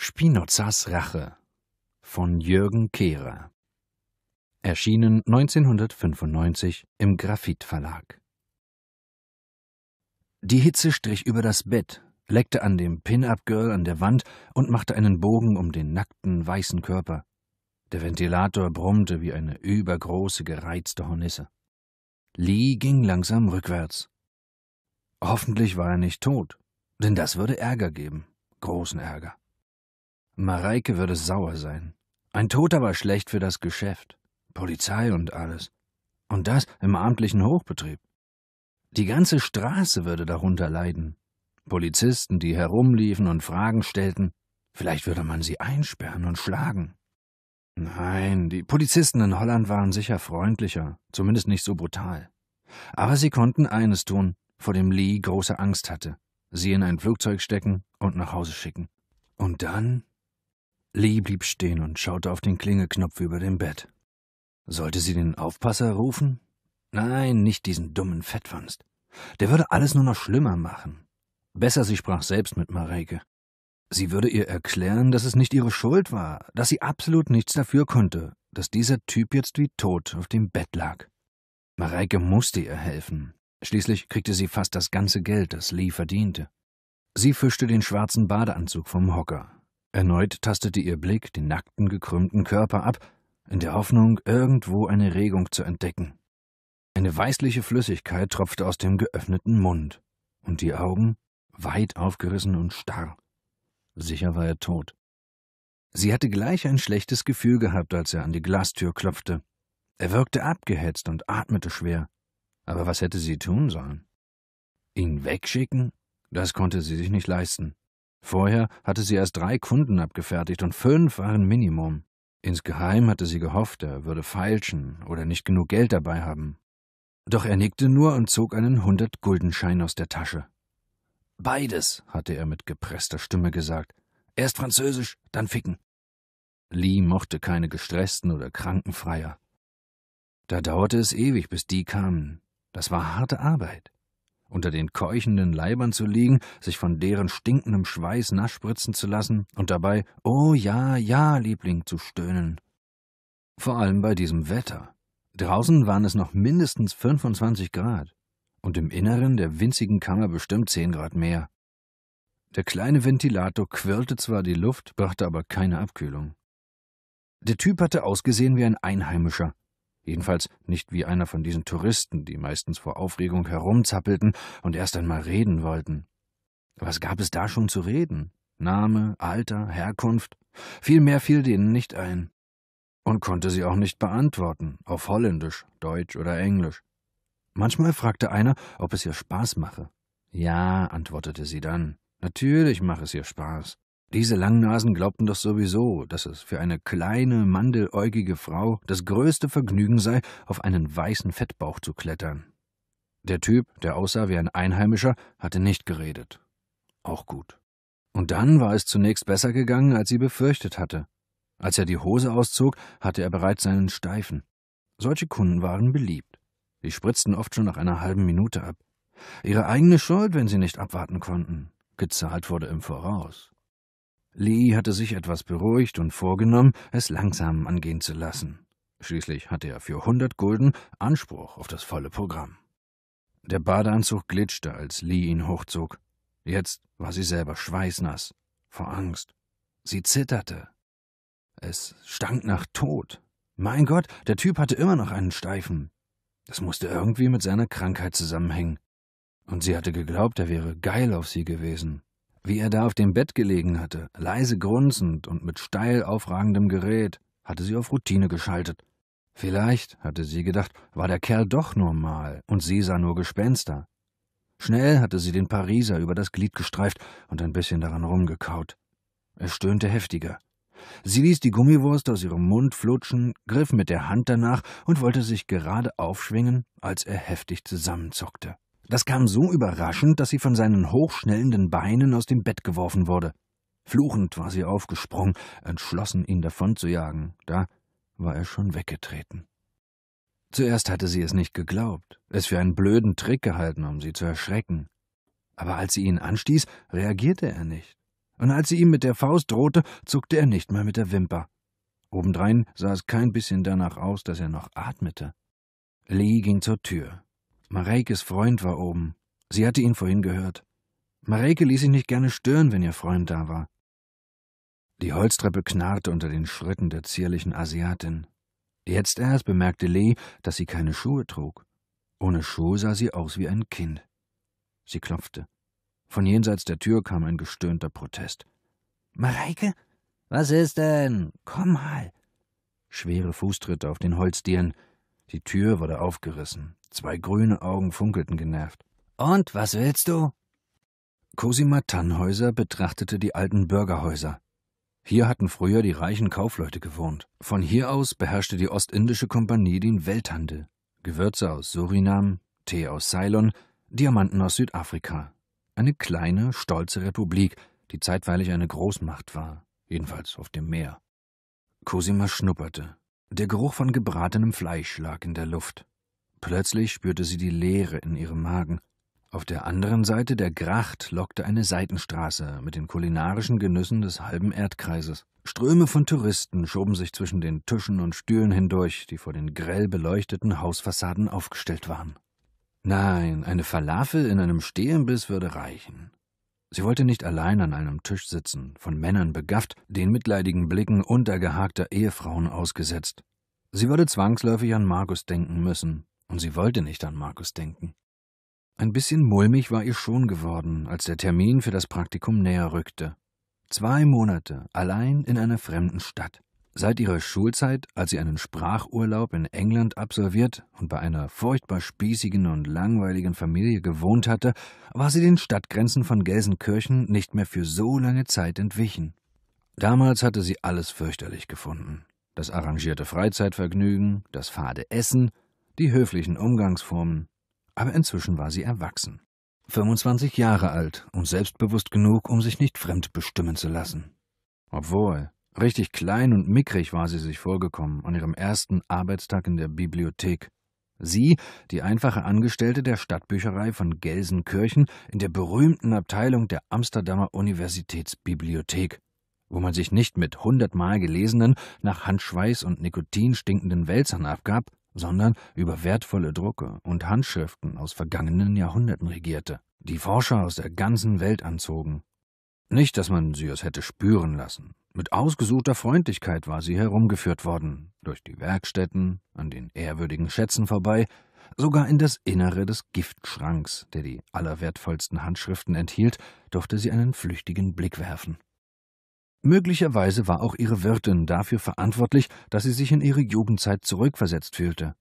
Spinozas Rache von Jürgen Kehrer. Erschienen 1995 im Graphit Verlag. Die Hitze strich über das Bett, leckte an dem Pin-Up-Girl an der Wand und machte einen Bogen um den nackten, weißen Körper. Der Ventilator brummte wie eine übergroße, gereizte Hornisse. Lee ging langsam rückwärts. Hoffentlich war er nicht tot, denn das würde Ärger geben, großen Ärger. Mareike würde sauer sein. Ein Toter war schlecht für das Geschäft. Polizei und alles. Und das im amtlichen Hochbetrieb. Die ganze Straße würde darunter leiden. Polizisten, die herumliefen und Fragen stellten. Vielleicht würde man sie einsperren und schlagen. Nein, die Polizisten in Holland waren sicher freundlicher, zumindest nicht so brutal. Aber sie konnten eines tun, vor dem Lee große Angst hatte. Sie in ein Flugzeug stecken und nach Hause schicken. Und dann Lee blieb stehen und schaute auf den Klingelknopf über dem Bett. Sollte sie den Aufpasser rufen? Nein, nicht diesen dummen Fettwanst. Der würde alles nur noch schlimmer machen. Besser, sie sprach selbst mit Mareike. Sie würde ihr erklären, dass es nicht ihre Schuld war, dass sie absolut nichts dafür konnte, dass dieser Typ jetzt wie tot auf dem Bett lag. Mareike musste ihr helfen. Schließlich kriegte sie fast das ganze Geld, das Lee verdiente. Sie fischte den schwarzen Badeanzug vom Hocker, Erneut tastete ihr Blick den nackten, gekrümmten Körper ab, in der Hoffnung, irgendwo eine Regung zu entdecken. Eine weißliche Flüssigkeit tropfte aus dem geöffneten Mund, und die Augen, weit aufgerissen und starr. Sicher war er tot. Sie hatte gleich ein schlechtes Gefühl gehabt, als er an die Glastür klopfte. Er wirkte abgehetzt und atmete schwer. Aber was hätte sie tun sollen? Ihn wegschicken? Das konnte sie sich nicht leisten. Vorher hatte sie erst drei Kunden abgefertigt und fünf waren Minimum. Insgeheim hatte sie gehofft, er würde feilschen oder nicht genug Geld dabei haben. Doch er nickte nur und zog einen hundert Guldenschein aus der Tasche. Beides, hatte er mit gepresster Stimme gesagt. Erst Französisch, dann ficken. Lee mochte keine gestressten oder krankenfreier. Da dauerte es ewig, bis die kamen. Das war harte Arbeit unter den keuchenden Leibern zu liegen, sich von deren stinkendem Schweiß naschspritzen zu lassen und dabei Oh ja, ja, Liebling zu stöhnen. Vor allem bei diesem Wetter. Draußen waren es noch mindestens 25 Grad und im Inneren der winzigen Kammer bestimmt 10 Grad mehr. Der kleine Ventilator quirlte zwar die Luft, brachte aber keine Abkühlung. Der Typ hatte ausgesehen wie ein Einheimischer, Jedenfalls nicht wie einer von diesen Touristen, die meistens vor Aufregung herumzappelten und erst einmal reden wollten. Was gab es da schon zu reden? Name, Alter, Herkunft? Vielmehr fiel denen nicht ein. Und konnte sie auch nicht beantworten, auf Holländisch, Deutsch oder Englisch. Manchmal fragte einer, ob es ihr Spaß mache. Ja, antwortete sie dann. Natürlich mache es ihr Spaß. Diese Langnasen glaubten doch sowieso, dass es für eine kleine, mandeläugige Frau das größte Vergnügen sei, auf einen weißen Fettbauch zu klettern. Der Typ, der aussah wie ein Einheimischer, hatte nicht geredet. Auch gut. Und dann war es zunächst besser gegangen, als sie befürchtet hatte. Als er die Hose auszog, hatte er bereits seinen Steifen. Solche Kunden waren beliebt. Die spritzten oft schon nach einer halben Minute ab. Ihre eigene Schuld, wenn sie nicht abwarten konnten. Gezahlt wurde im Voraus. Lee hatte sich etwas beruhigt und vorgenommen, es langsam angehen zu lassen. Schließlich hatte er für 100 Gulden Anspruch auf das volle Programm. Der Badeanzug glitschte, als Lee ihn hochzog. Jetzt war sie selber schweißnass, vor Angst. Sie zitterte. Es stank nach Tod. Mein Gott, der Typ hatte immer noch einen Steifen. Das musste irgendwie mit seiner Krankheit zusammenhängen. Und sie hatte geglaubt, er wäre geil auf sie gewesen. Wie er da auf dem Bett gelegen hatte, leise grunzend und mit steil aufragendem Gerät, hatte sie auf Routine geschaltet. Vielleicht, hatte sie gedacht, war der Kerl doch normal und sie sah nur Gespenster. Schnell hatte sie den Pariser über das Glied gestreift und ein bisschen daran rumgekaut. Er stöhnte heftiger. Sie ließ die Gummiwurst aus ihrem Mund flutschen, griff mit der Hand danach und wollte sich gerade aufschwingen, als er heftig zusammenzuckte. Das kam so überraschend, dass sie von seinen hochschnellenden Beinen aus dem Bett geworfen wurde. Fluchend war sie aufgesprungen, entschlossen, ihn davonzujagen. Da war er schon weggetreten. Zuerst hatte sie es nicht geglaubt, es für einen blöden Trick gehalten, um sie zu erschrecken. Aber als sie ihn anstieß, reagierte er nicht. Und als sie ihm mit der Faust drohte, zuckte er nicht mal mit der Wimper. Obendrein sah es kein bisschen danach aus, dass er noch atmete. Lee ging zur Tür. Mareikes Freund war oben. Sie hatte ihn vorhin gehört. Mareike ließ sich nicht gerne stören, wenn ihr Freund da war. Die Holztreppe knarrte unter den Schritten der zierlichen Asiatin. Jetzt erst bemerkte Lee, dass sie keine Schuhe trug. Ohne Schuhe sah sie aus wie ein Kind. Sie klopfte. Von jenseits der Tür kam ein gestöhnter Protest. Mareike? Was ist denn? Komm mal. Schwere Fußtritte auf den Holzdielen. Die Tür wurde aufgerissen. Zwei grüne Augen funkelten genervt. Und was willst du? Cosima Tannhäuser betrachtete die alten Bürgerhäuser. Hier hatten früher die reichen Kaufleute gewohnt. Von hier aus beherrschte die Ostindische Kompanie den Welthandel. Gewürze aus Surinam, Tee aus Ceylon, Diamanten aus Südafrika. Eine kleine, stolze Republik, die zeitweilig eine Großmacht war, jedenfalls auf dem Meer. Cosima schnupperte. Der Geruch von gebratenem Fleisch lag in der Luft. Plötzlich spürte sie die Leere in ihrem Magen. Auf der anderen Seite der Gracht lockte eine Seitenstraße mit den kulinarischen Genüssen des halben Erdkreises. Ströme von Touristen schoben sich zwischen den Tischen und Stühlen hindurch, die vor den grell beleuchteten Hausfassaden aufgestellt waren. Nein, eine Falafel in einem Stehenbiss würde reichen. Sie wollte nicht allein an einem Tisch sitzen, von Männern begafft, den mitleidigen Blicken untergehakter Ehefrauen ausgesetzt. Sie würde zwangsläufig an Markus denken müssen, und sie wollte nicht an Markus denken. Ein bisschen mulmig war ihr schon geworden, als der Termin für das Praktikum näher rückte. Zwei Monate allein in einer fremden Stadt. Seit ihrer Schulzeit, als sie einen Sprachurlaub in England absolviert und bei einer furchtbar spießigen und langweiligen Familie gewohnt hatte, war sie den Stadtgrenzen von Gelsenkirchen nicht mehr für so lange Zeit entwichen. Damals hatte sie alles fürchterlich gefunden. Das arrangierte Freizeitvergnügen, das fade Essen, die höflichen Umgangsformen. Aber inzwischen war sie erwachsen. 25 Jahre alt und selbstbewusst genug, um sich nicht fremd bestimmen zu lassen. Obwohl, Richtig klein und mickrig war sie sich vorgekommen an ihrem ersten Arbeitstag in der Bibliothek. Sie, die einfache Angestellte der Stadtbücherei von Gelsenkirchen in der berühmten Abteilung der Amsterdamer Universitätsbibliothek, wo man sich nicht mit hundertmal gelesenen, nach Handschweiß und Nikotin stinkenden Wälzern abgab, sondern über wertvolle Drucke und Handschriften aus vergangenen Jahrhunderten regierte, die Forscher aus der ganzen Welt anzogen. Nicht, dass man sie es hätte spüren lassen, mit ausgesuchter Freundlichkeit war sie herumgeführt worden, durch die Werkstätten, an den ehrwürdigen Schätzen vorbei, sogar in das Innere des Giftschranks, der die allerwertvollsten Handschriften enthielt, durfte sie einen flüchtigen Blick werfen. Möglicherweise war auch ihre Wirtin dafür verantwortlich, dass sie sich in ihre Jugendzeit zurückversetzt fühlte.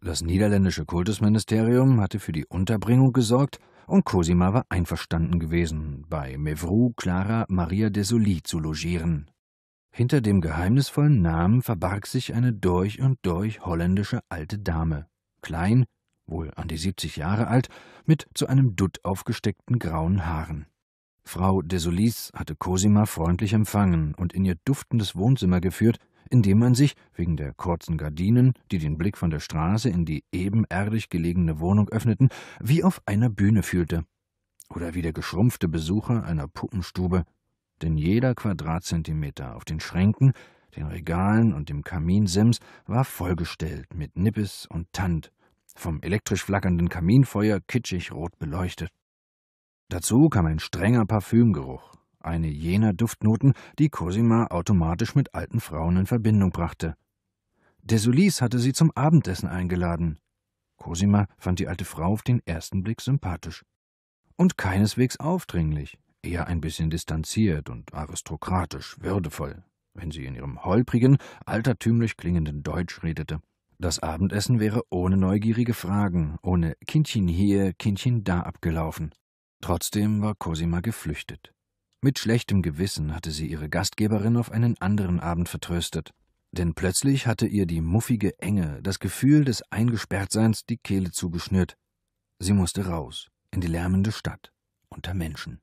Das niederländische Kultusministerium hatte für die Unterbringung gesorgt und Cosima war einverstanden gewesen, bei Mevrou Clara Maria Desoli zu logieren, hinter dem geheimnisvollen Namen verbarg sich eine durch und durch holländische alte Dame, klein, wohl an die siebzig Jahre alt, mit zu einem Dutt aufgesteckten grauen Haaren. Frau de Solis hatte Cosima freundlich empfangen und in ihr duftendes Wohnzimmer geführt, in dem man sich, wegen der kurzen Gardinen, die den Blick von der Straße in die ebenerdig gelegene Wohnung öffneten, wie auf einer Bühne fühlte. Oder wie der geschrumpfte Besucher einer Puppenstube denn jeder Quadratzentimeter auf den Schränken, den Regalen und dem Kaminsims war vollgestellt mit Nippes und Tand, vom elektrisch flackernden Kaminfeuer kitschig rot beleuchtet. Dazu kam ein strenger Parfümgeruch, eine jener Duftnoten, die Cosima automatisch mit alten Frauen in Verbindung brachte. Desulis hatte sie zum Abendessen eingeladen. Cosima fand die alte Frau auf den ersten Blick sympathisch. Und keineswegs aufdringlich eher ein bisschen distanziert und aristokratisch, würdevoll, wenn sie in ihrem holprigen, altertümlich klingenden Deutsch redete. Das Abendessen wäre ohne neugierige Fragen, ohne Kindchen hier, Kindchen da abgelaufen. Trotzdem war Cosima geflüchtet. Mit schlechtem Gewissen hatte sie ihre Gastgeberin auf einen anderen Abend vertröstet. Denn plötzlich hatte ihr die muffige Enge, das Gefühl des Eingesperrtseins die Kehle zugeschnürt. Sie musste raus, in die lärmende Stadt, unter Menschen.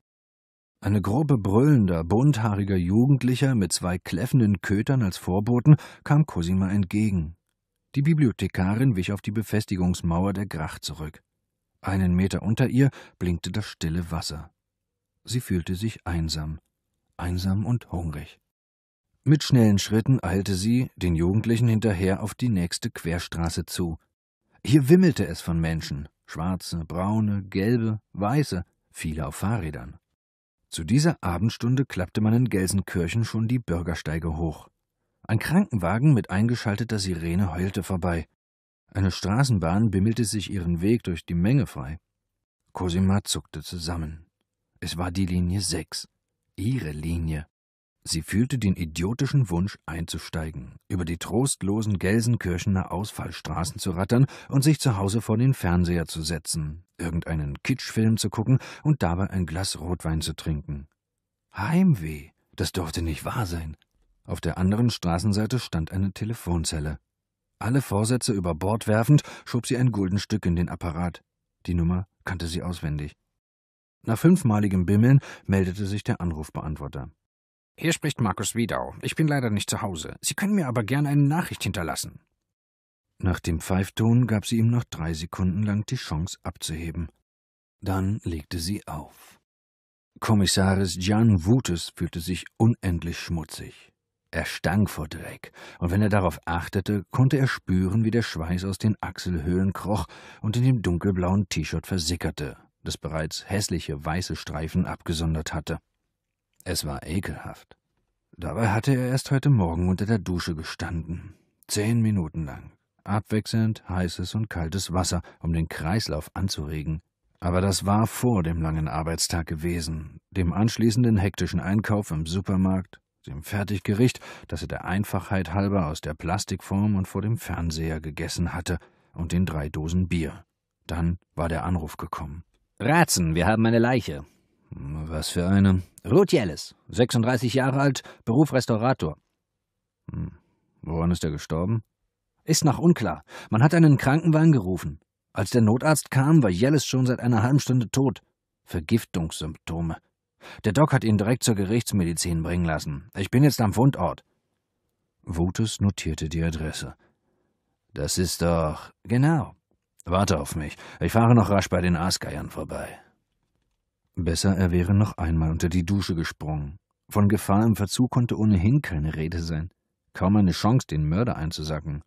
Eine Gruppe brüllender, bunthaariger Jugendlicher mit zwei kläffenden Kötern als Vorboten kam Cosima entgegen. Die Bibliothekarin wich auf die Befestigungsmauer der Gracht zurück. Einen Meter unter ihr blinkte das stille Wasser. Sie fühlte sich einsam, einsam und hungrig. Mit schnellen Schritten eilte sie, den Jugendlichen hinterher, auf die nächste Querstraße zu. Hier wimmelte es von Menschen, schwarze, braune, gelbe, weiße, viele auf Fahrrädern. Zu dieser Abendstunde klappte man in Gelsenkirchen schon die Bürgersteige hoch. Ein Krankenwagen mit eingeschalteter Sirene heulte vorbei. Eine Straßenbahn bimmelte sich ihren Weg durch die Menge frei. Cosima zuckte zusammen. Es war die Linie 6. Ihre Linie. Sie fühlte den idiotischen Wunsch einzusteigen, über die trostlosen Gelsenkirchener Ausfallstraßen zu rattern und sich zu Hause vor den Fernseher zu setzen, irgendeinen Kitschfilm zu gucken und dabei ein Glas Rotwein zu trinken. Heimweh, das durfte nicht wahr sein. Auf der anderen Straßenseite stand eine Telefonzelle. Alle Vorsätze über Bord werfend, schob sie ein Guldenstück in den Apparat. Die Nummer kannte sie auswendig. Nach fünfmaligem Bimmeln meldete sich der Anrufbeantworter. Hier spricht Markus Wiedau. Ich bin leider nicht zu Hause. Sie können mir aber gerne eine Nachricht hinterlassen. Nach dem Pfeifton gab sie ihm noch drei Sekunden lang die Chance abzuheben. Dann legte sie auf. Kommissaris Gian Wutes fühlte sich unendlich schmutzig. Er stank vor Dreck, und wenn er darauf achtete, konnte er spüren, wie der Schweiß aus den Achselhöhlen kroch und in dem dunkelblauen T-Shirt versickerte, das bereits hässliche weiße Streifen abgesondert hatte. Es war ekelhaft. Dabei hatte er erst heute Morgen unter der Dusche gestanden. Zehn Minuten lang. Abwechselnd heißes und kaltes Wasser, um den Kreislauf anzuregen. Aber das war vor dem langen Arbeitstag gewesen, dem anschließenden hektischen Einkauf im Supermarkt, dem Fertiggericht, das er der Einfachheit halber aus der Plastikform und vor dem Fernseher gegessen hatte, und den drei Dosen Bier. Dann war der Anruf gekommen. Ratzen, wir haben eine Leiche. Was für eine? Ruth Jellis, 36 Jahre alt, Beruf Restaurator. Hm. Woran ist er gestorben? Ist noch unklar. Man hat einen Krankenwagen gerufen. Als der Notarzt kam, war Jellis schon seit einer halben Stunde tot. Vergiftungssymptome. Der Doc hat ihn direkt zur Gerichtsmedizin bringen lassen. Ich bin jetzt am Fundort. Wutes notierte die Adresse. Das ist doch. Genau. Warte auf mich. Ich fahre noch rasch bei den Aasgeiern vorbei. Besser, er wäre noch einmal unter die Dusche gesprungen. Von Gefahr im Verzug konnte ohnehin keine Rede sein. Kaum eine Chance, den Mörder einzusacken.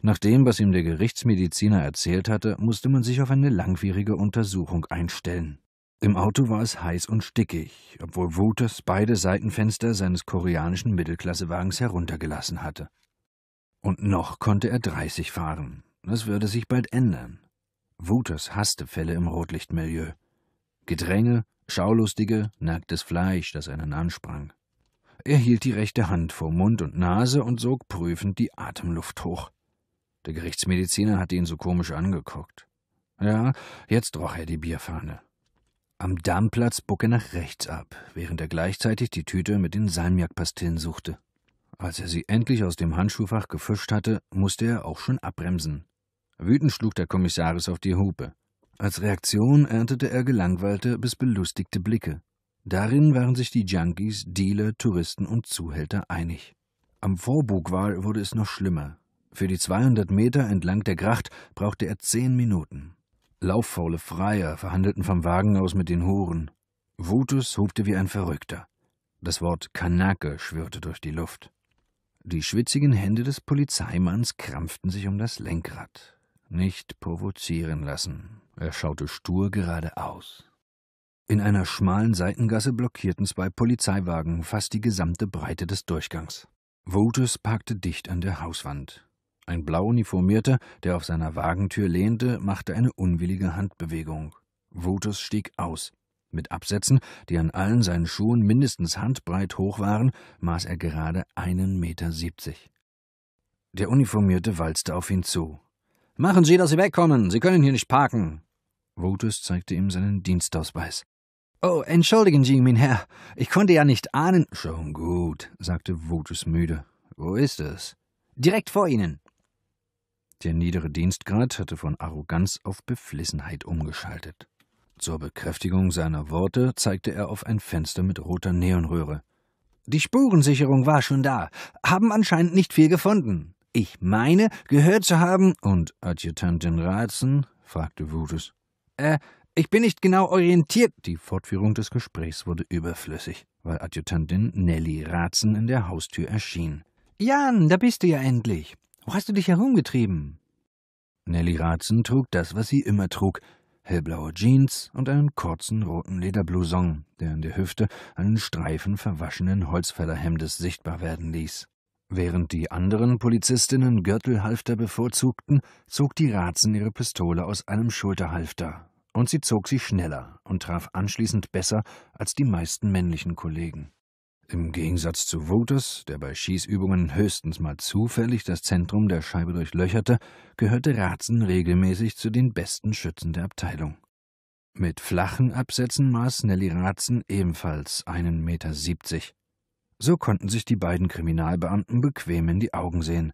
Nach dem, was ihm der Gerichtsmediziner erzählt hatte, musste man sich auf eine langwierige Untersuchung einstellen. Im Auto war es heiß und stickig, obwohl Wouters beide Seitenfenster seines koreanischen Mittelklassewagens heruntergelassen hatte. Und noch konnte er 30 fahren. Das würde sich bald ändern. Wouters hasste Fälle im Rotlichtmilieu. Gedränge, Schaulustige, nacktes Fleisch, das einen ansprang. Er hielt die rechte Hand vor Mund und Nase und sog prüfend die Atemluft hoch. Der Gerichtsmediziner hatte ihn so komisch angeguckt. Ja, jetzt roch er die Bierfahne. Am Dammplatz bog er nach rechts ab, während er gleichzeitig die Tüte mit den Salmiakpastillen suchte. Als er sie endlich aus dem Handschuhfach gefischt hatte, musste er auch schon abbremsen. Wütend schlug der Kommissaris auf die Hupe. Als Reaktion erntete er gelangweilte bis belustigte Blicke. Darin waren sich die Junkies, Dealer, Touristen und Zuhälter einig. Am Vorbugwal wurde es noch schlimmer. Für die 200 Meter entlang der Gracht brauchte er zehn Minuten. Lauffaule Freier verhandelten vom Wagen aus mit den Huren. Wutus hupte wie ein Verrückter. Das Wort Kanake schwirrte durch die Luft. Die schwitzigen Hände des Polizeimanns krampften sich um das Lenkrad. Nicht provozieren lassen, er schaute stur geradeaus. In einer schmalen Seitengasse blockierten zwei Polizeiwagen fast die gesamte Breite des Durchgangs. Voters parkte dicht an der Hauswand. Ein blau uniformierter, der auf seiner Wagentür lehnte, machte eine unwillige Handbewegung. Voters stieg aus. Mit Absätzen, die an allen seinen Schuhen mindestens handbreit hoch waren, maß er gerade einen Meter siebzig. Der Uniformierte walzte auf ihn zu. Machen Sie, dass Sie wegkommen. Sie können hier nicht parken. Rogers zeigte ihm seinen Dienstausweis. Oh, entschuldigen Sie, mein Herr. Ich konnte ja nicht ahnen. Schon gut, sagte Rogers müde. Wo ist es? Direkt vor Ihnen. Der niedere Dienstgrad hatte von Arroganz auf Beflissenheit umgeschaltet. Zur Bekräftigung seiner Worte zeigte er auf ein Fenster mit roter Neonröhre. Die Spurensicherung war schon da, haben anscheinend nicht viel gefunden. Ich meine, gehört zu haben. Und Adjutantin Ratzen? fragte Wutus. Äh, ich bin nicht genau orientiert. Die Fortführung des Gesprächs wurde überflüssig, weil Adjutantin Nelly Ratzen in der Haustür erschien. Jan, da bist du ja endlich. Wo hast du dich herumgetrieben? Nelly Ratzen trug das, was sie immer trug, hellblaue Jeans und einen kurzen roten Lederblouson, der an der Hüfte einen Streifen verwaschenen Holzfällerhemdes sichtbar werden ließ. Während die anderen Polizistinnen Gürtelhalfter bevorzugten, zog die Ratzen ihre Pistole aus einem Schulterhalfter. Und sie zog sie schneller und traf anschließend besser als die meisten männlichen Kollegen. Im Gegensatz zu Wotus, der bei Schießübungen höchstens mal zufällig das Zentrum der Scheibe durchlöcherte, gehörte Ratzen regelmäßig zu den besten Schützen der Abteilung. Mit flachen Absätzen maß Nelly Ratzen ebenfalls einen Meter siebzig. So konnten sich die beiden Kriminalbeamten bequem in die Augen sehen.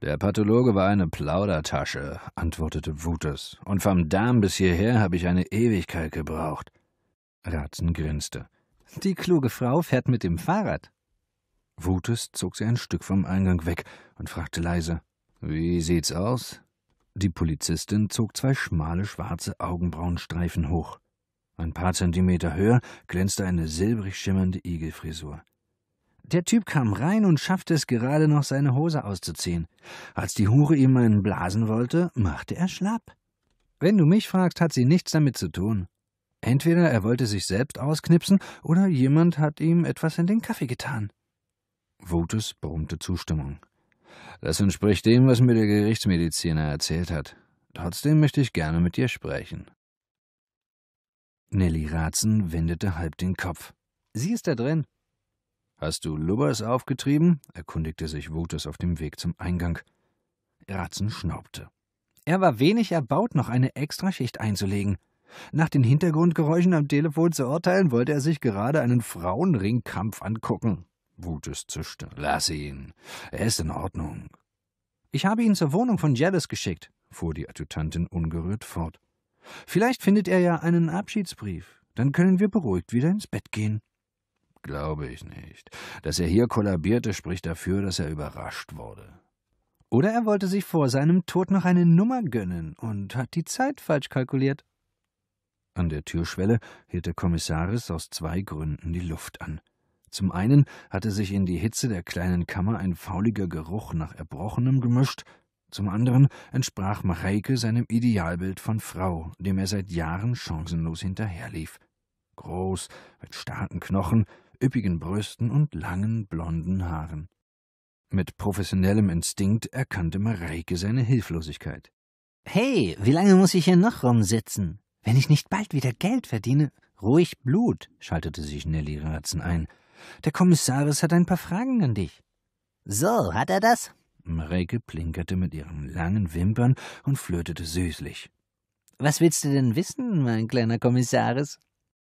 Der Pathologe war eine Plaudertasche, antwortete Wutes, und vom Darm bis hierher habe ich eine Ewigkeit gebraucht. Ratzen grinste. Die kluge Frau fährt mit dem Fahrrad. Wutes zog sie ein Stück vom Eingang weg und fragte leise: Wie sieht's aus? Die Polizistin zog zwei schmale schwarze Augenbrauenstreifen hoch. Ein paar Zentimeter höher glänzte eine silbrig schimmernde Igelfrisur. Der Typ kam rein und schaffte es gerade noch, seine Hose auszuziehen. Als die Hure ihm einen blasen wollte, machte er schlapp. Wenn du mich fragst, hat sie nichts damit zu tun. Entweder er wollte sich selbst ausknipsen oder jemand hat ihm etwas in den Kaffee getan. Wutes brummte Zustimmung. Das entspricht dem, was mir der Gerichtsmediziner erzählt hat. Trotzdem möchte ich gerne mit dir sprechen. Nelly Ratzen wendete halb den Kopf. Sie ist da drin. Hast du Lubbers aufgetrieben? erkundigte sich Wotus auf dem Weg zum Eingang. Ratzen schnaubte. Er war wenig erbaut, noch eine Extraschicht einzulegen. Nach den Hintergrundgeräuschen am Telefon zu urteilen, wollte er sich gerade einen Frauenringkampf angucken. Wutes zischte. Lass ihn. Er ist in Ordnung. Ich habe ihn zur Wohnung von Jealous geschickt, fuhr die Adjutantin ungerührt fort. Vielleicht findet er ja einen Abschiedsbrief. Dann können wir beruhigt wieder ins Bett gehen. Glaube ich nicht. Dass er hier kollabierte, spricht dafür, dass er überrascht wurde. Oder er wollte sich vor seinem Tod noch eine Nummer gönnen und hat die Zeit falsch kalkuliert. An der Türschwelle hielt der Kommissaris aus zwei Gründen die Luft an. Zum einen hatte sich in die Hitze der kleinen Kammer ein fauliger Geruch nach Erbrochenem gemischt, zum anderen entsprach Mareike seinem Idealbild von Frau, dem er seit Jahren chancenlos hinterherlief. Groß, mit starken Knochen, üppigen Brüsten und langen blonden Haaren. Mit professionellem Instinkt erkannte Mareike seine Hilflosigkeit. Hey, wie lange muss ich hier noch rumsitzen? Wenn ich nicht bald wieder Geld verdiene. Ruhig Blut, schaltete sich Nelly Ratzen ein. Der Kommissaris hat ein paar Fragen an dich. So, hat er das? Mareike plinkerte mit ihren langen Wimpern und flötete süßlich. Was willst du denn wissen, mein kleiner Kommissaris?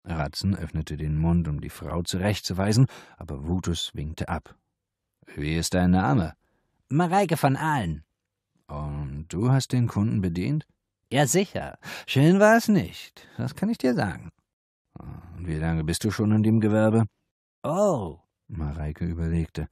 Ratzen öffnete den Mund, um die Frau zurechtzuweisen, aber Wutus winkte ab. Wie ist dein Name? Mareike von Ahlen. Und du hast den Kunden bedient? Ja, sicher. Schön war es nicht. Das kann ich dir sagen. Und wie lange bist du schon in dem Gewerbe? Oh, Mareike überlegte.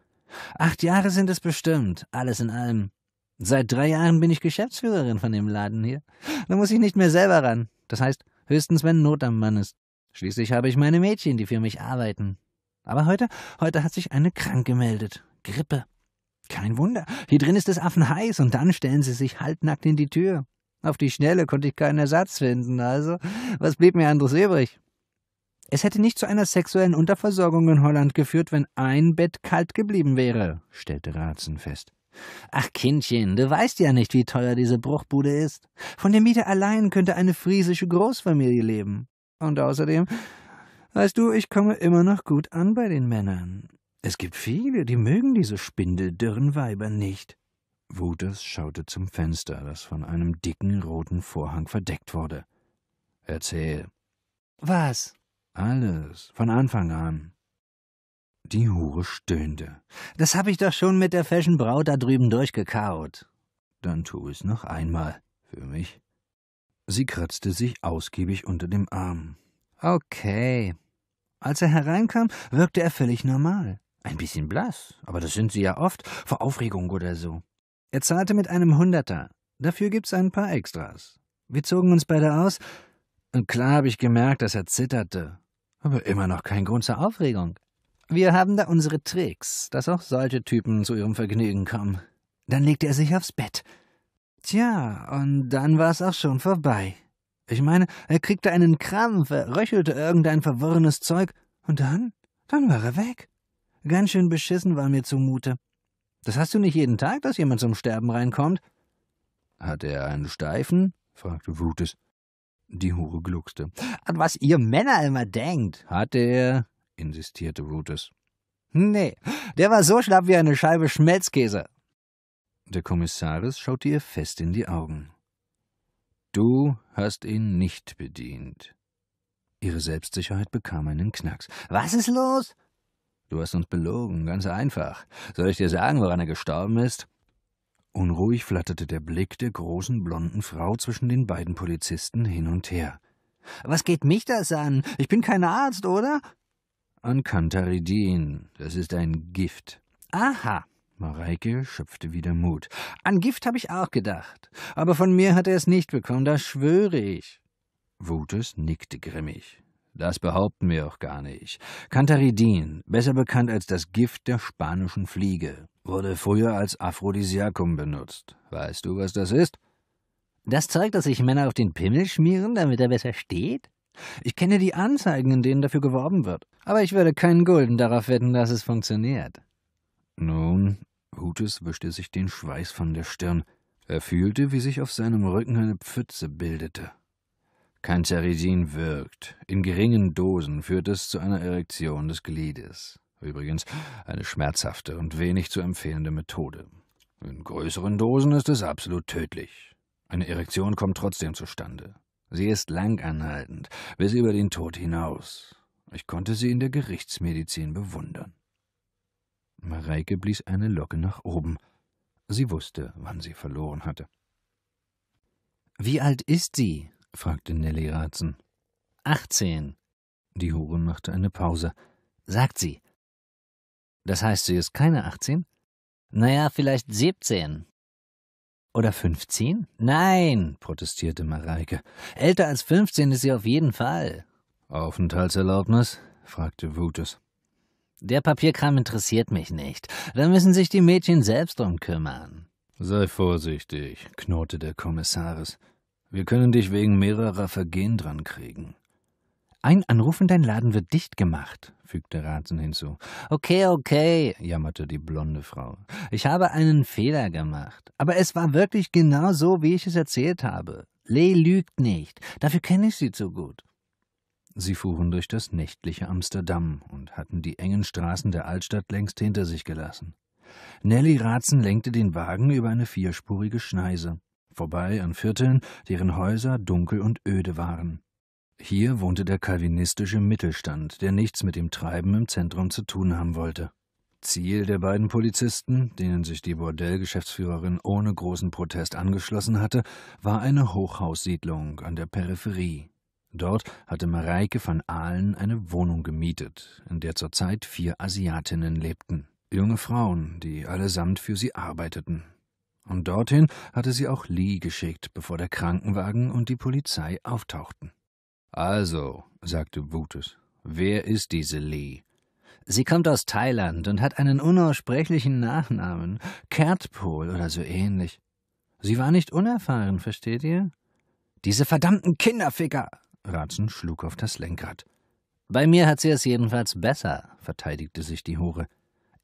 Acht Jahre sind es bestimmt, alles in allem. Seit drei Jahren bin ich Geschäftsführerin von dem Laden hier. Da muss ich nicht mehr selber ran. Das heißt, höchstens wenn Not am Mann ist. Schließlich habe ich meine Mädchen, die für mich arbeiten. Aber heute, heute hat sich eine krank gemeldet. Grippe. Kein Wunder. Hier drin ist es affenheiß und dann stellen sie sich halbnackt in die Tür. Auf die Schnelle konnte ich keinen Ersatz finden, also was blieb mir anderes übrig? Es hätte nicht zu einer sexuellen Unterversorgung in Holland geführt, wenn ein Bett kalt geblieben wäre, stellte Ratzen fest. Ach Kindchen, du weißt ja nicht, wie teuer diese Bruchbude ist. Von der Miete allein könnte eine friesische Großfamilie leben. Und außerdem, weißt du, ich komme immer noch gut an bei den Männern. Es gibt viele, die mögen diese spindeldürren Weiber nicht. Wuters schaute zum Fenster, das von einem dicken roten Vorhang verdeckt wurde. Erzähl. Was? Alles, von Anfang an. Die Hure stöhnte. Das hab ich doch schon mit der feschen Braut da drüben durchgekaut. Dann tu es noch einmal, für mich. Sie kratzte sich ausgiebig unter dem Arm. Okay. Als er hereinkam, wirkte er völlig normal. Ein bisschen blass, aber das sind sie ja oft, vor Aufregung oder so. Er zahlte mit einem Hunderter. Dafür gibt's ein paar Extras. Wir zogen uns beide aus, und klar habe ich gemerkt, dass er zitterte, aber immer noch kein Grund zur Aufregung. Wir haben da unsere Tricks, dass auch solche Typen zu ihrem Vergnügen kommen. Dann legte er sich aufs Bett. Tja, und dann war es auch schon vorbei. Ich meine, er kriegte einen Krampf, er röchelte irgendein verworrenes Zeug, und dann, dann war er weg. Ganz schön beschissen war mir zumute. Das hast du nicht jeden Tag, dass jemand zum Sterben reinkommt. Hat er einen Steifen? fragte Brutus. Die Hure gluckste. An was ihr Männer immer denkt, hatte er, insistierte Brutus. Nee, der war so schlapp wie eine Scheibe Schmelzkäse. Der Kommissaris schaute ihr fest in die Augen. Du hast ihn nicht bedient. Ihre Selbstsicherheit bekam einen Knacks. Was ist los? Du hast uns belogen, ganz einfach. Soll ich dir sagen, woran er gestorben ist? Unruhig flatterte der Blick der großen blonden Frau zwischen den beiden Polizisten hin und her. Was geht mich das an? Ich bin kein Arzt, oder? An Kantaridin. Das ist ein Gift. Aha. Mareike schöpfte wieder Mut. An Gift habe ich auch gedacht. Aber von mir hat er es nicht bekommen, das schwöre ich. Wutes nickte grimmig. Das behaupten wir auch gar nicht. Cantaridin, besser bekannt als das Gift der spanischen Fliege wurde früher als Aphrodisiakum benutzt. Weißt du, was das ist? Das Zeug, das sich Männer auf den Pimmel schmieren, damit er besser steht? Ich kenne die Anzeigen, in denen dafür geworben wird, aber ich würde keinen Gulden darauf wetten, dass es funktioniert. Nun, Hutes wischte sich den Schweiß von der Stirn. Er fühlte, wie sich auf seinem Rücken eine Pfütze bildete. Canceridin wirkt. In geringen Dosen führt es zu einer Erektion des Gliedes. Übrigens eine schmerzhafte und wenig zu empfehlende Methode. In größeren Dosen ist es absolut tödlich. Eine Erektion kommt trotzdem zustande. Sie ist langanhaltend, bis über den Tod hinaus. Ich konnte sie in der Gerichtsmedizin bewundern. Mareike blies eine Locke nach oben. Sie wusste, wann sie verloren hatte. Wie alt ist sie? fragte Nelly Ratzen. Achtzehn. Die Hure machte eine Pause. Sagt sie, das heißt, sie ist keine 18? Naja, vielleicht 17. Oder 15? Nein, protestierte Mareike. Älter als 15 ist sie auf jeden Fall. Aufenthaltserlaubnis? fragte Wutes. Der Papierkram interessiert mich nicht. Da müssen sich die Mädchen selbst drum kümmern. Sei vorsichtig, knurrte der Kommissaris. Wir können dich wegen mehrerer Vergehen dran kriegen. Ein Anruf in dein Laden wird dicht gemacht, fügte Ratzen hinzu. Okay, okay, jammerte die blonde Frau. Ich habe einen Fehler gemacht. Aber es war wirklich genau so, wie ich es erzählt habe. Lee lügt nicht. Dafür kenne ich sie zu gut. Sie fuhren durch das nächtliche Amsterdam und hatten die engen Straßen der Altstadt längst hinter sich gelassen. Nelly Ratzen lenkte den Wagen über eine vierspurige Schneise, vorbei an Vierteln, deren Häuser dunkel und öde waren. Hier wohnte der calvinistische Mittelstand, der nichts mit dem Treiben im Zentrum zu tun haben wollte. Ziel der beiden Polizisten, denen sich die Bordellgeschäftsführerin ohne großen Protest angeschlossen hatte, war eine Hochhaussiedlung an der Peripherie. Dort hatte Mareike van Aalen eine Wohnung gemietet, in der zurzeit vier Asiatinnen lebten. Junge Frauen, die allesamt für sie arbeiteten. Und dorthin hatte sie auch Lee geschickt, bevor der Krankenwagen und die Polizei auftauchten. Also, sagte Brutus, wer ist diese Lee? Sie kommt aus Thailand und hat einen unaussprechlichen Nachnamen, Kertpol oder so ähnlich. Sie war nicht unerfahren, versteht ihr? Diese verdammten Kinderficker! Ratzen schlug auf das Lenkrad. Bei mir hat sie es jedenfalls besser, verteidigte sich die Hure.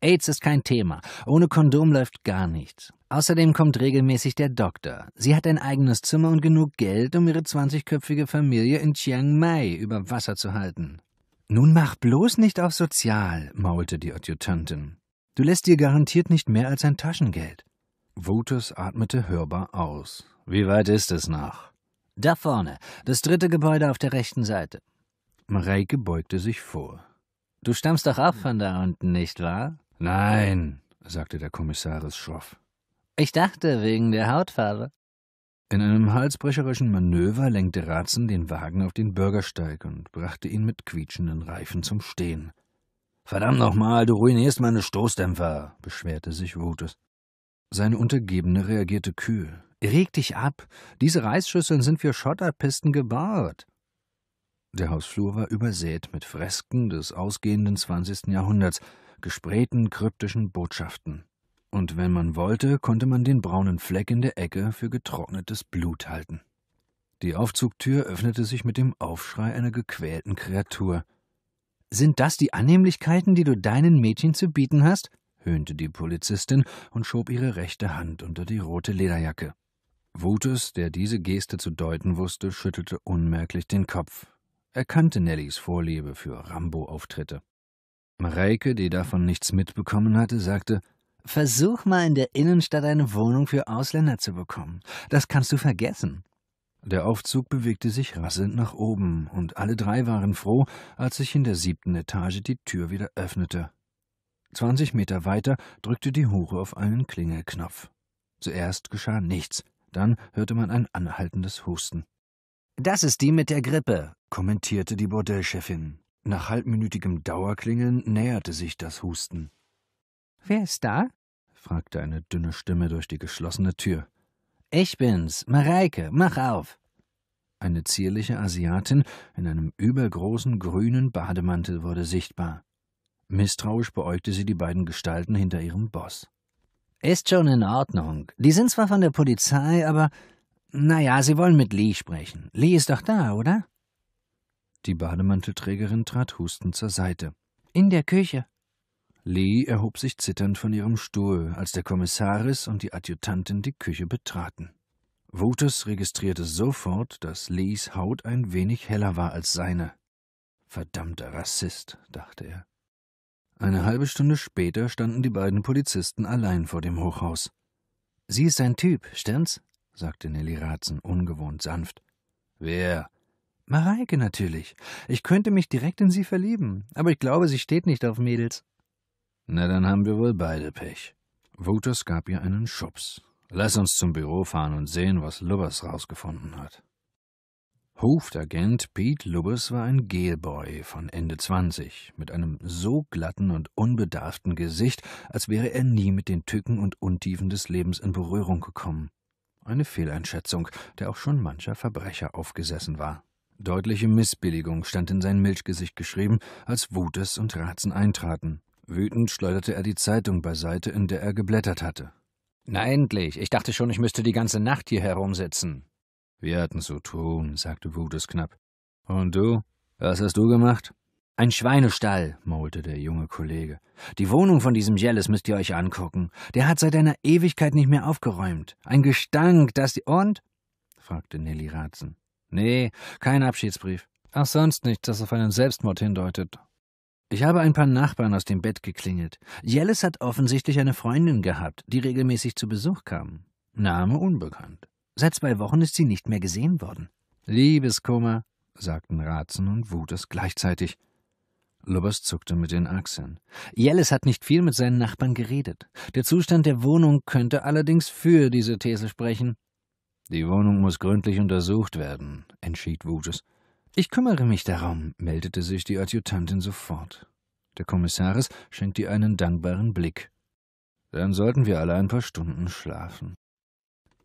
AIDS ist kein Thema. Ohne Kondom läuft gar nichts. Außerdem kommt regelmäßig der Doktor. Sie hat ein eigenes Zimmer und genug Geld, um ihre zwanzigköpfige Familie in Chiang Mai über Wasser zu halten. Nun mach bloß nicht auf sozial, maulte die Adjutantin. Du lässt dir garantiert nicht mehr als ein Taschengeld. Wotus atmete hörbar aus. Wie weit ist es noch? Da vorne, das dritte Gebäude auf der rechten Seite. Mareike beugte sich vor. Du stammst doch ab von da unten, nicht wahr? Nein, sagte der Kommissaris schroff. Ich dachte wegen der Hautfarbe. In einem halsbrecherischen Manöver lenkte Ratzen den Wagen auf den Bürgersteig und brachte ihn mit quietschenden Reifen zum Stehen. Verdammt nochmal, du ruinierst meine Stoßdämpfer, beschwerte sich Rutes. Seine Untergebene reagierte kühl. Reg dich ab, diese Reisschüsseln sind für Schotterpisten gebaut! Der Hausflur war übersät mit Fresken des ausgehenden 20. Jahrhunderts, gesprähten kryptischen Botschaften und wenn man wollte, konnte man den braunen Fleck in der Ecke für getrocknetes Blut halten. Die Aufzugtür öffnete sich mit dem Aufschrei einer gequälten Kreatur. Sind das die Annehmlichkeiten, die du deinen Mädchen zu bieten hast? höhnte die Polizistin und schob ihre rechte Hand unter die rote Lederjacke. Wutes, der diese Geste zu deuten wusste, schüttelte unmerklich den Kopf. Er kannte Nellies Vorliebe für Rambo-Auftritte. Mareike, die davon nichts mitbekommen hatte, sagte, Versuch mal in der Innenstadt eine Wohnung für Ausländer zu bekommen. Das kannst du vergessen. Der Aufzug bewegte sich rasselnd nach oben, und alle drei waren froh, als sich in der siebten Etage die Tür wieder öffnete. Zwanzig Meter weiter drückte die Hure auf einen Klingelknopf. Zuerst geschah nichts, dann hörte man ein anhaltendes Husten. Das ist die mit der Grippe, kommentierte die Bordellchefin. Nach halbminütigem Dauerklingeln näherte sich das Husten. Wer ist da? fragte eine dünne Stimme durch die geschlossene Tür. Ich bin's, Mareike, mach auf! Eine zierliche Asiatin in einem übergroßen grünen Bademantel wurde sichtbar. Misstrauisch beäugte sie die beiden Gestalten hinter ihrem Boss. Ist schon in Ordnung. Die sind zwar von der Polizei, aber. Naja, sie wollen mit Lee sprechen. Lee ist doch da, oder? Die Bademantelträgerin trat hustend zur Seite. In der Küche, Lee erhob sich zitternd von ihrem Stuhl, als der Kommissaris und die Adjutantin die Küche betraten. Wouters registrierte sofort, dass Lees Haut ein wenig heller war als seine. Verdammter Rassist, dachte er. Eine halbe Stunde später standen die beiden Polizisten allein vor dem Hochhaus. Sie ist ein Typ, stimmt's? sagte Nelly Ratzen ungewohnt sanft. Wer? Mareike natürlich. Ich könnte mich direkt in sie verlieben, aber ich glaube, sie steht nicht auf Mädels. Na, dann haben wir wohl beide Pech. Wouters gab ihr einen Schubs. Lass uns zum Büro fahren und sehen, was Lubbers rausgefunden hat. Hofdagent Pete Lubbers war ein Gelboy von Ende 20, mit einem so glatten und unbedarften Gesicht, als wäre er nie mit den Tücken und Untiefen des Lebens in Berührung gekommen. Eine Fehleinschätzung, der auch schon mancher Verbrecher aufgesessen war. Deutliche Missbilligung stand in sein Milchgesicht geschrieben, als Wutes und Ratzen eintraten. Wütend schleuderte er die Zeitung beiseite, in der er geblättert hatte. Na endlich, ich dachte schon, ich müsste die ganze Nacht hier herumsitzen. Wir hatten zu tun, sagte Wutes knapp. Und du? Was hast du gemacht? Ein Schweinestall, maulte der junge Kollege. Die Wohnung von diesem Jellis müsst ihr euch angucken. Der hat seit einer Ewigkeit nicht mehr aufgeräumt. Ein Gestank, das die. Und? fragte Nelly Ratzen. Nee, kein Abschiedsbrief. Ach, sonst nichts, das auf einen Selbstmord hindeutet. Ich habe ein paar Nachbarn aus dem Bett geklingelt. Jellis hat offensichtlich eine Freundin gehabt, die regelmäßig zu Besuch kam. Name unbekannt. Seit zwei Wochen ist sie nicht mehr gesehen worden. Liebeskummer, sagten Ratzen und Wutes gleichzeitig. Lubbers zuckte mit den Achseln. Jellis hat nicht viel mit seinen Nachbarn geredet. Der Zustand der Wohnung könnte allerdings für diese These sprechen. Die Wohnung muss gründlich untersucht werden, entschied Wutes. Ich kümmere mich darum, meldete sich die Adjutantin sofort. Der Kommissaris schenkte ihr einen dankbaren Blick. Dann sollten wir alle ein paar Stunden schlafen.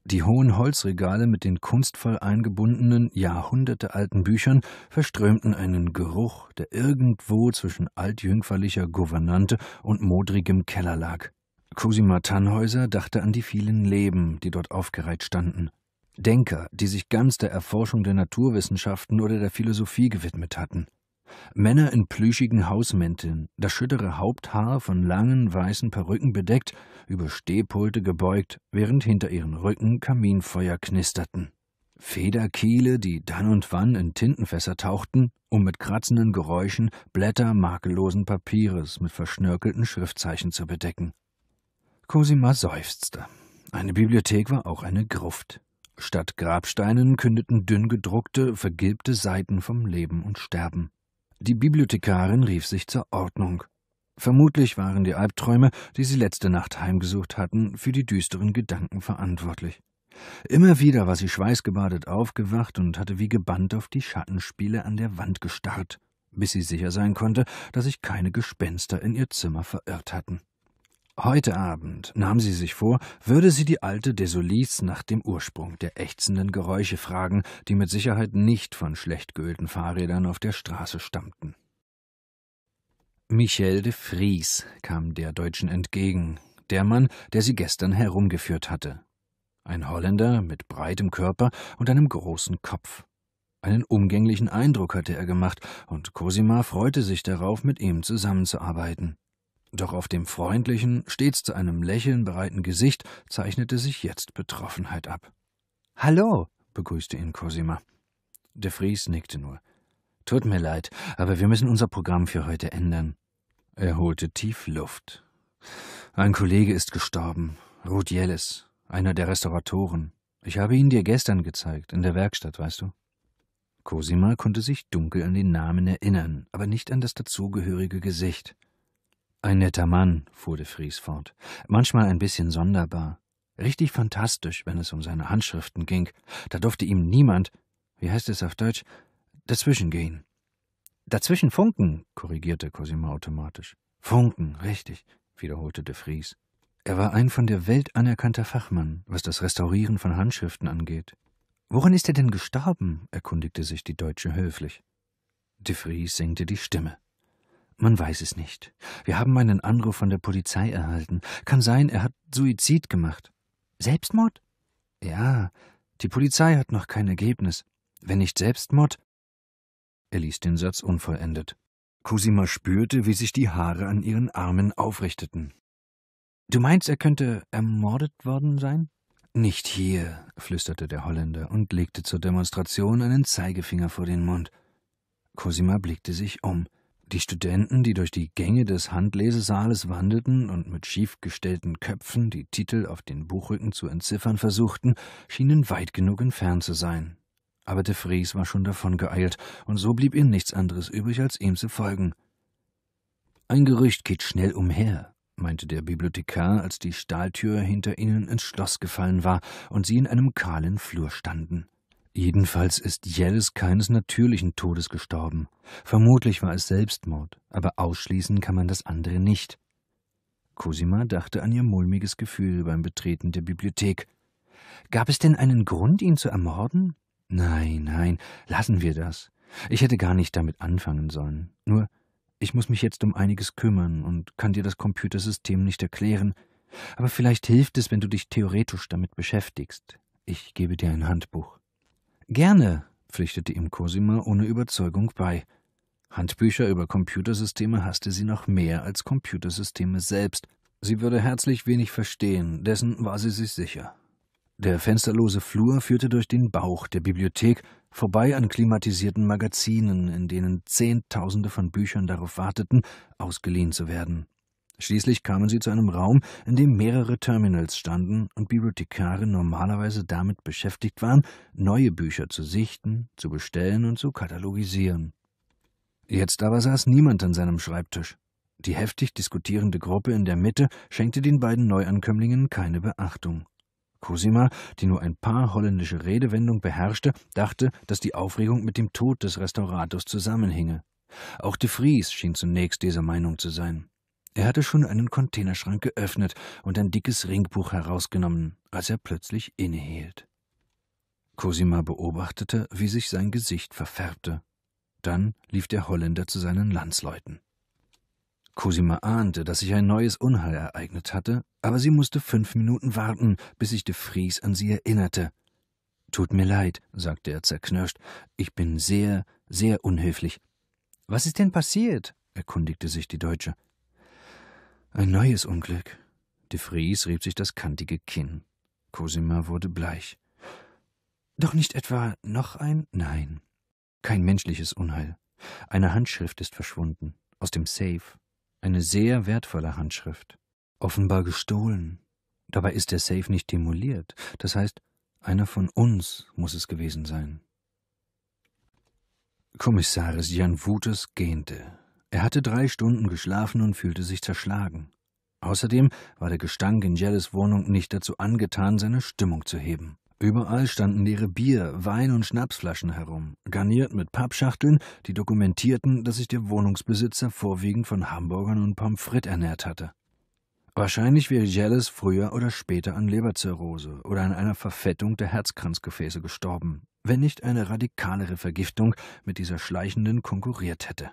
Die hohen Holzregale mit den kunstvoll eingebundenen, jahrhundertealten Büchern verströmten einen Geruch, der irgendwo zwischen altjüngferlicher Gouvernante und modrigem Keller lag. Cosima Tannhäuser dachte an die vielen Leben, die dort aufgereiht standen. Denker, die sich ganz der Erforschung der Naturwissenschaften oder der Philosophie gewidmet hatten. Männer in plüschigen Hausmänteln, das schüttere Haupthaar von langen weißen Perücken bedeckt, über Stehpulte gebeugt, während hinter ihren Rücken Kaminfeuer knisterten. Federkiele, die dann und wann in Tintenfässer tauchten, um mit kratzenden Geräuschen Blätter makellosen Papieres mit verschnörkelten Schriftzeichen zu bedecken. Cosima seufzte. Eine Bibliothek war auch eine Gruft. Statt Grabsteinen kündeten dünn gedruckte, vergilbte Seiten vom Leben und Sterben. Die Bibliothekarin rief sich zur Ordnung. Vermutlich waren die Albträume, die sie letzte Nacht heimgesucht hatten, für die düsteren Gedanken verantwortlich. Immer wieder war sie schweißgebadet aufgewacht und hatte wie gebannt auf die Schattenspiele an der Wand gestarrt, bis sie sicher sein konnte, dass sich keine Gespenster in ihr Zimmer verirrt hatten. Heute Abend, nahm sie sich vor, würde sie die alte Desolis nach dem Ursprung der ächzenden Geräusche fragen, die mit Sicherheit nicht von schlecht geölten Fahrrädern auf der Straße stammten. Michel de Vries kam der Deutschen entgegen, der Mann, der sie gestern herumgeführt hatte. Ein Holländer mit breitem Körper und einem großen Kopf. Einen umgänglichen Eindruck hatte er gemacht, und Cosima freute sich darauf, mit ihm zusammenzuarbeiten. Doch auf dem freundlichen, stets zu einem Lächeln bereiten Gesicht zeichnete sich jetzt Betroffenheit ab. Hallo, begrüßte ihn Cosima. De Vries nickte nur. Tut mir leid, aber wir müssen unser Programm für heute ändern. Er holte tief Luft. Ein Kollege ist gestorben, Ruth Jelles, einer der Restauratoren. Ich habe ihn dir gestern gezeigt, in der Werkstatt, weißt du? Cosima konnte sich dunkel an den Namen erinnern, aber nicht an das dazugehörige Gesicht. Ein netter Mann, fuhr de Vries fort, manchmal ein bisschen sonderbar, richtig fantastisch, wenn es um seine Handschriften ging, da durfte ihm niemand, wie heißt es auf Deutsch, dazwischengehen. Dazwischen funken, korrigierte Cosima automatisch. Funken, richtig, wiederholte de Vries. Er war ein von der Welt anerkannter Fachmann, was das Restaurieren von Handschriften angeht. Woran ist er denn gestorben? erkundigte sich die Deutsche höflich. De Vries senkte die Stimme. Man weiß es nicht. Wir haben einen Anruf von der Polizei erhalten. Kann sein, er hat Suizid gemacht. Selbstmord? Ja, die Polizei hat noch kein Ergebnis. Wenn nicht Selbstmord? Er ließ den Satz unvollendet. Cosima spürte, wie sich die Haare an ihren Armen aufrichteten. Du meinst, er könnte ermordet worden sein? Nicht hier, flüsterte der Holländer und legte zur Demonstration einen Zeigefinger vor den Mund. Cosima blickte sich um. Die Studenten, die durch die Gänge des Handlesesaales wandelten und mit schiefgestellten Köpfen die Titel auf den Buchrücken zu entziffern versuchten, schienen weit genug entfernt zu sein. Aber de Vries war schon davongeeilt, und so blieb ihr nichts anderes übrig, als ihm zu folgen. Ein Gerücht geht schnell umher, meinte der Bibliothekar, als die Stahltür hinter ihnen ins Schloss gefallen war und sie in einem kahlen Flur standen. Jedenfalls ist Jelles keines natürlichen Todes gestorben. Vermutlich war es Selbstmord, aber ausschließen kann man das andere nicht. Cosima dachte an ihr mulmiges Gefühl beim Betreten der Bibliothek. Gab es denn einen Grund, ihn zu ermorden? Nein, nein, lassen wir das. Ich hätte gar nicht damit anfangen sollen. Nur, ich muss mich jetzt um einiges kümmern und kann dir das Computersystem nicht erklären. Aber vielleicht hilft es, wenn du dich theoretisch damit beschäftigst. Ich gebe dir ein Handbuch. Gerne, pflichtete ihm Cosima ohne Überzeugung bei. Handbücher über Computersysteme hasste sie noch mehr als Computersysteme selbst. Sie würde herzlich wenig verstehen, dessen war sie sich sicher. Der fensterlose Flur führte durch den Bauch der Bibliothek, vorbei an klimatisierten Magazinen, in denen Zehntausende von Büchern darauf warteten, ausgeliehen zu werden. Schließlich kamen sie zu einem Raum, in dem mehrere Terminals standen und Bibliothekare normalerweise damit beschäftigt waren, neue Bücher zu sichten, zu bestellen und zu katalogisieren. Jetzt aber saß niemand an seinem Schreibtisch. Die heftig diskutierende Gruppe in der Mitte schenkte den beiden Neuankömmlingen keine Beachtung. Cosima, die nur ein paar holländische Redewendungen beherrschte, dachte, dass die Aufregung mit dem Tod des Restaurators zusammenhinge. Auch de Vries schien zunächst dieser Meinung zu sein. Er hatte schon einen Containerschrank geöffnet und ein dickes Ringbuch herausgenommen, als er plötzlich innehielt. Cosima beobachtete, wie sich sein Gesicht verfärbte. Dann lief der Holländer zu seinen Landsleuten. Cosima ahnte, dass sich ein neues Unheil ereignet hatte, aber sie musste fünf Minuten warten, bis sich de Vries an sie erinnerte. Tut mir leid, sagte er zerknirscht, ich bin sehr, sehr unhöflich. Was ist denn passiert? erkundigte sich die Deutsche. Ein neues Unglück. De Vries rieb sich das kantige Kinn. Cosima wurde bleich. Doch nicht etwa noch ein? Nein. Kein menschliches Unheil. Eine Handschrift ist verschwunden. Aus dem Safe. Eine sehr wertvolle Handschrift. Offenbar gestohlen. Dabei ist der Safe nicht demoliert. Das heißt, einer von uns muss es gewesen sein. Kommissaris Jan Wutes gähnte. Er hatte drei Stunden geschlafen und fühlte sich zerschlagen. Außerdem war der Gestank in Jellis Wohnung nicht dazu angetan, seine Stimmung zu heben. Überall standen leere Bier, Wein und Schnapsflaschen herum, garniert mit Pappschachteln, die dokumentierten, dass sich der Wohnungsbesitzer vorwiegend von Hamburgern und Pommes frites ernährt hatte. Wahrscheinlich wäre Jellis früher oder später an Leberzirrhose oder an einer Verfettung der Herzkranzgefäße gestorben, wenn nicht eine radikalere Vergiftung mit dieser schleichenden konkurriert hätte.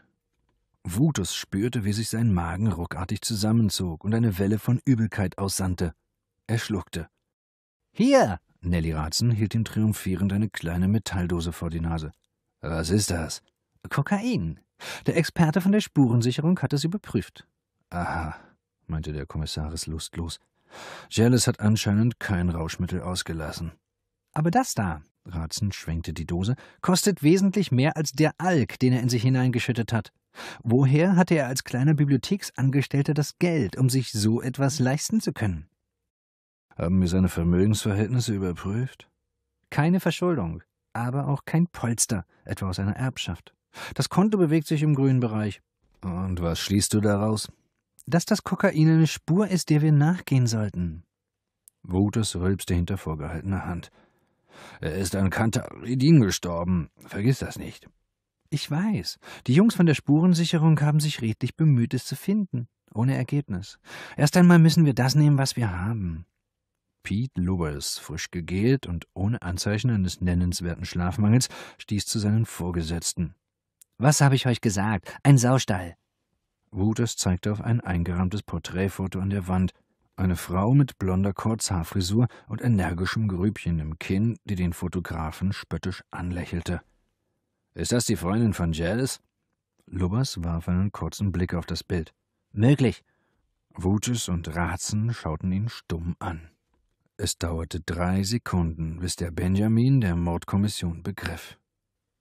Wutus spürte, wie sich sein Magen ruckartig zusammenzog und eine Welle von Übelkeit aussandte. Er schluckte. Hier! Nelly Ratzen hielt ihm triumphierend eine kleine Metalldose vor die Nase. Was ist das? Kokain. Der Experte von der Spurensicherung hat es überprüft. Aha, meinte der Kommissaris lustlos. Jellis hat anscheinend kein Rauschmittel ausgelassen. Aber das da, Ratzen schwenkte die Dose, kostet wesentlich mehr als der Alk, den er in sich hineingeschüttet hat. Woher hatte er als kleiner Bibliotheksangestellter das Geld, um sich so etwas leisten zu können? Haben wir seine Vermögensverhältnisse überprüft? Keine Verschuldung, aber auch kein Polster, etwa aus einer Erbschaft. Das Konto bewegt sich im grünen Bereich. Und was schließt du daraus? Dass das Kokain eine Spur ist, der wir nachgehen sollten. Wutus rülpste hinter vorgehaltener Hand. Er ist an Kantaridin gestorben. Vergiss das nicht. Ich weiß. Die Jungs von der Spurensicherung haben sich redlich bemüht, es zu finden. Ohne Ergebnis. Erst einmal müssen wir das nehmen, was wir haben. Pete Lewis, frisch gegelt und ohne Anzeichen eines nennenswerten Schlafmangels, stieß zu seinen Vorgesetzten. Was habe ich euch gesagt? Ein Saustall. Wooters zeigte auf ein eingerahmtes Porträtfoto an der Wand. Eine Frau mit blonder Kurzhaarfrisur und energischem Grübchen im Kinn, die den Fotografen spöttisch anlächelte. Ist das die Freundin von Jealous? Lubbers warf einen kurzen Blick auf das Bild. Möglich. Wutes und Ratzen schauten ihn stumm an. Es dauerte drei Sekunden, bis der Benjamin der Mordkommission begriff.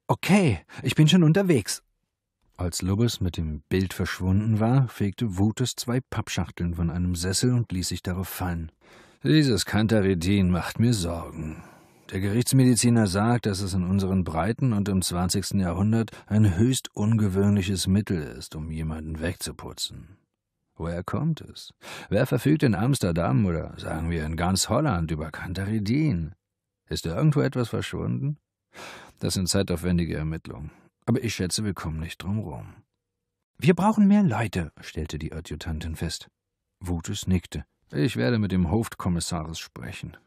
Okay, ich bin schon unterwegs, als Lubbes mit dem Bild verschwunden war, fegte Wutes zwei Pappschachteln von einem Sessel und ließ sich darauf fallen. Dieses Kantaridin macht mir Sorgen. Der Gerichtsmediziner sagt, dass es in unseren Breiten und im 20. Jahrhundert ein höchst ungewöhnliches Mittel ist, um jemanden wegzuputzen. Woher kommt es? Wer verfügt in Amsterdam oder sagen wir in ganz Holland über Kantaridin? Ist irgendwo etwas verschwunden? Das sind zeitaufwendige Ermittlungen aber ich schätze, wir kommen nicht drum rum. Wir brauchen mehr Leute, stellte die Adjutantin fest. Wutes nickte. Ich werde mit dem Hofkommissaris sprechen.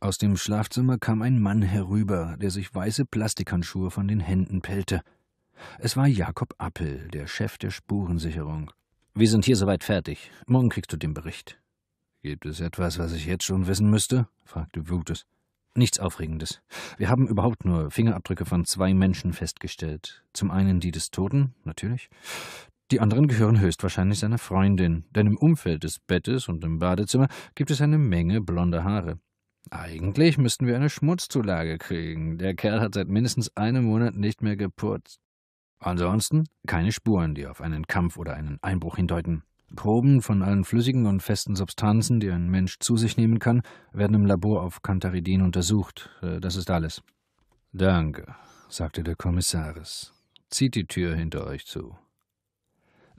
Aus dem Schlafzimmer kam ein Mann herüber, der sich weiße Plastikhandschuhe von den Händen pellte. Es war Jakob Appel, der Chef der Spurensicherung. Wir sind hier soweit fertig. Morgen kriegst du den Bericht. Gibt es etwas, was ich jetzt schon wissen müsste? fragte Wutes. Nichts Aufregendes. Wir haben überhaupt nur Fingerabdrücke von zwei Menschen festgestellt. Zum einen die des Toten, natürlich. Die anderen gehören höchstwahrscheinlich seiner Freundin, denn im Umfeld des Bettes und im Badezimmer gibt es eine Menge blonder Haare. Eigentlich müssten wir eine Schmutzzulage kriegen. Der Kerl hat seit mindestens einem Monat nicht mehr geputzt. Ansonsten keine Spuren, die auf einen Kampf oder einen Einbruch hindeuten. Proben von allen flüssigen und festen Substanzen, die ein Mensch zu sich nehmen kann, werden im Labor auf Cantaridin untersucht. Äh, das ist alles. Danke, sagte der Kommissaris. Zieht die Tür hinter euch zu.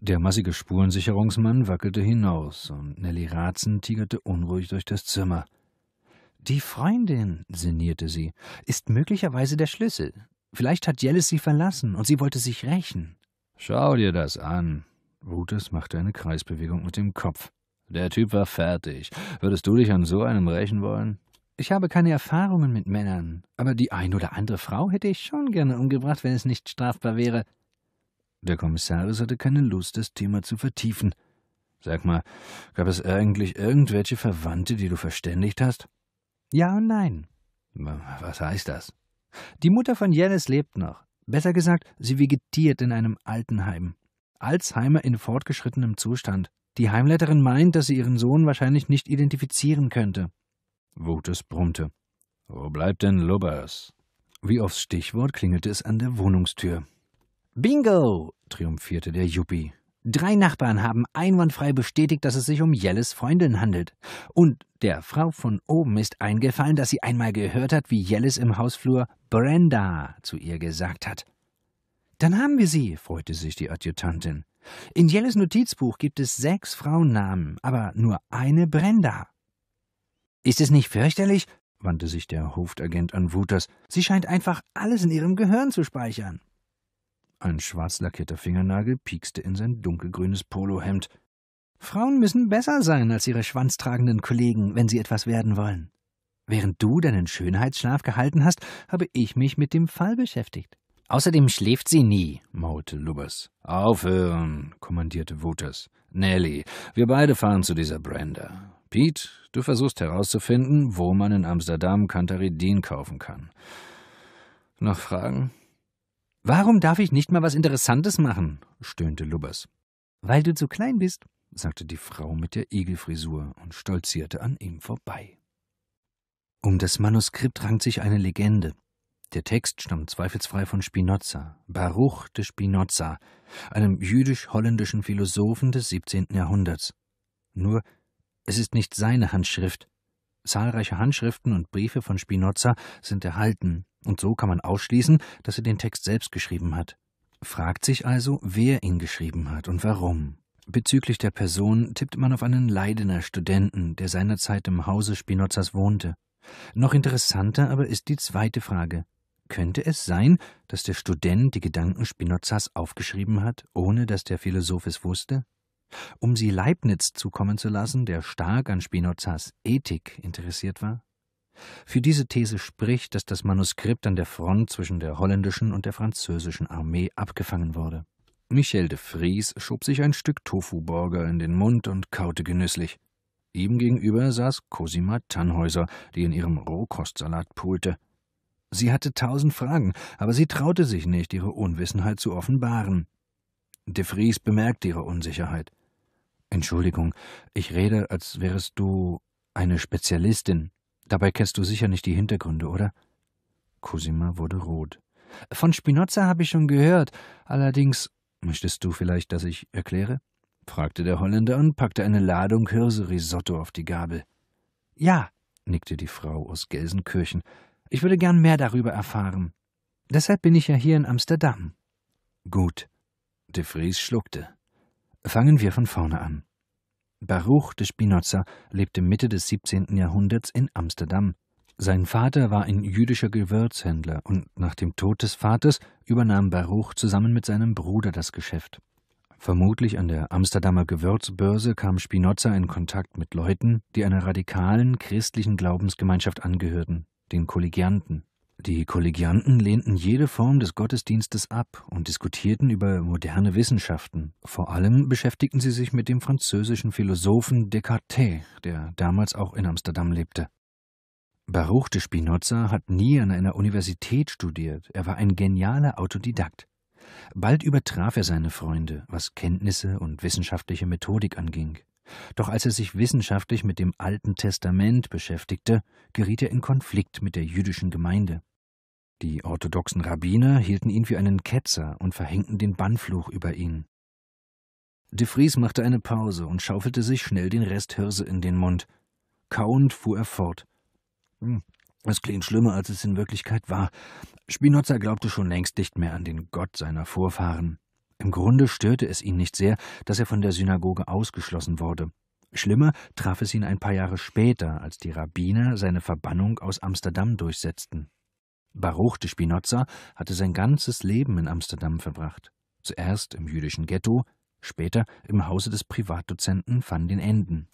Der massige Spurensicherungsmann wackelte hinaus und Nelly Ratzen tigerte unruhig durch das Zimmer. Die Freundin, sinnierte sie, ist möglicherweise der Schlüssel. Vielleicht hat Jellis sie verlassen und sie wollte sich rächen. Schau dir das an, Brutus machte eine Kreisbewegung mit dem Kopf. Der Typ war fertig. Würdest du dich an so einem rächen wollen? Ich habe keine Erfahrungen mit Männern, aber die ein oder andere Frau hätte ich schon gerne umgebracht, wenn es nicht strafbar wäre. Der Kommissaris hatte keine Lust, das Thema zu vertiefen. Sag mal, gab es eigentlich irgendwelche Verwandte, die du verständigt hast? Ja und nein. Was heißt das? Die Mutter von Jennis lebt noch. Besser gesagt, sie vegetiert in einem Altenheim. Alzheimer in fortgeschrittenem Zustand. Die Heimleiterin meint, dass sie ihren Sohn wahrscheinlich nicht identifizieren könnte. Wotus brummte. Wo bleibt denn Lubbers? Wie aufs Stichwort klingelte es an der Wohnungstür. Bingo! triumphierte der Yuppie. Drei Nachbarn haben einwandfrei bestätigt, dass es sich um Jelles Freundin handelt. Und der Frau von oben ist eingefallen, dass sie einmal gehört hat, wie Jelles im Hausflur Brenda zu ihr gesagt hat. Dann haben wir sie, freute sich die Adjutantin. In Jelles Notizbuch gibt es sechs Frauennamen, aber nur eine Brenda. Ist es nicht fürchterlich? wandte sich der Hofagent an Wuters. Sie scheint einfach alles in ihrem Gehirn zu speichern. Ein schwarz lackierter Fingernagel piekste in sein dunkelgrünes Polohemd. Frauen müssen besser sein als ihre schwanztragenden Kollegen, wenn sie etwas werden wollen. Während du deinen Schönheitsschlaf gehalten hast, habe ich mich mit dem Fall beschäftigt. Außerdem schläft sie nie, maulte Lubbers. Aufhören, kommandierte Wouters. Nelly, wir beide fahren zu dieser Brenda. Pete, du versuchst herauszufinden, wo man in Amsterdam Kantaridin kaufen kann. Noch Fragen? Warum darf ich nicht mal was Interessantes machen? stöhnte Lubbers. Weil du zu klein bist, sagte die Frau mit der Igelfrisur und stolzierte an ihm vorbei. Um das Manuskript rankt sich eine Legende. Der Text stammt zweifelsfrei von Spinoza, Baruch de Spinoza, einem jüdisch-holländischen Philosophen des 17. Jahrhunderts. Nur, es ist nicht seine Handschrift. Zahlreiche Handschriften und Briefe von Spinoza sind erhalten, und so kann man ausschließen, dass er den Text selbst geschrieben hat. Fragt sich also, wer ihn geschrieben hat und warum. Bezüglich der Person tippt man auf einen Leidener Studenten, der seinerzeit im Hause Spinozas wohnte. Noch interessanter aber ist die zweite Frage. Könnte es sein, dass der Student die Gedanken Spinozas aufgeschrieben hat, ohne dass der Philosoph es wusste? Um sie Leibniz zukommen zu lassen, der stark an Spinozas Ethik interessiert war? Für diese These spricht, dass das Manuskript an der Front zwischen der holländischen und der französischen Armee abgefangen wurde. Michel de Vries schob sich ein Stück Tofu-Burger in den Mund und kaute genüsslich. Ihm gegenüber saß Cosima Tannhäuser, die in ihrem Rohkostsalat poolte. Sie hatte tausend Fragen, aber sie traute sich nicht, ihre Unwissenheit zu offenbaren. De Vries bemerkte ihre Unsicherheit. Entschuldigung, ich rede, als wärest du eine Spezialistin. Dabei kennst du sicher nicht die Hintergründe, oder? Cosima wurde rot. Von Spinoza habe ich schon gehört. Allerdings. Möchtest du vielleicht, dass ich erkläre? fragte der Holländer und packte eine Ladung Hirse-Risotto auf die Gabel. Ja, nickte die Frau aus Gelsenkirchen. Ich würde gern mehr darüber erfahren. Deshalb bin ich ja hier in Amsterdam. Gut. De Vries schluckte. Fangen wir von vorne an. Baruch de Spinoza lebte Mitte des 17. Jahrhunderts in Amsterdam. Sein Vater war ein jüdischer Gewürzhändler und nach dem Tod des Vaters übernahm Baruch zusammen mit seinem Bruder das Geschäft. Vermutlich an der Amsterdamer Gewürzbörse kam Spinoza in Kontakt mit Leuten, die einer radikalen christlichen Glaubensgemeinschaft angehörten den Kollegianten. Die Kollegianten lehnten jede Form des Gottesdienstes ab und diskutierten über moderne Wissenschaften. Vor allem beschäftigten sie sich mit dem französischen Philosophen Descartes, der damals auch in Amsterdam lebte. Baruch de Spinoza hat nie an einer Universität studiert, er war ein genialer Autodidakt. Bald übertraf er seine Freunde, was Kenntnisse und wissenschaftliche Methodik anging. Doch als er sich wissenschaftlich mit dem Alten Testament beschäftigte, geriet er in Konflikt mit der jüdischen Gemeinde. Die orthodoxen Rabbiner hielten ihn für einen Ketzer und verhängten den Bannfluch über ihn. De Vries machte eine Pause und schaufelte sich schnell den Rest Hirse in den Mund. Kauend fuhr er fort. Hm, es klingt schlimmer, als es in Wirklichkeit war. Spinoza glaubte schon längst nicht mehr an den Gott seiner Vorfahren. Im Grunde störte es ihn nicht sehr, dass er von der Synagoge ausgeschlossen wurde. Schlimmer traf es ihn ein paar Jahre später, als die Rabbiner seine Verbannung aus Amsterdam durchsetzten. Baruch de Spinoza hatte sein ganzes Leben in Amsterdam verbracht. Zuerst im jüdischen Ghetto, später im Hause des Privatdozenten van den Enden.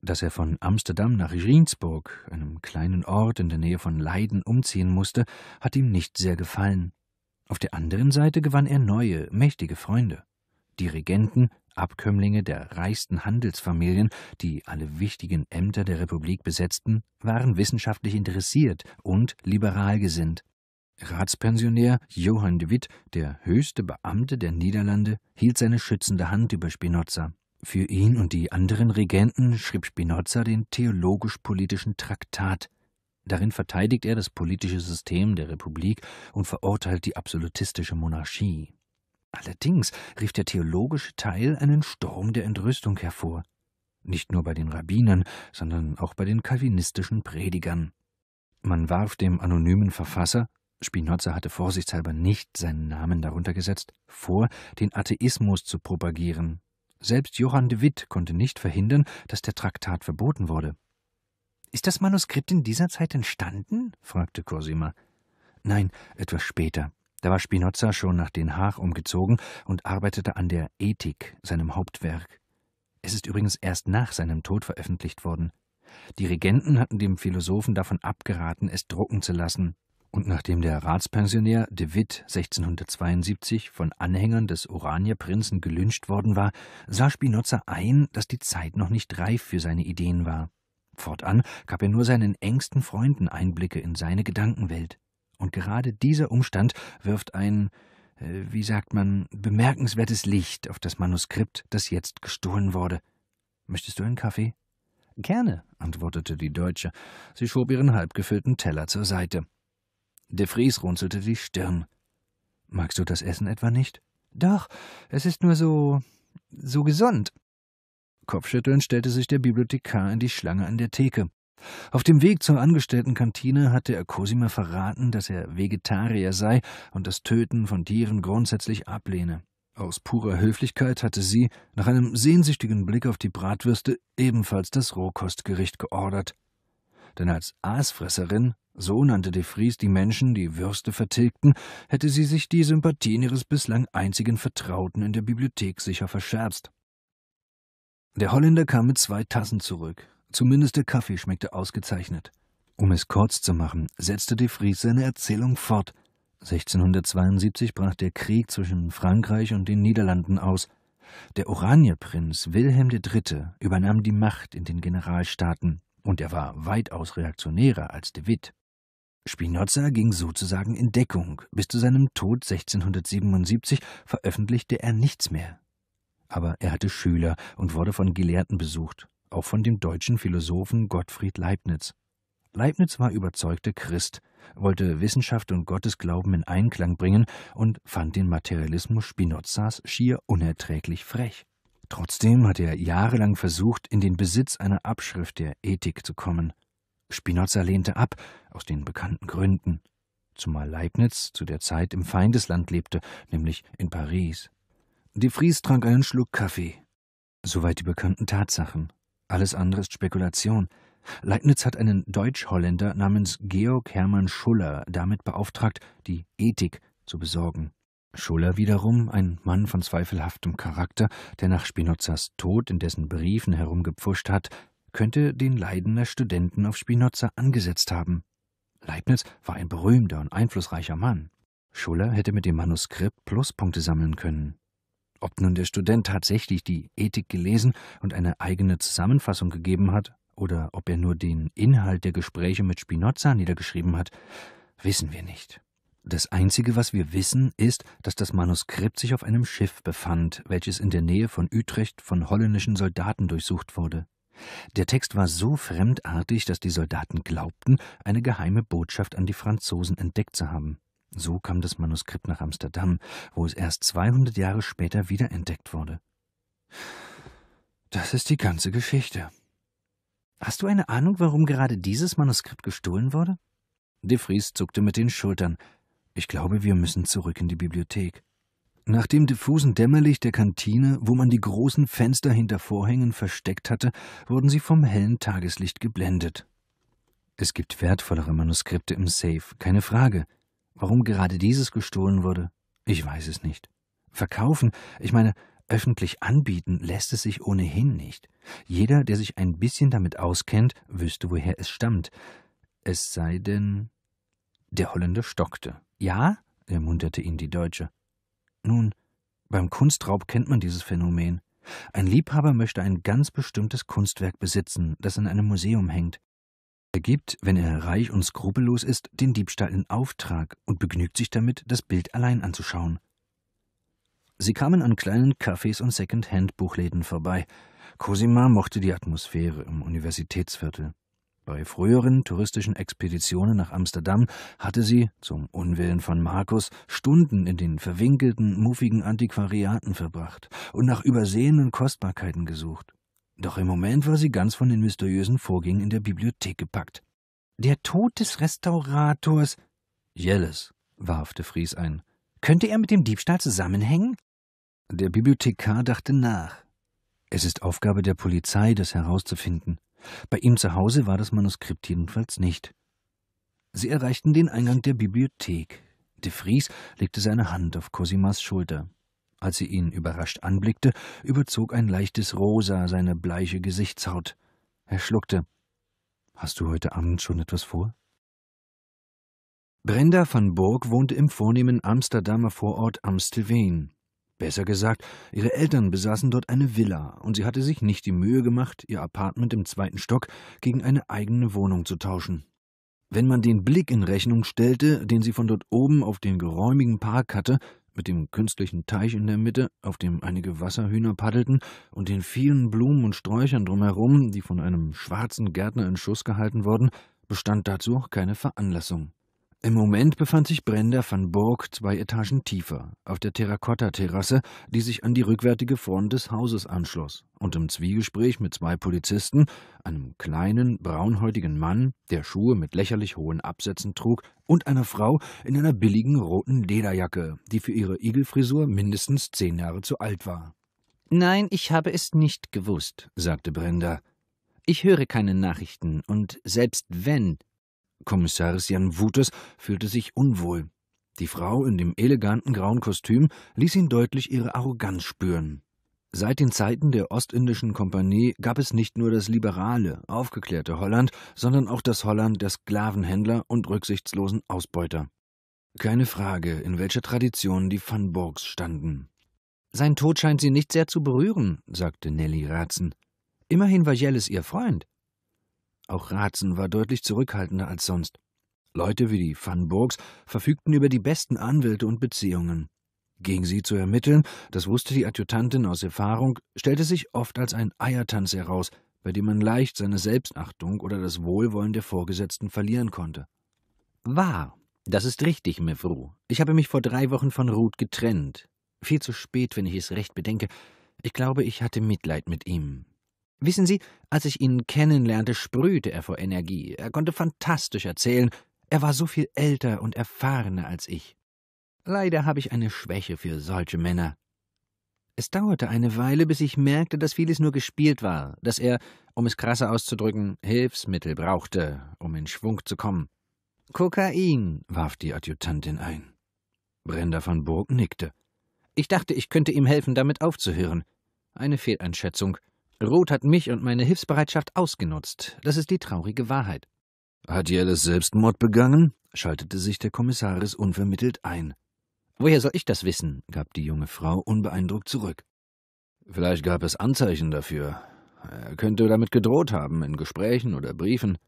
Dass er von Amsterdam nach Regensburg, einem kleinen Ort in der Nähe von Leiden, umziehen musste, hat ihm nicht sehr gefallen. Auf der anderen Seite gewann er neue, mächtige Freunde. Dirigenten, Abkömmlinge der reichsten Handelsfamilien, die alle wichtigen Ämter der Republik besetzten, waren wissenschaftlich interessiert und liberal gesinnt. Ratspensionär Johann de Witt, der höchste Beamte der Niederlande, hielt seine schützende Hand über Spinoza. Für ihn und die anderen Regenten schrieb Spinoza den theologisch-politischen Traktat Darin verteidigt er das politische System der Republik und verurteilt die absolutistische Monarchie. Allerdings rief der theologische Teil einen Sturm der Entrüstung hervor, nicht nur bei den Rabbinern, sondern auch bei den kalvinistischen Predigern. Man warf dem anonymen Verfasser, Spinoza hatte vorsichtshalber nicht seinen Namen darunter gesetzt, vor, den Atheismus zu propagieren. Selbst Johann de Witt konnte nicht verhindern, dass der Traktat verboten wurde. Ist das Manuskript in dieser Zeit entstanden? fragte Cosima. Nein, etwas später. Da war Spinoza schon nach Den Haag umgezogen und arbeitete an der Ethik, seinem Hauptwerk. Es ist übrigens erst nach seinem Tod veröffentlicht worden. Die Regenten hatten dem Philosophen davon abgeraten, es drucken zu lassen, und nachdem der Ratspensionär de Witt 1672 von Anhängern des Oranierprinzen gelünscht worden war, sah Spinoza ein, dass die Zeit noch nicht reif für seine Ideen war. Fortan gab er nur seinen engsten Freunden Einblicke in seine Gedankenwelt. Und gerade dieser Umstand wirft ein, äh, wie sagt man, bemerkenswertes Licht auf das Manuskript, das jetzt gestohlen wurde. Möchtest du einen Kaffee? Gerne, antwortete die Deutsche. Sie schob ihren halbgefüllten Teller zur Seite. De Vries runzelte die Stirn. Magst du das Essen etwa nicht? Doch, es ist nur so. so gesund. Kopfschütteln stellte sich der Bibliothekar in die Schlange an der Theke. Auf dem Weg zur angestellten Kantine hatte er Cosima verraten, dass er Vegetarier sei und das Töten von Tieren grundsätzlich ablehne. Aus purer Höflichkeit hatte sie, nach einem sehnsüchtigen Blick auf die Bratwürste, ebenfalls das Rohkostgericht geordert. Denn als Aasfresserin, so nannte de Vries die Menschen, die Würste vertilgten, hätte sie sich die Sympathien ihres bislang einzigen Vertrauten in der Bibliothek sicher verscherzt. Der Holländer kam mit zwei Tassen zurück. Zumindest der Kaffee schmeckte ausgezeichnet. Um es kurz zu machen, setzte de Vries seine Erzählung fort. 1672 brach der Krieg zwischen Frankreich und den Niederlanden aus. Der Oranjeprinz Wilhelm III. übernahm die Macht in den Generalstaaten und er war weitaus reaktionärer als de Witt. Spinoza ging sozusagen in Deckung. Bis zu seinem Tod 1677 veröffentlichte er nichts mehr. Aber er hatte Schüler und wurde von Gelehrten besucht, auch von dem deutschen Philosophen Gottfried Leibniz. Leibniz war überzeugter Christ, wollte Wissenschaft und Gottesglauben in Einklang bringen und fand den Materialismus Spinozas schier unerträglich frech. Trotzdem hat er jahrelang versucht, in den Besitz einer Abschrift der Ethik zu kommen. Spinoza lehnte ab, aus den bekannten Gründen, zumal Leibniz zu der Zeit im Feindesland lebte, nämlich in Paris. Die Fries trank einen Schluck Kaffee. Soweit die bekannten Tatsachen. Alles andere ist Spekulation. Leibniz hat einen Deutsch-Holländer namens Georg Hermann Schuller damit beauftragt, die Ethik zu besorgen. Schuller wiederum, ein Mann von zweifelhaftem Charakter, der nach Spinozas Tod in dessen Briefen herumgepfuscht hat, könnte den Leidener Studenten auf Spinoza angesetzt haben. Leibniz war ein berühmter und einflussreicher Mann. Schuller hätte mit dem Manuskript Pluspunkte sammeln können. Ob nun der Student tatsächlich die Ethik gelesen und eine eigene Zusammenfassung gegeben hat, oder ob er nur den Inhalt der Gespräche mit Spinoza niedergeschrieben hat, wissen wir nicht. Das Einzige, was wir wissen, ist, dass das Manuskript sich auf einem Schiff befand, welches in der Nähe von Utrecht von holländischen Soldaten durchsucht wurde. Der Text war so fremdartig, dass die Soldaten glaubten, eine geheime Botschaft an die Franzosen entdeckt zu haben. So kam das Manuskript nach Amsterdam, wo es erst 200 Jahre später wiederentdeckt wurde. Das ist die ganze Geschichte. Hast du eine Ahnung, warum gerade dieses Manuskript gestohlen wurde? De Vries zuckte mit den Schultern. Ich glaube, wir müssen zurück in die Bibliothek. Nach dem diffusen Dämmerlicht der Kantine, wo man die großen Fenster hinter Vorhängen versteckt hatte, wurden sie vom hellen Tageslicht geblendet. Es gibt wertvollere Manuskripte im Safe, keine Frage, Warum gerade dieses gestohlen wurde, ich weiß es nicht. Verkaufen, ich meine, öffentlich anbieten lässt es sich ohnehin nicht. Jeder, der sich ein bisschen damit auskennt, wüsste, woher es stammt. Es sei denn. Der Holländer stockte. Ja? ermunterte ihn die Deutsche. Nun, beim Kunstraub kennt man dieses Phänomen. Ein Liebhaber möchte ein ganz bestimmtes Kunstwerk besitzen, das in einem Museum hängt. Er gibt, wenn er reich und skrupellos ist, den Diebstahl in Auftrag und begnügt sich damit, das Bild allein anzuschauen. Sie kamen an kleinen Cafés und Second-Hand-Buchläden vorbei. Cosima mochte die Atmosphäre im Universitätsviertel. Bei früheren touristischen Expeditionen nach Amsterdam hatte sie, zum Unwillen von Markus, Stunden in den verwinkelten, muffigen Antiquariaten verbracht und nach übersehenen Kostbarkeiten gesucht. Doch im Moment war sie ganz von den mysteriösen Vorgängen in der Bibliothek gepackt. Der Tod des Restaurators. Jelles, de Vries ein. Könnte er mit dem Diebstahl zusammenhängen? Der Bibliothekar dachte nach. Es ist Aufgabe der Polizei, das herauszufinden. Bei ihm zu Hause war das Manuskript jedenfalls nicht. Sie erreichten den Eingang der Bibliothek. De Vries legte seine Hand auf Cosimas Schulter. Als sie ihn überrascht anblickte, überzog ein leichtes Rosa seine bleiche Gesichtshaut. Er schluckte. Hast du heute Abend schon etwas vor? Brenda van Burg wohnte im vornehmen Amsterdamer Vorort Amstelveen. Besser gesagt, ihre Eltern besaßen dort eine Villa und sie hatte sich nicht die Mühe gemacht, ihr Apartment im zweiten Stock gegen eine eigene Wohnung zu tauschen. Wenn man den Blick in Rechnung stellte, den sie von dort oben auf den geräumigen Park hatte, mit dem künstlichen Teich in der Mitte, auf dem einige Wasserhühner paddelten, und den vielen Blumen und Sträuchern drumherum, die von einem schwarzen Gärtner in Schuss gehalten wurden, bestand dazu auch keine Veranlassung. Im Moment befand sich Brenda van Burg zwei Etagen tiefer, auf der Terrakotta-Terrasse, die sich an die rückwärtige Front des Hauses anschloss, und im Zwiegespräch mit zwei Polizisten, einem kleinen, braunhäutigen Mann, der Schuhe mit lächerlich hohen Absätzen trug, und einer Frau in einer billigen roten Lederjacke, die für ihre Igelfrisur mindestens zehn Jahre zu alt war. Nein, ich habe es nicht gewusst, sagte Brenda. Ich höre keine Nachrichten, und selbst wenn, Kommissars Jan Wuters fühlte sich unwohl. Die Frau in dem eleganten grauen Kostüm ließ ihn deutlich ihre Arroganz spüren. Seit den Zeiten der Ostindischen Kompanie gab es nicht nur das liberale, aufgeklärte Holland, sondern auch das Holland der Sklavenhändler und rücksichtslosen Ausbeuter. Keine Frage, in welcher Tradition die Van Borgs standen. Sein Tod scheint sie nicht sehr zu berühren, sagte Nelly Ratzen. Immerhin war Jelles ihr Freund. Auch Ratzen war deutlich zurückhaltender als sonst. Leute wie die Van Burgs verfügten über die besten Anwälte und Beziehungen. Gegen sie zu ermitteln, das wusste die Adjutantin aus Erfahrung, stellte sich oft als ein Eiertanz heraus, bei dem man leicht seine Selbstachtung oder das Wohlwollen der Vorgesetzten verlieren konnte. Wahr, das ist richtig, Mefru. Ich habe mich vor drei Wochen von Ruth getrennt. Viel zu spät, wenn ich es recht bedenke. Ich glaube, ich hatte Mitleid mit ihm. Wissen Sie, als ich ihn kennenlernte, sprühte er vor Energie, er konnte fantastisch erzählen, er war so viel älter und erfahrener als ich. Leider habe ich eine Schwäche für solche Männer. Es dauerte eine Weile, bis ich merkte, dass vieles nur gespielt war, dass er, um es krasser auszudrücken, Hilfsmittel brauchte, um in Schwung zu kommen. Kokain, warf die Adjutantin ein. Brenda von Burg nickte. Ich dachte, ich könnte ihm helfen, damit aufzuhören. Eine Fehleinschätzung. Ruth hat mich und meine Hilfsbereitschaft ausgenutzt. Das ist die traurige Wahrheit. Hat Jelles Selbstmord begangen? schaltete sich der Kommissaris unvermittelt ein. Woher soll ich das wissen? gab die junge Frau unbeeindruckt zurück. Vielleicht gab es Anzeichen dafür. Er könnte damit gedroht haben, in Gesprächen oder Briefen.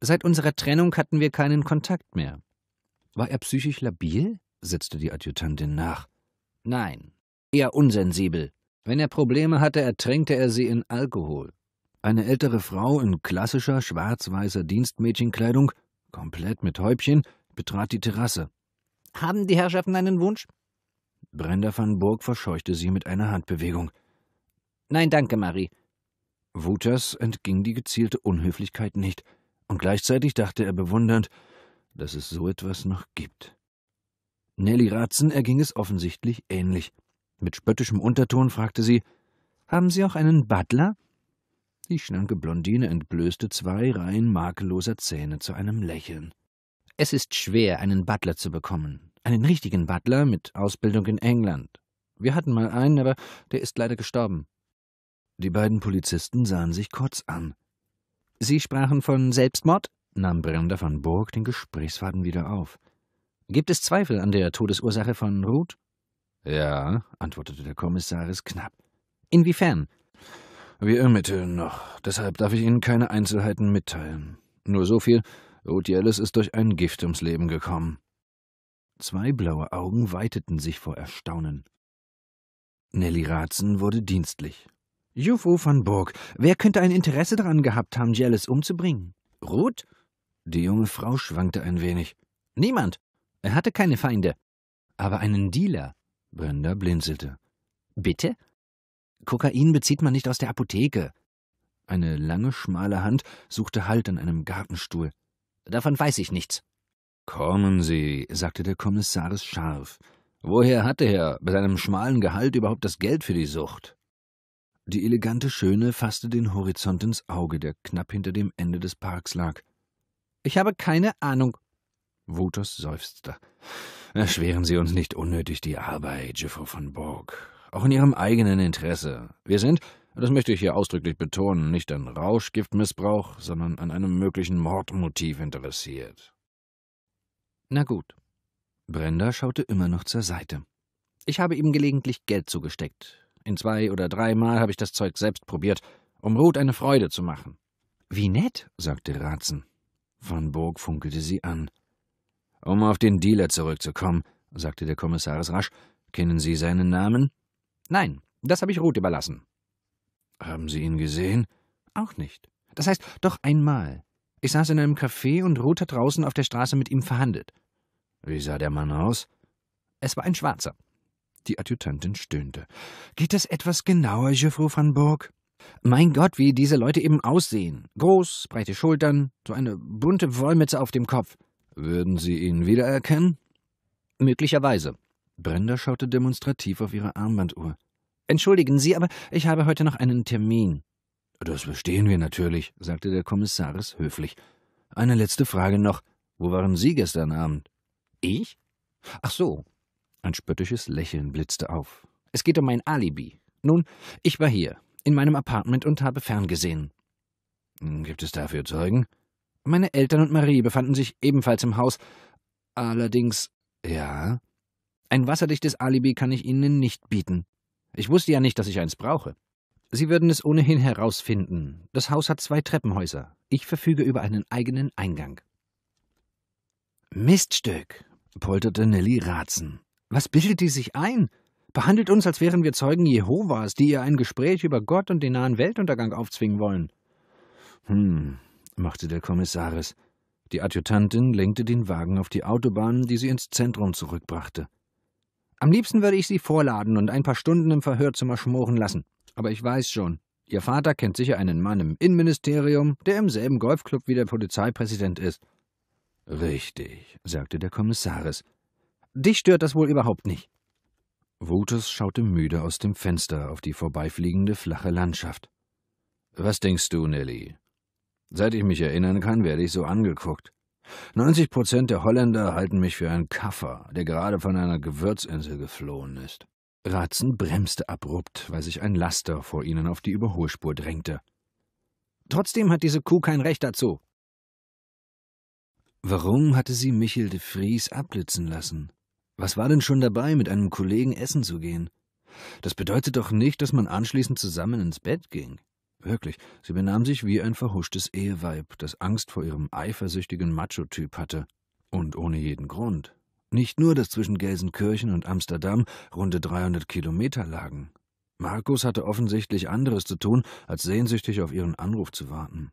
Seit unserer Trennung hatten wir keinen Kontakt mehr. War er psychisch labil? setzte die Adjutantin nach. Nein, eher unsensibel. Wenn er Probleme hatte, ertränkte er sie in Alkohol. Eine ältere Frau in klassischer schwarz-weißer Dienstmädchenkleidung, komplett mit Häubchen, betrat die Terrasse. Haben die Herrschaften einen Wunsch? Brenda van Burg verscheuchte sie mit einer Handbewegung. Nein, danke, Marie. Wuters entging die gezielte Unhöflichkeit nicht, und gleichzeitig dachte er bewundernd, dass es so etwas noch gibt. Nelly Ratzen erging es offensichtlich ähnlich. Mit spöttischem Unterton fragte sie Haben Sie auch einen Butler? Die schlanke Blondine entblößte zwei Reihen makelloser Zähne zu einem Lächeln. Es ist schwer, einen Butler zu bekommen. Einen richtigen Butler mit Ausbildung in England. Wir hatten mal einen, aber der ist leider gestorben. Die beiden Polizisten sahen sich kurz an. Sie sprachen von Selbstmord? nahm Brenda von Burg den Gesprächsfaden wieder auf. Gibt es Zweifel an der Todesursache von Ruth? Ja, antwortete der Kommissaris knapp. Inwiefern? Wir ermitteln noch, deshalb darf ich Ihnen keine Einzelheiten mitteilen. Nur so viel, Ruth Jellis ist durch ein Gift ums Leben gekommen. Zwei blaue Augen weiteten sich vor Erstaunen. Nelly Ratzen wurde dienstlich. Jufu van Burg, wer könnte ein Interesse daran gehabt haben, Jellis umzubringen? Ruth? Die junge Frau schwankte ein wenig. Niemand. Er hatte keine Feinde. Aber einen Dealer. Brenda blinzelte. Bitte? Kokain bezieht man nicht aus der Apotheke. Eine lange, schmale Hand suchte Halt an einem Gartenstuhl. Davon weiß ich nichts. Kommen Sie, sagte der Kommissaris scharf. Woher hatte er bei seinem schmalen Gehalt überhaupt das Geld für die Sucht? Die elegante Schöne fasste den Horizont ins Auge, der knapp hinter dem Ende des Parks lag. Ich habe keine Ahnung. Wotos seufzte. Erschweren Sie uns nicht unnötig die Arbeit, Jiffre von Borg. Auch in Ihrem eigenen Interesse. Wir sind, das möchte ich hier ausdrücklich betonen, nicht an Rauschgiftmissbrauch, sondern an einem möglichen Mordmotiv interessiert. Na gut. Brenda schaute immer noch zur Seite. Ich habe ihm gelegentlich Geld zugesteckt. In zwei oder dreimal habe ich das Zeug selbst probiert, um Ruth eine Freude zu machen. Wie nett, sagte Ratzen. Van Burg funkelte sie an. Um auf den Dealer zurückzukommen, sagte der Kommissaris rasch, kennen Sie seinen Namen? Nein, das habe ich Ruth überlassen. Haben Sie ihn gesehen? Auch nicht. Das heißt, doch einmal. Ich saß in einem Café und Ruth hat draußen auf der Straße mit ihm verhandelt. Wie sah der Mann aus? Es war ein Schwarzer. Die Adjutantin stöhnte. Geht das etwas genauer, Geoffroy van Burg? Mein Gott, wie diese Leute eben aussehen. Groß, breite Schultern, so eine bunte Wollmütze auf dem Kopf. Würden Sie ihn wiedererkennen? Möglicherweise. Brenda schaute demonstrativ auf ihre Armbanduhr. Entschuldigen Sie, aber ich habe heute noch einen Termin. Das verstehen wir natürlich, sagte der Kommissaris höflich. Eine letzte Frage noch. Wo waren Sie gestern Abend? Ich? Ach so. Ein spöttisches Lächeln blitzte auf. Es geht um mein Alibi. Nun, ich war hier, in meinem Apartment und habe ferngesehen. Hm, gibt es dafür Zeugen? Meine Eltern und Marie befanden sich ebenfalls im Haus. Allerdings. Ja. Ein wasserdichtes Alibi kann ich Ihnen nicht bieten. Ich wusste ja nicht, dass ich eins brauche. Sie würden es ohnehin herausfinden. Das Haus hat zwei Treppenhäuser. Ich verfüge über einen eigenen Eingang. Miststück, polterte Nelly Ratzen. Was bildet die sich ein? Behandelt uns, als wären wir Zeugen Jehovas, die ihr ein Gespräch über Gott und den nahen Weltuntergang aufzwingen wollen. Hm, machte der Kommissaris. Die Adjutantin lenkte den Wagen auf die Autobahn, die sie ins Zentrum zurückbrachte. Am liebsten würde ich Sie vorladen und ein paar Stunden im Verhörzimmer schmoren lassen. Aber ich weiß schon, Ihr Vater kennt sicher einen Mann im Innenministerium, der im selben Golfclub wie der Polizeipräsident ist. Richtig, sagte der Kommissaris. Dich stört das wohl überhaupt nicht. Wouters schaute müde aus dem Fenster auf die vorbeifliegende flache Landschaft. Was denkst du, Nelly? Seit ich mich erinnern kann, werde ich so angeguckt. 90 Prozent der Holländer halten mich für einen Kaffer, der gerade von einer Gewürzinsel geflohen ist. Ratzen bremste abrupt, weil sich ein Laster vor ihnen auf die Überholspur drängte. Trotzdem hat diese Kuh kein Recht dazu. Warum hatte sie Michel de Vries abblitzen lassen? Was war denn schon dabei, mit einem Kollegen essen zu gehen? Das bedeutet doch nicht, dass man anschließend zusammen ins Bett ging. Wirklich, sie benahm sich wie ein verhuschtes Eheweib, das Angst vor ihrem eifersüchtigen Macho-Typ hatte. Und ohne jeden Grund. Nicht nur, dass zwischen Gelsenkirchen und Amsterdam runde 300 Kilometer lagen. Markus hatte offensichtlich anderes zu tun, als sehnsüchtig auf ihren Anruf zu warten.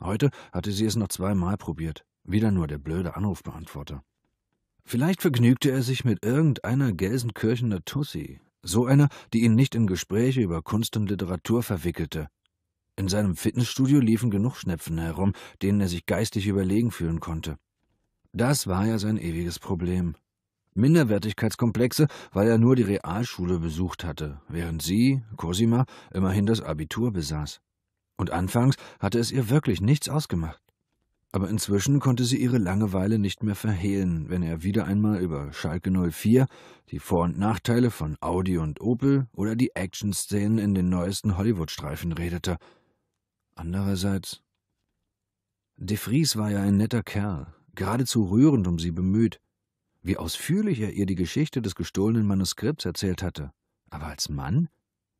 Heute hatte sie es noch zweimal probiert. Wieder nur der blöde Anrufbeantworter. Vielleicht vergnügte er sich mit irgendeiner Gelsenkirchener Tussi, so einer, die ihn nicht in Gespräche über Kunst und Literatur verwickelte, in seinem Fitnessstudio liefen genug Schnepfen herum, denen er sich geistig überlegen fühlen konnte. Das war ja sein ewiges Problem. Minderwertigkeitskomplexe, weil er nur die Realschule besucht hatte, während sie, Cosima, immerhin das Abitur besaß. Und anfangs hatte es ihr wirklich nichts ausgemacht. Aber inzwischen konnte sie ihre Langeweile nicht mehr verhehlen, wenn er wieder einmal über Schalke 04, die Vor- und Nachteile von Audi und Opel oder die Action-Szenen in den neuesten Hollywood-Streifen redete – Andererseits... De Vries war ja ein netter Kerl, geradezu rührend um sie bemüht. Wie ausführlich er ihr die Geschichte des gestohlenen Manuskripts erzählt hatte. Aber als Mann?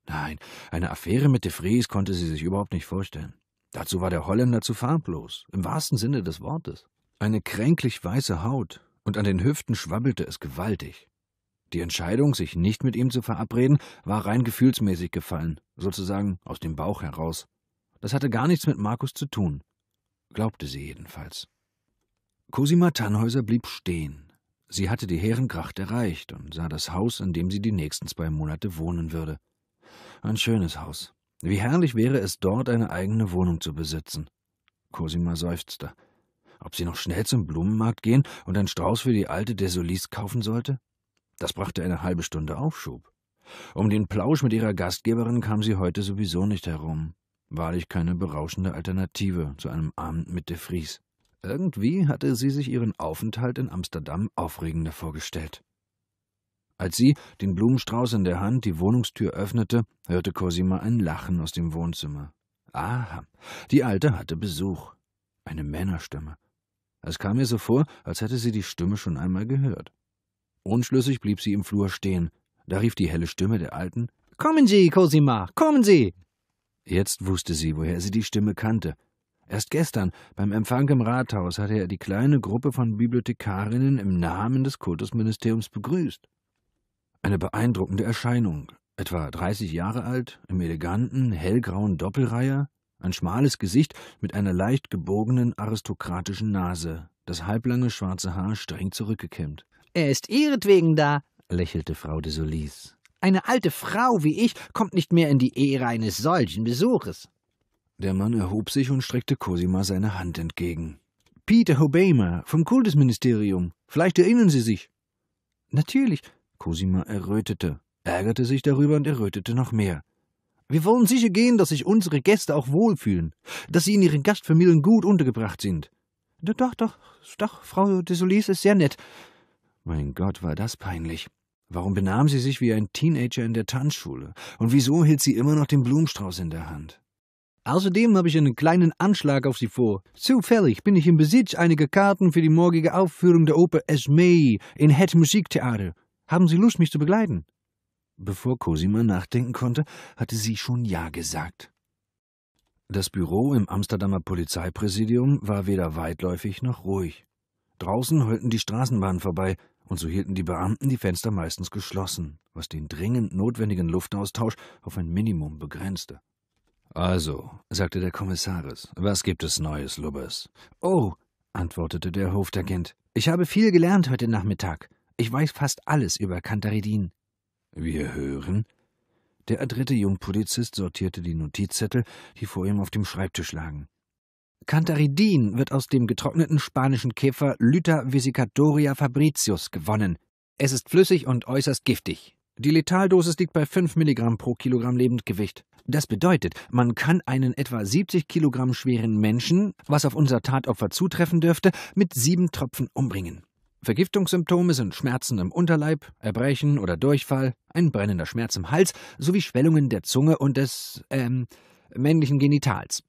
Nein, eine Affäre mit De Vries konnte sie sich überhaupt nicht vorstellen. Dazu war der Holländer zu farblos, im wahrsten Sinne des Wortes. Eine kränklich weiße Haut, und an den Hüften schwabbelte es gewaltig. Die Entscheidung, sich nicht mit ihm zu verabreden, war rein gefühlsmäßig gefallen, sozusagen aus dem Bauch heraus. Das hatte gar nichts mit Markus zu tun, glaubte sie jedenfalls. Cosima Tannhäuser blieb stehen. Sie hatte die Herengracht erreicht und sah das Haus, in dem sie die nächsten zwei Monate wohnen würde. Ein schönes Haus. Wie herrlich wäre es dort, eine eigene Wohnung zu besitzen. Cosima seufzte. Ob sie noch schnell zum Blumenmarkt gehen und einen Strauß für die alte Desolis kaufen sollte? Das brachte eine halbe Stunde Aufschub. Um den Plausch mit ihrer Gastgeberin kam sie heute sowieso nicht herum wahrlich keine berauschende Alternative zu einem Abend mit de Vries. Irgendwie hatte sie sich ihren Aufenthalt in Amsterdam aufregender vorgestellt. Als sie, den Blumenstrauß in der Hand, die Wohnungstür öffnete, hörte Cosima ein Lachen aus dem Wohnzimmer. Aha, die Alte hatte Besuch. Eine Männerstimme. Es kam ihr so vor, als hätte sie die Stimme schon einmal gehört. Unschlüssig blieb sie im Flur stehen. Da rief die helle Stimme der Alten: Kommen Sie, Cosima, kommen Sie! Jetzt wusste sie, woher sie die Stimme kannte. Erst gestern, beim Empfang im Rathaus, hatte er die kleine Gruppe von Bibliothekarinnen im Namen des Kultusministeriums begrüßt. Eine beeindruckende Erscheinung, etwa 30 Jahre alt, im eleganten, hellgrauen Doppelreiher, ein schmales Gesicht mit einer leicht gebogenen aristokratischen Nase, das halblange schwarze Haar streng zurückgekämmt. Er ist ihretwegen da, lächelte Frau de Solis. Eine alte Frau wie ich kommt nicht mehr in die Ehre eines solchen Besuches. Der Mann erhob sich und streckte Cosima seine Hand entgegen. Peter Hobemer vom Kultusministerium. Vielleicht erinnern Sie sich. Natürlich. Cosima errötete, ärgerte sich darüber und errötete noch mehr. Wir wollen sicher gehen, dass sich unsere Gäste auch wohlfühlen, dass sie in ihren Gastfamilien gut untergebracht sind. Doch, doch, doch, Frau Desolis ist sehr nett. Mein Gott, war das peinlich. Warum benahm sie sich wie ein Teenager in der Tanzschule? Und wieso hielt sie immer noch den Blumenstrauß in der Hand? Außerdem habe ich einen kleinen Anschlag auf Sie vor. Zufällig bin ich im Besitz einiger Karten für die morgige Aufführung der Oper Esme in Het Musiktheater. Haben Sie Lust, mich zu begleiten? Bevor Cosima nachdenken konnte, hatte sie schon Ja gesagt. Das Büro im Amsterdamer Polizeipräsidium war weder weitläufig noch ruhig. Draußen heulten die Straßenbahnen vorbei, und so hielten die Beamten die Fenster meistens geschlossen, was den dringend notwendigen Luftaustausch auf ein Minimum begrenzte. Also, sagte der Kommissaris, was gibt es Neues, Lubbers? Oh, antwortete der Hofdagent, ich habe viel gelernt heute Nachmittag. Ich weiß fast alles über Kantaridin. Wir hören. Der adrette Jungpolizist sortierte die Notizzettel, die vor ihm auf dem Schreibtisch lagen. Cantaridin wird aus dem getrockneten spanischen Käfer Lyta visicatoria fabricius gewonnen. Es ist flüssig und äußerst giftig. Die Letaldosis liegt bei 5 Milligramm pro Kilogramm Lebendgewicht. Das bedeutet, man kann einen etwa 70 Kilogramm schweren Menschen, was auf unser Tatopfer zutreffen dürfte, mit sieben Tropfen umbringen. Vergiftungssymptome sind Schmerzen im Unterleib, Erbrechen oder Durchfall, ein brennender Schmerz im Hals sowie Schwellungen der Zunge und des ähm, männlichen Genitals.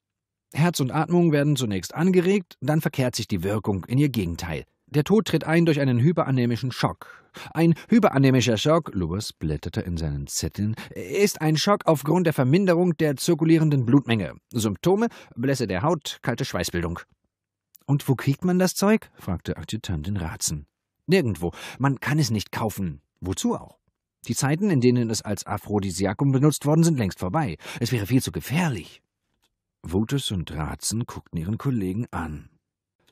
Herz und Atmung werden zunächst angeregt, dann verkehrt sich die Wirkung in ihr Gegenteil. Der Tod tritt ein durch einen hyperanämischen Schock. Ein hyperanämischer Schock, Lewis blätterte in seinen Zetteln, ist ein Schock aufgrund der Verminderung der zirkulierenden Blutmenge. Symptome: Blässe der Haut, kalte Schweißbildung. Und wo kriegt man das Zeug? fragte Adjutantin Ratzen. Nirgendwo. Man kann es nicht kaufen. Wozu auch? Die Zeiten, in denen es als Aphrodisiakum benutzt worden, sind längst vorbei. Es wäre viel zu gefährlich. Wutes und Ratzen guckten ihren Kollegen an.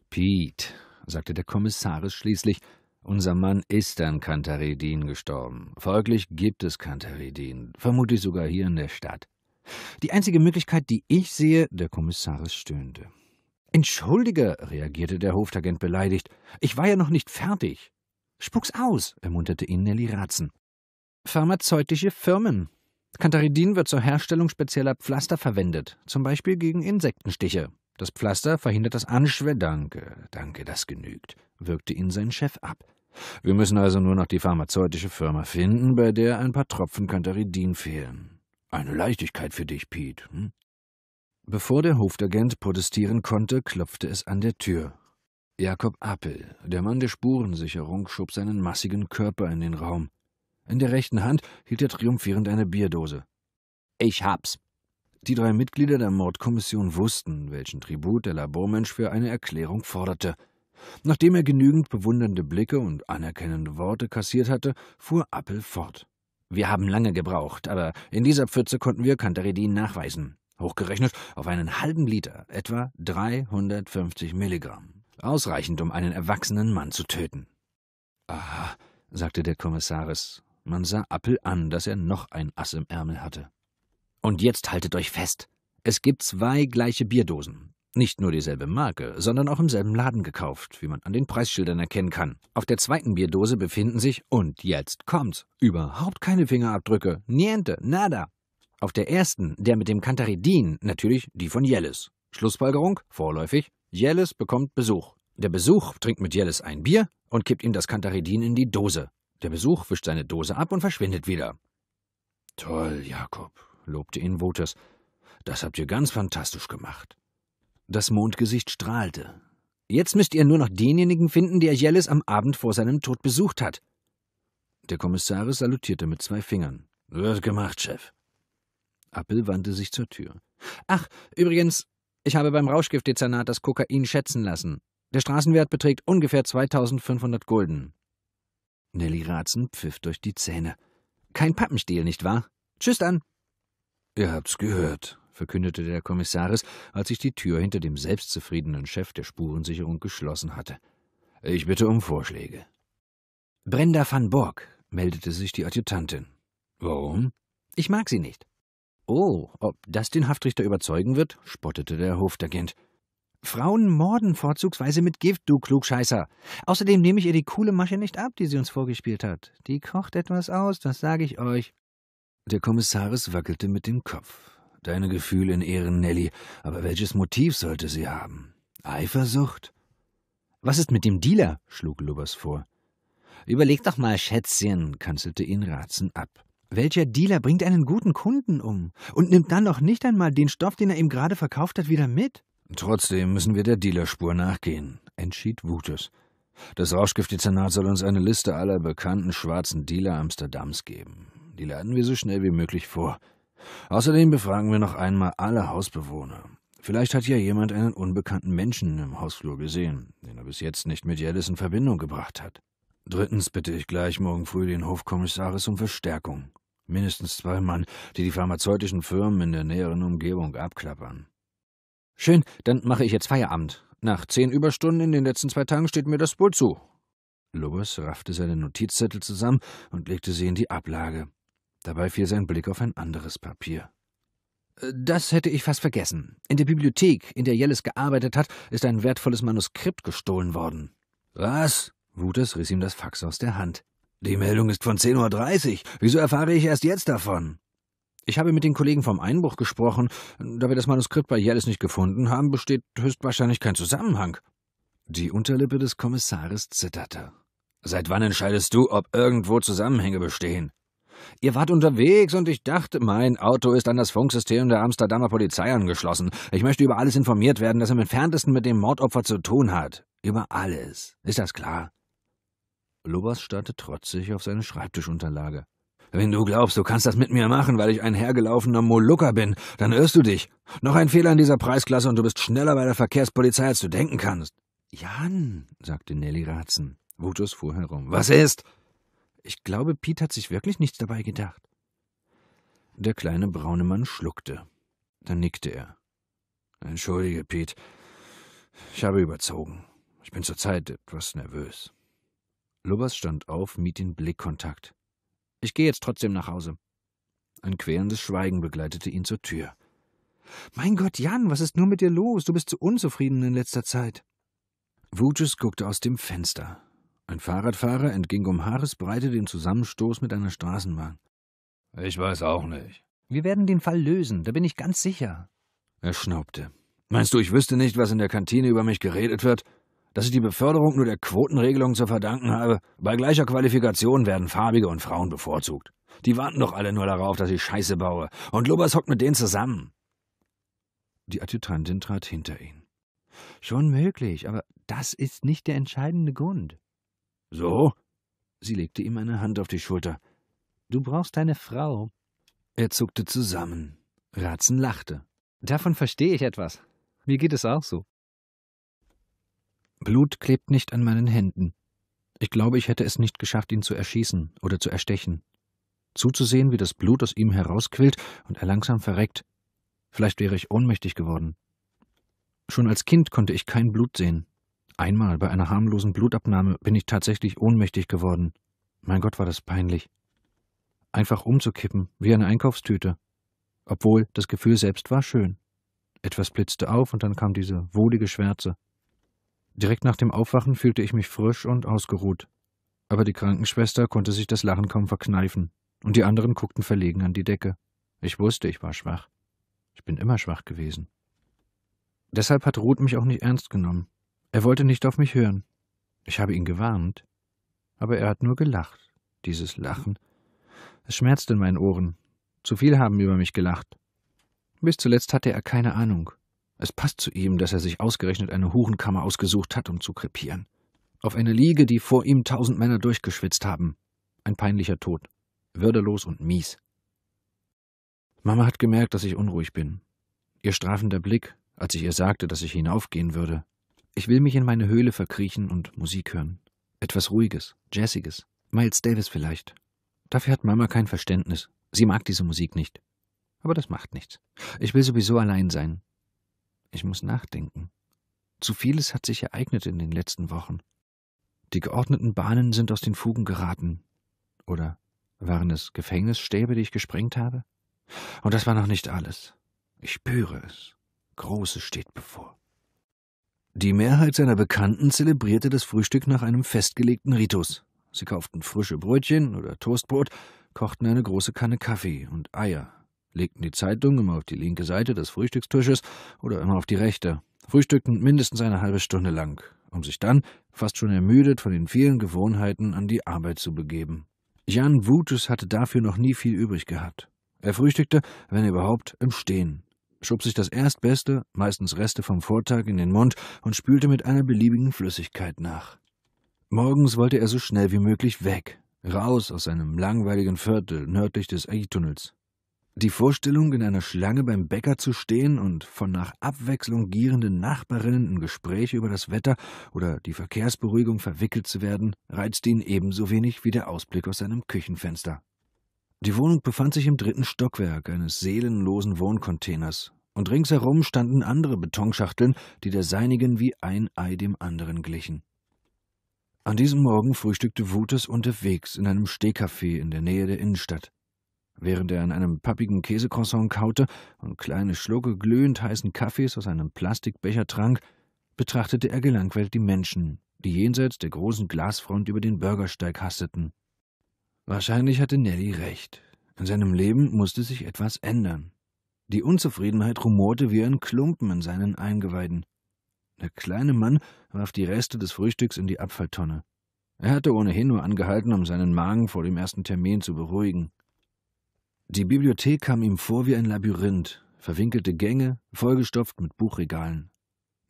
Pete, sagte der Kommissaris schließlich, unser Mann ist an Kantaridin gestorben. Folglich gibt es Kantaridin, vermutlich sogar hier in der Stadt. Die einzige Möglichkeit, die ich sehe, der Kommissaris stöhnte. Entschuldige, reagierte der Hofagent beleidigt. Ich war ja noch nicht fertig. Spuck's aus, ermunterte ihn Nelly Ratzen. Pharmazeutische Firmen, Cantharidin wird zur Herstellung spezieller Pflaster verwendet, zum Beispiel gegen Insektenstiche. Das Pflaster verhindert das Anschwellen. Danke, danke, das genügt, wirkte ihn sein Chef ab. Wir müssen also nur noch die pharmazeutische Firma finden, bei der ein paar Tropfen Cantharidin fehlen. Eine Leichtigkeit für dich, Pete. Hm? Bevor der Hofagent protestieren konnte, klopfte es an der Tür. Jakob Appel, der Mann der Spurensicherung, schob seinen massigen Körper in den Raum. In der rechten Hand hielt er triumphierend eine Bierdose. Ich hab's. Die drei Mitglieder der Mordkommission wussten, welchen Tribut der Labormensch für eine Erklärung forderte. Nachdem er genügend bewundernde Blicke und anerkennende Worte kassiert hatte, fuhr Appel fort. Wir haben lange gebraucht, aber in dieser Pfütze konnten wir Cantaridin nachweisen. Hochgerechnet auf einen halben Liter, etwa 350 Milligramm. Ausreichend, um einen erwachsenen Mann zu töten. Aha, sagte der Kommissaris man sah Appel an, dass er noch ein Ass im Ärmel hatte. Und jetzt haltet euch fest. Es gibt zwei gleiche Bierdosen. Nicht nur dieselbe Marke, sondern auch im selben Laden gekauft, wie man an den Preisschildern erkennen kann. Auf der zweiten Bierdose befinden sich, und jetzt kommt's, überhaupt keine Fingerabdrücke. Niente, nada. Auf der ersten, der mit dem Cantaridin, natürlich die von Jelles. Schlussfolgerung, vorläufig, Jelles bekommt Besuch. Der Besuch trinkt mit Jelles ein Bier und kippt ihm das Cantaridin in die Dose. Der Besuch wischt seine Dose ab und verschwindet wieder. Toll, Jakob, lobte ihn Wotes. Das habt ihr ganz fantastisch gemacht. Das Mondgesicht strahlte. Jetzt müsst ihr nur noch denjenigen finden, der Jellis am Abend vor seinem Tod besucht hat. Der Kommissaris salutierte mit zwei Fingern. Wird gemacht, Chef. Appel wandte sich zur Tür. Ach, übrigens, ich habe beim Rauschgiftdezernat das Kokain schätzen lassen. Der Straßenwert beträgt ungefähr 2500 Gulden. Nelly Ratzen pfiff durch die Zähne. Kein Pappenstiel, nicht wahr? Tschüss dann. Ihr habt's gehört, verkündete der Kommissaris, als sich die Tür hinter dem selbstzufriedenen Chef der Spurensicherung geschlossen hatte. Ich bitte um Vorschläge. Brenda van Borg, meldete sich die Adjutantin. Warum? Ich mag sie nicht. Oh, ob das den Haftrichter überzeugen wird, spottete der Hofdagent. Frauen morden vorzugsweise mit Gift, du Klugscheißer. Außerdem nehme ich ihr die coole Masche nicht ab, die sie uns vorgespielt hat. Die kocht etwas aus, das sage ich euch. Der Kommissaris wackelte mit dem Kopf. Deine Gefühle in Ehren, Nelly, aber welches Motiv sollte sie haben? Eifersucht? Was ist mit dem Dealer? schlug Lubbers vor. Überleg doch mal, Schätzchen, kanzelte ihn Ratzen ab. Welcher Dealer bringt einen guten Kunden um und nimmt dann noch nicht einmal den Stoff, den er ihm gerade verkauft hat, wieder mit? Trotzdem müssen wir der Dealerspur nachgehen, entschied Wutes. Das Rauschgiftdezernat soll uns eine Liste aller bekannten schwarzen Dealer Amsterdams geben. Die laden wir so schnell wie möglich vor. Außerdem befragen wir noch einmal alle Hausbewohner. Vielleicht hat ja jemand einen unbekannten Menschen im Hausflur gesehen, den er bis jetzt nicht mit Jellis in Verbindung gebracht hat. Drittens bitte ich gleich morgen früh den Hofkommissaris um Verstärkung. Mindestens zwei Mann, die die pharmazeutischen Firmen in der näheren Umgebung abklappern. Schön, dann mache ich jetzt Feierabend. Nach zehn Überstunden in den letzten zwei Tagen steht mir das wohl zu. Lubbers raffte seine Notizzettel zusammen und legte sie in die Ablage. Dabei fiel sein Blick auf ein anderes Papier. Äh, das hätte ich fast vergessen. In der Bibliothek, in der Jelles gearbeitet hat, ist ein wertvolles Manuskript gestohlen worden. Was? Wuters riss ihm das Fax aus der Hand. Die Meldung ist von 10.30 Uhr. Wieso erfahre ich erst jetzt davon? Ich habe mit den Kollegen vom Einbruch gesprochen. Da wir das Manuskript bei Jellis nicht gefunden haben, besteht höchstwahrscheinlich kein Zusammenhang. Die Unterlippe des Kommissares zitterte. Seit wann entscheidest du, ob irgendwo Zusammenhänge bestehen? Ihr wart unterwegs und ich dachte, mein Auto ist an das Funksystem der Amsterdamer Polizei angeschlossen. Ich möchte über alles informiert werden, das im entferntesten mit dem Mordopfer zu tun hat. Über alles. Ist das klar? Lobers starrte trotzig auf seine Schreibtischunterlage. Wenn du glaubst, du kannst das mit mir machen, weil ich ein hergelaufener Molukker bin, dann irrst du dich. Noch ein Fehler in dieser Preisklasse und du bist schneller bei der Verkehrspolizei, als du denken kannst. Jan, sagte Nelly Ratzen. Brutus fuhr herum. Was ist? Ich glaube, Piet hat sich wirklich nichts dabei gedacht. Der kleine braune Mann schluckte. Dann nickte er. Entschuldige, Piet. Ich habe überzogen. Ich bin zurzeit etwas nervös. Lubbers stand auf, mied den Blickkontakt. Ich gehe jetzt trotzdem nach Hause. Ein quälendes Schweigen begleitete ihn zur Tür. Mein Gott, Jan, was ist nur mit dir los? Du bist so unzufrieden in letzter Zeit. Wuches guckte aus dem Fenster. Ein Fahrradfahrer entging um Haaresbreite dem Zusammenstoß mit einer Straßenbahn. Ich weiß auch nicht. Wir werden den Fall lösen, da bin ich ganz sicher. Er schnaubte. Meinst du, ich wüsste nicht, was in der Kantine über mich geredet wird? dass ich die Beförderung nur der Quotenregelung zu verdanken habe. Bei gleicher Qualifikation werden Farbige und Frauen bevorzugt. Die warten doch alle nur darauf, dass ich Scheiße baue. Und Lubbers hockt mit denen zusammen. Die Adjutantin trat hinter ihn. Schon möglich, aber das ist nicht der entscheidende Grund. So? Sie legte ihm eine Hand auf die Schulter. Du brauchst deine Frau. Er zuckte zusammen. Ratzen lachte. Davon verstehe ich etwas. Mir geht es auch so. Blut klebt nicht an meinen Händen. Ich glaube, ich hätte es nicht geschafft, ihn zu erschießen oder zu erstechen. Zuzusehen, wie das Blut aus ihm herausquillt und er langsam verreckt. Vielleicht wäre ich ohnmächtig geworden. Schon als Kind konnte ich kein Blut sehen. Einmal bei einer harmlosen Blutabnahme bin ich tatsächlich ohnmächtig geworden. Mein Gott, war das peinlich. Einfach umzukippen, wie eine Einkaufstüte. Obwohl, das Gefühl selbst war schön. Etwas blitzte auf und dann kam diese wohlige Schwärze. Direkt nach dem Aufwachen fühlte ich mich frisch und ausgeruht. Aber die Krankenschwester konnte sich das Lachen kaum verkneifen, und die anderen guckten verlegen an die Decke. Ich wusste, ich war schwach. Ich bin immer schwach gewesen. Deshalb hat Ruth mich auch nicht ernst genommen. Er wollte nicht auf mich hören. Ich habe ihn gewarnt. Aber er hat nur gelacht, dieses Lachen. Es schmerzte in meinen Ohren. Zu viel haben über mich gelacht. Bis zuletzt hatte er keine Ahnung. Es passt zu ihm, dass er sich ausgerechnet eine Hurenkammer ausgesucht hat, um zu krepieren. Auf eine Liege, die vor ihm tausend Männer durchgeschwitzt haben. Ein peinlicher Tod. Würdelos und mies. Mama hat gemerkt, dass ich unruhig bin. Ihr strafender Blick, als ich ihr sagte, dass ich hinaufgehen würde. Ich will mich in meine Höhle verkriechen und Musik hören. Etwas Ruhiges, Jazziges. Miles Davis vielleicht. Dafür hat Mama kein Verständnis. Sie mag diese Musik nicht. Aber das macht nichts. Ich will sowieso allein sein. Ich muss nachdenken. Zu vieles hat sich ereignet in den letzten Wochen. Die geordneten Bahnen sind aus den Fugen geraten. Oder waren es Gefängnisstäbe, die ich gesprengt habe? Und das war noch nicht alles. Ich spüre es. Großes steht bevor. Die Mehrheit seiner Bekannten zelebrierte das Frühstück nach einem festgelegten Ritus. Sie kauften frische Brötchen oder Toastbrot, kochten eine große Kanne Kaffee und Eier legten die Zeitung immer auf die linke Seite des Frühstückstisches oder immer auf die rechte, frühstückten mindestens eine halbe Stunde lang, um sich dann, fast schon ermüdet von den vielen Gewohnheiten, an die Arbeit zu begeben. Jan Wutes hatte dafür noch nie viel übrig gehabt. Er frühstückte, wenn überhaupt, im Stehen, schob sich das Erstbeste, meistens Reste vom Vortag, in den Mund und spülte mit einer beliebigen Flüssigkeit nach. Morgens wollte er so schnell wie möglich weg, raus aus seinem langweiligen Viertel nördlich des Eichtunnels. Die Vorstellung, in einer Schlange beim Bäcker zu stehen und von nach Abwechslung gierenden Nachbarinnen in Gespräche über das Wetter oder die Verkehrsberuhigung verwickelt zu werden, reizte ihn ebenso wenig wie der Ausblick aus seinem Küchenfenster. Die Wohnung befand sich im dritten Stockwerk eines seelenlosen Wohncontainers, und ringsherum standen andere Betonschachteln, die der seinigen wie ein Ei dem anderen glichen. An diesem Morgen frühstückte Wutes unterwegs in einem Stehkaffee in der Nähe der Innenstadt. Während er an einem pappigen Käsecroissant kaute und kleine Schlucke glühend heißen Kaffees aus einem Plastikbecher trank, betrachtete er gelangweilt die Menschen, die jenseits der großen Glasfront über den Bürgersteig hasteten. Wahrscheinlich hatte Nelly recht. In seinem Leben musste sich etwas ändern. Die Unzufriedenheit rumorte wie ein Klumpen in seinen Eingeweiden. Der kleine Mann warf die Reste des Frühstücks in die Abfalltonne. Er hatte ohnehin nur angehalten, um seinen Magen vor dem ersten Termin zu beruhigen. Die Bibliothek kam ihm vor wie ein Labyrinth, verwinkelte Gänge, vollgestopft mit Buchregalen.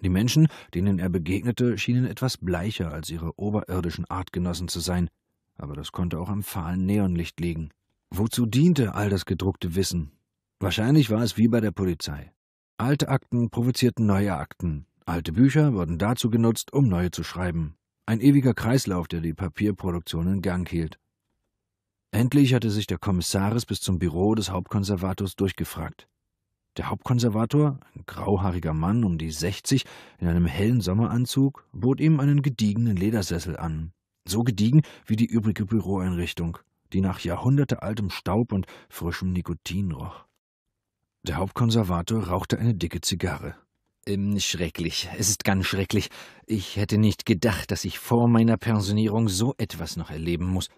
Die Menschen, denen er begegnete, schienen etwas bleicher als ihre oberirdischen Artgenossen zu sein, aber das konnte auch am fahlen Neonlicht liegen. Wozu diente all das gedruckte Wissen? Wahrscheinlich war es wie bei der Polizei. Alte Akten provozierten neue Akten, alte Bücher wurden dazu genutzt, um neue zu schreiben. Ein ewiger Kreislauf, der die Papierproduktion in Gang hielt. Endlich hatte sich der Kommissaris bis zum Büro des Hauptkonservators durchgefragt. Der Hauptkonservator, ein grauhaariger Mann um die 60, in einem hellen Sommeranzug, bot ihm einen gediegenen Ledersessel an. So gediegen wie die übrige Büroeinrichtung, die nach jahrhundertealtem Staub und frischem Nikotin roch. Der Hauptkonservator rauchte eine dicke Zigarre. Ähm, schrecklich, es ist ganz schrecklich. Ich hätte nicht gedacht, dass ich vor meiner Pensionierung so etwas noch erleben muss,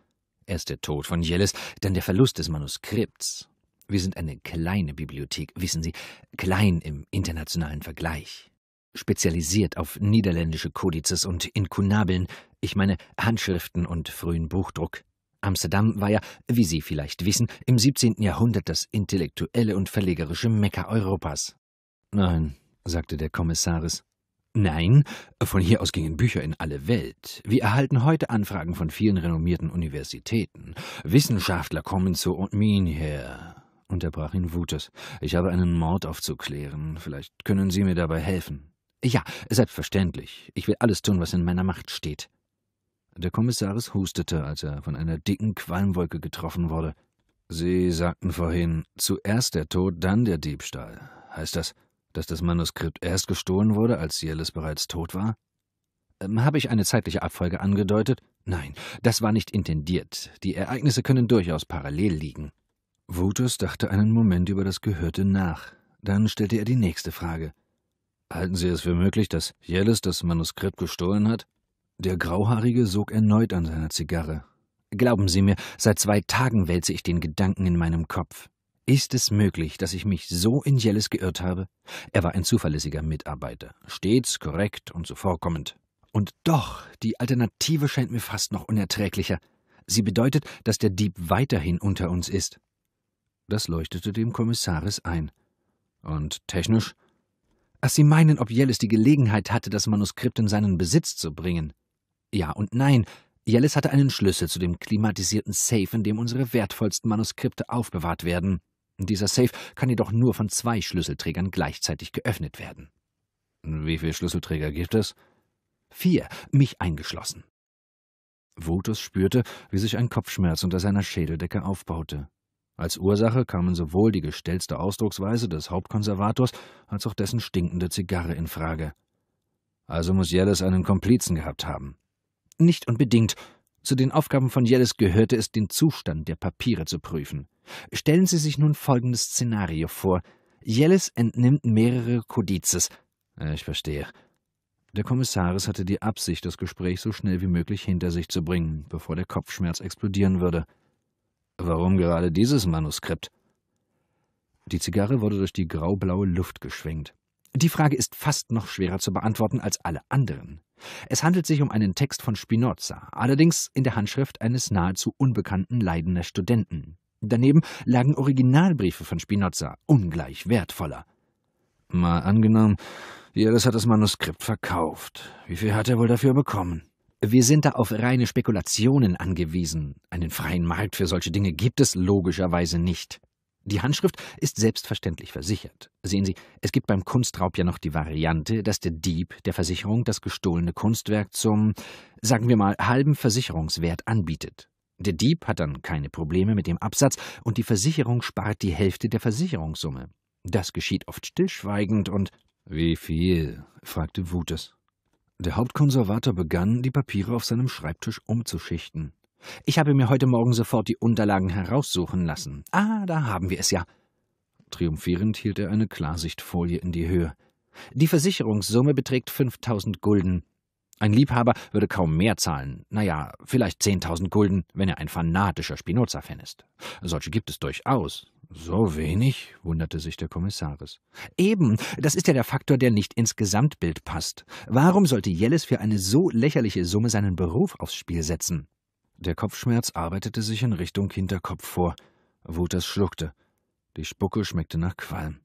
Erst der Tod von Jelles, dann der Verlust des Manuskripts. Wir sind eine kleine Bibliothek, wissen Sie, klein im internationalen Vergleich. Spezialisiert auf niederländische Kodizes und Inkunabeln, ich meine Handschriften und frühen Buchdruck. Amsterdam war ja, wie Sie vielleicht wissen, im 17. Jahrhundert das intellektuelle und verlegerische Mekka Europas. Nein, sagte der Kommissaris, Nein, von hier aus gingen Bücher in alle Welt. Wir erhalten heute Anfragen von vielen renommierten Universitäten. Wissenschaftler kommen zu Otmin her, unterbrach ihn Wuters. Ich habe einen Mord aufzuklären. Vielleicht können Sie mir dabei helfen. Ja, selbstverständlich. Ich will alles tun, was in meiner Macht steht. Der Kommissaris hustete, als er von einer dicken Qualmwolke getroffen wurde. Sie sagten vorhin, zuerst der Tod, dann der Diebstahl. Heißt das, dass das Manuskript erst gestohlen wurde, als Sieles bereits tot war? Ähm, habe ich eine zeitliche Abfolge angedeutet? Nein, das war nicht intendiert. Die Ereignisse können durchaus parallel liegen. Vultus dachte einen Moment über das Gehörte nach. Dann stellte er die nächste Frage. Halten Sie es für möglich, dass Jelis das Manuskript gestohlen hat? Der Grauhaarige sog erneut an seiner Zigarre. Glauben Sie mir, seit zwei Tagen wälze ich den Gedanken in meinem Kopf. Ist es möglich, dass ich mich so in Jelles geirrt habe? Er war ein zuverlässiger Mitarbeiter, stets korrekt und zuvorkommend. Und doch, die Alternative scheint mir fast noch unerträglicher. Sie bedeutet, dass der Dieb weiterhin unter uns ist. Das leuchtete dem Kommissaris ein. Und technisch? Ach, Sie meinen, ob Jelles die Gelegenheit hatte, das Manuskript in seinen Besitz zu bringen? Ja und nein. Jelles hatte einen Schlüssel zu dem klimatisierten Safe, in dem unsere wertvollsten Manuskripte aufbewahrt werden. Dieser Safe kann jedoch nur von zwei Schlüsselträgern gleichzeitig geöffnet werden. Wie viele Schlüsselträger gibt es? Vier, mich eingeschlossen. Vultus spürte, wie sich ein Kopfschmerz unter seiner Schädeldecke aufbaute. Als Ursache kamen sowohl die gestellte Ausdrucksweise des Hauptkonservators als auch dessen stinkende Zigarre in Frage. Also muss Jellis einen Komplizen gehabt haben. Nicht unbedingt, zu den Aufgaben von Jelles gehörte es, den Zustand der Papiere zu prüfen. Stellen Sie sich nun folgendes Szenario vor. Jelles entnimmt mehrere Kodizes. Ich verstehe. Der Kommissaris hatte die Absicht, das Gespräch so schnell wie möglich hinter sich zu bringen, bevor der Kopfschmerz explodieren würde. Warum gerade dieses Manuskript? Die Zigarre wurde durch die graublaue Luft geschwenkt. Die Frage ist fast noch schwerer zu beantworten als alle anderen. Es handelt sich um einen Text von Spinoza, allerdings in der Handschrift eines nahezu unbekannten Leidener Studenten. Daneben lagen Originalbriefe von Spinoza, ungleich wertvoller. Mal angenommen, Jedes hat das Manuskript verkauft. Wie viel hat er wohl dafür bekommen? Wir sind da auf reine Spekulationen angewiesen. Einen freien Markt für solche Dinge gibt es logischerweise nicht. Die Handschrift ist selbstverständlich versichert. Sehen Sie, es gibt beim Kunstraub ja noch die Variante, dass der Dieb der Versicherung das gestohlene Kunstwerk zum, sagen wir mal, halben Versicherungswert anbietet. Der Dieb hat dann keine Probleme mit dem Absatz und die Versicherung spart die Hälfte der Versicherungssumme. Das geschieht oft stillschweigend und. Wie viel? fragte Wutes. Der Hauptkonservator begann, die Papiere auf seinem Schreibtisch umzuschichten. Ich habe mir heute Morgen sofort die Unterlagen heraussuchen lassen. Ah, da haben wir es ja. Triumphierend hielt er eine Klarsichtfolie in die Höhe. Die Versicherungssumme beträgt 5000 Gulden. Ein Liebhaber würde kaum mehr zahlen. Naja, vielleicht 10.000 Gulden, wenn er ein fanatischer Spinoza-Fan ist. Solche gibt es durchaus. So wenig? wunderte sich der Kommissaris. Eben, das ist ja der Faktor, der nicht ins Gesamtbild passt. Warum sollte Jelles für eine so lächerliche Summe seinen Beruf aufs Spiel setzen? Der Kopfschmerz arbeitete sich in Richtung Hinterkopf vor. Wotas schluckte. Die Spucke schmeckte nach Qualm.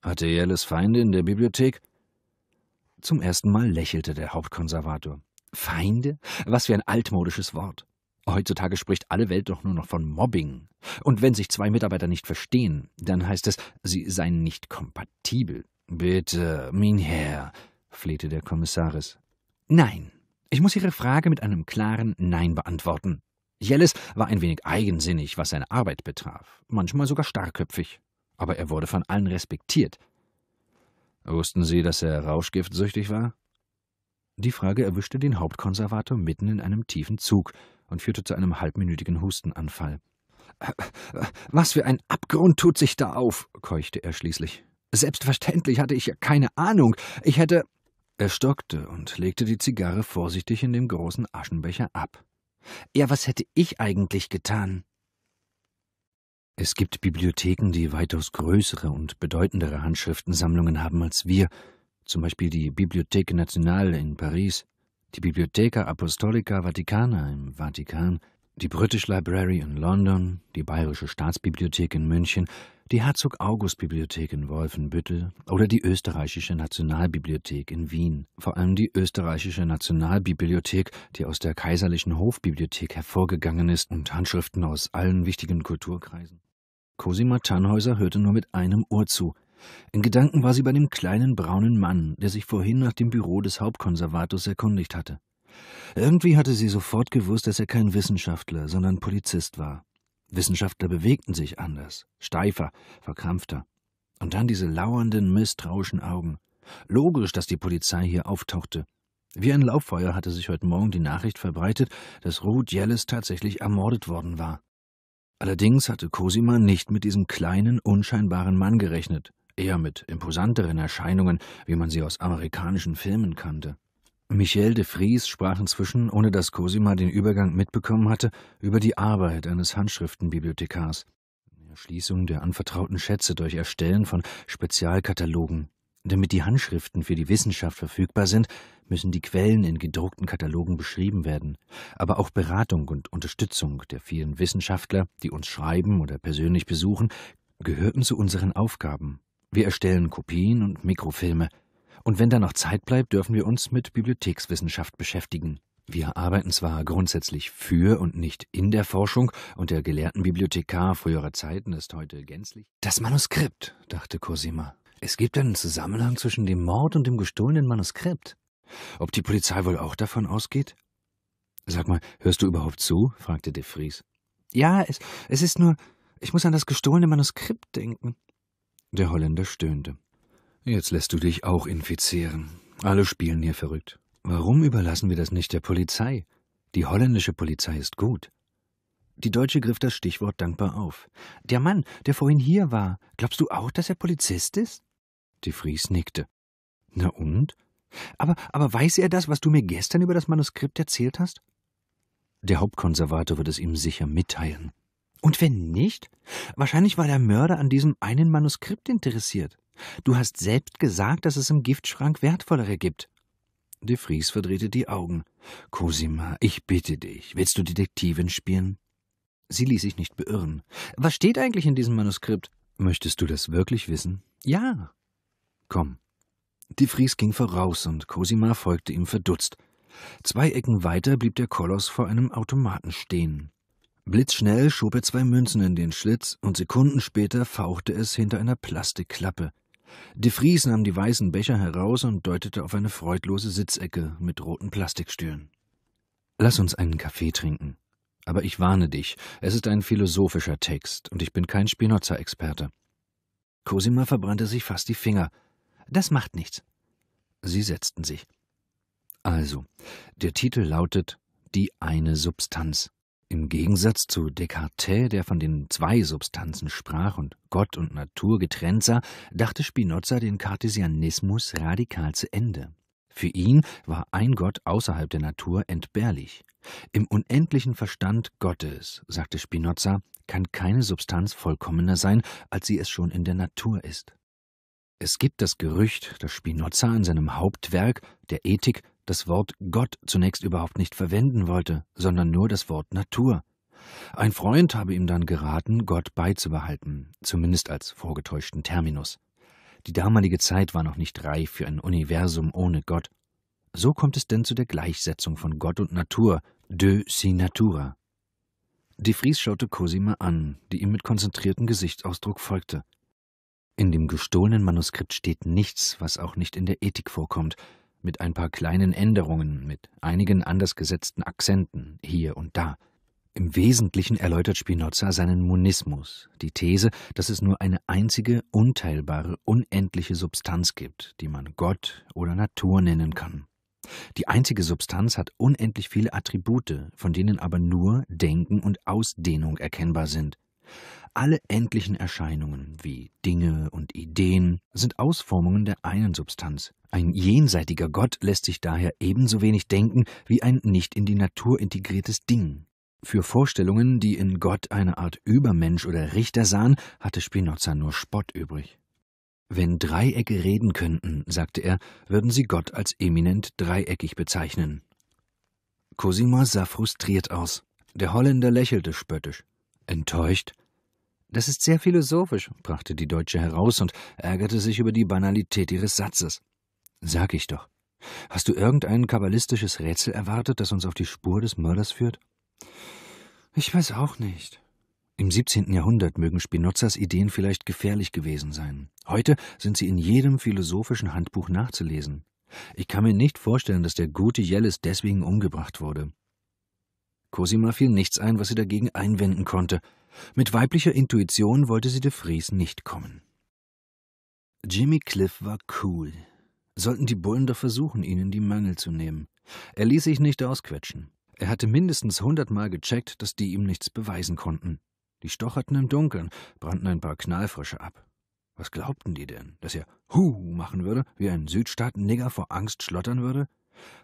Hatte Jelles Feinde in der Bibliothek? Zum ersten Mal lächelte der Hauptkonservator. Feinde? Was für ein altmodisches Wort. Heutzutage spricht alle Welt doch nur noch von Mobbing. Und wenn sich zwei Mitarbeiter nicht verstehen, dann heißt es, sie seien nicht kompatibel. Bitte, mein Herr, flehte der Kommissaris. Nein, ich muss Ihre Frage mit einem klaren Nein beantworten. Jelles war ein wenig eigensinnig, was seine Arbeit betraf, manchmal sogar starrköpfig, aber er wurde von allen respektiert. Wussten Sie, dass er rauschgiftsüchtig war? Die Frage erwischte den Hauptkonservator mitten in einem tiefen Zug und führte zu einem halbminütigen Hustenanfall. Was für ein Abgrund tut sich da auf, keuchte er schließlich. Selbstverständlich hatte ich keine Ahnung. Ich hätte. Er stockte und legte die Zigarre vorsichtig in dem großen Aschenbecher ab. Ja, was hätte ich eigentlich getan? Es gibt Bibliotheken, die weitaus größere und bedeutendere Handschriftensammlungen haben als wir, zum Beispiel die Bibliothèque Nationale in Paris, die Bibliotheca Apostolica Vaticana im Vatikan, die British Library in London, die Bayerische Staatsbibliothek in München, die Herzog-August-Bibliothek in Wolfenbüttel oder die Österreichische Nationalbibliothek in Wien. Vor allem die Österreichische Nationalbibliothek, die aus der Kaiserlichen Hofbibliothek hervorgegangen ist und Handschriften aus allen wichtigen Kulturkreisen. Cosima Tannhäuser hörte nur mit einem Ohr zu. In Gedanken war sie bei dem kleinen braunen Mann, der sich vorhin nach dem Büro des Hauptkonservators erkundigt hatte. Irgendwie hatte sie sofort gewusst, dass er kein Wissenschaftler, sondern Polizist war. Wissenschaftler bewegten sich anders, steifer, verkrampfter. Und dann diese lauernden, misstrauischen Augen. Logisch, dass die Polizei hier auftauchte. Wie ein Lauffeuer hatte sich heute Morgen die Nachricht verbreitet, dass Ruth Jellis tatsächlich ermordet worden war. Allerdings hatte Cosima nicht mit diesem kleinen, unscheinbaren Mann gerechnet, eher mit imposanteren Erscheinungen, wie man sie aus amerikanischen Filmen kannte. Michel de Vries sprach inzwischen, ohne dass Cosima den Übergang mitbekommen hatte, über die Arbeit eines Handschriftenbibliothekars. Erschließung der anvertrauten Schätze durch Erstellen von Spezialkatalogen. Damit die Handschriften für die Wissenschaft verfügbar sind, müssen die Quellen in gedruckten Katalogen beschrieben werden. Aber auch Beratung und Unterstützung der vielen Wissenschaftler, die uns schreiben oder persönlich besuchen, gehörten zu unseren Aufgaben. Wir erstellen Kopien und Mikrofilme, und wenn da noch Zeit bleibt, dürfen wir uns mit Bibliothekswissenschaft beschäftigen. Wir arbeiten zwar grundsätzlich für und nicht in der Forschung, und der gelehrten Bibliothekar früherer Zeiten ist heute gänzlich. Das Manuskript, dachte Cosima. Es gibt einen Zusammenhang zwischen dem Mord und dem gestohlenen Manuskript. Ob die Polizei wohl auch davon ausgeht? Sag mal, hörst du überhaupt zu? fragte de Vries. Ja, es, es ist nur, ich muss an das gestohlene Manuskript denken. Der Holländer stöhnte. Jetzt lässt du dich auch infizieren. Alle spielen hier verrückt. Warum überlassen wir das nicht der Polizei? Die holländische Polizei ist gut. Die Deutsche griff das Stichwort dankbar auf. Der Mann, der vorhin hier war, glaubst du auch, dass er Polizist ist? Die Fries nickte. Na und? Aber, aber weiß er das, was du mir gestern über das Manuskript erzählt hast? Der Hauptkonservator wird es ihm sicher mitteilen. Und wenn nicht? Wahrscheinlich war der Mörder an diesem einen Manuskript interessiert. Du hast selbst gesagt, dass es im Giftschrank wertvollere gibt. De Vries verdrehte die Augen. Cosima, ich bitte dich, willst du Detektivin spielen? Sie ließ sich nicht beirren. Was steht eigentlich in diesem Manuskript? Möchtest du das wirklich wissen? Ja. Komm. De Vries ging voraus und Cosima folgte ihm verdutzt. Zwei Ecken weiter blieb der Koloss vor einem Automaten stehen. Blitzschnell schob er zwei Münzen in den Schlitz und Sekunden später fauchte es hinter einer Plastikklappe. De Vries nahm die weißen Becher heraus und deutete auf eine freudlose Sitzecke mit roten Plastikstühlen. Lass uns einen Kaffee trinken. Aber ich warne dich, es ist ein philosophischer Text und ich bin kein Spinoza-Experte. Cosima verbrannte sich fast die Finger. Das macht nichts. Sie setzten sich. Also, der Titel lautet Die eine Substanz. Im Gegensatz zu Descartes, der von den zwei Substanzen sprach und Gott und Natur getrennt sah, dachte Spinoza den Cartesianismus radikal zu Ende. Für ihn war ein Gott außerhalb der Natur entbehrlich. Im unendlichen Verstand Gottes, sagte Spinoza, kann keine Substanz vollkommener sein, als sie es schon in der Natur ist. Es gibt das Gerücht, dass Spinoza in seinem Hauptwerk, der Ethik, das Wort Gott zunächst überhaupt nicht verwenden wollte, sondern nur das Wort Natur. Ein Freund habe ihm dann geraten, Gott beizubehalten, zumindest als vorgetäuschten Terminus. Die damalige Zeit war noch nicht reif für ein Universum ohne Gott. So kommt es denn zu der Gleichsetzung von Gott und Natur, de si natura. De Vries schaute Cosima an, die ihm mit konzentriertem Gesichtsausdruck folgte. In dem gestohlenen Manuskript steht nichts, was auch nicht in der Ethik vorkommt, mit ein paar kleinen Änderungen, mit einigen anders gesetzten Akzenten hier und da. Im Wesentlichen erläutert Spinoza seinen Monismus, die These, dass es nur eine einzige, unteilbare, unendliche Substanz gibt, die man Gott oder Natur nennen kann. Die einzige Substanz hat unendlich viele Attribute, von denen aber nur Denken und Ausdehnung erkennbar sind. Alle endlichen Erscheinungen wie Dinge und Ideen sind Ausformungen der einen Substanz. Ein jenseitiger Gott lässt sich daher ebenso wenig denken wie ein nicht in die Natur integriertes Ding. Für Vorstellungen, die in Gott eine Art Übermensch oder Richter sahen, hatte Spinoza nur Spott übrig. Wenn Dreiecke reden könnten, sagte er, würden sie Gott als eminent dreieckig bezeichnen. Cosima sah frustriert aus. Der Holländer lächelte spöttisch. Enttäuscht? Das ist sehr philosophisch, brachte die Deutsche heraus und ärgerte sich über die Banalität ihres Satzes. Sag ich doch. Hast du irgendein kabbalistisches Rätsel erwartet, das uns auf die Spur des Mörders führt? Ich weiß auch nicht. Im 17. Jahrhundert mögen Spinozas Ideen vielleicht gefährlich gewesen sein. Heute sind sie in jedem philosophischen Handbuch nachzulesen. Ich kann mir nicht vorstellen, dass der gute Jellis deswegen umgebracht wurde. Cosima fiel nichts ein, was sie dagegen einwenden konnte. Mit weiblicher Intuition wollte sie de Vries nicht kommen. Jimmy Cliff war cool sollten die Bullen doch versuchen, ihnen die Mangel zu nehmen. Er ließ sich nicht ausquetschen. Er hatte mindestens hundertmal gecheckt, dass die ihm nichts beweisen konnten. Die stocherten im Dunkeln, brannten ein paar Knallfrösche ab. Was glaubten die denn? Dass er Hu machen würde, wie ein Südstaaten-Nigger vor Angst schlottern würde?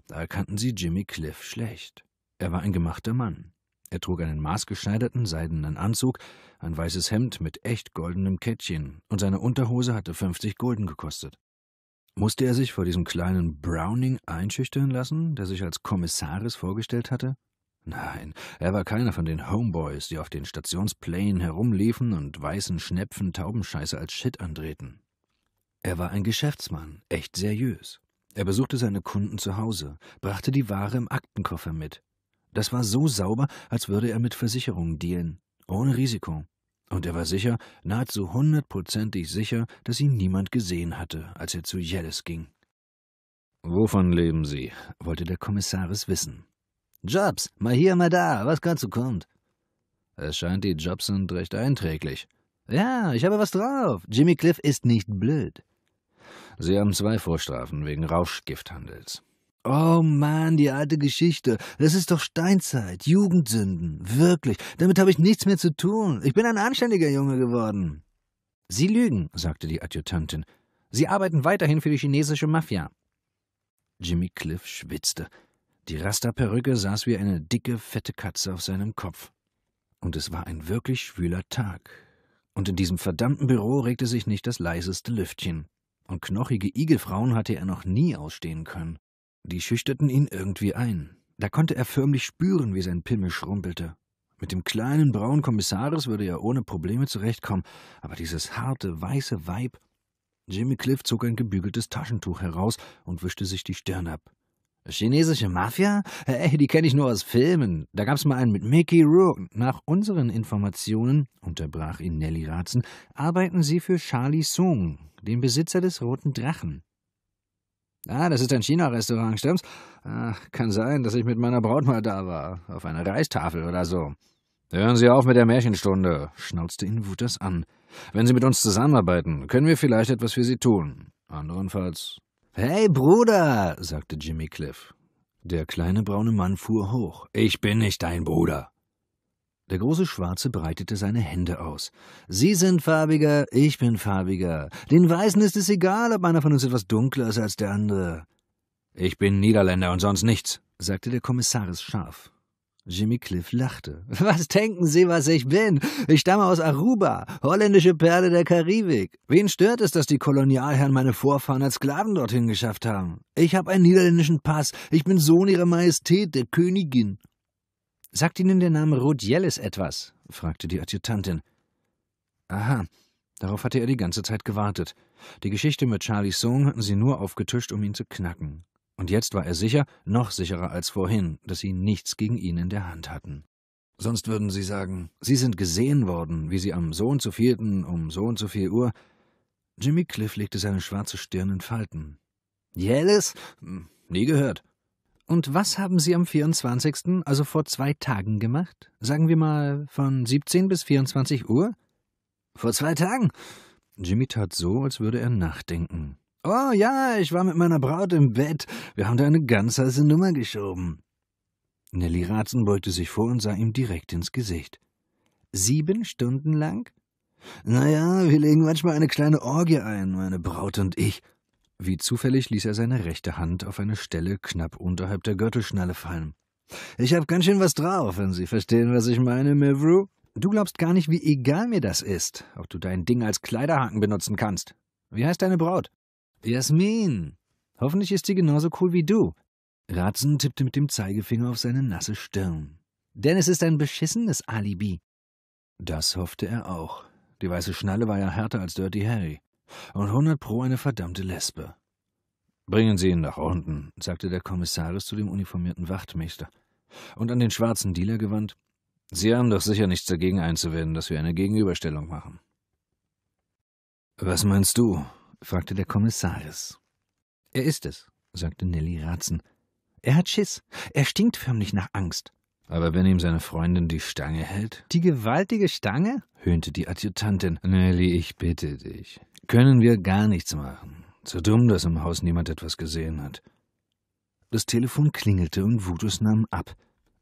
Da erkannten sie Jimmy Cliff schlecht. Er war ein gemachter Mann. Er trug einen maßgeschneiderten, seidenen Anzug, ein weißes Hemd mit echt goldenem Kettchen, und seine Unterhose hatte 50 Gulden gekostet. Musste er sich vor diesem kleinen Browning einschüchtern lassen, der sich als Kommissaris vorgestellt hatte? Nein, er war keiner von den Homeboys, die auf den Stationsplänen herumliefen und weißen Schnepfen Taubenscheiße als Shit andrehten. Er war ein Geschäftsmann, echt seriös. Er besuchte seine Kunden zu Hause, brachte die Ware im Aktenkoffer mit. Das war so sauber, als würde er mit Versicherungen dealen, ohne Risiko, und er war sicher, nahezu hundertprozentig sicher, dass ihn niemand gesehen hatte, als er zu Jelles ging. Wovon leben Sie? wollte der Kommissaris wissen. Jobs, mal hier, mal da, was dazu kommt. Es scheint, die Jobs sind recht einträglich. Ja, ich habe was drauf. Jimmy Cliff ist nicht blöd. Sie haben zwei Vorstrafen wegen Rauschgifthandels. Oh Mann, die alte Geschichte. Das ist doch Steinzeit, Jugendsünden, wirklich. Damit habe ich nichts mehr zu tun. Ich bin ein anständiger Junge geworden. Sie lügen, sagte die Adjutantin. Sie arbeiten weiterhin für die chinesische Mafia. Jimmy Cliff schwitzte. Die Rasterperücke saß wie eine dicke, fette Katze auf seinem Kopf. Und es war ein wirklich schwüler Tag. Und in diesem verdammten Büro regte sich nicht das leiseste Lüftchen. Und knochige Igelfrauen hatte er noch nie ausstehen können. Die schüchterten ihn irgendwie ein. Da konnte er förmlich spüren, wie sein Pimmel schrumpelte. Mit dem kleinen braunen Kommissaris würde er ohne Probleme zurechtkommen, aber dieses harte, weiße Weib. Jimmy Cliff zog ein gebügeltes Taschentuch heraus und wischte sich die Stirn ab. Chinesische Mafia? Ey, äh, die kenne ich nur aus Filmen. Da gab's mal einen mit Mickey Rourke. Nach unseren Informationen, unterbrach ihn Nelly Ratzen, arbeiten sie für Charlie Sung, den Besitzer des Roten Drachen. Ah, das ist ein China-Restaurant, stimmt's? Ah, kann sein, dass ich mit meiner Braut mal da war. Auf einer Reistafel oder so. Hören Sie auf mit der Märchenstunde, schnauzte ihn Wuters an. Wenn Sie mit uns zusammenarbeiten, können wir vielleicht etwas für Sie tun. Anderenfalls. Hey, Bruder, sagte Jimmy Cliff. Der kleine braune Mann fuhr hoch. Ich bin nicht dein Bruder. Der große Schwarze breitete seine Hände aus. Sie sind farbiger, ich bin farbiger. Den Weißen ist es egal, ob einer von uns etwas dunkler ist als der andere. Ich bin Niederländer und sonst nichts, sagte der Kommissaris scharf. Jimmy Cliff lachte. Was denken Sie, was ich bin? Ich stamme aus Aruba, holländische Perle der Karibik. Wen stört es, dass die Kolonialherren meine Vorfahren als Sklaven dorthin geschafft haben? Ich habe einen niederländischen Pass. Ich bin Sohn ihrer Majestät, der Königin. Sagt Ihnen der Name Rodieles etwas? fragte die Adjutantin. Aha, darauf hatte er die ganze Zeit gewartet. Die Geschichte mit Charlie Song hatten sie nur aufgetischt, um ihn zu knacken. Und jetzt war er sicher, noch sicherer als vorhin, dass sie nichts gegen ihn in der Hand hatten. Sonst würden sie sagen, sie sind gesehen worden, wie sie am so und so vierten um so und so viel Uhr. Jimmy Cliff legte seine schwarze Stirn in Falten. Jeles? Hm, nie gehört. Und was haben Sie am 24., also vor zwei Tagen gemacht? Sagen wir mal von 17 bis 24 Uhr? Vor zwei Tagen? Jimmy tat so, als würde er nachdenken. Oh ja, ich war mit meiner Braut im Bett. Wir haben da eine ganz heiße Nummer geschoben. Nelly Ratzen beugte sich vor und sah ihm direkt ins Gesicht. Sieben Stunden lang? Naja, wir legen manchmal eine kleine Orgie ein, meine Braut und ich. Wie zufällig ließ er seine rechte Hand auf eine Stelle knapp unterhalb der Gürtelschnalle fallen. Ich hab ganz schön was drauf, wenn Sie verstehen, was ich meine, Mevru. Du glaubst gar nicht, wie egal mir das ist, ob du dein Ding als Kleiderhaken benutzen kannst. Wie heißt deine Braut? Jasmin. Hoffentlich ist sie genauso cool wie du. Ratzen tippte mit dem Zeigefinger auf seine nasse Stirn. Denn es ist ein beschissenes Alibi. Das hoffte er auch. Die weiße Schnalle war ja härter als Dirty Harry und 100 Pro eine verdammte Lesbe. Bringen Sie ihn nach unten, sagte der Kommissaris zu dem uniformierten Wachtmeister. Und an den schwarzen Dealer gewandt: Sie haben doch sicher nichts dagegen einzuwenden, dass wir eine Gegenüberstellung machen. Was meinst du? fragte der Kommissaris. Er ist es, sagte Nelly Ratzen. Er hat Schiss. Er stinkt förmlich nach Angst. Aber wenn ihm seine Freundin die Stange hält? Die gewaltige Stange? höhnte die Adjutantin. Nelly, ich bitte dich können wir gar nichts machen. Zu dumm, dass im Haus niemand etwas gesehen hat. Das Telefon klingelte und Wutus nahm ab.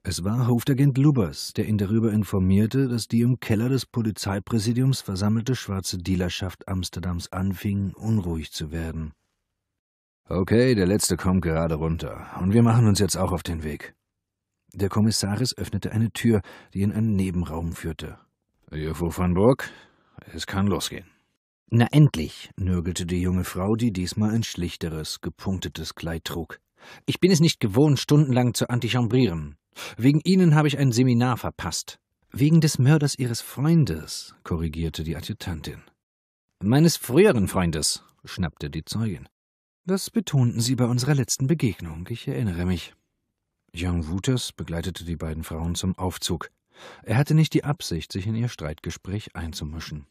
Es war Hofdagent Lubbers, der ihn darüber informierte, dass die im Keller des Polizeipräsidiums versammelte schwarze Dealerschaft Amsterdams anfing, unruhig zu werden. Okay, der letzte kommt gerade runter, und wir machen uns jetzt auch auf den Weg. Der Kommissaris öffnete eine Tür, die in einen Nebenraum führte. Ihr fuhr van Burg, es kann losgehen. Na endlich, nörgelte die junge Frau, die diesmal ein schlichteres, gepunktetes Kleid trug. Ich bin es nicht gewohnt, stundenlang zu antichambrieren. Wegen Ihnen habe ich ein Seminar verpasst. Wegen des Mörders Ihres Freundes, korrigierte die Adjutantin. Meines früheren Freundes, schnappte die Zeugin. Das betonten Sie bei unserer letzten Begegnung, ich erinnere mich. Young Wouters begleitete die beiden Frauen zum Aufzug. Er hatte nicht die Absicht, sich in ihr Streitgespräch einzumischen.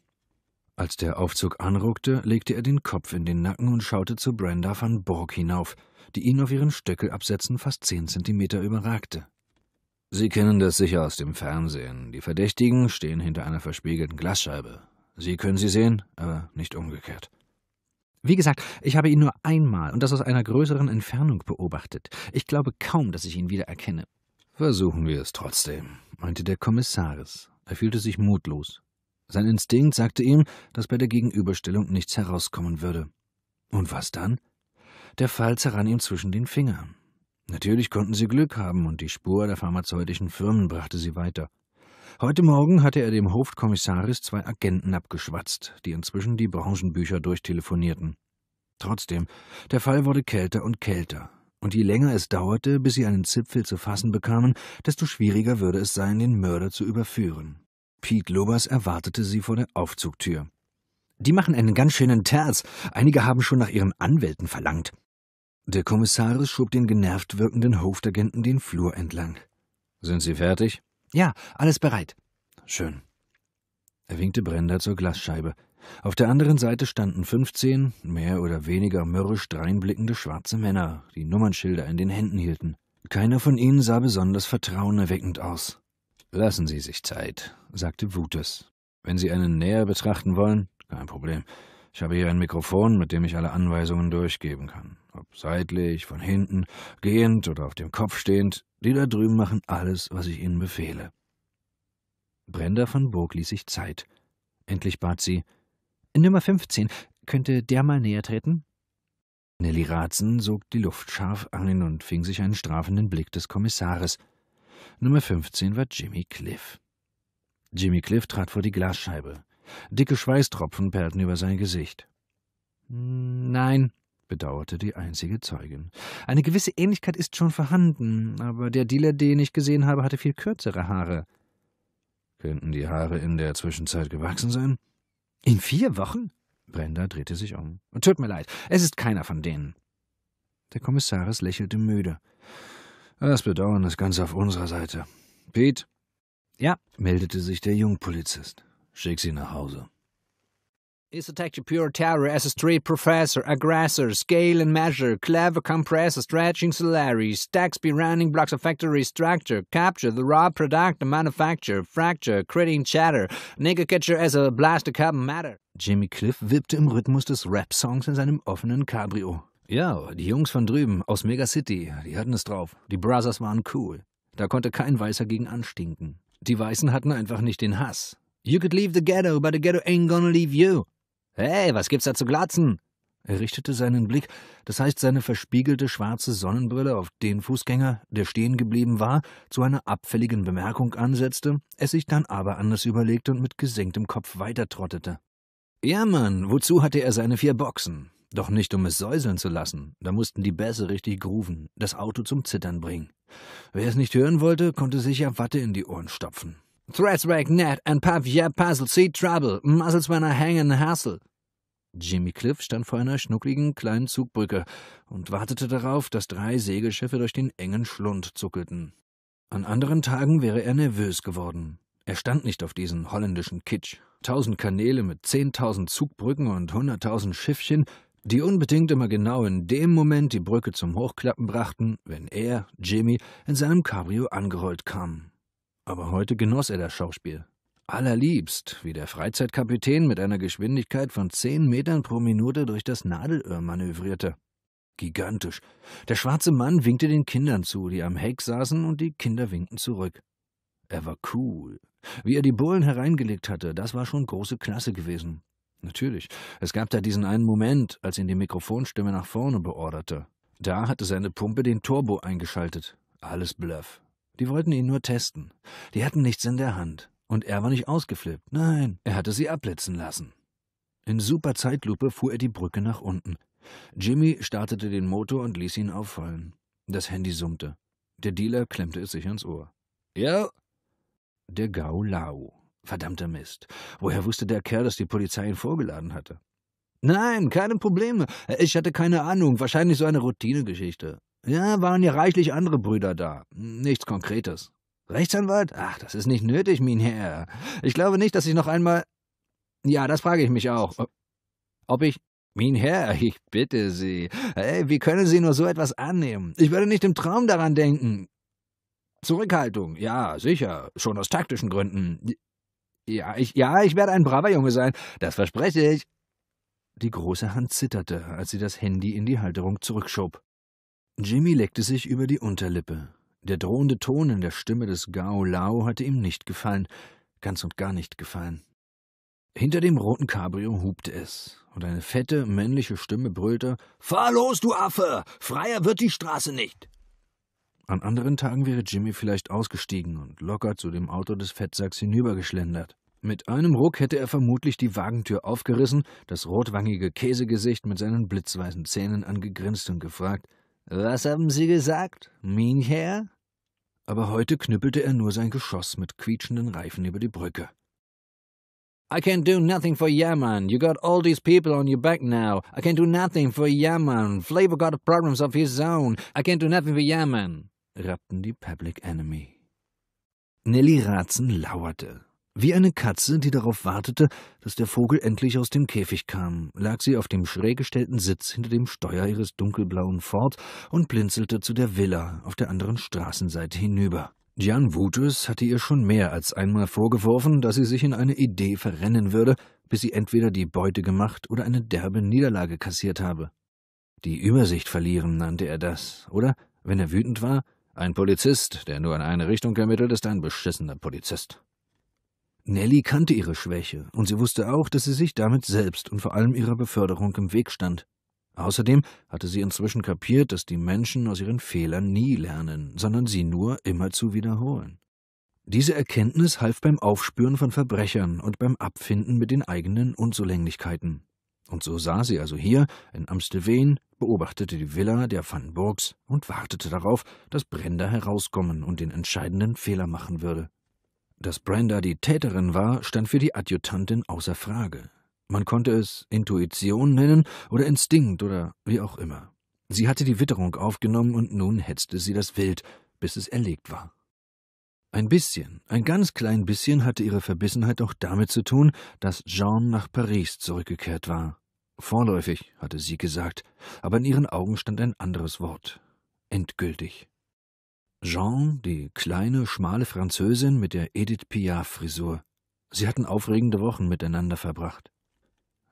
Als der Aufzug anruckte, legte er den Kopf in den Nacken und schaute zu Brenda van Borg hinauf, die ihn auf ihren Stöckelabsätzen fast zehn Zentimeter überragte. Sie kennen das sicher aus dem Fernsehen. Die Verdächtigen stehen hinter einer verspiegelten Glasscheibe. Sie können sie sehen, aber nicht umgekehrt. Wie gesagt, ich habe ihn nur einmal und das aus einer größeren Entfernung beobachtet. Ich glaube kaum, dass ich ihn wieder erkenne. Versuchen wir es trotzdem, meinte der Kommissaris. Er fühlte sich mutlos. Sein Instinkt sagte ihm, dass bei der Gegenüberstellung nichts herauskommen würde. Und was dann? Der Fall zerrann ihm zwischen den Fingern. Natürlich konnten sie Glück haben und die Spur der pharmazeutischen Firmen brachte sie weiter. Heute Morgen hatte er dem Hofkommissaris zwei Agenten abgeschwatzt, die inzwischen die Branchenbücher durchtelefonierten. Trotzdem, der Fall wurde kälter und kälter, und je länger es dauerte, bis sie einen Zipfel zu fassen bekamen, desto schwieriger würde es sein, den Mörder zu überführen. Piet Lobers erwartete sie vor der Aufzugtür. Die machen einen ganz schönen Terz. Einige haben schon nach ihren Anwälten verlangt. Der Kommissaris schob den genervt wirkenden Hofdagenten den Flur entlang. Sind Sie fertig? Ja, alles bereit. Schön. Er winkte Brenda zur Glasscheibe. Auf der anderen Seite standen fünfzehn, mehr oder weniger mürrisch dreinblickende schwarze Männer, die Nummernschilder in den Händen hielten. Keiner von ihnen sah besonders vertrauenerweckend aus. Lassen Sie sich Zeit, sagte Wutes. Wenn Sie einen näher betrachten wollen, kein Problem. Ich habe hier ein Mikrofon, mit dem ich alle Anweisungen durchgeben kann. Ob seitlich, von hinten, gehend oder auf dem Kopf stehend, die da drüben machen alles, was ich ihnen befehle. Brenda von Burg ließ sich Zeit. Endlich bat sie: Nummer 15, könnte der mal näher treten? Nelly Ratzen sog die Luft scharf ein und fing sich einen strafenden Blick des Kommissares Nummer 15 war Jimmy Cliff. Jimmy Cliff trat vor die Glasscheibe. Dicke Schweißtropfen perlten über sein Gesicht. Nein, bedauerte die einzige Zeugin. Eine gewisse Ähnlichkeit ist schon vorhanden, aber der Dealer, den ich gesehen habe, hatte viel kürzere Haare. Könnten die Haare in der Zwischenzeit gewachsen sein? In vier Wochen? Brenda drehte sich um. Tut mir leid, es ist keiner von denen. Der Kommissaris lächelte müde. Das Bedauern ist ganz auf unserer Seite. Pete? Ja, meldete sich der Jungpolizist. Schick sie nach Hause. Is detected pure terror as a street professor, aggressor, scale and measure, clever compressor, stretching salaries, stacks be running blocks of factory structure, capture the raw product manufacture, fracture, creating chatter, nigger catcher as a blast of matter. Jimmy Cliff wippte im Rhythmus des Rap-Songs in seinem offenen Cabrio. Ja, die Jungs von drüben aus Megacity, die hatten es drauf. Die Brothers waren cool. Da konnte kein Weißer gegen anstinken. Die Weißen hatten einfach nicht den Hass. You could leave the ghetto, but the ghetto ain't gonna leave you. Hey, was gibt's da zu glatzen? Er richtete seinen Blick, das heißt seine verspiegelte schwarze Sonnenbrille auf den Fußgänger, der stehen geblieben war, zu einer abfälligen Bemerkung ansetzte, es sich dann aber anders überlegte und mit gesenktem Kopf weitertrottete. Ja, Mann, wozu hatte er seine vier Boxen? Doch nicht, um es säuseln zu lassen. Da mussten die Bässe richtig grooven, das Auto zum Zittern bringen. Wer es nicht hören wollte, konnte sich ja Watte in die Ohren stopfen. Threads rake net and puff yeah puzzle see trouble muscles when I hang and hustle. Jimmy Cliff stand vor einer schnuckligen kleinen Zugbrücke und wartete darauf, dass drei Segelschiffe durch den engen Schlund zuckelten. An anderen Tagen wäre er nervös geworden. Er stand nicht auf diesen holländischen Kitsch. Tausend Kanäle mit zehntausend Zugbrücken und hunderttausend Schiffchen die unbedingt immer genau in dem Moment die Brücke zum Hochklappen brachten, wenn er, Jimmy, in seinem Cabrio angerollt kam. Aber heute genoss er das Schauspiel. Allerliebst, wie der Freizeitkapitän mit einer Geschwindigkeit von zehn Metern pro Minute durch das Nadelöhr manövrierte. Gigantisch. Der schwarze Mann winkte den Kindern zu, die am Heck saßen, und die Kinder winkten zurück. Er war cool. Wie er die Bullen hereingelegt hatte, das war schon große Klasse gewesen. Natürlich. Es gab da diesen einen Moment, als ihn die Mikrofonstimme nach vorne beorderte. Da hatte seine Pumpe den Turbo eingeschaltet. Alles Bluff. Die wollten ihn nur testen. Die hatten nichts in der Hand. Und er war nicht ausgeflippt. Nein, er hatte sie abblitzen lassen. In super Zeitlupe fuhr er die Brücke nach unten. Jimmy startete den Motor und ließ ihn auffallen. Das Handy summte. Der Dealer klemmte es sich ans Ohr. Ja? Der Gau Lau. Verdammter Mist. Woher wusste der Kerl, dass die Polizei ihn vorgeladen hatte? Nein, keine Probleme. Ich hatte keine Ahnung. Wahrscheinlich so eine Routinegeschichte. Ja, waren ja reichlich andere Brüder da. Nichts Konkretes. Rechtsanwalt? Ach, das ist nicht nötig, mein Herr. Ich glaube nicht, dass ich noch einmal. Ja, das frage ich mich auch. Ob ich. Mein Herr, ich bitte Sie. Hey, wie können Sie nur so etwas annehmen? Ich würde nicht im Traum daran denken. Zurückhaltung, ja, sicher, schon aus taktischen Gründen. Ja, ich, ja, ich werde ein braver Junge sein, das verspreche ich. Die große Hand zitterte, als sie das Handy in die Halterung zurückschob. Jimmy leckte sich über die Unterlippe. Der drohende Ton in der Stimme des Gao Lao hatte ihm nicht gefallen, ganz und gar nicht gefallen. Hinter dem roten Cabrio hubte es, und eine fette, männliche Stimme brüllte Fahr los, du Affe. Freier wird die Straße nicht. An anderen Tagen wäre Jimmy vielleicht ausgestiegen und locker zu dem Auto des Fettsacks hinübergeschlendert. Mit einem Ruck hätte er vermutlich die Wagentür aufgerissen, das rotwangige Käsegesicht mit seinen blitzweißen Zähnen angegrinst und gefragt: Was haben Sie gesagt, mein Herr? Aber heute knüppelte er nur sein Geschoss mit quietschenden Reifen über die Brücke. I can't do nothing for ya, man. You got all these people on your back now. I can't do nothing for ya, man. Flavor got problems of his own. I can't do nothing for ya, man rappten die Public Enemy. Nelly Ratzen lauerte. Wie eine Katze, die darauf wartete, dass der Vogel endlich aus dem Käfig kam, lag sie auf dem schräg gestellten Sitz hinter dem Steuer ihres dunkelblauen Ford und blinzelte zu der Villa auf der anderen Straßenseite hinüber. Jan Vutus hatte ihr schon mehr als einmal vorgeworfen, dass sie sich in eine Idee verrennen würde, bis sie entweder die Beute gemacht oder eine derbe Niederlage kassiert habe. Die Übersicht verlieren nannte er das, oder, wenn er wütend war, ein Polizist, der nur in eine Richtung ermittelt, ist ein beschissener Polizist. Nelly kannte ihre Schwäche, und sie wusste auch, dass sie sich damit selbst und vor allem ihrer Beförderung im Weg stand. Außerdem hatte sie inzwischen kapiert, dass die Menschen aus ihren Fehlern nie lernen, sondern sie nur immerzu wiederholen. Diese Erkenntnis half beim Aufspüren von Verbrechern und beim Abfinden mit den eigenen Unzulänglichkeiten. Und so saß sie also hier in Amsteven, beobachtete die Villa der Van Burgs und wartete darauf, dass Brenda herauskommen und den entscheidenden Fehler machen würde. Dass Brenda die Täterin war, stand für die Adjutantin außer Frage. Man konnte es Intuition nennen oder Instinkt oder wie auch immer. Sie hatte die Witterung aufgenommen und nun hetzte sie das Wild, bis es erlegt war. Ein bisschen, ein ganz klein bisschen hatte ihre Verbissenheit auch damit zu tun, dass Jean nach Paris zurückgekehrt war. Vorläufig, hatte sie gesagt, aber in ihren Augen stand ein anderes Wort. Endgültig. Jean, die kleine, schmale Französin mit der Edith Piaf-Frisur. Sie hatten aufregende Wochen miteinander verbracht.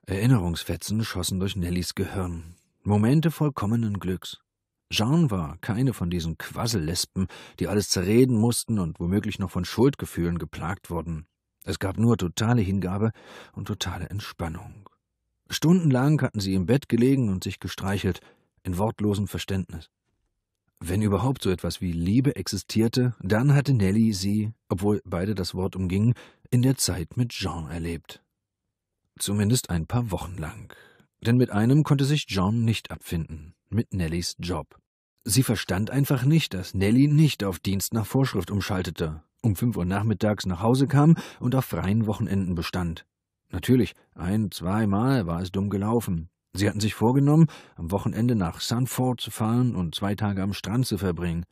Erinnerungsfetzen schossen durch Nellys Gehirn. Momente vollkommenen Glücks. Jean war keine von diesen Quassellespen, die alles zerreden mussten und womöglich noch von Schuldgefühlen geplagt wurden. Es gab nur totale Hingabe und totale Entspannung. Stundenlang hatten sie im Bett gelegen und sich gestreichelt, in wortlosem Verständnis. Wenn überhaupt so etwas wie Liebe existierte, dann hatte Nelly sie, obwohl beide das Wort umgingen, in der Zeit mit Jean erlebt. Zumindest ein paar Wochen lang. Denn mit einem konnte sich Jean nicht abfinden mit Nellys Job. Sie verstand einfach nicht, dass Nelly nicht auf Dienst nach Vorschrift umschaltete, um fünf Uhr nachmittags nach Hause kam und auf freien Wochenenden bestand. Natürlich, ein, zweimal war es dumm gelaufen. Sie hatten sich vorgenommen, am Wochenende nach Sanford zu fahren und zwei Tage am Strand zu verbringen.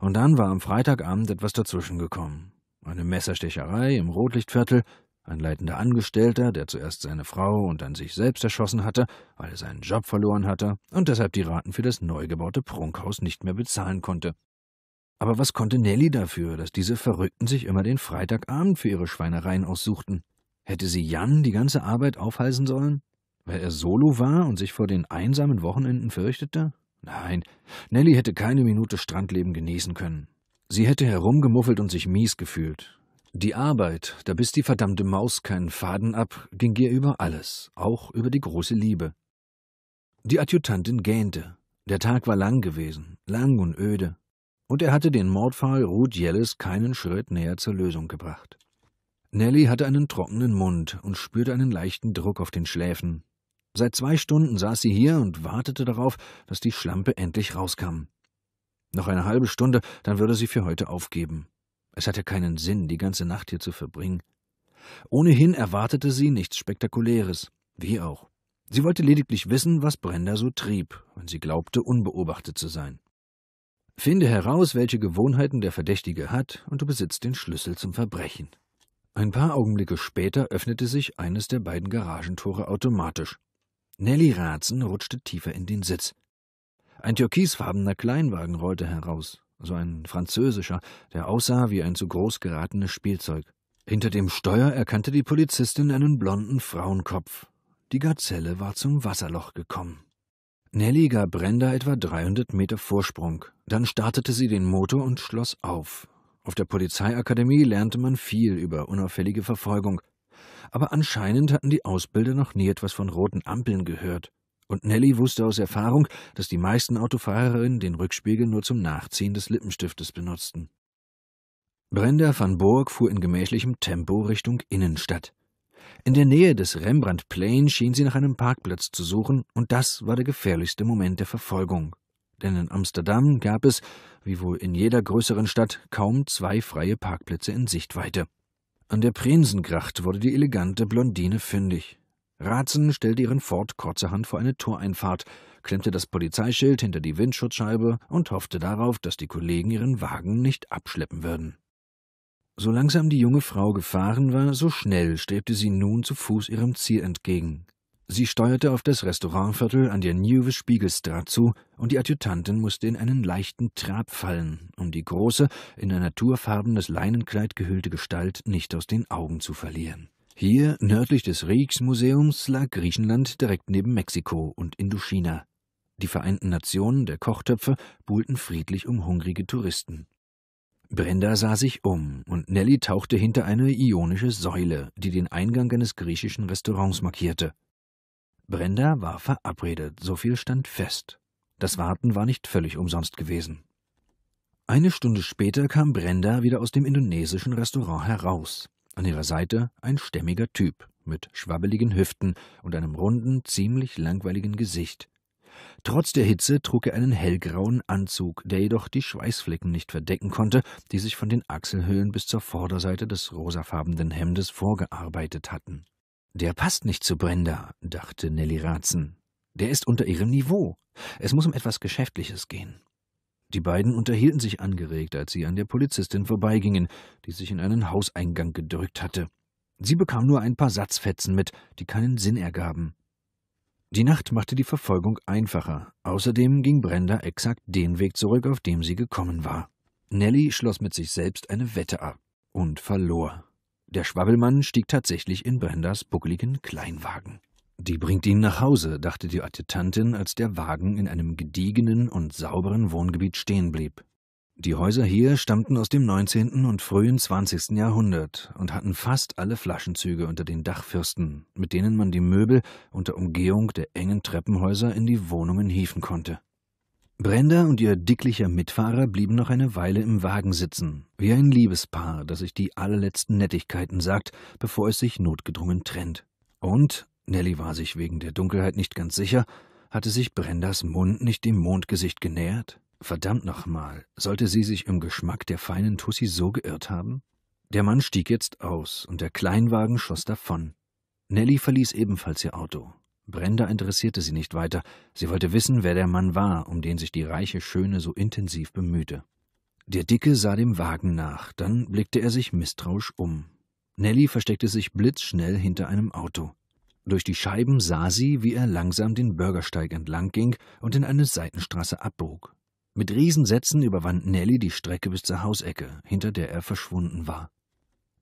Und dann war am Freitagabend etwas dazwischen gekommen. Eine Messerstecherei im Rotlichtviertel ein leitender Angestellter, der zuerst seine Frau und dann sich selbst erschossen hatte, weil er seinen Job verloren hatte und deshalb die Raten für das neu gebaute Prunkhaus nicht mehr bezahlen konnte. Aber was konnte Nelly dafür, dass diese Verrückten sich immer den Freitagabend für ihre Schweinereien aussuchten? Hätte sie Jan die ganze Arbeit aufhalsen sollen? Weil er solo war und sich vor den einsamen Wochenenden fürchtete? Nein, Nelly hätte keine Minute Strandleben genießen können. Sie hätte herumgemuffelt und sich mies gefühlt, die Arbeit, da biss die verdammte Maus keinen Faden ab, ging ihr über alles, auch über die große Liebe. Die Adjutantin gähnte. Der Tag war lang gewesen, lang und öde. Und er hatte den Mordfall Ruth Jelles keinen Schritt näher zur Lösung gebracht. Nelly hatte einen trockenen Mund und spürte einen leichten Druck auf den Schläfen. Seit zwei Stunden saß sie hier und wartete darauf, dass die Schlampe endlich rauskam. Noch eine halbe Stunde, dann würde sie für heute aufgeben. Es hatte keinen Sinn, die ganze Nacht hier zu verbringen. Ohnehin erwartete sie nichts Spektakuläres, wie auch. Sie wollte lediglich wissen, was Brenda so trieb, wenn sie glaubte, unbeobachtet zu sein. Finde heraus, welche Gewohnheiten der Verdächtige hat, und du besitzt den Schlüssel zum Verbrechen. Ein paar Augenblicke später öffnete sich eines der beiden Garagentore automatisch. Nelly Ratzen rutschte tiefer in den Sitz. Ein türkisfarbener Kleinwagen rollte heraus so ein französischer, der aussah wie ein zu groß geratenes Spielzeug. Hinter dem Steuer erkannte die Polizistin einen blonden Frauenkopf. Die Gazelle war zum Wasserloch gekommen. Nelly gab Brenda etwa 300 Meter Vorsprung. Dann startete sie den Motor und schloss auf. Auf der Polizeiakademie lernte man viel über unauffällige Verfolgung. Aber anscheinend hatten die Ausbilder noch nie etwas von roten Ampeln gehört. Und Nelly wusste aus Erfahrung, dass die meisten Autofahrerinnen den Rückspiegel nur zum Nachziehen des Lippenstiftes benutzten. Brenda van Borg fuhr in gemächlichem Tempo Richtung Innenstadt. In der Nähe des Rembrandt Plain schien sie nach einem Parkplatz zu suchen, und das war der gefährlichste Moment der Verfolgung. Denn in Amsterdam gab es, wie wohl in jeder größeren Stadt, kaum zwei freie Parkplätze in Sichtweite. An der Prinsengracht wurde die elegante Blondine fündig. Ratzen stellte ihren Ford kurzerhand vor eine Toreinfahrt, klemmte das Polizeischild hinter die Windschutzscheibe und hoffte darauf, dass die Kollegen ihren Wagen nicht abschleppen würden. So langsam die junge Frau gefahren war, so schnell strebte sie nun zu Fuß ihrem Ziel entgegen. Sie steuerte auf das Restaurantviertel an der Neuve Spiegelstraat zu und die Adjutantin musste in einen leichten Trab fallen, um die große, in ein naturfarbenes Leinenkleid gehüllte Gestalt nicht aus den Augen zu verlieren. Hier, nördlich des Rijksmuseums, lag Griechenland direkt neben Mexiko und Indochina. Die Vereinten Nationen der Kochtöpfe buhlten friedlich um hungrige Touristen. Brenda sah sich um und Nelly tauchte hinter eine ionische Säule, die den Eingang eines griechischen Restaurants markierte. Brenda war verabredet, so viel stand fest. Das Warten war nicht völlig umsonst gewesen. Eine Stunde später kam Brenda wieder aus dem indonesischen Restaurant heraus. An ihrer Seite ein stämmiger Typ mit schwabbeligen Hüften und einem runden, ziemlich langweiligen Gesicht. Trotz der Hitze trug er einen hellgrauen Anzug, der jedoch die Schweißflecken nicht verdecken konnte, die sich von den Achselhöhlen bis zur Vorderseite des rosafarbenen Hemdes vorgearbeitet hatten. Der passt nicht zu Brenda, dachte Nelly Ratzen. Der ist unter ihrem Niveau. Es muss um etwas Geschäftliches gehen. Die beiden unterhielten sich angeregt, als sie an der Polizistin vorbeigingen, die sich in einen Hauseingang gedrückt hatte. Sie bekam nur ein paar Satzfetzen mit, die keinen Sinn ergaben. Die Nacht machte die Verfolgung einfacher. Außerdem ging Brenda exakt den Weg zurück, auf dem sie gekommen war. Nelly schloss mit sich selbst eine Wette ab und verlor. Der Schwabbelmann stieg tatsächlich in Brendas buckligen Kleinwagen. Die bringt ihn nach Hause, dachte die Adjutantin, als der Wagen in einem gediegenen und sauberen Wohngebiet stehen blieb. Die Häuser hier stammten aus dem 19. und frühen 20. Jahrhundert und hatten fast alle Flaschenzüge unter den Dachfürsten, mit denen man die Möbel unter Umgehung der engen Treppenhäuser in die Wohnungen hieven konnte. Brenda und ihr dicklicher Mitfahrer blieben noch eine Weile im Wagen sitzen, wie ein Liebespaar, das sich die allerletzten Nettigkeiten sagt, bevor es sich notgedrungen trennt. Und Nelly war sich wegen der Dunkelheit nicht ganz sicher, hatte sich Brendas Mund nicht dem Mondgesicht genähert? Verdammt nochmal, sollte sie sich im Geschmack der feinen Tussi so geirrt haben? Der Mann stieg jetzt aus und der Kleinwagen schoss davon. Nelly verließ ebenfalls ihr Auto. Brenda interessierte sie nicht weiter. Sie wollte wissen, wer der Mann war, um den sich die reiche Schöne so intensiv bemühte. Der Dicke sah dem Wagen nach, dann blickte er sich misstrauisch um. Nelly versteckte sich blitzschnell hinter einem Auto. Durch die Scheiben sah sie, wie er langsam den Bürgersteig entlang ging und in eine Seitenstraße abbog. Mit Riesensätzen überwand Nelly die Strecke bis zur Hausecke, hinter der er verschwunden war.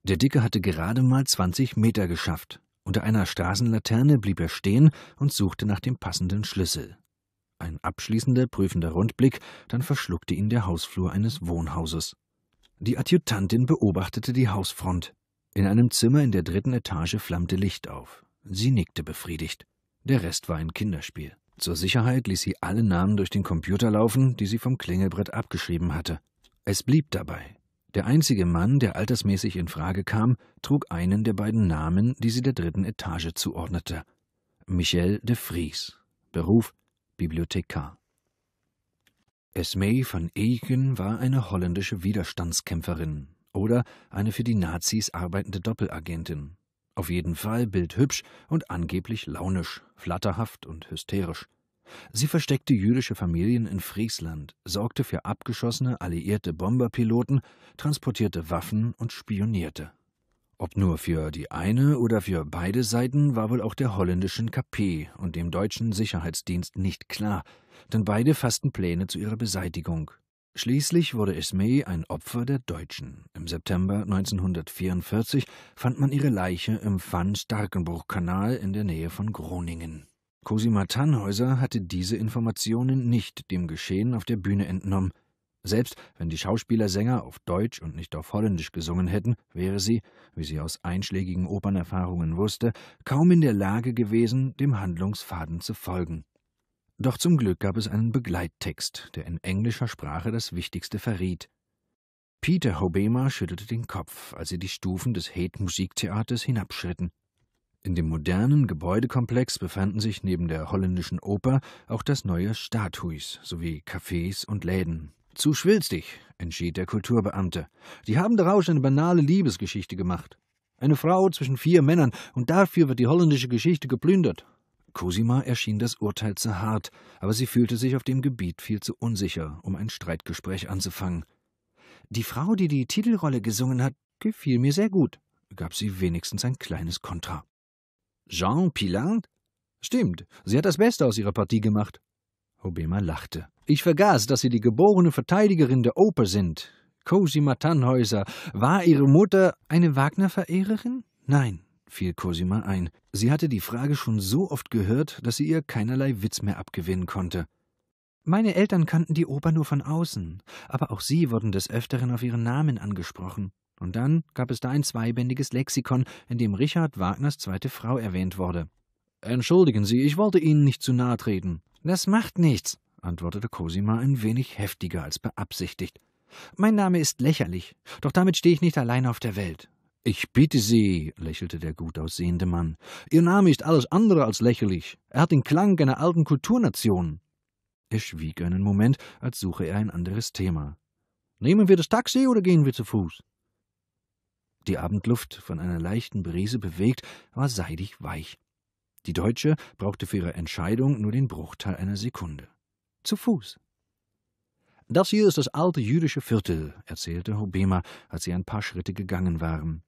Der Dicke hatte gerade mal 20 Meter geschafft. Unter einer Straßenlaterne blieb er stehen und suchte nach dem passenden Schlüssel. Ein abschließender, prüfender Rundblick, dann verschluckte ihn der Hausflur eines Wohnhauses. Die Adjutantin beobachtete die Hausfront. In einem Zimmer in der dritten Etage flammte Licht auf. Sie nickte befriedigt. Der Rest war ein Kinderspiel. Zur Sicherheit ließ sie alle Namen durch den Computer laufen, die sie vom Klingelbrett abgeschrieben hatte. Es blieb dabei. Der einzige Mann, der altersmäßig in Frage kam, trug einen der beiden Namen, die sie der dritten Etage zuordnete. Michel de Vries. Beruf Bibliothekar. Esmee van Eyken war eine holländische Widerstandskämpferin oder eine für die Nazis arbeitende Doppelagentin. Auf jeden Fall bildhübsch und angeblich launisch, flatterhaft und hysterisch. Sie versteckte jüdische Familien in Friesland, sorgte für abgeschossene alliierte Bomberpiloten, transportierte Waffen und spionierte. Ob nur für die eine oder für beide Seiten war wohl auch der holländischen KP und dem deutschen Sicherheitsdienst nicht klar, denn beide fassten Pläne zu ihrer Beseitigung, Schließlich wurde Esme ein Opfer der Deutschen. Im September 1944 fand man ihre Leiche im Van-Starkenbruch-Kanal in der Nähe von Groningen. Cosima Tannhäuser hatte diese Informationen nicht dem Geschehen auf der Bühne entnommen. Selbst wenn die Schauspieler Sänger auf Deutsch und nicht auf Holländisch gesungen hätten, wäre sie, wie sie aus einschlägigen Opernerfahrungen wusste, kaum in der Lage gewesen, dem Handlungsfaden zu folgen. Doch zum Glück gab es einen Begleittext, der in englischer Sprache das Wichtigste verriet. Peter Hobema schüttelte den Kopf, als sie die Stufen des Hate Musiktheaters hinabschritten. In dem modernen Gebäudekomplex befanden sich neben der holländischen Oper auch das neue Statuis sowie Cafés und Läden. Zu schwilstig, entschied der Kulturbeamte. Die haben daraus eine banale Liebesgeschichte gemacht. Eine Frau zwischen vier Männern, und dafür wird die holländische Geschichte geplündert. Cosima erschien das Urteil zu hart, aber sie fühlte sich auf dem Gebiet viel zu unsicher, um ein Streitgespräch anzufangen. Die Frau, die die Titelrolle gesungen hat, gefiel mir sehr gut, gab sie wenigstens ein kleines Kontra. Jean Pilant? Stimmt, sie hat das Beste aus ihrer Partie gemacht. Obema lachte. Ich vergaß, dass Sie die geborene Verteidigerin der Oper sind. Cosima Tannhäuser. War Ihre Mutter eine Wagner-Verehrerin? Nein, fiel Cosima ein. Sie hatte die Frage schon so oft gehört, dass sie ihr keinerlei Witz mehr abgewinnen konnte. Meine Eltern kannten die Oper nur von außen, aber auch sie wurden des Öfteren auf ihren Namen angesprochen. Und dann gab es da ein zweibändiges Lexikon, in dem Richard Wagners zweite Frau erwähnt wurde. Entschuldigen Sie, ich wollte Ihnen nicht zu nahe treten. Das macht nichts, antwortete Cosima ein wenig heftiger als beabsichtigt. Mein Name ist lächerlich, doch damit stehe ich nicht allein auf der Welt. Ich bitte Sie, lächelte der gut aussehende Mann, Ihr Name ist alles andere als lächerlich. Er hat den Klang einer alten Kulturnation. Er schwieg einen Moment, als suche er ein anderes Thema. Nehmen wir das Taxi oder gehen wir zu Fuß? Die Abendluft, von einer leichten Brise bewegt, war seidig weich. Die Deutsche brauchte für ihre Entscheidung nur den Bruchteil einer Sekunde. Zu Fuß. Das hier ist das alte jüdische Viertel, erzählte Hobema, als sie ein paar Schritte gegangen waren.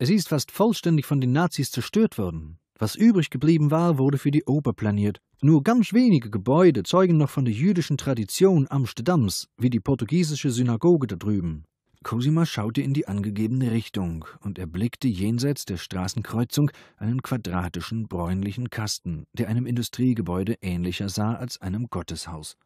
Es ist fast vollständig von den Nazis zerstört worden. Was übrig geblieben war, wurde für die Oper planiert. Nur ganz wenige Gebäude zeugen noch von der jüdischen Tradition Amsterdams, wie die portugiesische Synagoge da drüben. Cosima schaute in die angegebene Richtung und erblickte jenseits der Straßenkreuzung einen quadratischen bräunlichen Kasten, der einem Industriegebäude ähnlicher sah als einem Gotteshaus.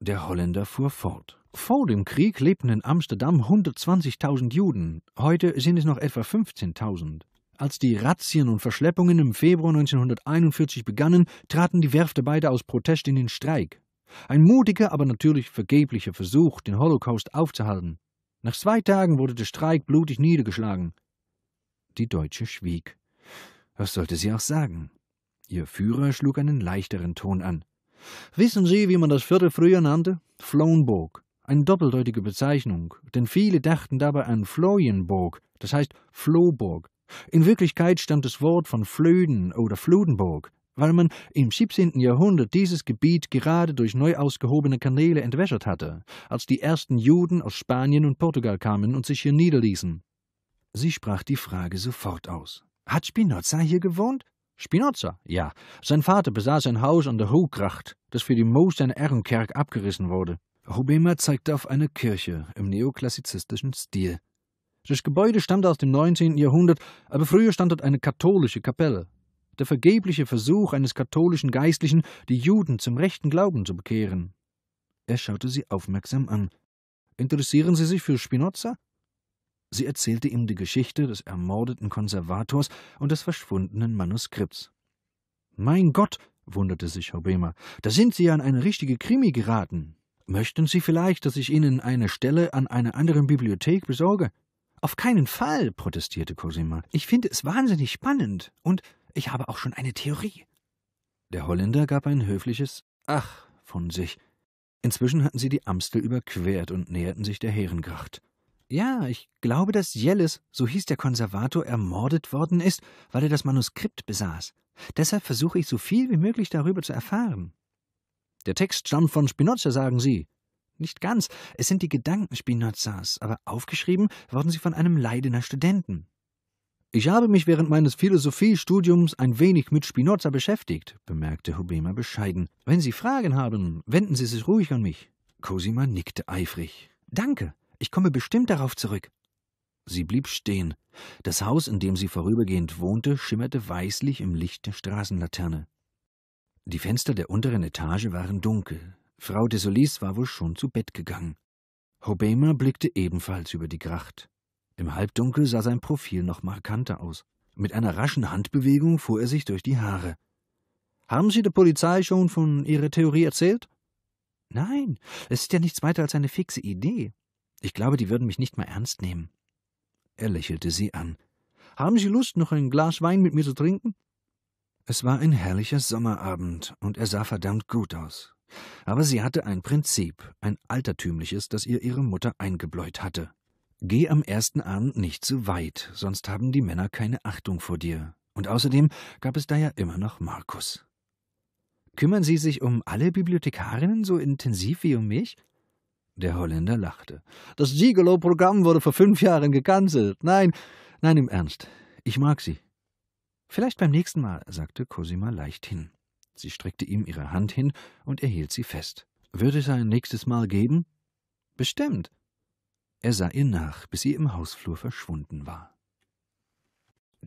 Der Holländer fuhr fort. Vor dem Krieg lebten in Amsterdam 120.000 Juden. Heute sind es noch etwa 15.000. Als die Razzien und Verschleppungen im Februar 1941 begannen, traten die Werfte beide aus Protest in den Streik. Ein mutiger, aber natürlich vergeblicher Versuch, den Holocaust aufzuhalten. Nach zwei Tagen wurde der Streik blutig niedergeschlagen. Die Deutsche schwieg. Was sollte sie auch sagen? Ihr Führer schlug einen leichteren Ton an. Wissen Sie, wie man das Viertel früher nannte? Flohenburg. Eine doppeldeutige Bezeichnung, denn viele dachten dabei an Florienburg, das heißt Flohburg. In Wirklichkeit stammt das Wort von Flöden oder Fludenburg, weil man im 17. Jahrhundert dieses Gebiet gerade durch neu ausgehobene Kanäle entwäschert hatte, als die ersten Juden aus Spanien und Portugal kamen und sich hier niederließen. Sie sprach die Frage sofort aus. Hat Spinoza hier gewohnt? Spinoza, ja. Sein Vater besaß ein Haus an der Hohkracht, das für die Moos seiner Ehrenkerk abgerissen wurde. Hubemer zeigte auf eine Kirche im neoklassizistischen Stil. Das Gebäude stammte aus dem 19. Jahrhundert, aber früher stand dort eine katholische Kapelle. Der vergebliche Versuch eines katholischen Geistlichen, die Juden zum rechten Glauben zu bekehren. Er schaute sie aufmerksam an. Interessieren Sie sich für Spinoza? Sie erzählte ihm die Geschichte des ermordeten Konservators und des verschwundenen Manuskripts. Mein Gott, wunderte sich Hobbema, da sind Sie ja an eine richtige Krimi geraten. Möchten Sie vielleicht, dass ich Ihnen eine Stelle an einer anderen Bibliothek besorge? Auf keinen Fall, protestierte Cosima. Ich finde es wahnsinnig spannend und ich habe auch schon eine Theorie. Der Holländer gab ein höfliches Ach von sich. Inzwischen hatten sie die Amstel überquert und näherten sich der Herengracht. Ja, ich glaube, dass Jelles, so hieß der Konservator, ermordet worden ist, weil er das Manuskript besaß. Deshalb versuche ich so viel wie möglich darüber zu erfahren. Der Text stammt von Spinoza, sagen Sie. Nicht ganz. Es sind die Gedanken Spinozas, aber aufgeschrieben wurden sie von einem Leidener Studenten. Ich habe mich während meines Philosophiestudiums ein wenig mit Spinoza beschäftigt, bemerkte Hubema bescheiden. Wenn Sie Fragen haben, wenden Sie sich ruhig an mich. Cosima nickte eifrig. Danke. Ich komme bestimmt darauf zurück. Sie blieb stehen. Das Haus, in dem sie vorübergehend wohnte, schimmerte weißlich im Licht der Straßenlaterne. Die Fenster der unteren Etage waren dunkel. Frau de Solis war wohl schon zu Bett gegangen. Hobema blickte ebenfalls über die Gracht. Im Halbdunkel sah sein Profil noch markanter aus. Mit einer raschen Handbewegung fuhr er sich durch die Haare. Haben Sie der Polizei schon von Ihrer Theorie erzählt? Nein, es ist ja nichts weiter als eine fixe Idee. Ich glaube, die würden mich nicht mal ernst nehmen. Er lächelte sie an. Haben Sie Lust, noch ein Glas Wein mit mir zu trinken? Es war ein herrlicher Sommerabend, und er sah verdammt gut aus. Aber sie hatte ein Prinzip, ein altertümliches, das ihr ihre Mutter eingebläut hatte. Geh am ersten Abend nicht zu weit, sonst haben die Männer keine Achtung vor dir. Und außerdem gab es da ja immer noch Markus. Kümmern Sie sich um alle Bibliothekarinnen so intensiv wie um mich? Der Holländer lachte. Das Gigolo-Programm wurde vor fünf Jahren gecancelt. Nein, nein, im Ernst. Ich mag sie. Vielleicht beim nächsten Mal, sagte Cosima leichthin. Sie streckte ihm ihre Hand hin und er hielt sie fest. Wird es ein nächstes Mal geben? Bestimmt. Er sah ihr nach, bis sie im Hausflur verschwunden war.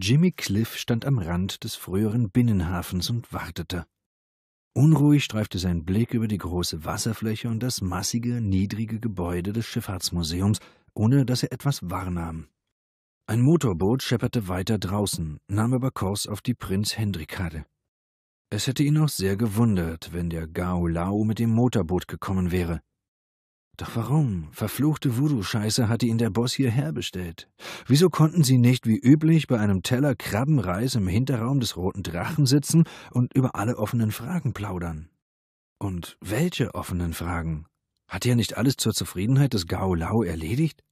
Jimmy Cliff stand am Rand des früheren Binnenhafens und wartete. Unruhig streifte sein Blick über die große Wasserfläche und das massige, niedrige Gebäude des Schifffahrtsmuseums, ohne dass er etwas wahrnahm. Ein Motorboot schepperte weiter draußen, nahm aber Kurs auf die Prinz-Hendrik-Kade. Es hätte ihn auch sehr gewundert, wenn der Gao Lao mit dem Motorboot gekommen wäre. Doch warum? Verfluchte Voodoo-Scheiße hatte ihn der Boss hierher bestellt. Wieso konnten sie nicht wie üblich bei einem Teller Krabbenreis im Hinterraum des Roten Drachen sitzen und über alle offenen Fragen plaudern? Und welche offenen Fragen? Hat er nicht alles zur Zufriedenheit des Gao-Lau erledigt?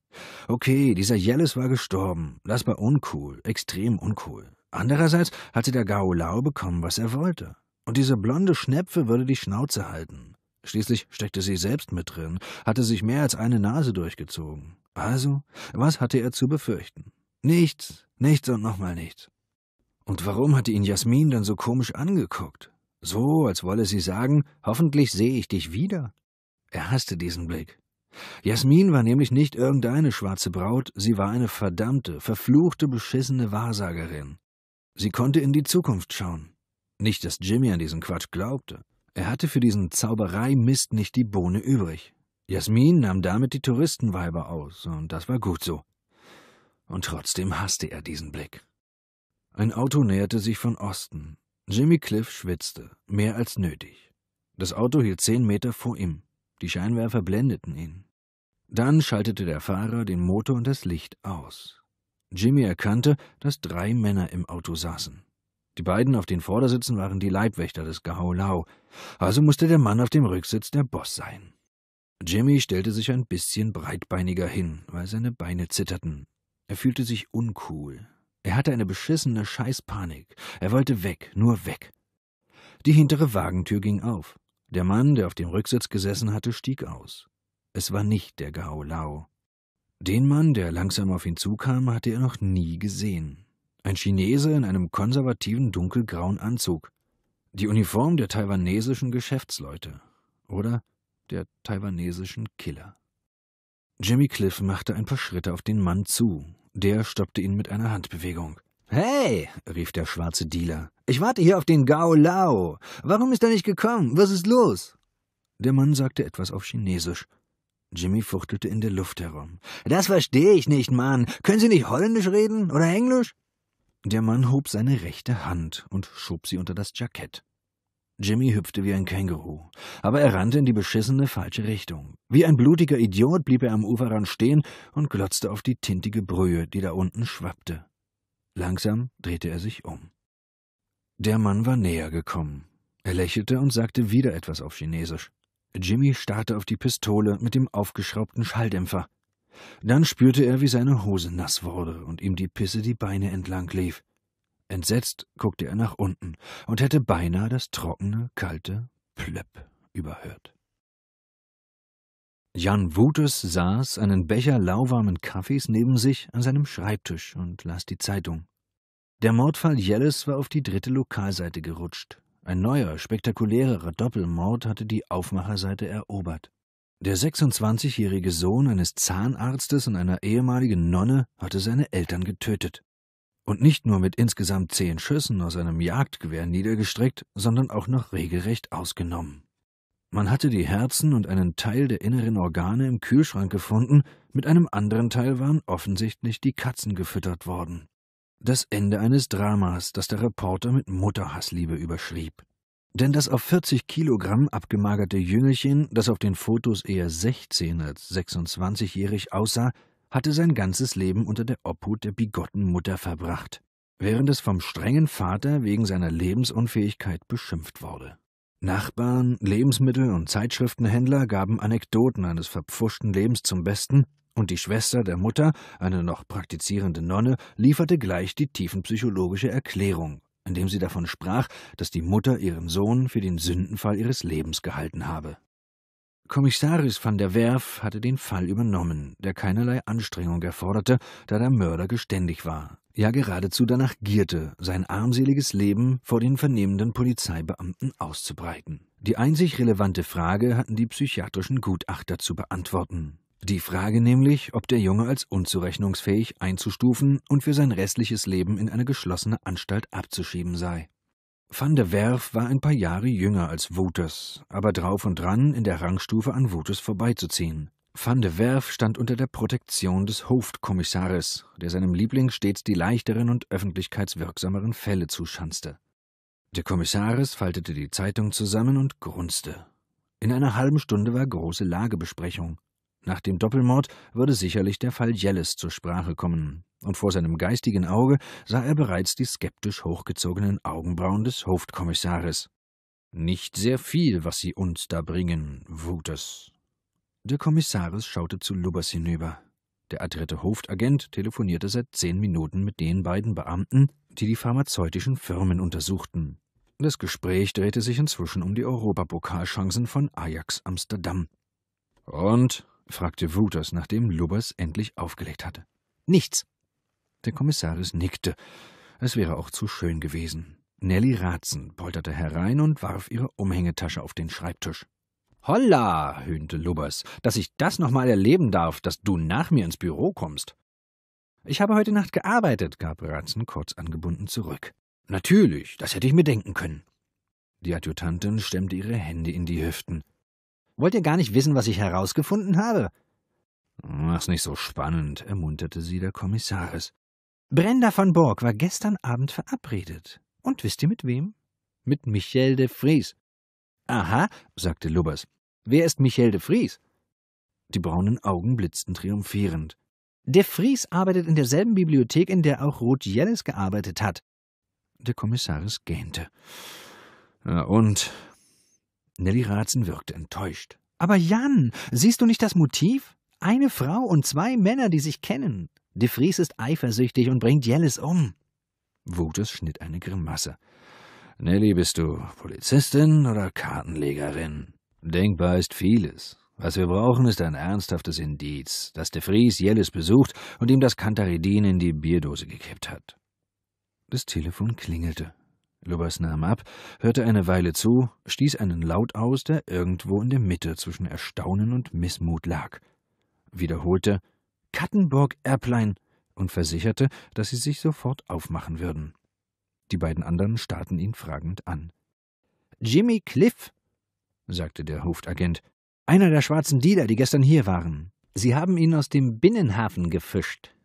Okay, dieser Jellis war gestorben. Das war uncool, extrem uncool. Andererseits hatte der Gao-Lau bekommen, was er wollte. Und diese blonde Schnepfe würde die Schnauze halten. Schließlich steckte sie selbst mit drin, hatte sich mehr als eine Nase durchgezogen. Also, was hatte er zu befürchten? Nichts, nichts und nochmal nichts. Und warum hatte ihn Jasmin dann so komisch angeguckt? So, als wolle sie sagen, hoffentlich sehe ich dich wieder. Er hasste diesen Blick. Jasmin war nämlich nicht irgendeine schwarze Braut, sie war eine verdammte, verfluchte, beschissene Wahrsagerin. Sie konnte in die Zukunft schauen. Nicht, dass Jimmy an diesen Quatsch glaubte. Er hatte für diesen Zaubereimist nicht die Bohne übrig. Jasmin nahm damit die Touristenweiber aus, und das war gut so. Und trotzdem hasste er diesen Blick. Ein Auto näherte sich von Osten. Jimmy Cliff schwitzte, mehr als nötig. Das Auto hielt zehn Meter vor ihm. Die Scheinwerfer blendeten ihn. Dann schaltete der Fahrer den Motor und das Licht aus. Jimmy erkannte, dass drei Männer im Auto saßen. Die beiden auf den Vordersitzen waren die Leibwächter des Gahaulau, also musste der Mann auf dem Rücksitz der Boss sein. Jimmy stellte sich ein bisschen breitbeiniger hin, weil seine Beine zitterten. Er fühlte sich uncool. Er hatte eine beschissene Scheißpanik. Er wollte weg, nur weg. Die hintere Wagentür ging auf. Der Mann, der auf dem Rücksitz gesessen hatte, stieg aus. Es war nicht der Gahaulau. Den Mann, der langsam auf ihn zukam, hatte er noch nie gesehen. Ein Chinese in einem konservativen dunkelgrauen Anzug. Die Uniform der taiwanesischen Geschäftsleute oder der taiwanesischen Killer. Jimmy Cliff machte ein paar Schritte auf den Mann zu. Der stoppte ihn mit einer Handbewegung. Hey, rief der schwarze Dealer. Ich warte hier auf den Gao Lao. Warum ist er nicht gekommen? Was ist los? Der Mann sagte etwas auf Chinesisch. Jimmy fuchtelte in der Luft herum. Das verstehe ich nicht, Mann. Können Sie nicht Holländisch reden oder Englisch? Der Mann hob seine rechte Hand und schob sie unter das Jackett. Jimmy hüpfte wie ein Känguru, aber er rannte in die beschissene falsche Richtung. Wie ein blutiger Idiot blieb er am Uferrand stehen und glotzte auf die tintige Brühe, die da unten schwappte. Langsam drehte er sich um. Der Mann war näher gekommen. Er lächelte und sagte wieder etwas auf Chinesisch. Jimmy starrte auf die Pistole mit dem aufgeschraubten Schalldämpfer. Dann spürte er, wie seine Hose nass wurde und ihm die Pisse die Beine entlang lief. Entsetzt guckte er nach unten und hätte beinahe das trockene, kalte Plöpp überhört. Jan Wutes saß, einen Becher lauwarmen Kaffees neben sich, an seinem Schreibtisch und las die Zeitung. Der Mordfall Jelles war auf die dritte Lokalseite gerutscht. Ein neuer, spektakulärer Doppelmord hatte die Aufmacherseite erobert. Der 26-jährige Sohn eines Zahnarztes und einer ehemaligen Nonne hatte seine Eltern getötet. Und nicht nur mit insgesamt zehn Schüssen aus einem Jagdgewehr niedergestreckt, sondern auch noch regelrecht ausgenommen. Man hatte die Herzen und einen Teil der inneren Organe im Kühlschrank gefunden, mit einem anderen Teil waren offensichtlich die Katzen gefüttert worden. Das Ende eines Dramas, das der Reporter mit Mutterhassliebe überschrieb. Denn das auf 40 Kilogramm abgemagerte Jüngelchen, das auf den Fotos eher 16 als 26-jährig aussah, hatte sein ganzes Leben unter der Obhut der bigotten Mutter verbracht, während es vom strengen Vater wegen seiner Lebensunfähigkeit beschimpft wurde. Nachbarn, Lebensmittel- und Zeitschriftenhändler gaben Anekdoten eines verpfuschten Lebens zum Besten, und die Schwester der Mutter, eine noch praktizierende Nonne, lieferte gleich die tiefenpsychologische Erklärung indem sie davon sprach, dass die Mutter ihren Sohn für den Sündenfall ihres Lebens gehalten habe. Kommissaris van der Werf hatte den Fall übernommen, der keinerlei Anstrengung erforderte, da der Mörder geständig war, ja geradezu danach gierte, sein armseliges Leben vor den vernehmenden Polizeibeamten auszubreiten. Die einzig relevante Frage hatten die psychiatrischen Gutachter zu beantworten. Die Frage nämlich, ob der Junge als unzurechnungsfähig einzustufen und für sein restliches Leben in eine geschlossene Anstalt abzuschieben sei. Van der Werf war ein paar Jahre jünger als Wouters, aber drauf und dran, in der Rangstufe an Wouters vorbeizuziehen. Van de Werf stand unter der Protektion des Hofkommissaris, der seinem Liebling stets die leichteren und öffentlichkeitswirksameren Fälle zuschanzte. Der Kommissaris faltete die Zeitung zusammen und grunzte. In einer halben Stunde war große Lagebesprechung. Nach dem Doppelmord würde sicherlich der Fall Jelles zur Sprache kommen. Und vor seinem geistigen Auge sah er bereits die skeptisch hochgezogenen Augenbrauen des Hofkommissares. Nicht sehr viel, was Sie uns da bringen, Wuters. Der Kommissaris schaute zu Lubbers hinüber. Der adrette Hofagent telefonierte seit zehn Minuten mit den beiden Beamten, die die pharmazeutischen Firmen untersuchten. Das Gespräch drehte sich inzwischen um die Europapokalchancen von Ajax Amsterdam. Und? fragte Wouters, nachdem Lubbers endlich aufgelegt hatte. Nichts. Der Kommissaris nickte. Es wäre auch zu schön gewesen. Nelly Ratzen polterte herein und warf ihre Umhängetasche auf den Schreibtisch. Holla, höhnte Lubbers, dass ich das nochmal erleben darf, dass du nach mir ins Büro kommst. Ich habe heute Nacht gearbeitet, gab Ratzen kurz angebunden zurück. Natürlich, das hätte ich mir denken können. Die Adjutantin stemmte ihre Hände in die Hüften. Wollt ihr gar nicht wissen, was ich herausgefunden habe? Mach's nicht so spannend, ermunterte sie der Kommissaris. Brenda von Borg war gestern Abend verabredet. Und wisst ihr mit wem? Mit Michel de Vries. Aha, sagte Lubbers. Wer ist Michel de Vries? Die braunen Augen blitzten triumphierend. De Vries arbeitet in derselben Bibliothek, in der auch Ruth Jelles gearbeitet hat. Der Kommissaris gähnte. Und Nelly Ratzen wirkte enttäuscht. Aber Jan, siehst du nicht das Motiv? Eine Frau und zwei Männer, die sich kennen. De Vries ist eifersüchtig und bringt Jellis um. Wutes schnitt eine Grimasse. Nelly, bist du Polizistin oder Kartenlegerin? Denkbar ist vieles. Was wir brauchen, ist ein ernsthaftes Indiz, dass de Vries Jellis besucht und ihm das Kantaridin in die Bierdose gekippt hat. Das Telefon klingelte. Lubbers nahm ab, hörte eine Weile zu, stieß einen Laut aus, der irgendwo in der Mitte zwischen Erstaunen und Missmut lag, wiederholte Kattenburg Erblein und versicherte, dass sie sich sofort aufmachen würden. Die beiden anderen starrten ihn fragend an. Jimmy Cliff, sagte der Hofagent, einer der schwarzen Dealer, die gestern hier waren. Sie haben ihn aus dem Binnenhafen gefischt.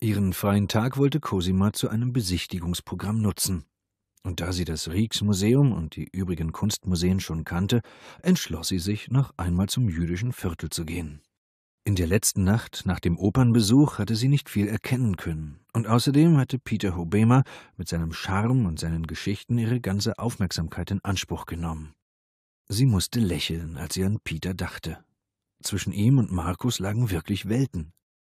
Ihren freien Tag wollte Cosima zu einem Besichtigungsprogramm nutzen und da sie das Rijksmuseum und die übrigen Kunstmuseen schon kannte, entschloss sie sich, noch einmal zum jüdischen Viertel zu gehen. In der letzten Nacht nach dem Opernbesuch hatte sie nicht viel erkennen können, und außerdem hatte Peter Hobema mit seinem Charme und seinen Geschichten ihre ganze Aufmerksamkeit in Anspruch genommen. Sie musste lächeln, als sie an Peter dachte. Zwischen ihm und Markus lagen wirklich Welten.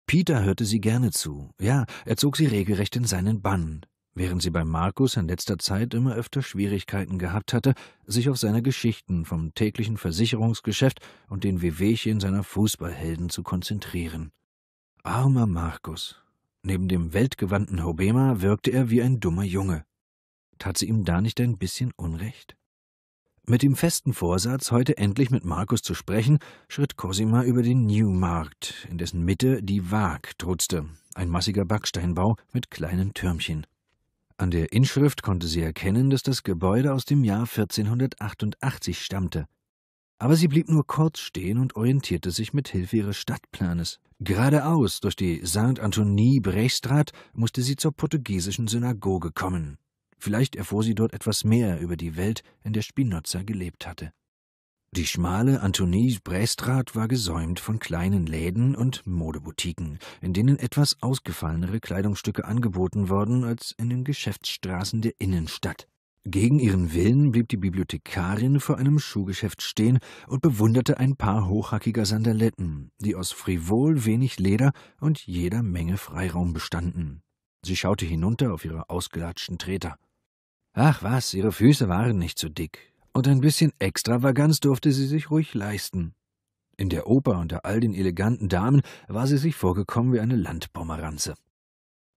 Peter hörte sie gerne zu, ja, er zog sie regelrecht in seinen Bann, während sie bei Markus in letzter Zeit immer öfter Schwierigkeiten gehabt hatte, sich auf seine Geschichten vom täglichen Versicherungsgeschäft und den Wehwehchen seiner Fußballhelden zu konzentrieren. Armer Markus. Neben dem weltgewandten Hobema wirkte er wie ein dummer Junge. Tat sie ihm da nicht ein bisschen Unrecht? Mit dem festen Vorsatz, heute endlich mit Markus zu sprechen, schritt Cosima über den Newmarkt, in dessen Mitte die Waag trutzte, ein massiger Backsteinbau mit kleinen Türmchen. An der Inschrift konnte sie erkennen, dass das Gebäude aus dem Jahr 1488 stammte. Aber sie blieb nur kurz stehen und orientierte sich mit Hilfe ihres Stadtplanes. Geradeaus durch die St. Antonie Brechstraat musste sie zur portugiesischen Synagoge kommen. Vielleicht erfuhr sie dort etwas mehr über die Welt, in der Spinoza gelebt hatte. Die schmale Antonie Brästraat war gesäumt von kleinen Läden und Modeboutiquen, in denen etwas ausgefallenere Kleidungsstücke angeboten wurden als in den Geschäftsstraßen der Innenstadt. Gegen ihren Willen blieb die Bibliothekarin vor einem Schuhgeschäft stehen und bewunderte ein paar hochhackiger Sandaletten, die aus frivol wenig Leder und jeder Menge Freiraum bestanden. Sie schaute hinunter auf ihre ausgelatschten Treter. Ach was, ihre Füße waren nicht so dick, und ein bisschen Extravaganz durfte sie sich ruhig leisten. In der Oper unter all den eleganten Damen war sie sich vorgekommen wie eine Landpomeranze.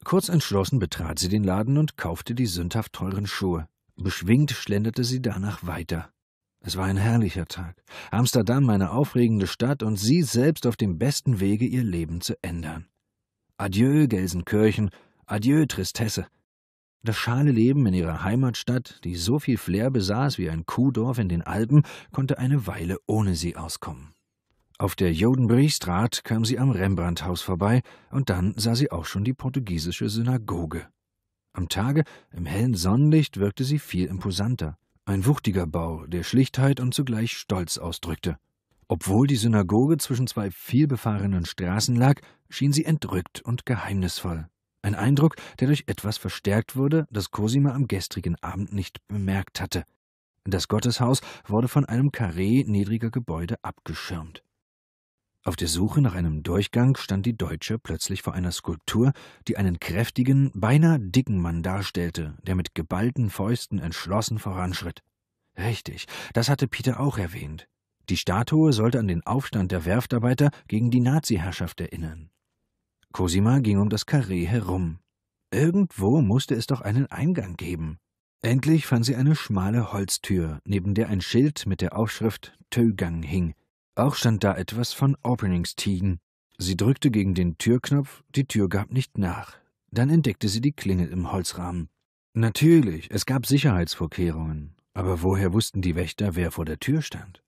Kurz entschlossen betrat sie den Laden und kaufte die sündhaft teuren Schuhe. Beschwingt schlenderte sie danach weiter. Es war ein herrlicher Tag. Amsterdam eine aufregende Stadt und sie selbst auf dem besten Wege, ihr Leben zu ändern. Adieu, Gelsenkirchen, adieu, Tristesse. Das schale Leben in ihrer Heimatstadt, die so viel Flair besaß wie ein Kuhdorf in den Alpen, konnte eine Weile ohne sie auskommen. Auf der Jodenbrichstraat kam sie am Rembrandthaus vorbei und dann sah sie auch schon die portugiesische Synagoge. Am Tage, im hellen Sonnenlicht, wirkte sie viel imposanter. Ein wuchtiger Bau, der Schlichtheit und zugleich Stolz ausdrückte. Obwohl die Synagoge zwischen zwei vielbefahrenen Straßen lag, schien sie entrückt und geheimnisvoll. Ein Eindruck, der durch etwas verstärkt wurde, das Cosima am gestrigen Abend nicht bemerkt hatte. Das Gotteshaus wurde von einem Karree niedriger Gebäude abgeschirmt. Auf der Suche nach einem Durchgang stand die Deutsche plötzlich vor einer Skulptur, die einen kräftigen, beinahe dicken Mann darstellte, der mit geballten Fäusten entschlossen voranschritt. Richtig, das hatte Peter auch erwähnt. Die Statue sollte an den Aufstand der Werftarbeiter gegen die Naziherrschaft erinnern. Cosima ging um das Karree herum. Irgendwo musste es doch einen Eingang geben. Endlich fand sie eine schmale Holztür, neben der ein Schild mit der Aufschrift Tögang hing. Auch stand da etwas von Openingstegen. Sie drückte gegen den Türknopf, die Tür gab nicht nach. Dann entdeckte sie die Klingel im Holzrahmen. Natürlich, es gab Sicherheitsvorkehrungen, aber woher wussten die Wächter, wer vor der Tür stand?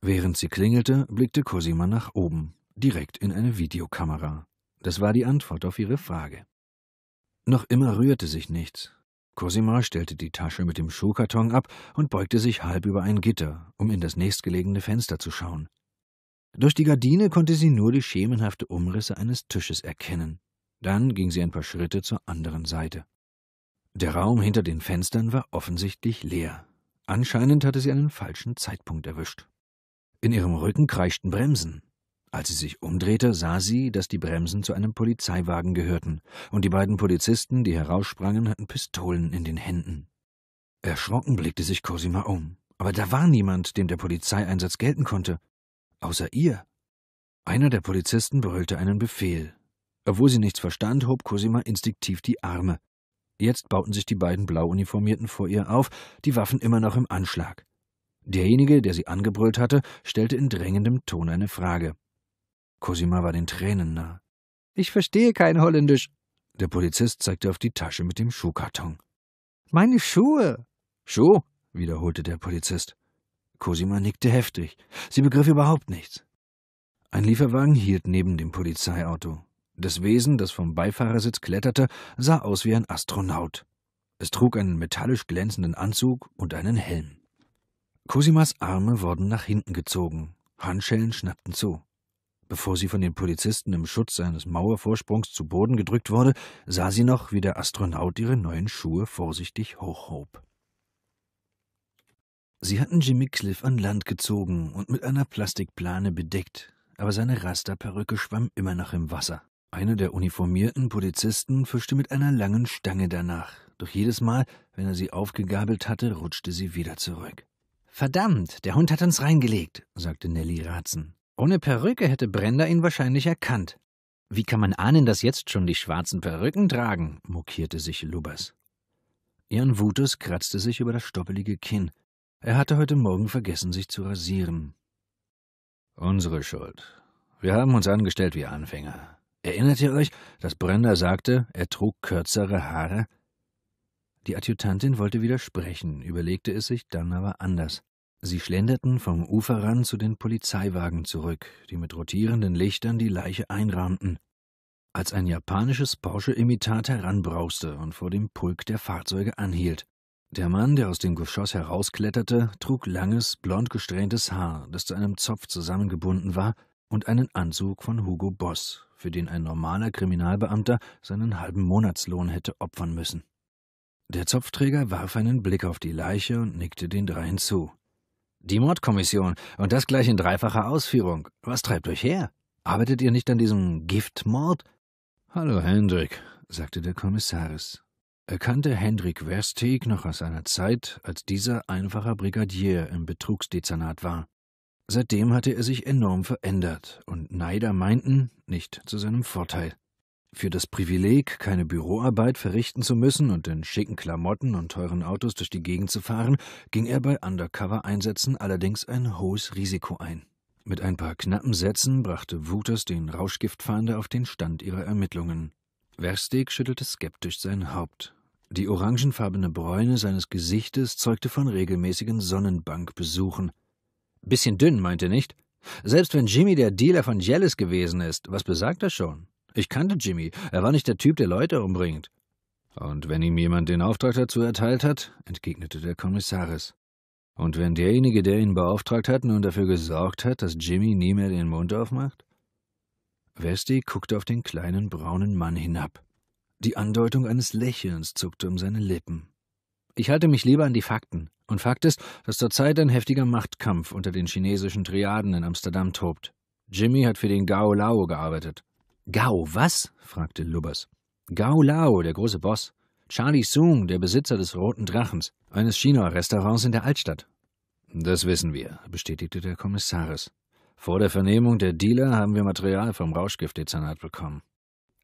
Während sie klingelte, blickte Cosima nach oben, direkt in eine Videokamera. Das war die Antwort auf ihre Frage. Noch immer rührte sich nichts. Cosima stellte die Tasche mit dem Schuhkarton ab und beugte sich halb über ein Gitter, um in das nächstgelegene Fenster zu schauen. Durch die Gardine konnte sie nur die schemenhafte Umrisse eines Tisches erkennen. Dann ging sie ein paar Schritte zur anderen Seite. Der Raum hinter den Fenstern war offensichtlich leer. Anscheinend hatte sie einen falschen Zeitpunkt erwischt. In ihrem Rücken kreischten Bremsen. Als sie sich umdrehte, sah sie, dass die Bremsen zu einem Polizeiwagen gehörten, und die beiden Polizisten, die heraussprangen, hatten Pistolen in den Händen. Erschrocken blickte sich Cosima um, aber da war niemand, dem der Polizeieinsatz gelten konnte, außer ihr. Einer der Polizisten brüllte einen Befehl. Obwohl sie nichts verstand, hob Cosima instinktiv die Arme. Jetzt bauten sich die beiden Blauuniformierten vor ihr auf, die Waffen immer noch im Anschlag. Derjenige, der sie angebrüllt hatte, stellte in drängendem Ton eine Frage. Cosima war den Tränen nah. Ich verstehe kein Holländisch. Der Polizist zeigte auf die Tasche mit dem Schuhkarton. Meine Schuhe. Schuh? wiederholte der Polizist. Cosima nickte heftig. Sie begriff überhaupt nichts. Ein Lieferwagen hielt neben dem Polizeiauto. Das Wesen, das vom Beifahrersitz kletterte, sah aus wie ein Astronaut. Es trug einen metallisch glänzenden Anzug und einen Helm. Cosimas Arme wurden nach hinten gezogen. Handschellen schnappten zu. Bevor sie von den Polizisten im Schutz seines Mauervorsprungs zu Boden gedrückt wurde, sah sie noch, wie der Astronaut ihre neuen Schuhe vorsichtig hochhob. Sie hatten Jimmy Cliff an Land gezogen und mit einer Plastikplane bedeckt, aber seine Rasterperücke schwamm immer noch im Wasser. Einer der uniformierten Polizisten fischte mit einer langen Stange danach, doch jedes Mal, wenn er sie aufgegabelt hatte, rutschte sie wieder zurück. Verdammt, der Hund hat uns reingelegt, sagte Nelly Ratzen. Ohne Perücke hätte Brenda ihn wahrscheinlich erkannt. Wie kann man ahnen, dass jetzt schon die schwarzen Perücken tragen? mokierte sich Lubas. Jan Wutus kratzte sich über das stoppelige Kinn. Er hatte heute Morgen vergessen, sich zu rasieren. Unsere Schuld. Wir haben uns angestellt wie Anfänger. Erinnert ihr euch, dass Brenda sagte, er trug kürzere Haare? Die Adjutantin wollte widersprechen, überlegte es sich dann aber anders. Sie schlenderten vom Uferrand zu den Polizeiwagen zurück, die mit rotierenden Lichtern die Leiche einrahmten. Als ein japanisches Porsche-Imitat heranbrauste und vor dem Pulk der Fahrzeuge anhielt. Der Mann, der aus dem Geschoss herauskletterte, trug langes, blond gesträhntes Haar, das zu einem Zopf zusammengebunden war, und einen Anzug von Hugo Boss, für den ein normaler Kriminalbeamter seinen halben Monatslohn hätte opfern müssen. Der Zopfträger warf einen Blick auf die Leiche und nickte den dreien zu. Die Mordkommission. Und das gleich in dreifacher Ausführung. Was treibt euch her? Arbeitet ihr nicht an diesem Giftmord? Hallo, Hendrik, sagte der Kommissaris. Er kannte Hendrik Versteeg noch aus einer Zeit, als dieser einfacher Brigadier im Betrugsdezernat war. Seitdem hatte er sich enorm verändert, und Neider meinten, nicht zu seinem Vorteil. Für das Privileg, keine Büroarbeit verrichten zu müssen und in schicken Klamotten und teuren Autos durch die Gegend zu fahren, ging er bei Undercover-Einsätzen allerdings ein hohes Risiko ein. Mit ein paar knappen Sätzen brachte Wuters den Rauschgiftfahnder auf den Stand ihrer Ermittlungen. Versteg schüttelte skeptisch sein Haupt. Die orangenfarbene Bräune seines Gesichtes zeugte von regelmäßigen Sonnenbankbesuchen. Bisschen dünn, meinte nicht? Selbst wenn Jimmy der Dealer von Jellis gewesen ist, was besagt er schon? Ich kannte Jimmy. Er war nicht der Typ, der Leute umbringt. Und wenn ihm jemand den Auftrag dazu erteilt hat, entgegnete der Kommissaris. Und wenn derjenige, der ihn beauftragt hat, nun dafür gesorgt hat, dass Jimmy nie mehr den Mund aufmacht? Westy guckte auf den kleinen braunen Mann hinab. Die Andeutung eines Lächelns zuckte um seine Lippen. Ich halte mich lieber an die Fakten. Und Fakt ist, dass zurzeit ein heftiger Machtkampf unter den chinesischen Triaden in Amsterdam tobt. Jimmy hat für den Gao Lao gearbeitet. Gao was? fragte Lubbers. Gao Lao, der große Boss. Charlie Sung, der Besitzer des Roten Drachens, eines China-Restaurants in der Altstadt. Das wissen wir, bestätigte der Kommissaris. Vor der Vernehmung der Dealer haben wir Material vom Rauschgiftdezernat bekommen.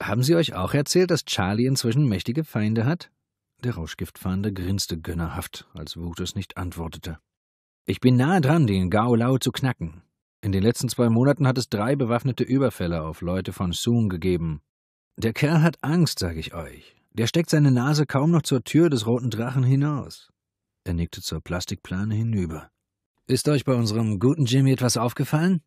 Haben Sie euch auch erzählt, dass Charlie inzwischen mächtige Feinde hat? Der Rauschgiftfahnder grinste gönnerhaft, als Wutes nicht antwortete. Ich bin nahe dran, den Gao Lao zu knacken. In den letzten zwei Monaten hat es drei bewaffnete Überfälle auf Leute von Soon gegeben. Der Kerl hat Angst, sage ich euch. Der steckt seine Nase kaum noch zur Tür des roten Drachen hinaus. Er nickte zur Plastikplane hinüber. Ist euch bei unserem guten Jimmy etwas aufgefallen?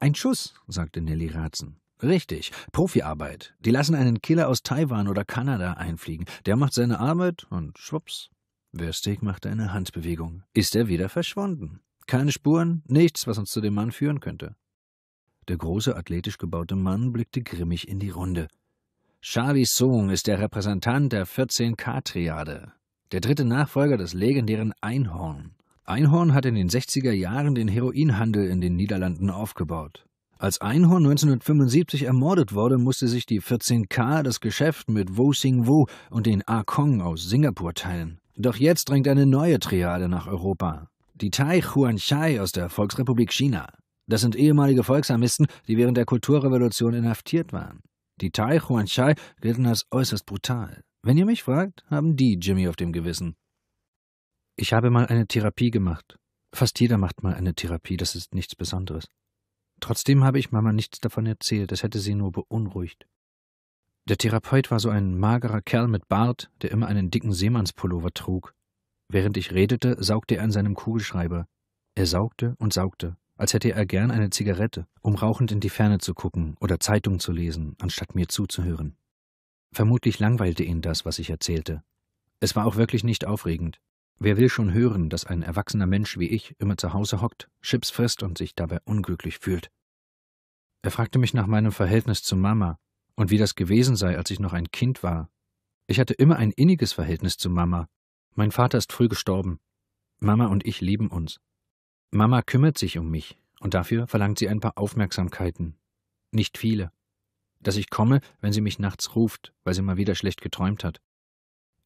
Ein Schuss, sagte Nelly Ratzen. Richtig, Profiarbeit. Die lassen einen Killer aus Taiwan oder Kanada einfliegen. Der macht seine Arbeit und schwupps. Versteg machte eine Handbewegung. Ist er wieder verschwunden? Keine Spuren, nichts, was uns zu dem Mann führen könnte. Der große, athletisch gebaute Mann blickte grimmig in die Runde. Charlie Song ist der Repräsentant der 14K-Triade, der dritte Nachfolger des legendären Einhorn. Einhorn hat in den 60er Jahren den Heroinhandel in den Niederlanden aufgebaut. Als Einhorn 1975 ermordet wurde, musste sich die 14K das Geschäft mit Wo Sing Wo und den A ah Kong aus Singapur teilen. Doch jetzt drängt eine neue Triade nach Europa die Tai Chuan-Chai aus der Volksrepublik China. Das sind ehemalige Volksarmisten, die während der Kulturrevolution inhaftiert waren. Die Tai Chuan-Chai gelten als äußerst brutal. Wenn ihr mich fragt, haben die Jimmy auf dem Gewissen. Ich habe mal eine Therapie gemacht. Fast jeder macht mal eine Therapie, das ist nichts Besonderes. Trotzdem habe ich Mama nichts davon erzählt, das hätte sie nur beunruhigt. Der Therapeut war so ein magerer Kerl mit Bart, der immer einen dicken Seemannspullover trug. Während ich redete, saugte er an seinem Kugelschreiber. Er saugte und saugte, als hätte er gern eine Zigarette, um rauchend in die Ferne zu gucken oder Zeitung zu lesen, anstatt mir zuzuhören. Vermutlich langweilte ihn das, was ich erzählte. Es war auch wirklich nicht aufregend. Wer will schon hören, dass ein erwachsener Mensch wie ich immer zu Hause hockt, Chips frisst und sich dabei unglücklich fühlt? Er fragte mich nach meinem Verhältnis zu Mama und wie das gewesen sei, als ich noch ein Kind war. Ich hatte immer ein inniges Verhältnis zu Mama, mein Vater ist früh gestorben. Mama und ich lieben uns. Mama kümmert sich um mich und dafür verlangt sie ein paar Aufmerksamkeiten. Nicht viele. Dass ich komme, wenn sie mich nachts ruft, weil sie mal wieder schlecht geträumt hat.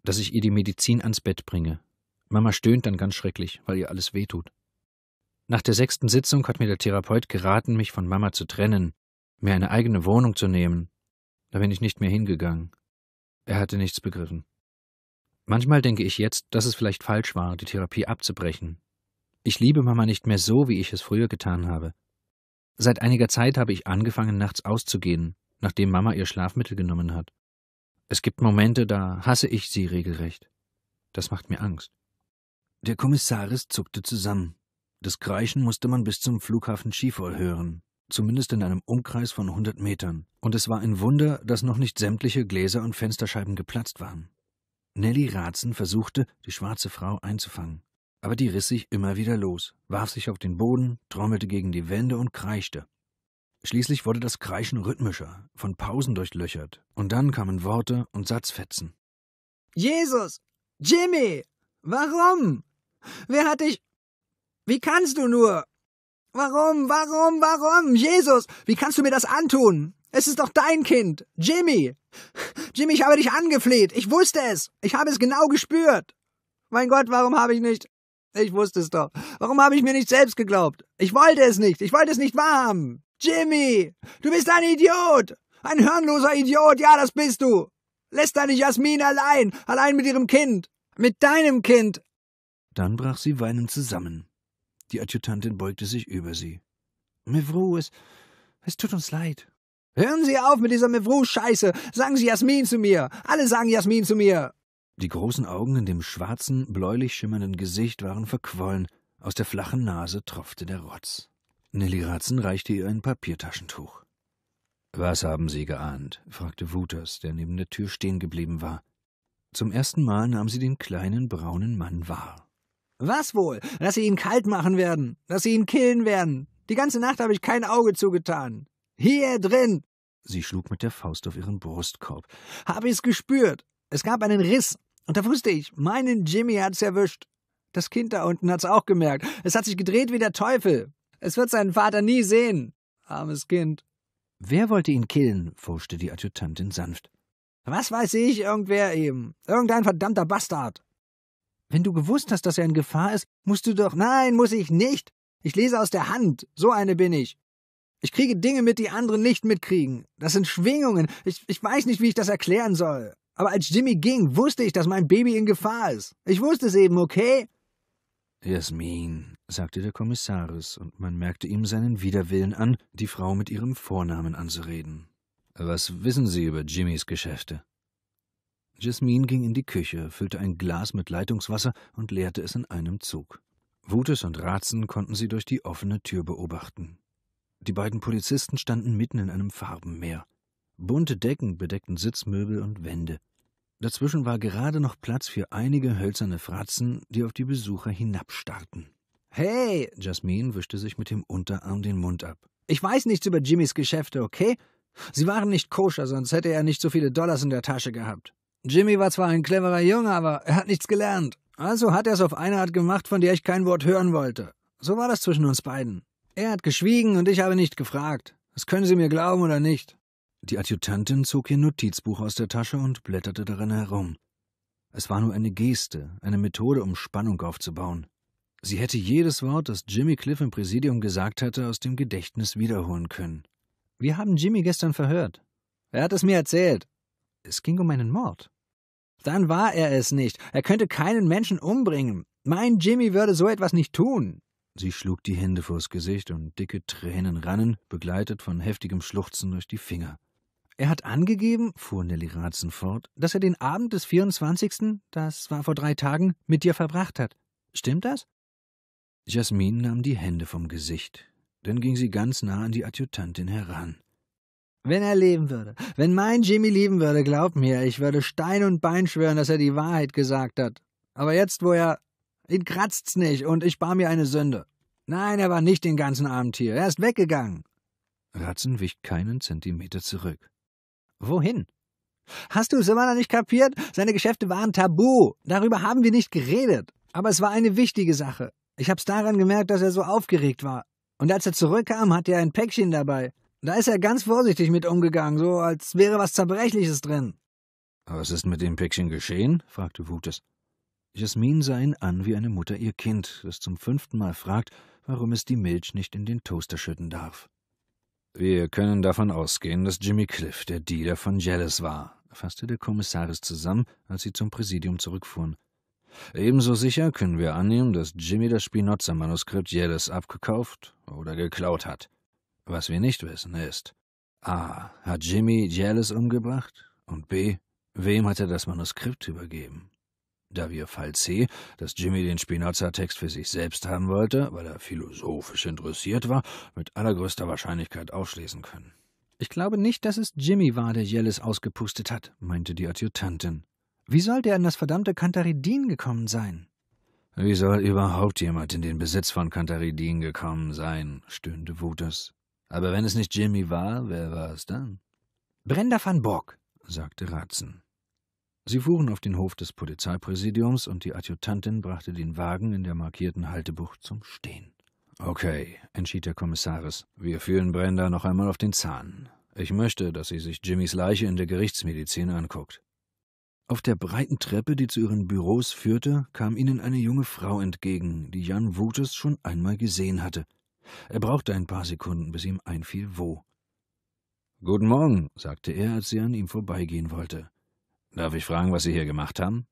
Dass ich ihr die Medizin ans Bett bringe. Mama stöhnt dann ganz schrecklich, weil ihr alles wehtut. Nach der sechsten Sitzung hat mir der Therapeut geraten, mich von Mama zu trennen, mir eine eigene Wohnung zu nehmen. Da bin ich nicht mehr hingegangen. Er hatte nichts begriffen. Manchmal denke ich jetzt, dass es vielleicht falsch war, die Therapie abzubrechen. Ich liebe Mama nicht mehr so, wie ich es früher getan habe. Seit einiger Zeit habe ich angefangen, nachts auszugehen, nachdem Mama ihr Schlafmittel genommen hat. Es gibt Momente, da hasse ich sie regelrecht. Das macht mir Angst. Der Kommissaris zuckte zusammen. Das Kreischen musste man bis zum Flughafen Schifol hören, zumindest in einem Umkreis von hundert Metern, und es war ein Wunder, dass noch nicht sämtliche Gläser und Fensterscheiben geplatzt waren. Nelly Ratzen versuchte, die schwarze Frau einzufangen. Aber die riss sich immer wieder los, warf sich auf den Boden, trommelte gegen die Wände und kreischte. Schließlich wurde das Kreischen rhythmischer, von Pausen durchlöchert, und dann kamen Worte und Satzfetzen. Jesus! Jimmy! Warum? Wer hat dich. Wie kannst du nur? Warum, warum, warum? Jesus! Wie kannst du mir das antun? Es ist doch dein Kind. Jimmy. Jimmy, ich habe dich angefleht. Ich wusste es. Ich habe es genau gespürt. Mein Gott, warum habe ich nicht? Ich wusste es doch. Warum habe ich mir nicht selbst geglaubt? Ich wollte es nicht. Ich wollte es nicht wahrhaben. Jimmy, du bist ein Idiot. Ein hirnloser Idiot. Ja, das bist du. Lässt deine Jasmin allein. Allein mit ihrem Kind. Mit deinem Kind. Dann brach sie weinend zusammen. Die Adjutantin beugte sich über sie. Mevrouw, es, es tut uns leid, Hören Sie auf mit dieser Mevrou-Scheiße! Sagen Sie Jasmin zu mir! Alle sagen Jasmin zu mir! Die großen Augen in dem schwarzen, bläulich schimmernden Gesicht waren verquollen. Aus der flachen Nase tropfte der Rotz. Nelly Ratzen reichte ihr ein Papiertaschentuch. Was haben Sie geahnt? fragte Wuters, der neben der Tür stehen geblieben war. Zum ersten Mal nahm sie den kleinen braunen Mann wahr. Was wohl? Dass Sie ihn kalt machen werden, dass Sie ihn killen werden. Die ganze Nacht habe ich kein Auge zugetan. Hier drin! Sie schlug mit der Faust auf ihren Brustkorb. Habe ich's gespürt. Es gab einen Riss. Und da wusste ich, meinen Jimmy hat's erwischt. Das Kind da unten hat's auch gemerkt. Es hat sich gedreht wie der Teufel. Es wird seinen Vater nie sehen. Armes Kind. Wer wollte ihn killen? forschte die Adjutantin sanft. Was weiß ich, irgendwer eben. Irgendein verdammter Bastard. Wenn du gewusst hast, dass er in Gefahr ist, musst du doch. Nein, muss ich nicht. Ich lese aus der Hand. So eine bin ich. Ich kriege Dinge mit, die andere nicht mitkriegen. Das sind Schwingungen. Ich, ich weiß nicht, wie ich das erklären soll. Aber als Jimmy ging, wusste ich, dass mein Baby in Gefahr ist. Ich wusste es eben, okay? Jasmin, sagte der Kommissaris, und man merkte ihm seinen Widerwillen an, die Frau mit ihrem Vornamen anzureden. Was wissen Sie über Jimmys Geschäfte? Jasmin ging in die Küche, füllte ein Glas mit Leitungswasser und leerte es in einem Zug. Wutes und Ratzen konnten sie durch die offene Tür beobachten. Die beiden Polizisten standen mitten in einem Farbenmeer. Bunte Decken bedeckten Sitzmöbel und Wände. Dazwischen war gerade noch Platz für einige hölzerne Fratzen, die auf die Besucher hinabstarrten. Hey! Jasmin wischte sich mit dem Unterarm den Mund ab. Ich weiß nichts über Jimmys Geschäfte, okay? Sie waren nicht koscher, sonst hätte er nicht so viele Dollars in der Tasche gehabt. Jimmy war zwar ein cleverer Junge, aber er hat nichts gelernt. Also hat er es auf eine Art gemacht, von der ich kein Wort hören wollte. So war das zwischen uns beiden. Er hat geschwiegen und ich habe nicht gefragt. Das können Sie mir glauben oder nicht. Die Adjutantin zog ihr Notizbuch aus der Tasche und blätterte darin herum. Es war nur eine Geste, eine Methode, um Spannung aufzubauen. Sie hätte jedes Wort, das Jimmy Cliff im Präsidium gesagt hatte, aus dem Gedächtnis wiederholen können. Wir haben Jimmy gestern verhört. Er hat es mir erzählt. Es ging um einen Mord. Dann war er es nicht. Er könnte keinen Menschen umbringen. Mein Jimmy würde so etwas nicht tun. Sie schlug die Hände vors Gesicht und dicke Tränen rannen, begleitet von heftigem Schluchzen durch die Finger. Er hat angegeben, fuhr Nelly Ratzen fort, dass er den Abend des 24., das war vor drei Tagen, mit dir verbracht hat. Stimmt das? Jasmin nahm die Hände vom Gesicht. Dann ging sie ganz nah an die Adjutantin heran. Wenn er leben würde, wenn mein Jimmy leben würde, glaub mir, ich würde Stein und Bein schwören, dass er die Wahrheit gesagt hat. Aber jetzt, wo er Ihn kratzt's nicht und ich bar mir eine Sünde. Nein, er war nicht den ganzen Abend hier. Er ist weggegangen. Ratzen wich keinen Zentimeter zurück. Wohin? Hast du es immer noch nicht kapiert? Seine Geschäfte waren tabu. Darüber haben wir nicht geredet. Aber es war eine wichtige Sache. Ich hab's daran gemerkt, dass er so aufgeregt war. Und als er zurückkam, hatte er ein Päckchen dabei. Da ist er ganz vorsichtig mit umgegangen, so als wäre was Zerbrechliches drin. Was ist mit dem Päckchen geschehen? fragte Wutes. Jasmin sah ihn an wie eine Mutter ihr Kind, das zum fünften Mal fragt, warum es die Milch nicht in den Toaster schütten darf. Wir können davon ausgehen, dass Jimmy Cliff der Dealer von Jealous war, fasste der Kommissaris zusammen, als sie zum Präsidium zurückfuhren. Ebenso sicher können wir annehmen, dass Jimmy das Spinoza-Manuskript Jealous abgekauft oder geklaut hat. Was wir nicht wissen ist, a. hat Jimmy Jealous umgebracht und b. wem hat er das Manuskript übergeben? Da wir falsé, dass Jimmy den Spinoza-Text für sich selbst haben wollte, weil er philosophisch interessiert war, mit allergrößter Wahrscheinlichkeit ausschließen können. Ich glaube nicht, dass es Jimmy war, der Jelles ausgepustet hat, meinte die Adjutantin. Wie soll der an das verdammte Kantaridin gekommen sein? Wie soll überhaupt jemand in den Besitz von Kantaridin gekommen sein? stöhnte Wuters. Aber wenn es nicht Jimmy war, wer war es dann? Brenda van Borg, sagte Ratzen. Sie fuhren auf den Hof des Polizeipräsidiums und die Adjutantin brachte den Wagen in der markierten Haltebucht zum Stehen. Okay, entschied der Kommissaris. Wir fühlen Brenda noch einmal auf den Zahn. Ich möchte, dass sie sich Jimmys Leiche in der Gerichtsmedizin anguckt. Auf der breiten Treppe, die zu ihren Büros führte, kam ihnen eine junge Frau entgegen, die Jan Wutes schon einmal gesehen hatte. Er brauchte ein paar Sekunden, bis ihm einfiel, wo. Guten Morgen, sagte er, als sie an ihm vorbeigehen wollte. Darf ich fragen, was Sie hier gemacht haben?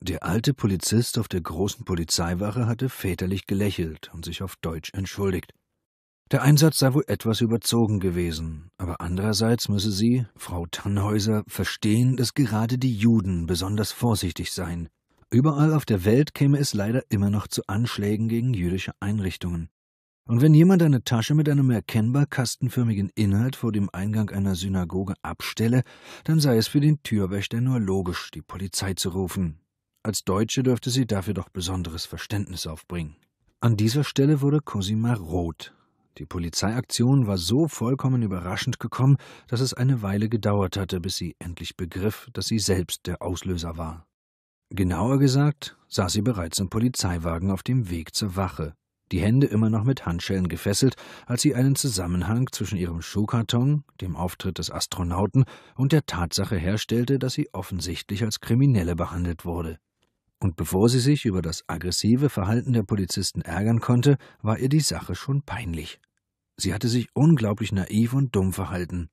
Der alte Polizist auf der großen Polizeiwache hatte väterlich gelächelt und sich auf Deutsch entschuldigt. Der Einsatz sei wohl etwas überzogen gewesen, aber andererseits müsse sie, Frau Tannhäuser, verstehen, dass gerade die Juden besonders vorsichtig seien. Überall auf der Welt käme es leider immer noch zu Anschlägen gegen jüdische Einrichtungen. Und wenn jemand eine Tasche mit einem erkennbar kastenförmigen Inhalt vor dem Eingang einer Synagoge abstelle, dann sei es für den Türwächter nur logisch, die Polizei zu rufen. Als Deutsche dürfte sie dafür doch besonderes Verständnis aufbringen. An dieser Stelle wurde Cosima rot. Die Polizeiaktion war so vollkommen überraschend gekommen, dass es eine Weile gedauert hatte, bis sie endlich begriff, dass sie selbst der Auslöser war. Genauer gesagt, saß sie bereits im Polizeiwagen auf dem Weg zur Wache, die Hände immer noch mit Handschellen gefesselt, als sie einen Zusammenhang zwischen ihrem Schuhkarton, dem Auftritt des Astronauten und der Tatsache herstellte, dass sie offensichtlich als Kriminelle behandelt wurde. Und bevor sie sich über das aggressive Verhalten der Polizisten ärgern konnte, war ihr die Sache schon peinlich. Sie hatte sich unglaublich naiv und dumm verhalten.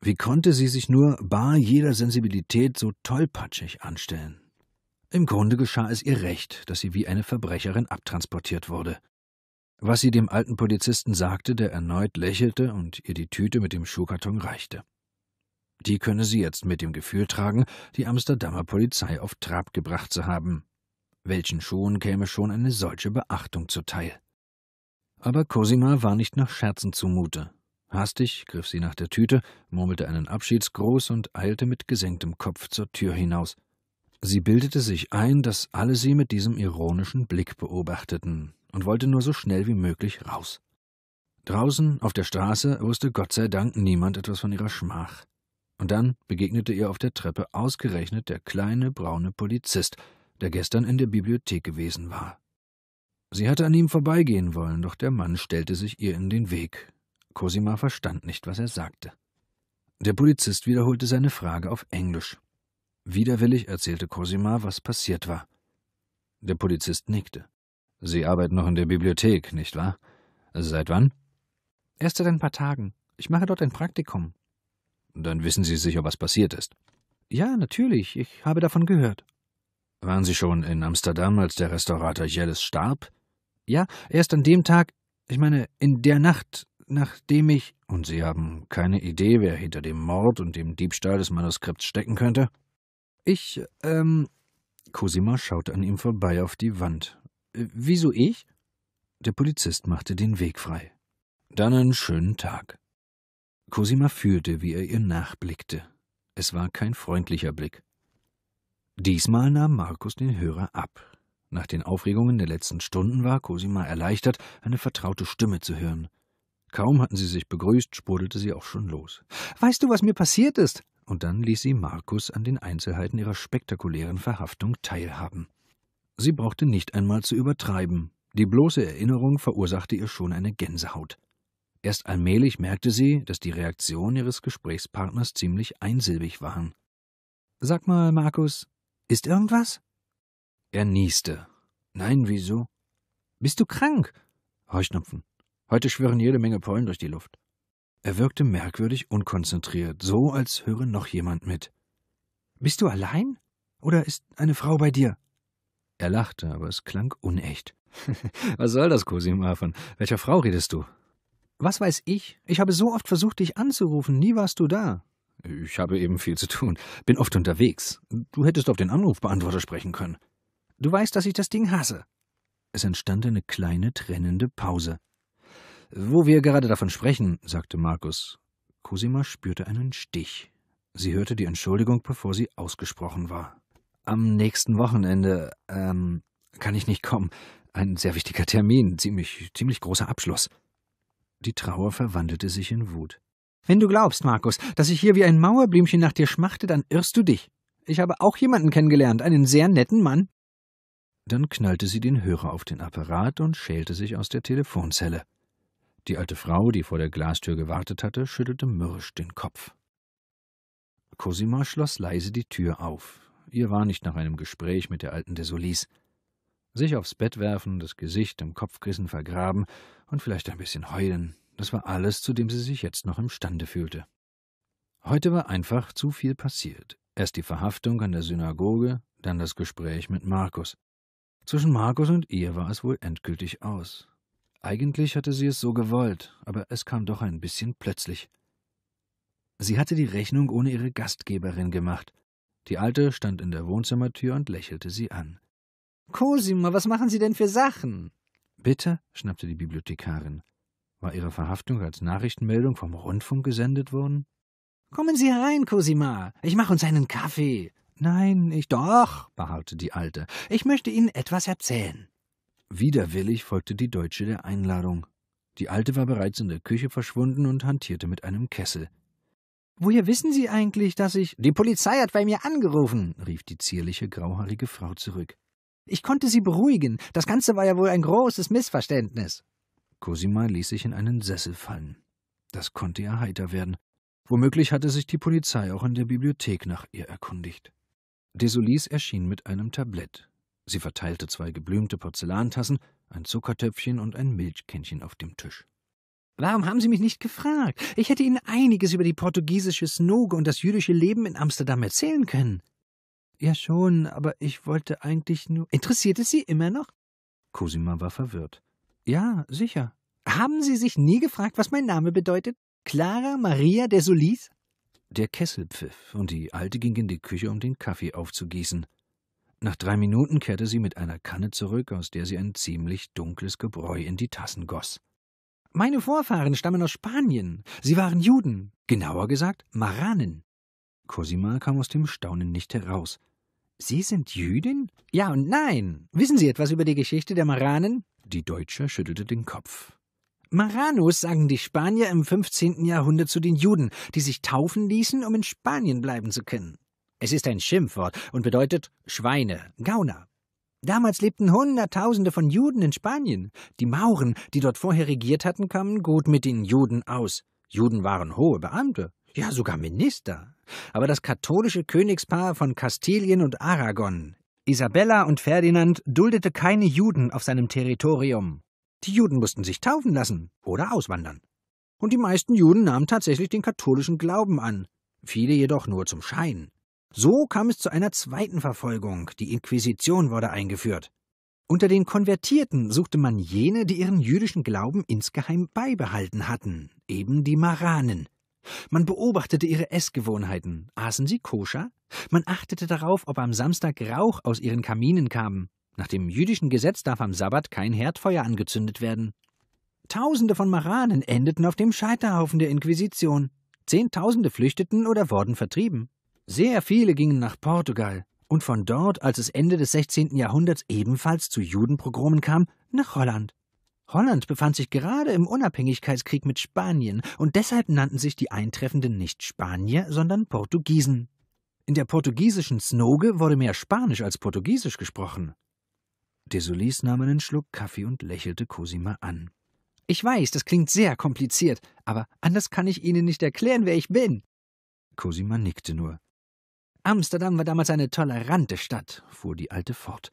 Wie konnte sie sich nur bar jeder Sensibilität so tollpatschig anstellen? Im Grunde geschah es ihr recht, dass sie wie eine Verbrecherin abtransportiert wurde was sie dem alten Polizisten sagte, der erneut lächelte und ihr die Tüte mit dem Schuhkarton reichte. Die könne sie jetzt mit dem Gefühl tragen, die Amsterdamer Polizei auf Trab gebracht zu haben. Welchen Schuhen käme schon eine solche Beachtung zuteil? Aber Cosima war nicht nach Scherzen zumute. Hastig griff sie nach der Tüte, murmelte einen Abschiedsgruß und eilte mit gesenktem Kopf zur Tür hinaus. Sie bildete sich ein, dass alle sie mit diesem ironischen Blick beobachteten, und wollte nur so schnell wie möglich raus. Draußen auf der Straße wusste Gott sei Dank niemand etwas von ihrer Schmach. Und dann begegnete ihr auf der Treppe ausgerechnet der kleine braune Polizist, der gestern in der Bibliothek gewesen war. Sie hatte an ihm vorbeigehen wollen, doch der Mann stellte sich ihr in den Weg. Cosima verstand nicht, was er sagte. Der Polizist wiederholte seine Frage auf Englisch. Widerwillig erzählte Cosima, was passiert war. Der Polizist nickte. Sie arbeiten noch in der Bibliothek, nicht wahr? Seit wann? Erst seit ein paar Tagen. Ich mache dort ein Praktikum. Dann wissen Sie sicher, was passiert ist. Ja, natürlich. Ich habe davon gehört. Waren Sie schon in Amsterdam, als der Restaurator Jelles starb? Ja, erst an dem Tag, ich meine, in der Nacht, nachdem ich. Und Sie haben keine Idee, wer hinter dem Mord und dem Diebstahl des Manuskripts stecken könnte? Ich, ähm. Cosima schaute an ihm vorbei auf die Wand. Wieso ich? Der Polizist machte den Weg frei. Dann einen schönen Tag. Cosima fühlte, wie er ihr nachblickte. Es war kein freundlicher Blick. Diesmal nahm Markus den Hörer ab. Nach den Aufregungen der letzten Stunden war Cosima erleichtert, eine vertraute Stimme zu hören. Kaum hatten sie sich begrüßt, sprudelte sie auch schon los. Weißt du, was mir passiert ist? Und dann ließ sie Markus an den Einzelheiten ihrer spektakulären Verhaftung teilhaben. Sie brauchte nicht einmal zu übertreiben. Die bloße Erinnerung verursachte ihr schon eine Gänsehaut. Erst allmählich merkte sie, dass die Reaktionen ihres Gesprächspartners ziemlich einsilbig waren. Sag mal, Markus, ist irgendwas? Er nieste. Nein, wieso? Bist du krank? Heuschnupfen. Heute schwirren jede Menge Pollen durch die Luft. Er wirkte merkwürdig unkonzentriert, so als höre noch jemand mit. Bist du allein? Oder ist eine Frau bei dir? Er lachte, aber es klang unecht. Was soll das, Cosima? Von welcher Frau redest du? Was weiß ich? Ich habe so oft versucht, dich anzurufen, nie warst du da. Ich habe eben viel zu tun, bin oft unterwegs. Du hättest auf den Anrufbeantworter sprechen können. Du weißt, dass ich das Ding hasse. Es entstand eine kleine trennende Pause. Wo wir gerade davon sprechen, sagte Markus. Cosima spürte einen Stich. Sie hörte die Entschuldigung, bevor sie ausgesprochen war am nächsten Wochenende ähm, kann ich nicht kommen. Ein sehr wichtiger Termin, ziemlich, ziemlich großer Abschluss. Die Trauer verwandelte sich in Wut. Wenn du glaubst, Markus, dass ich hier wie ein Mauerblümchen nach dir schmachte, dann irrst du dich. Ich habe auch jemanden kennengelernt, einen sehr netten Mann. Dann knallte sie den Hörer auf den Apparat und schälte sich aus der Telefonzelle. Die alte Frau, die vor der Glastür gewartet hatte, schüttelte mürrisch den Kopf. Cosima schloss leise die Tür auf, ihr war nicht nach einem Gespräch mit der alten Desolis. Sich aufs Bett werfen, das Gesicht im Kopfkissen vergraben und vielleicht ein bisschen heulen, das war alles, zu dem sie sich jetzt noch imstande fühlte. Heute war einfach zu viel passiert. Erst die Verhaftung an der Synagoge, dann das Gespräch mit Markus. Zwischen Markus und ihr war es wohl endgültig aus. Eigentlich hatte sie es so gewollt, aber es kam doch ein bisschen plötzlich. Sie hatte die Rechnung ohne ihre Gastgeberin gemacht. Die Alte stand in der Wohnzimmertür und lächelte sie an. Cosima, was machen Sie denn für Sachen? Bitte? schnappte die Bibliothekarin. War Ihre Verhaftung als Nachrichtenmeldung vom Rundfunk gesendet worden? Kommen Sie herein, Cosima. Ich mache uns einen Kaffee. Nein, ich doch, beharrte die Alte. Ich möchte Ihnen etwas erzählen. Widerwillig folgte die Deutsche der Einladung. Die Alte war bereits in der Küche verschwunden und hantierte mit einem Kessel. Woher wissen Sie eigentlich, dass ich. Die Polizei hat bei mir angerufen, rief die zierliche, grauhaarige Frau zurück. Ich konnte sie beruhigen. Das Ganze war ja wohl ein großes Missverständnis. Cosima ließ sich in einen Sessel fallen. Das konnte ihr heiter werden. Womöglich hatte sich die Polizei auch in der Bibliothek nach ihr erkundigt. Desolis erschien mit einem Tablett. Sie verteilte zwei geblümte Porzellantassen, ein Zuckertöpfchen und ein Milchkännchen auf dem Tisch. Warum haben Sie mich nicht gefragt? Ich hätte Ihnen einiges über die portugiesische Snoge und das jüdische Leben in Amsterdam erzählen können. Ja schon, aber ich wollte eigentlich nur. Interessiert es Sie immer noch? Cosima war verwirrt. Ja, sicher. Haben Sie sich nie gefragt, was mein Name bedeutet? Clara Maria de Solis? Der Kessel pfiff, und die Alte ging in die Küche, um den Kaffee aufzugießen. Nach drei Minuten kehrte sie mit einer Kanne zurück, aus der sie ein ziemlich dunkles Gebräu in die Tassen goss. Meine Vorfahren stammen aus Spanien. Sie waren Juden, genauer gesagt Maranen. Cosima kam aus dem Staunen nicht heraus. Sie sind Jüdin? Ja und nein. Wissen Sie etwas über die Geschichte der Maranen? Die Deutsche schüttelte den Kopf. Maranos sagen die Spanier im 15. Jahrhundert zu den Juden, die sich taufen ließen, um in Spanien bleiben zu können. Es ist ein Schimpfwort und bedeutet Schweine, Gauner. Damals lebten Hunderttausende von Juden in Spanien. Die Mauren, die dort vorher regiert hatten, kamen gut mit den Juden aus. Juden waren hohe Beamte, ja sogar Minister. Aber das katholische Königspaar von Kastilien und Aragon, Isabella und Ferdinand, duldete keine Juden auf seinem Territorium. Die Juden mussten sich taufen lassen oder auswandern. Und die meisten Juden nahmen tatsächlich den katholischen Glauben an, viele jedoch nur zum Schein. So kam es zu einer zweiten Verfolgung, die Inquisition wurde eingeführt. Unter den Konvertierten suchte man jene, die ihren jüdischen Glauben insgeheim beibehalten hatten, eben die Maranen. Man beobachtete ihre Essgewohnheiten. Aßen sie koscher? Man achtete darauf, ob am Samstag Rauch aus ihren Kaminen kam. Nach dem jüdischen Gesetz darf am Sabbat kein Herdfeuer angezündet werden. Tausende von Maranen endeten auf dem Scheiterhaufen der Inquisition. Zehntausende flüchteten oder wurden vertrieben. Sehr viele gingen nach Portugal und von dort, als es Ende des 16. Jahrhunderts ebenfalls zu Judenprogrammen kam, nach Holland. Holland befand sich gerade im Unabhängigkeitskrieg mit Spanien und deshalb nannten sich die Eintreffenden nicht Spanier, sondern Portugiesen. In der portugiesischen Snoge wurde mehr Spanisch als Portugiesisch gesprochen. Desolis nahm einen Schluck Kaffee und lächelte Cosima an. Ich weiß, das klingt sehr kompliziert, aber anders kann ich Ihnen nicht erklären, wer ich bin. Cosima nickte nur. Amsterdam war damals eine tolerante Stadt, fuhr die Alte fort.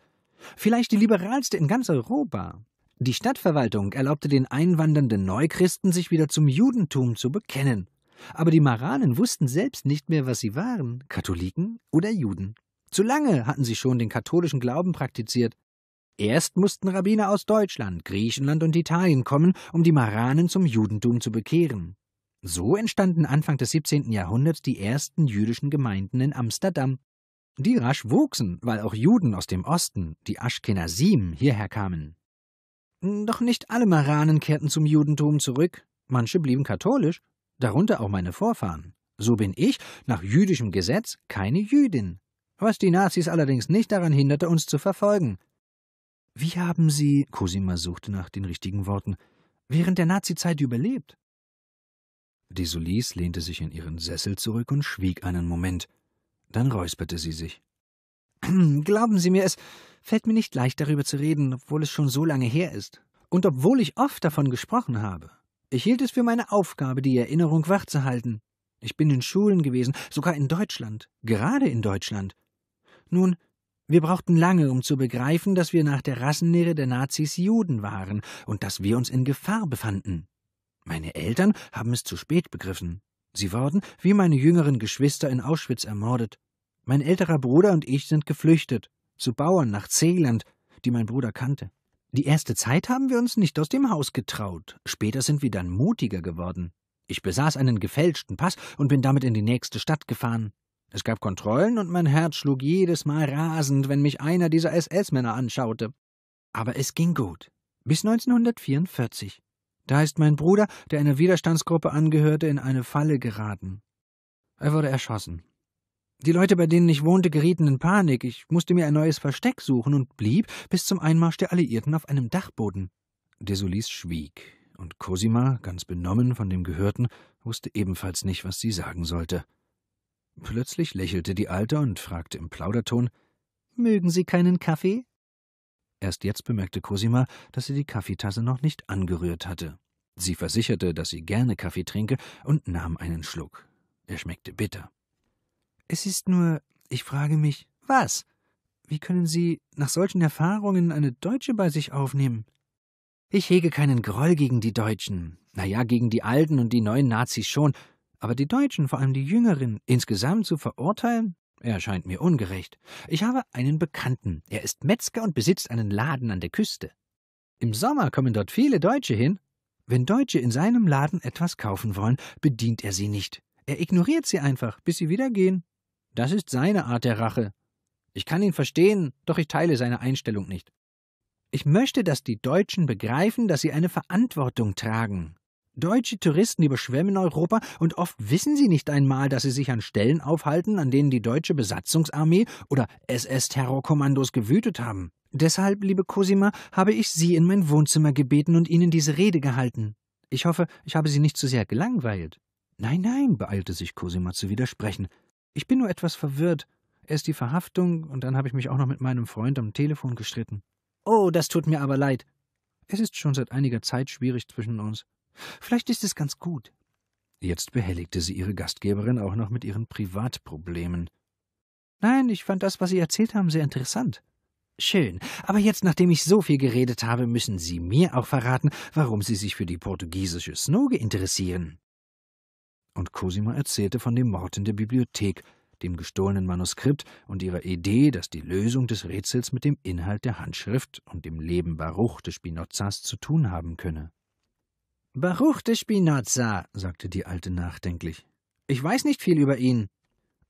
Vielleicht die liberalste in ganz Europa. Die Stadtverwaltung erlaubte den einwandernden Neuchristen, sich wieder zum Judentum zu bekennen. Aber die Maranen wussten selbst nicht mehr, was sie waren, Katholiken oder Juden. Zu lange hatten sie schon den katholischen Glauben praktiziert. Erst mussten Rabbiner aus Deutschland, Griechenland und Italien kommen, um die Maranen zum Judentum zu bekehren. So entstanden Anfang des 17. Jahrhunderts die ersten jüdischen Gemeinden in Amsterdam. Die rasch wuchsen, weil auch Juden aus dem Osten, die Aschkenasim, hierher kamen. Doch nicht alle Maranen kehrten zum Judentum zurück, manche blieben katholisch, darunter auch meine Vorfahren. So bin ich, nach jüdischem Gesetz, keine Jüdin, was die Nazis allerdings nicht daran hinderte, uns zu verfolgen. Wie haben Sie, Cosima suchte nach den richtigen Worten, während der Nazizeit überlebt? Die Solis lehnte sich in ihren Sessel zurück und schwieg einen Moment. Dann räusperte sie sich. Glauben Sie mir, es fällt mir nicht leicht, darüber zu reden, obwohl es schon so lange her ist. Und obwohl ich oft davon gesprochen habe. Ich hielt es für meine Aufgabe, die Erinnerung wachzuhalten. Ich bin in Schulen gewesen, sogar in Deutschland, gerade in Deutschland. Nun, wir brauchten lange, um zu begreifen, dass wir nach der Rassenlehre der Nazis Juden waren und dass wir uns in Gefahr befanden. Meine Eltern haben es zu spät begriffen. Sie wurden, wie meine jüngeren Geschwister, in Auschwitz ermordet. Mein älterer Bruder und ich sind geflüchtet, zu Bauern nach Zeeland, die mein Bruder kannte. Die erste Zeit haben wir uns nicht aus dem Haus getraut. Später sind wir dann mutiger geworden. Ich besaß einen gefälschten Pass und bin damit in die nächste Stadt gefahren. Es gab Kontrollen und mein Herz schlug jedes Mal rasend, wenn mich einer dieser SS-Männer anschaute. Aber es ging gut. Bis 1944. Da ist mein Bruder, der einer Widerstandsgruppe angehörte, in eine Falle geraten. Er wurde erschossen. Die Leute, bei denen ich wohnte, gerieten in Panik. Ich musste mir ein neues Versteck suchen und blieb bis zum Einmarsch der Alliierten auf einem Dachboden. Desolis schwieg, und Cosima, ganz benommen von dem Gehörten, wusste ebenfalls nicht, was sie sagen sollte. Plötzlich lächelte die Alte und fragte im Plauderton: Mögen Sie keinen Kaffee? Erst jetzt bemerkte Cosima, dass sie die Kaffeetasse noch nicht angerührt hatte. Sie versicherte, dass sie gerne Kaffee trinke und nahm einen Schluck. Er schmeckte bitter. Es ist nur, ich frage mich, was? Wie können Sie nach solchen Erfahrungen eine Deutsche bei sich aufnehmen? Ich hege keinen Groll gegen die Deutschen. Naja, gegen die Alten und die neuen Nazis schon. Aber die Deutschen, vor allem die Jüngeren, insgesamt zu verurteilen? Er scheint mir ungerecht. Ich habe einen Bekannten. Er ist Metzger und besitzt einen Laden an der Küste. Im Sommer kommen dort viele Deutsche hin. Wenn Deutsche in seinem Laden etwas kaufen wollen, bedient er sie nicht. Er ignoriert sie einfach, bis sie wieder gehen. Das ist seine Art der Rache. Ich kann ihn verstehen, doch ich teile seine Einstellung nicht. Ich möchte, dass die Deutschen begreifen, dass sie eine Verantwortung tragen. Deutsche Touristen überschwemmen Europa und oft wissen sie nicht einmal, dass sie sich an Stellen aufhalten, an denen die deutsche Besatzungsarmee oder SS-Terrorkommandos gewütet haben. Deshalb, liebe Cosima, habe ich Sie in mein Wohnzimmer gebeten und Ihnen diese Rede gehalten. Ich hoffe, ich habe Sie nicht zu sehr gelangweilt. Nein, nein, beeilte sich Cosima zu widersprechen. Ich bin nur etwas verwirrt. Erst die Verhaftung und dann habe ich mich auch noch mit meinem Freund am Telefon gestritten. Oh, das tut mir aber leid. Es ist schon seit einiger Zeit schwierig zwischen uns. Vielleicht ist es ganz gut. Jetzt behelligte sie ihre Gastgeberin auch noch mit ihren Privatproblemen. Nein, ich fand das, was Sie erzählt haben, sehr interessant. Schön. Aber jetzt, nachdem ich so viel geredet habe, müssen Sie mir auch verraten, warum Sie sich für die portugiesische Snoge interessieren. Und Cosima erzählte von dem Mord in der Bibliothek, dem gestohlenen Manuskript und ihrer Idee, dass die Lösung des Rätsels mit dem Inhalt der Handschrift und dem Leben Baruch des Spinozas zu tun haben könne. Beruchte Spinoza, sagte die Alte nachdenklich. Ich weiß nicht viel über ihn.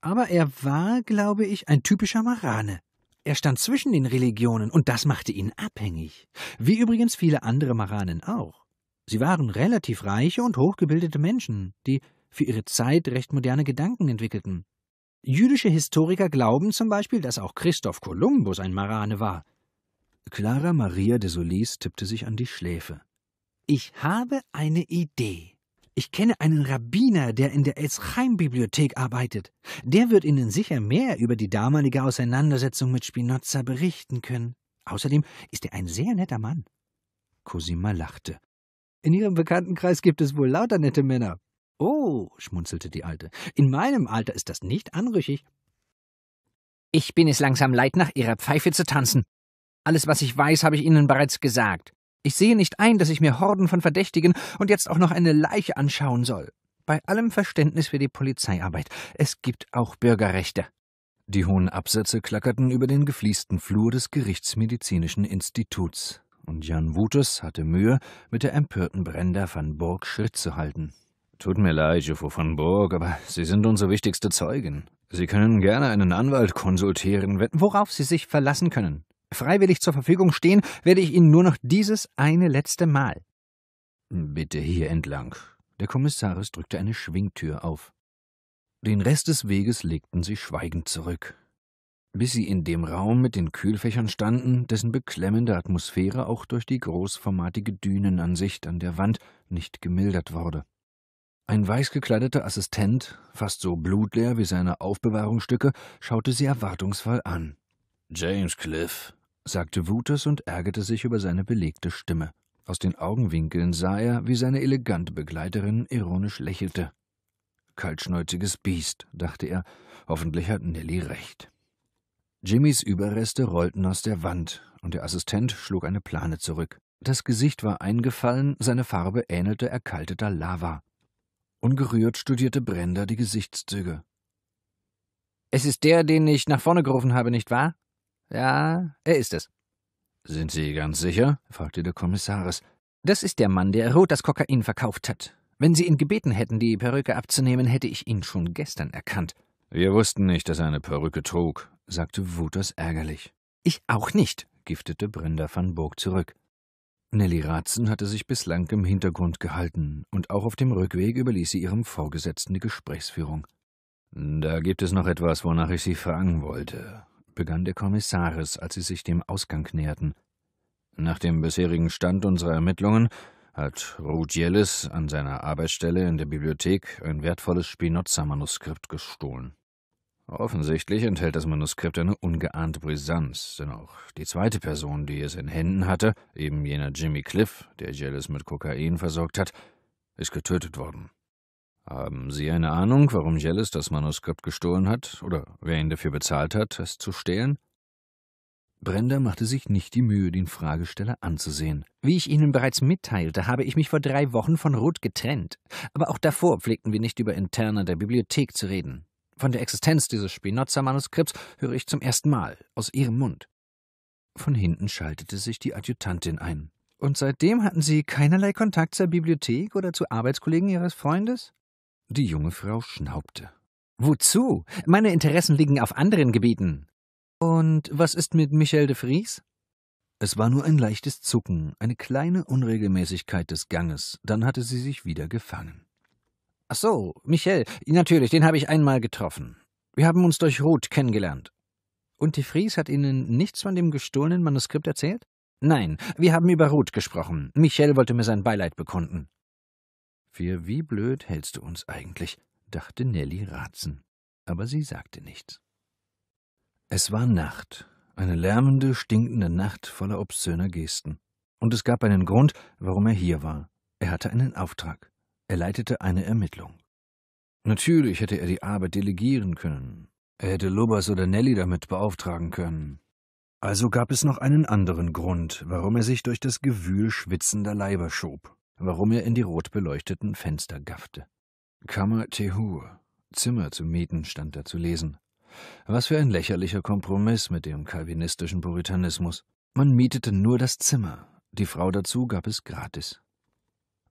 Aber er war, glaube ich, ein typischer Marane. Er stand zwischen den Religionen und das machte ihn abhängig. Wie übrigens viele andere Maranen auch. Sie waren relativ reiche und hochgebildete Menschen, die für ihre Zeit recht moderne Gedanken entwickelten. Jüdische Historiker glauben zum Beispiel, dass auch Christoph Kolumbus ein Marane war. Clara Maria de Solis tippte sich an die Schläfe. Ich habe eine Idee. Ich kenne einen Rabbiner, der in der elzheim bibliothek arbeitet. Der wird Ihnen sicher mehr über die damalige Auseinandersetzung mit Spinoza berichten können. Außerdem ist er ein sehr netter Mann. Cosima lachte. In Ihrem Bekanntenkreis gibt es wohl lauter nette Männer. Oh, schmunzelte die Alte. In meinem Alter ist das nicht anrüchig. Ich bin es langsam leid, nach Ihrer Pfeife zu tanzen. Alles, was ich weiß, habe ich Ihnen bereits gesagt. Ich sehe nicht ein, dass ich mir Horden von Verdächtigen und jetzt auch noch eine Leiche anschauen soll. Bei allem Verständnis für die Polizeiarbeit, es gibt auch Bürgerrechte. Die hohen Absätze klackerten über den gefliesten Flur des Gerichtsmedizinischen Instituts, und Jan Wutes hatte Mühe, mit der empörten Brenda van Burg Schritt zu halten. Tut mir leid, Juffo van Burg, aber Sie sind unsere wichtigste Zeugin. Sie können gerne einen Anwalt konsultieren, worauf Sie sich verlassen können freiwillig zur Verfügung stehen, werde ich Ihnen nur noch dieses eine letzte Mal. Bitte hier entlang. Der Kommissaris drückte eine Schwingtür auf. Den Rest des Weges legten sie schweigend zurück, bis sie in dem Raum mit den Kühlfächern standen, dessen beklemmende Atmosphäre auch durch die großformatige Dünenansicht an der Wand nicht gemildert wurde. Ein weiß gekleideter Assistent, fast so blutleer wie seine Aufbewahrungsstücke, schaute sie erwartungsvoll an. James Cliff, sagte Wutes und ärgerte sich über seine belegte Stimme. Aus den Augenwinkeln sah er, wie seine elegante Begleiterin ironisch lächelte. Kaltschnäuziges Biest, dachte er. Hoffentlich hat Nelly recht. Jimmys Überreste rollten aus der Wand, und der Assistent schlug eine Plane zurück. Das Gesicht war eingefallen, seine Farbe ähnelte erkalteter Lava. Ungerührt studierte Brenda die Gesichtszüge. Es ist der, den ich nach vorne gerufen habe, nicht wahr? Ja, er ist es. Sind Sie ganz sicher? fragte der Kommissaris. Das ist der Mann, der Rot das Kokain verkauft hat. Wenn Sie ihn gebeten hätten, die Perücke abzunehmen, hätte ich ihn schon gestern erkannt. Wir wussten nicht, dass er eine Perücke trug, sagte Wuters ärgerlich. Ich auch nicht, giftete Brenda van Burg zurück. Nelly Ratzen hatte sich bislang im Hintergrund gehalten, und auch auf dem Rückweg überließ sie ihrem Vorgesetzten die Gesprächsführung. Da gibt es noch etwas, wonach ich Sie fragen wollte, begann der Kommissaris, als sie sich dem Ausgang näherten. Nach dem bisherigen Stand unserer Ermittlungen hat Ruth Jellis an seiner Arbeitsstelle in der Bibliothek ein wertvolles Spinoza-Manuskript gestohlen. Offensichtlich enthält das Manuskript eine ungeahnte Brisanz, denn auch die zweite Person, die es in Händen hatte, eben jener Jimmy Cliff, der Jellis mit Kokain versorgt hat, ist getötet worden. Haben Sie eine Ahnung, warum Jellis das Manuskript gestohlen hat oder wer ihn dafür bezahlt hat, es zu stehlen? Brenda machte sich nicht die Mühe, den Fragesteller anzusehen. Wie ich Ihnen bereits mitteilte, habe ich mich vor drei Wochen von Ruth getrennt. Aber auch davor pflegten wir nicht über Interne der Bibliothek zu reden. Von der Existenz dieses spinozza manuskripts höre ich zum ersten Mal aus Ihrem Mund. Von hinten schaltete sich die Adjutantin ein. Und seitdem hatten Sie keinerlei Kontakt zur Bibliothek oder zu Arbeitskollegen Ihres Freundes? Die junge Frau schnaubte. Wozu? Meine Interessen liegen auf anderen Gebieten. Und was ist mit Michel de Vries? Es war nur ein leichtes Zucken, eine kleine Unregelmäßigkeit des Ganges, dann hatte sie sich wieder gefangen. Ach so, Michel, natürlich, den habe ich einmal getroffen. Wir haben uns durch Ruth kennengelernt. Und de Vries hat Ihnen nichts von dem gestohlenen Manuskript erzählt? Nein, wir haben über Ruth gesprochen. Michel wollte mir sein Beileid bekunden. Für wie blöd hältst du uns eigentlich? dachte Nelly Ratzen, aber sie sagte nichts. Es war Nacht, eine lärmende, stinkende Nacht voller obszöner Gesten. Und es gab einen Grund, warum er hier war. Er hatte einen Auftrag. Er leitete eine Ermittlung. Natürlich hätte er die Arbeit delegieren können. Er hätte Lubbers oder Nelly damit beauftragen können. Also gab es noch einen anderen Grund, warum er sich durch das Gewühl schwitzender Leiber schob warum er in die rot beleuchteten Fenster gaffte. Kammer Tehur, Zimmer zu mieten, stand da zu lesen. Was für ein lächerlicher Kompromiss mit dem kalvinistischen Puritanismus. Man mietete nur das Zimmer, die Frau dazu gab es gratis.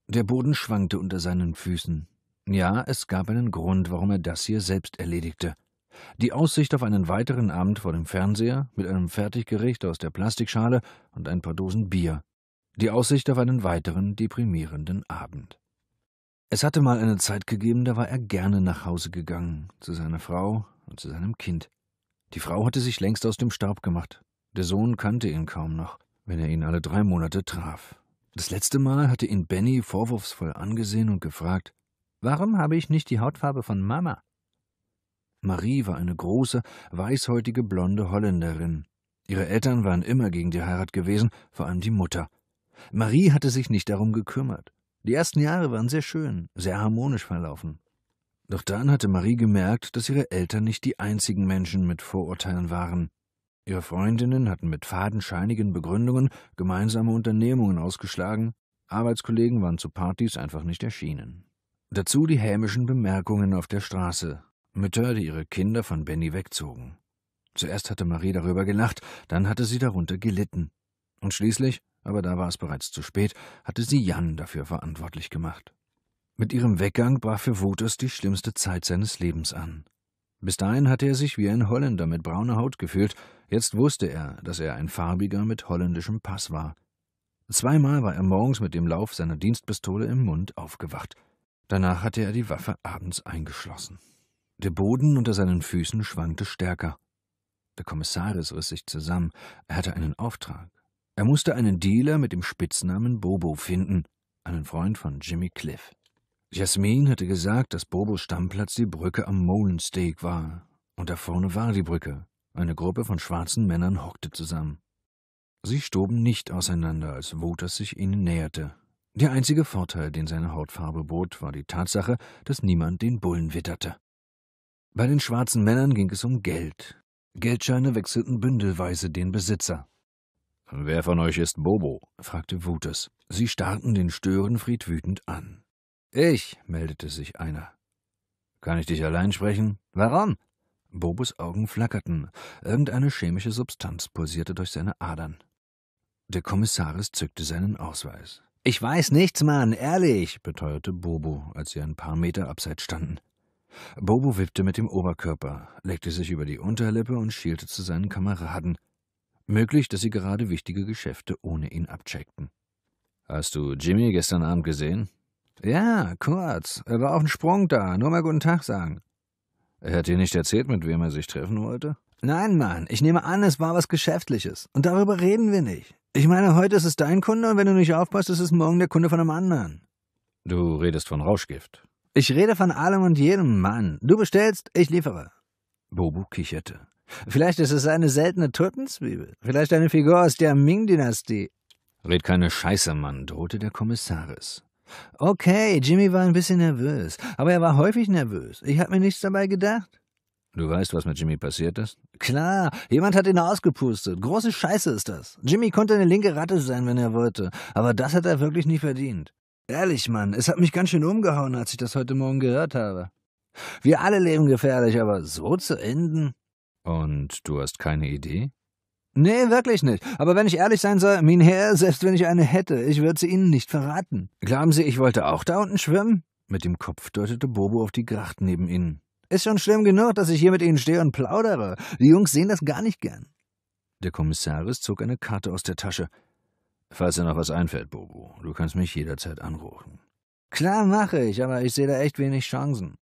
Der Boden schwankte unter seinen Füßen. Ja, es gab einen Grund, warum er das hier selbst erledigte. Die Aussicht auf einen weiteren Abend vor dem Fernseher mit einem Fertiggericht aus der Plastikschale und ein paar Dosen Bier die Aussicht auf einen weiteren deprimierenden Abend. Es hatte mal eine Zeit gegeben, da war er gerne nach Hause gegangen, zu seiner Frau und zu seinem Kind. Die Frau hatte sich längst aus dem Staub gemacht. Der Sohn kannte ihn kaum noch, wenn er ihn alle drei Monate traf. Das letzte Mal hatte ihn Benny vorwurfsvoll angesehen und gefragt: Warum habe ich nicht die Hautfarbe von Mama? Marie war eine große, weißhäutige blonde Holländerin. Ihre Eltern waren immer gegen die Heirat gewesen, vor allem die Mutter. Marie hatte sich nicht darum gekümmert. Die ersten Jahre waren sehr schön, sehr harmonisch verlaufen. Doch dann hatte Marie gemerkt, dass ihre Eltern nicht die einzigen Menschen mit Vorurteilen waren. Ihre Freundinnen hatten mit fadenscheinigen Begründungen gemeinsame Unternehmungen ausgeschlagen, Arbeitskollegen waren zu Partys einfach nicht erschienen. Dazu die hämischen Bemerkungen auf der Straße, Mütter, die ihre Kinder von Benny wegzogen. Zuerst hatte Marie darüber gelacht, dann hatte sie darunter gelitten. Und schließlich aber da war es bereits zu spät, hatte sie Jan dafür verantwortlich gemacht. Mit ihrem Weggang brach für Wotus die schlimmste Zeit seines Lebens an. Bis dahin hatte er sich wie ein Holländer mit brauner Haut gefühlt, jetzt wusste er, dass er ein Farbiger mit holländischem Pass war. Zweimal war er morgens mit dem Lauf seiner Dienstpistole im Mund aufgewacht. Danach hatte er die Waffe abends eingeschlossen. Der Boden unter seinen Füßen schwankte stärker. Der Kommissaris riss sich zusammen, er hatte einen Auftrag. Er musste einen Dealer mit dem Spitznamen Bobo finden, einen Freund von Jimmy Cliff. Jasmin hatte gesagt, dass Bobos Stammplatz die Brücke am Molensteak war. Und da vorne war die Brücke. Eine Gruppe von schwarzen Männern hockte zusammen. Sie stoben nicht auseinander, als Wotas sich ihnen näherte. Der einzige Vorteil, den seine Hautfarbe bot, war die Tatsache, dass niemand den Bullen witterte. Bei den schwarzen Männern ging es um Geld. Geldscheine wechselten bündelweise den Besitzer. Wer von euch ist Bobo? fragte Wutes. Sie starrten den Störenfried wütend an. Ich, meldete sich einer. Kann ich dich allein sprechen? Warum? Bobos Augen flackerten. Irgendeine chemische Substanz pulsierte durch seine Adern. Der Kommissaris zückte seinen Ausweis. Ich weiß nichts, Mann, ehrlich, beteuerte Bobo, als sie ein paar Meter abseits standen. Bobo wippte mit dem Oberkörper, leckte sich über die Unterlippe und schielte zu seinen Kameraden. Möglich, dass sie gerade wichtige Geschäfte ohne ihn abcheckten. Hast du Jimmy gestern Abend gesehen? Ja, kurz. Er war auf dem Sprung da. Nur mal guten Tag sagen. Er hat dir nicht erzählt, mit wem er sich treffen wollte? Nein, Mann. Ich nehme an, es war was Geschäftliches. Und darüber reden wir nicht. Ich meine, heute ist es dein Kunde und wenn du nicht aufpasst, ist es morgen der Kunde von einem anderen. Du redest von Rauschgift. Ich rede von allem und jedem, Mann. Du bestellst, ich liefere. Bobo kicherte. Vielleicht ist es eine seltene Turtenzwiebel. Vielleicht eine Figur aus der Ming-Dynastie. Red keine Scheiße, Mann, drohte der Kommissaris. Okay, Jimmy war ein bisschen nervös, aber er war häufig nervös. Ich hab mir nichts dabei gedacht. Du weißt, was mit Jimmy passiert ist? Klar, jemand hat ihn ausgepustet. Große Scheiße ist das. Jimmy konnte eine linke Ratte sein, wenn er wollte, aber das hat er wirklich nie verdient. Ehrlich, Mann, es hat mich ganz schön umgehauen, als ich das heute Morgen gehört habe. Wir alle leben gefährlich, aber so zu enden? Und du hast keine Idee? Nee, wirklich nicht. Aber wenn ich ehrlich sein soll, mein Herr, selbst wenn ich eine hätte, ich würde sie Ihnen nicht verraten. Glauben Sie, ich wollte auch da unten schwimmen? Mit dem Kopf deutete Bobo auf die Gracht neben ihnen. Ist schon schlimm genug, dass ich hier mit Ihnen stehe und plaudere. Die Jungs sehen das gar nicht gern. Der Kommissaris zog eine Karte aus der Tasche. Falls dir noch was einfällt, Bobo, du kannst mich jederzeit anrufen. Klar mache ich, aber ich sehe da echt wenig Chancen.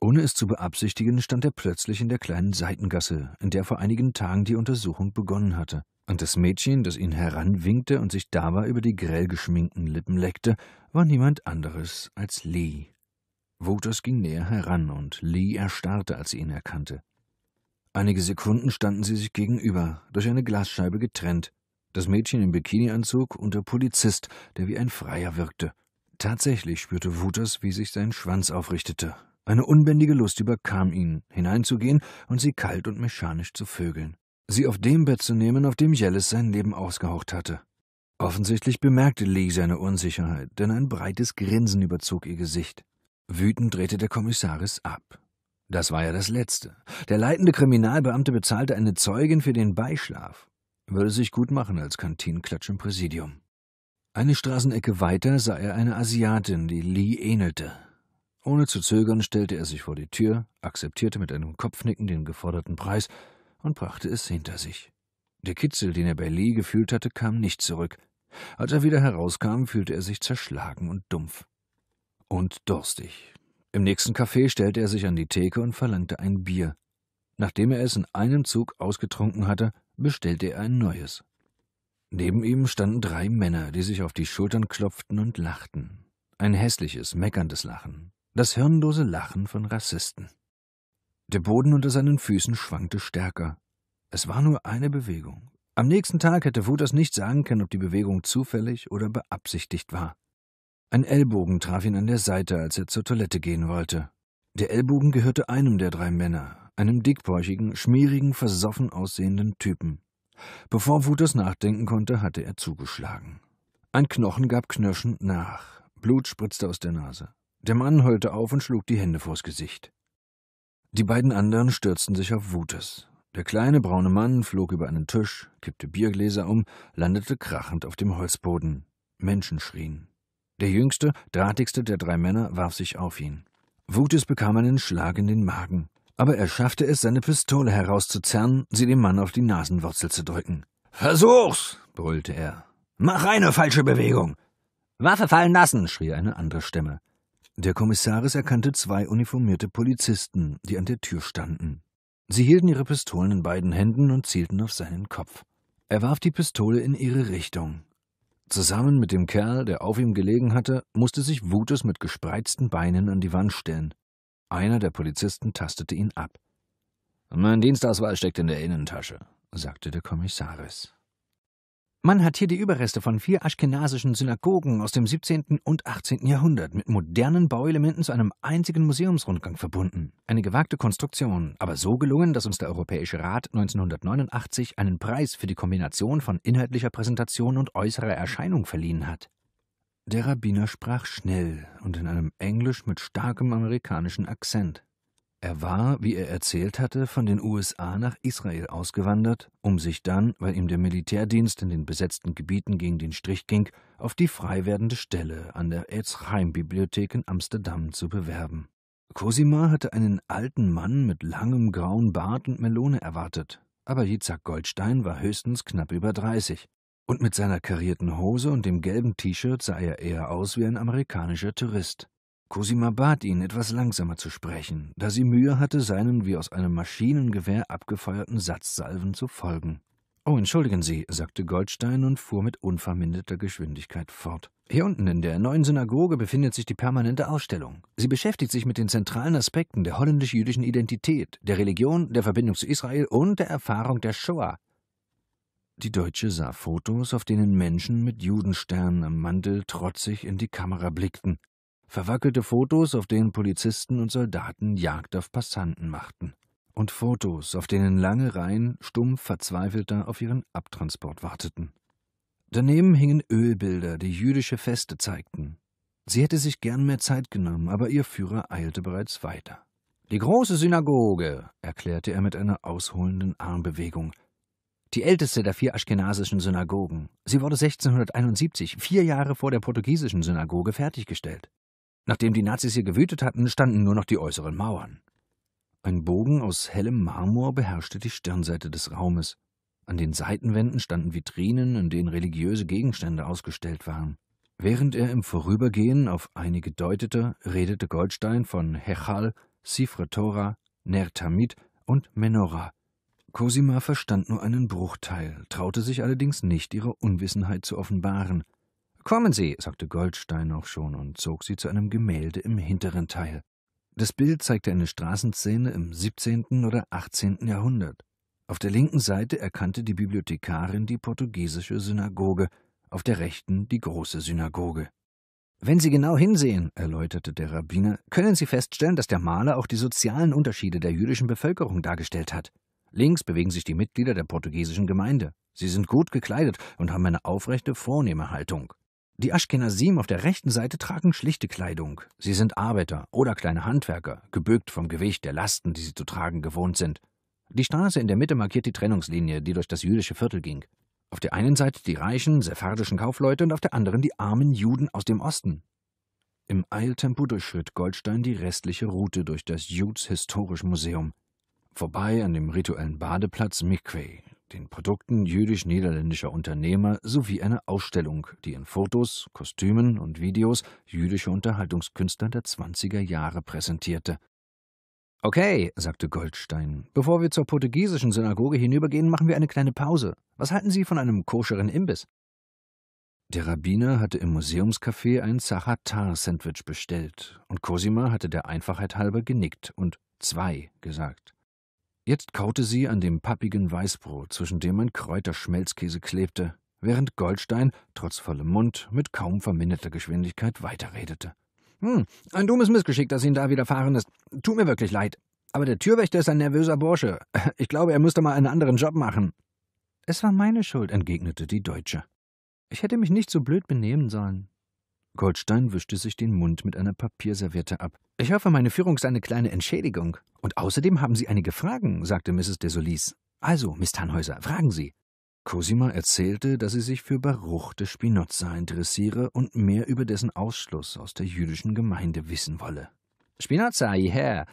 Ohne es zu beabsichtigen, stand er plötzlich in der kleinen Seitengasse, in der vor einigen Tagen die Untersuchung begonnen hatte. Und das Mädchen, das ihn heranwinkte und sich dabei über die grell geschminkten Lippen leckte, war niemand anderes als Lee. Wouters ging näher heran und Lee erstarrte, als sie ihn erkannte. Einige Sekunden standen sie sich gegenüber, durch eine Glasscheibe getrennt. Das Mädchen im Bikinianzug und der Polizist, der wie ein Freier wirkte. Tatsächlich spürte Wouters, wie sich sein Schwanz aufrichtete eine unbändige Lust überkam ihn, hineinzugehen und sie kalt und mechanisch zu vögeln. Sie auf dem Bett zu nehmen, auf dem Jellis sein Leben ausgehaucht hatte. Offensichtlich bemerkte Lee seine Unsicherheit, denn ein breites Grinsen überzog ihr Gesicht. Wütend drehte der Kommissaris ab. Das war ja das Letzte. Der leitende Kriminalbeamte bezahlte eine Zeugin für den Beischlaf. Würde sich gut machen als Kantinenklatsch im Präsidium. Eine Straßenecke weiter sah er eine Asiatin, die Lee ähnelte. Ohne zu zögern stellte er sich vor die Tür, akzeptierte mit einem Kopfnicken den geforderten Preis und brachte es hinter sich. Der Kitzel, den er bei Lee gefühlt hatte, kam nicht zurück. Als er wieder herauskam, fühlte er sich zerschlagen und dumpf. Und durstig. Im nächsten Café stellte er sich an die Theke und verlangte ein Bier. Nachdem er es in einem Zug ausgetrunken hatte, bestellte er ein neues. Neben ihm standen drei Männer, die sich auf die Schultern klopften und lachten. Ein hässliches, meckerndes Lachen das hirnlose Lachen von Rassisten. Der Boden unter seinen Füßen schwankte stärker. Es war nur eine Bewegung. Am nächsten Tag hätte Wuters nicht sagen können, ob die Bewegung zufällig oder beabsichtigt war. Ein Ellbogen traf ihn an der Seite, als er zur Toilette gehen wollte. Der Ellbogen gehörte einem der drei Männer, einem dickbäuchigen, schmierigen, versoffen aussehenden Typen. Bevor Wuters nachdenken konnte, hatte er zugeschlagen. Ein Knochen gab knirschend nach. Blut spritzte aus der Nase. Der Mann heulte auf und schlug die Hände vors Gesicht. Die beiden anderen stürzten sich auf Wutes. Der kleine braune Mann flog über einen Tisch, kippte Biergläser um, landete krachend auf dem Holzboden. Menschen schrien. Der jüngste, drahtigste der drei Männer warf sich auf ihn. Wutes bekam einen Schlag in den Magen, aber er schaffte es, seine Pistole herauszuzerren, sie dem Mann auf die Nasenwurzel zu drücken. Versuch's, brüllte er. Mach eine falsche Bewegung. Waffe fallen lassen, schrie eine andere Stimme. Der Kommissaris erkannte zwei uniformierte Polizisten, die an der Tür standen. Sie hielten ihre Pistolen in beiden Händen und zielten auf seinen Kopf. Er warf die Pistole in ihre Richtung. Zusammen mit dem Kerl, der auf ihm gelegen hatte, musste sich Wutes mit gespreizten Beinen an die Wand stellen. Einer der Polizisten tastete ihn ab. Mein Dienstausweis steckt in der Innentasche, sagte der Kommissaris. Man hat hier die Überreste von vier aschkenasischen Synagogen aus dem 17. und 18. Jahrhundert mit modernen Bauelementen zu einem einzigen Museumsrundgang verbunden. Eine gewagte Konstruktion, aber so gelungen, dass uns der Europäische Rat 1989 einen Preis für die Kombination von inhaltlicher Präsentation und äußerer Erscheinung verliehen hat. Der Rabbiner sprach schnell und in einem Englisch mit starkem amerikanischen Akzent. Er war, wie er erzählt hatte, von den USA nach Israel ausgewandert, um sich dann, weil ihm der Militärdienst in den besetzten Gebieten gegen den Strich ging, auf die frei werdende Stelle an der Ezraim-Bibliothek in Amsterdam zu bewerben. Cosima hatte einen alten Mann mit langem grauen Bart und Melone erwartet, aber Jitzak Goldstein war höchstens knapp über 30. Und mit seiner karierten Hose und dem gelben T-Shirt sah er eher aus wie ein amerikanischer Tourist. Cosima bat ihn, etwas langsamer zu sprechen, da sie Mühe hatte, seinen wie aus einem Maschinengewehr abgefeuerten Satzsalven zu folgen. Oh, entschuldigen Sie, sagte Goldstein und fuhr mit unverminderter Geschwindigkeit fort. Hier unten in der neuen Synagoge befindet sich die permanente Ausstellung. Sie beschäftigt sich mit den zentralen Aspekten der holländisch-jüdischen Identität, der Religion, der Verbindung zu Israel und der Erfahrung der Shoah. Die Deutsche sah Fotos, auf denen Menschen mit Judensternen am Mantel trotzig in die Kamera blickten verwackelte Fotos, auf denen Polizisten und Soldaten Jagd auf Passanten machten. Und Fotos, auf denen lange Reihen stumm Verzweifelter auf ihren Abtransport warteten. Daneben hingen Ölbilder, die jüdische Feste zeigten. Sie hätte sich gern mehr Zeit genommen, aber ihr Führer eilte bereits weiter. Die große Synagoge, erklärte er mit einer ausholenden Armbewegung, die älteste der vier aschkenasischen Synagogen. Sie wurde 1671, vier Jahre vor der portugiesischen Synagoge, fertiggestellt. Nachdem die Nazis hier gewütet hatten, standen nur noch die äußeren Mauern. Ein Bogen aus hellem Marmor beherrschte die Stirnseite des Raumes. An den Seitenwänden standen Vitrinen, in denen religiöse Gegenstände ausgestellt waren. Während er im Vorübergehen auf einige deutete, redete Goldstein von Hechal, Sifre Torah, Nertamit und Menorah. Cosima verstand nur einen Bruchteil, traute sich allerdings nicht, ihre Unwissenheit zu offenbaren. Kommen Sie, sagte Goldstein auch schon und zog sie zu einem Gemälde im hinteren Teil. Das Bild zeigte eine Straßenszene im 17. oder 18. Jahrhundert. Auf der linken Seite erkannte die Bibliothekarin die portugiesische Synagoge, auf der rechten die große Synagoge. Wenn Sie genau hinsehen, erläuterte der Rabbiner, können Sie feststellen, dass der Maler auch die sozialen Unterschiede der jüdischen Bevölkerung dargestellt hat. Links bewegen sich die Mitglieder der portugiesischen Gemeinde. Sie sind gut gekleidet und haben eine aufrechte, vornehme Haltung. Die Aschkenasim auf der rechten Seite tragen schlichte Kleidung. Sie sind Arbeiter oder kleine Handwerker, gebückt vom Gewicht der Lasten, die sie zu tragen gewohnt sind. Die Straße in der Mitte markiert die Trennungslinie, die durch das jüdische Viertel ging. Auf der einen Seite die reichen, sephardischen Kaufleute und auf der anderen die armen Juden aus dem Osten. Im Eiltempo durchschritt Goldstein die restliche Route durch das Juds Historisch Museum. Vorbei an dem rituellen Badeplatz Mikwe, den Produkten jüdisch-niederländischer Unternehmer sowie eine Ausstellung, die in Fotos, Kostümen und Videos jüdische Unterhaltungskünstler der 20er Jahre präsentierte. Okay, sagte Goldstein, bevor wir zur portugiesischen Synagoge hinübergehen, machen wir eine kleine Pause. Was halten Sie von einem koscheren Imbiss? Der Rabbiner hatte im Museumscafé ein Sachatar-Sandwich bestellt, und Cosima hatte der Einfachheit halber genickt und zwei gesagt. Jetzt kaute sie an dem pappigen Weißbrot, zwischen dem ein Kräuterschmelzkäse klebte, während Goldstein, trotz vollem Mund, mit kaum verminderter Geschwindigkeit weiterredete. Hm, ein dummes Missgeschick, das Ihnen da widerfahren ist. Tut mir wirklich leid. Aber der Türwächter ist ein nervöser Bursche. Ich glaube, er müsste mal einen anderen Job machen. Es war meine Schuld, entgegnete die Deutsche. Ich hätte mich nicht so blöd benehmen sollen. Goldstein wischte sich den Mund mit einer Papierserviette ab. Ich hoffe, meine Führung ist eine kleine Entschädigung. Und außerdem haben Sie einige Fragen, sagte Mrs. Desolis. Also, Miss Tannhäuser, fragen Sie. Cosima erzählte, dass sie sich für Baruch de Spinoza interessiere und mehr über dessen Ausschluss aus der jüdischen Gemeinde wissen wolle. Spinoza, hierher!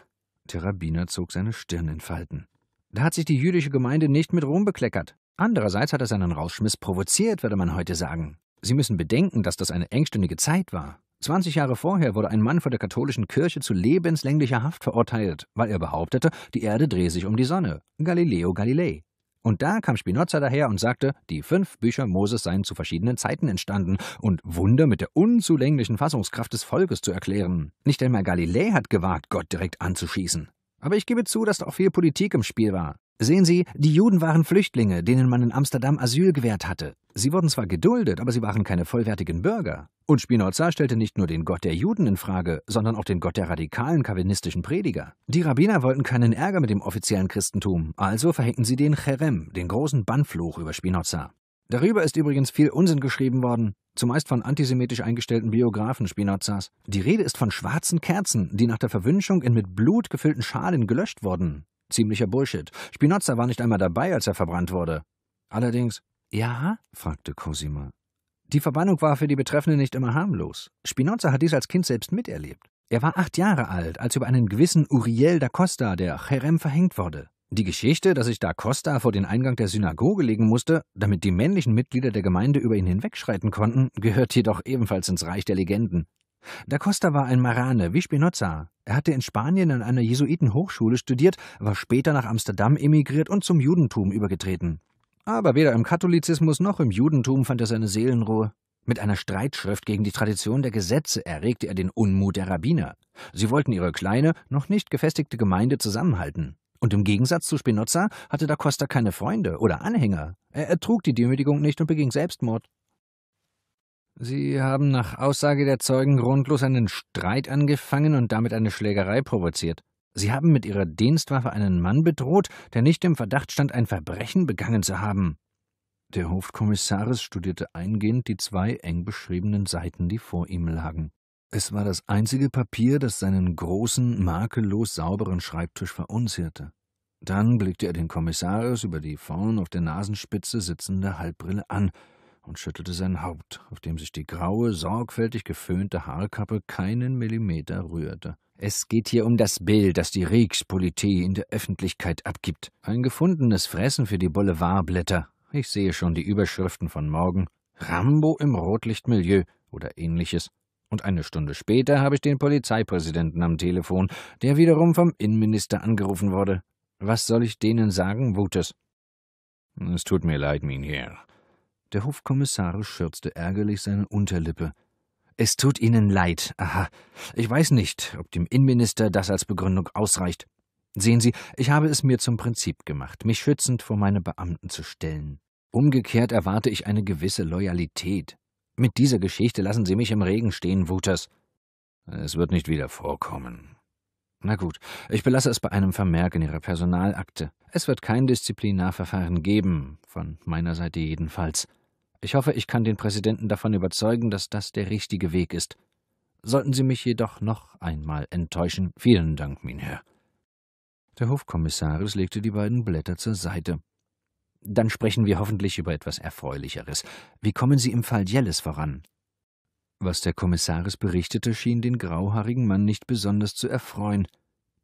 Der Rabbiner zog seine Stirn in Falten. Da hat sich die jüdische Gemeinde nicht mit Ruhm bekleckert. Andererseits hat er seinen Rauschmiss provoziert, würde man heute sagen. Sie müssen bedenken, dass das eine engstündige Zeit war. 20 Jahre vorher wurde ein Mann von der katholischen Kirche zu lebenslänglicher Haft verurteilt, weil er behauptete, die Erde drehe sich um die Sonne. Galileo Galilei. Und da kam Spinoza daher und sagte, die fünf Bücher Moses seien zu verschiedenen Zeiten entstanden und Wunder mit der unzulänglichen Fassungskraft des Volkes zu erklären. Nicht einmal Galilei hat gewagt, Gott direkt anzuschießen. Aber ich gebe zu, dass da auch viel Politik im Spiel war. Sehen Sie, die Juden waren Flüchtlinge, denen man in Amsterdam Asyl gewährt hatte. Sie wurden zwar geduldet, aber sie waren keine vollwertigen Bürger. Und Spinoza stellte nicht nur den Gott der Juden in Frage, sondern auch den Gott der radikalen kalvinistischen Prediger. Die Rabbiner wollten keinen Ärger mit dem offiziellen Christentum, also verhängten sie den Cherem, den großen Bannfluch über Spinoza. Darüber ist übrigens viel Unsinn geschrieben worden, zumeist von antisemitisch eingestellten Biografen Spinozas. Die Rede ist von schwarzen Kerzen, die nach der Verwünschung in mit Blut gefüllten Schalen gelöscht wurden. Ziemlicher Bullshit. Spinoza war nicht einmal dabei, als er verbrannt wurde. Allerdings. Ja? fragte Cosima. Die Verbannung war für die Betreffenden nicht immer harmlos. Spinoza hat dies als Kind selbst miterlebt. Er war acht Jahre alt, als über einen gewissen Uriel da Costa, der Cherem, verhängt wurde. Die Geschichte, dass sich da Costa vor den Eingang der Synagoge legen musste, damit die männlichen Mitglieder der Gemeinde über ihn hinwegschreiten konnten, gehört jedoch ebenfalls ins Reich der Legenden. Da Costa war ein Marane, wie Spinoza. Er hatte in Spanien an einer Jesuitenhochschule studiert, war später nach Amsterdam emigriert und zum Judentum übergetreten. Aber weder im Katholizismus noch im Judentum fand er seine Seelenruhe. Mit einer Streitschrift gegen die Tradition der Gesetze erregte er den Unmut der Rabbiner. Sie wollten ihre kleine, noch nicht gefestigte Gemeinde zusammenhalten. Und im Gegensatz zu Spinoza hatte da Costa keine Freunde oder Anhänger. Er ertrug die Demütigung nicht und beging Selbstmord. Sie haben nach Aussage der Zeugen grundlos einen Streit angefangen und damit eine Schlägerei provoziert. Sie haben mit Ihrer Dienstwaffe einen Mann bedroht, der nicht im Verdacht stand, ein Verbrechen begangen zu haben. Der Hofkommissaris studierte eingehend die zwei eng beschriebenen Seiten, die vor ihm lagen. Es war das einzige Papier, das seinen großen, makellos sauberen Schreibtisch verunzierte. Dann blickte er den Kommissaris über die vorn auf der Nasenspitze sitzende Halbbrille an – und schüttelte sein Haupt, auf dem sich die graue, sorgfältig geföhnte Haarkappe keinen Millimeter rührte. Es geht hier um das Bild, das die Rikspolitei in der Öffentlichkeit abgibt. Ein gefundenes Fressen für die Boulevardblätter. Ich sehe schon die Überschriften von morgen. Rambo im Rotlichtmilieu oder ähnliches. Und eine Stunde später habe ich den Polizeipräsidenten am Telefon, der wiederum vom Innenminister angerufen wurde. Was soll ich denen sagen, Wutes? Es tut mir leid, Mein der Hofkommissar schürzte ärgerlich seine Unterlippe. Es tut Ihnen leid. Aha. Ich weiß nicht, ob dem Innenminister das als Begründung ausreicht. Sehen Sie, ich habe es mir zum Prinzip gemacht, mich schützend vor meine Beamten zu stellen. Umgekehrt erwarte ich eine gewisse Loyalität. Mit dieser Geschichte lassen Sie mich im Regen stehen, Wuters. Es wird nicht wieder vorkommen, na gut, ich belasse es bei einem Vermerk in Ihrer Personalakte. Es wird kein Disziplinarverfahren geben, von meiner Seite jedenfalls. Ich hoffe, ich kann den Präsidenten davon überzeugen, dass das der richtige Weg ist. Sollten Sie mich jedoch noch einmal enttäuschen, vielen Dank, mein Herr. Der Hofkommissaris legte die beiden Blätter zur Seite. Dann sprechen wir hoffentlich über etwas Erfreulicheres. Wie kommen Sie im Fall Jelles voran? Was der Kommissaris berichtete, schien den grauhaarigen Mann nicht besonders zu erfreuen.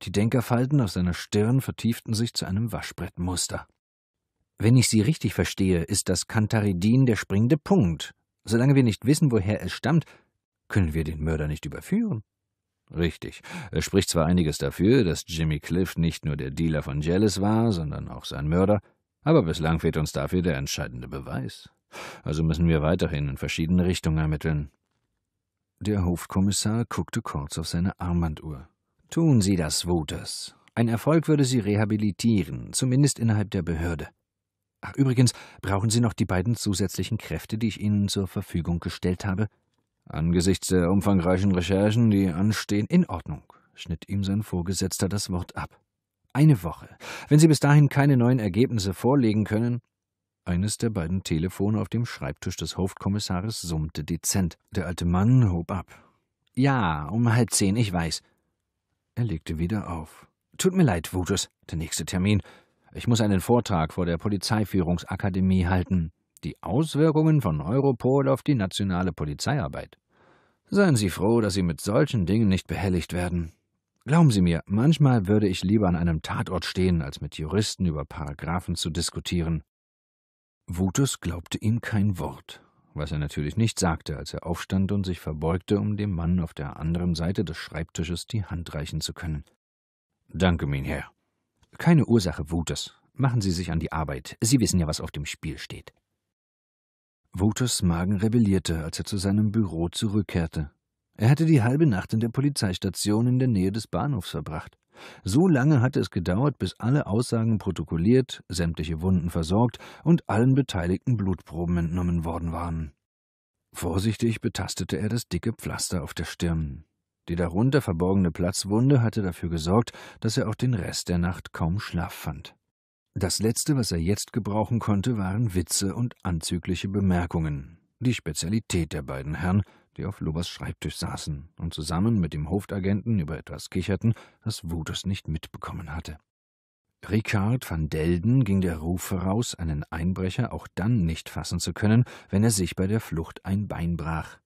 Die Denkerfalten auf seiner Stirn vertieften sich zu einem Waschbrettmuster. Wenn ich Sie richtig verstehe, ist das Kantaridin der springende Punkt. Solange wir nicht wissen, woher es stammt, können wir den Mörder nicht überführen. Richtig. Es spricht zwar einiges dafür, dass Jimmy Cliff nicht nur der Dealer von Jealous war, sondern auch sein Mörder, aber bislang fehlt uns dafür der entscheidende Beweis. Also müssen wir weiterhin in verschiedene Richtungen ermitteln. Der Hofkommissar guckte kurz auf seine Armbanduhr. Tun Sie das, Wuters. Ein Erfolg würde Sie rehabilitieren, zumindest innerhalb der Behörde. Ach, übrigens, brauchen Sie noch die beiden zusätzlichen Kräfte, die ich Ihnen zur Verfügung gestellt habe? Angesichts der umfangreichen Recherchen, die anstehen, in Ordnung, schnitt ihm sein Vorgesetzter das Wort ab. Eine Woche. Wenn Sie bis dahin keine neuen Ergebnisse vorlegen können, eines der beiden Telefone auf dem Schreibtisch des Hauptkommissars summte dezent. Der alte Mann hob ab. Ja, um halb zehn, ich weiß. Er legte wieder auf. Tut mir leid, Wutus, der nächste Termin. Ich muss einen Vortrag vor der Polizeiführungsakademie halten. Die Auswirkungen von Europol auf die nationale Polizeiarbeit. Seien Sie froh, dass Sie mit solchen Dingen nicht behelligt werden. Glauben Sie mir, manchmal würde ich lieber an einem Tatort stehen, als mit Juristen über Paragraphen zu diskutieren. Wutus glaubte ihm kein Wort, was er natürlich nicht sagte, als er aufstand und sich verbeugte, um dem Mann auf der anderen Seite des Schreibtisches die Hand reichen zu können. Danke, mein Herr. Keine Ursache, Wutus. Machen Sie sich an die Arbeit. Sie wissen ja, was auf dem Spiel steht. Wutus Magen rebellierte, als er zu seinem Büro zurückkehrte. Er hatte die halbe Nacht in der Polizeistation in der Nähe des Bahnhofs verbracht. So lange hatte es gedauert, bis alle Aussagen protokolliert, sämtliche Wunden versorgt und allen Beteiligten Blutproben entnommen worden waren. Vorsichtig betastete er das dicke Pflaster auf der Stirn. Die darunter verborgene Platzwunde hatte dafür gesorgt, dass er auch den Rest der Nacht kaum Schlaf fand. Das Letzte, was er jetzt gebrauchen konnte, waren Witze und anzügliche Bemerkungen, die Spezialität der beiden Herren, die auf Lobers Schreibtisch saßen und zusammen mit dem Hofagenten über etwas kicherten, das Wuders nicht mitbekommen hatte. Richard van Delden ging der Ruf voraus, einen Einbrecher auch dann nicht fassen zu können, wenn er sich bei der Flucht ein Bein brach.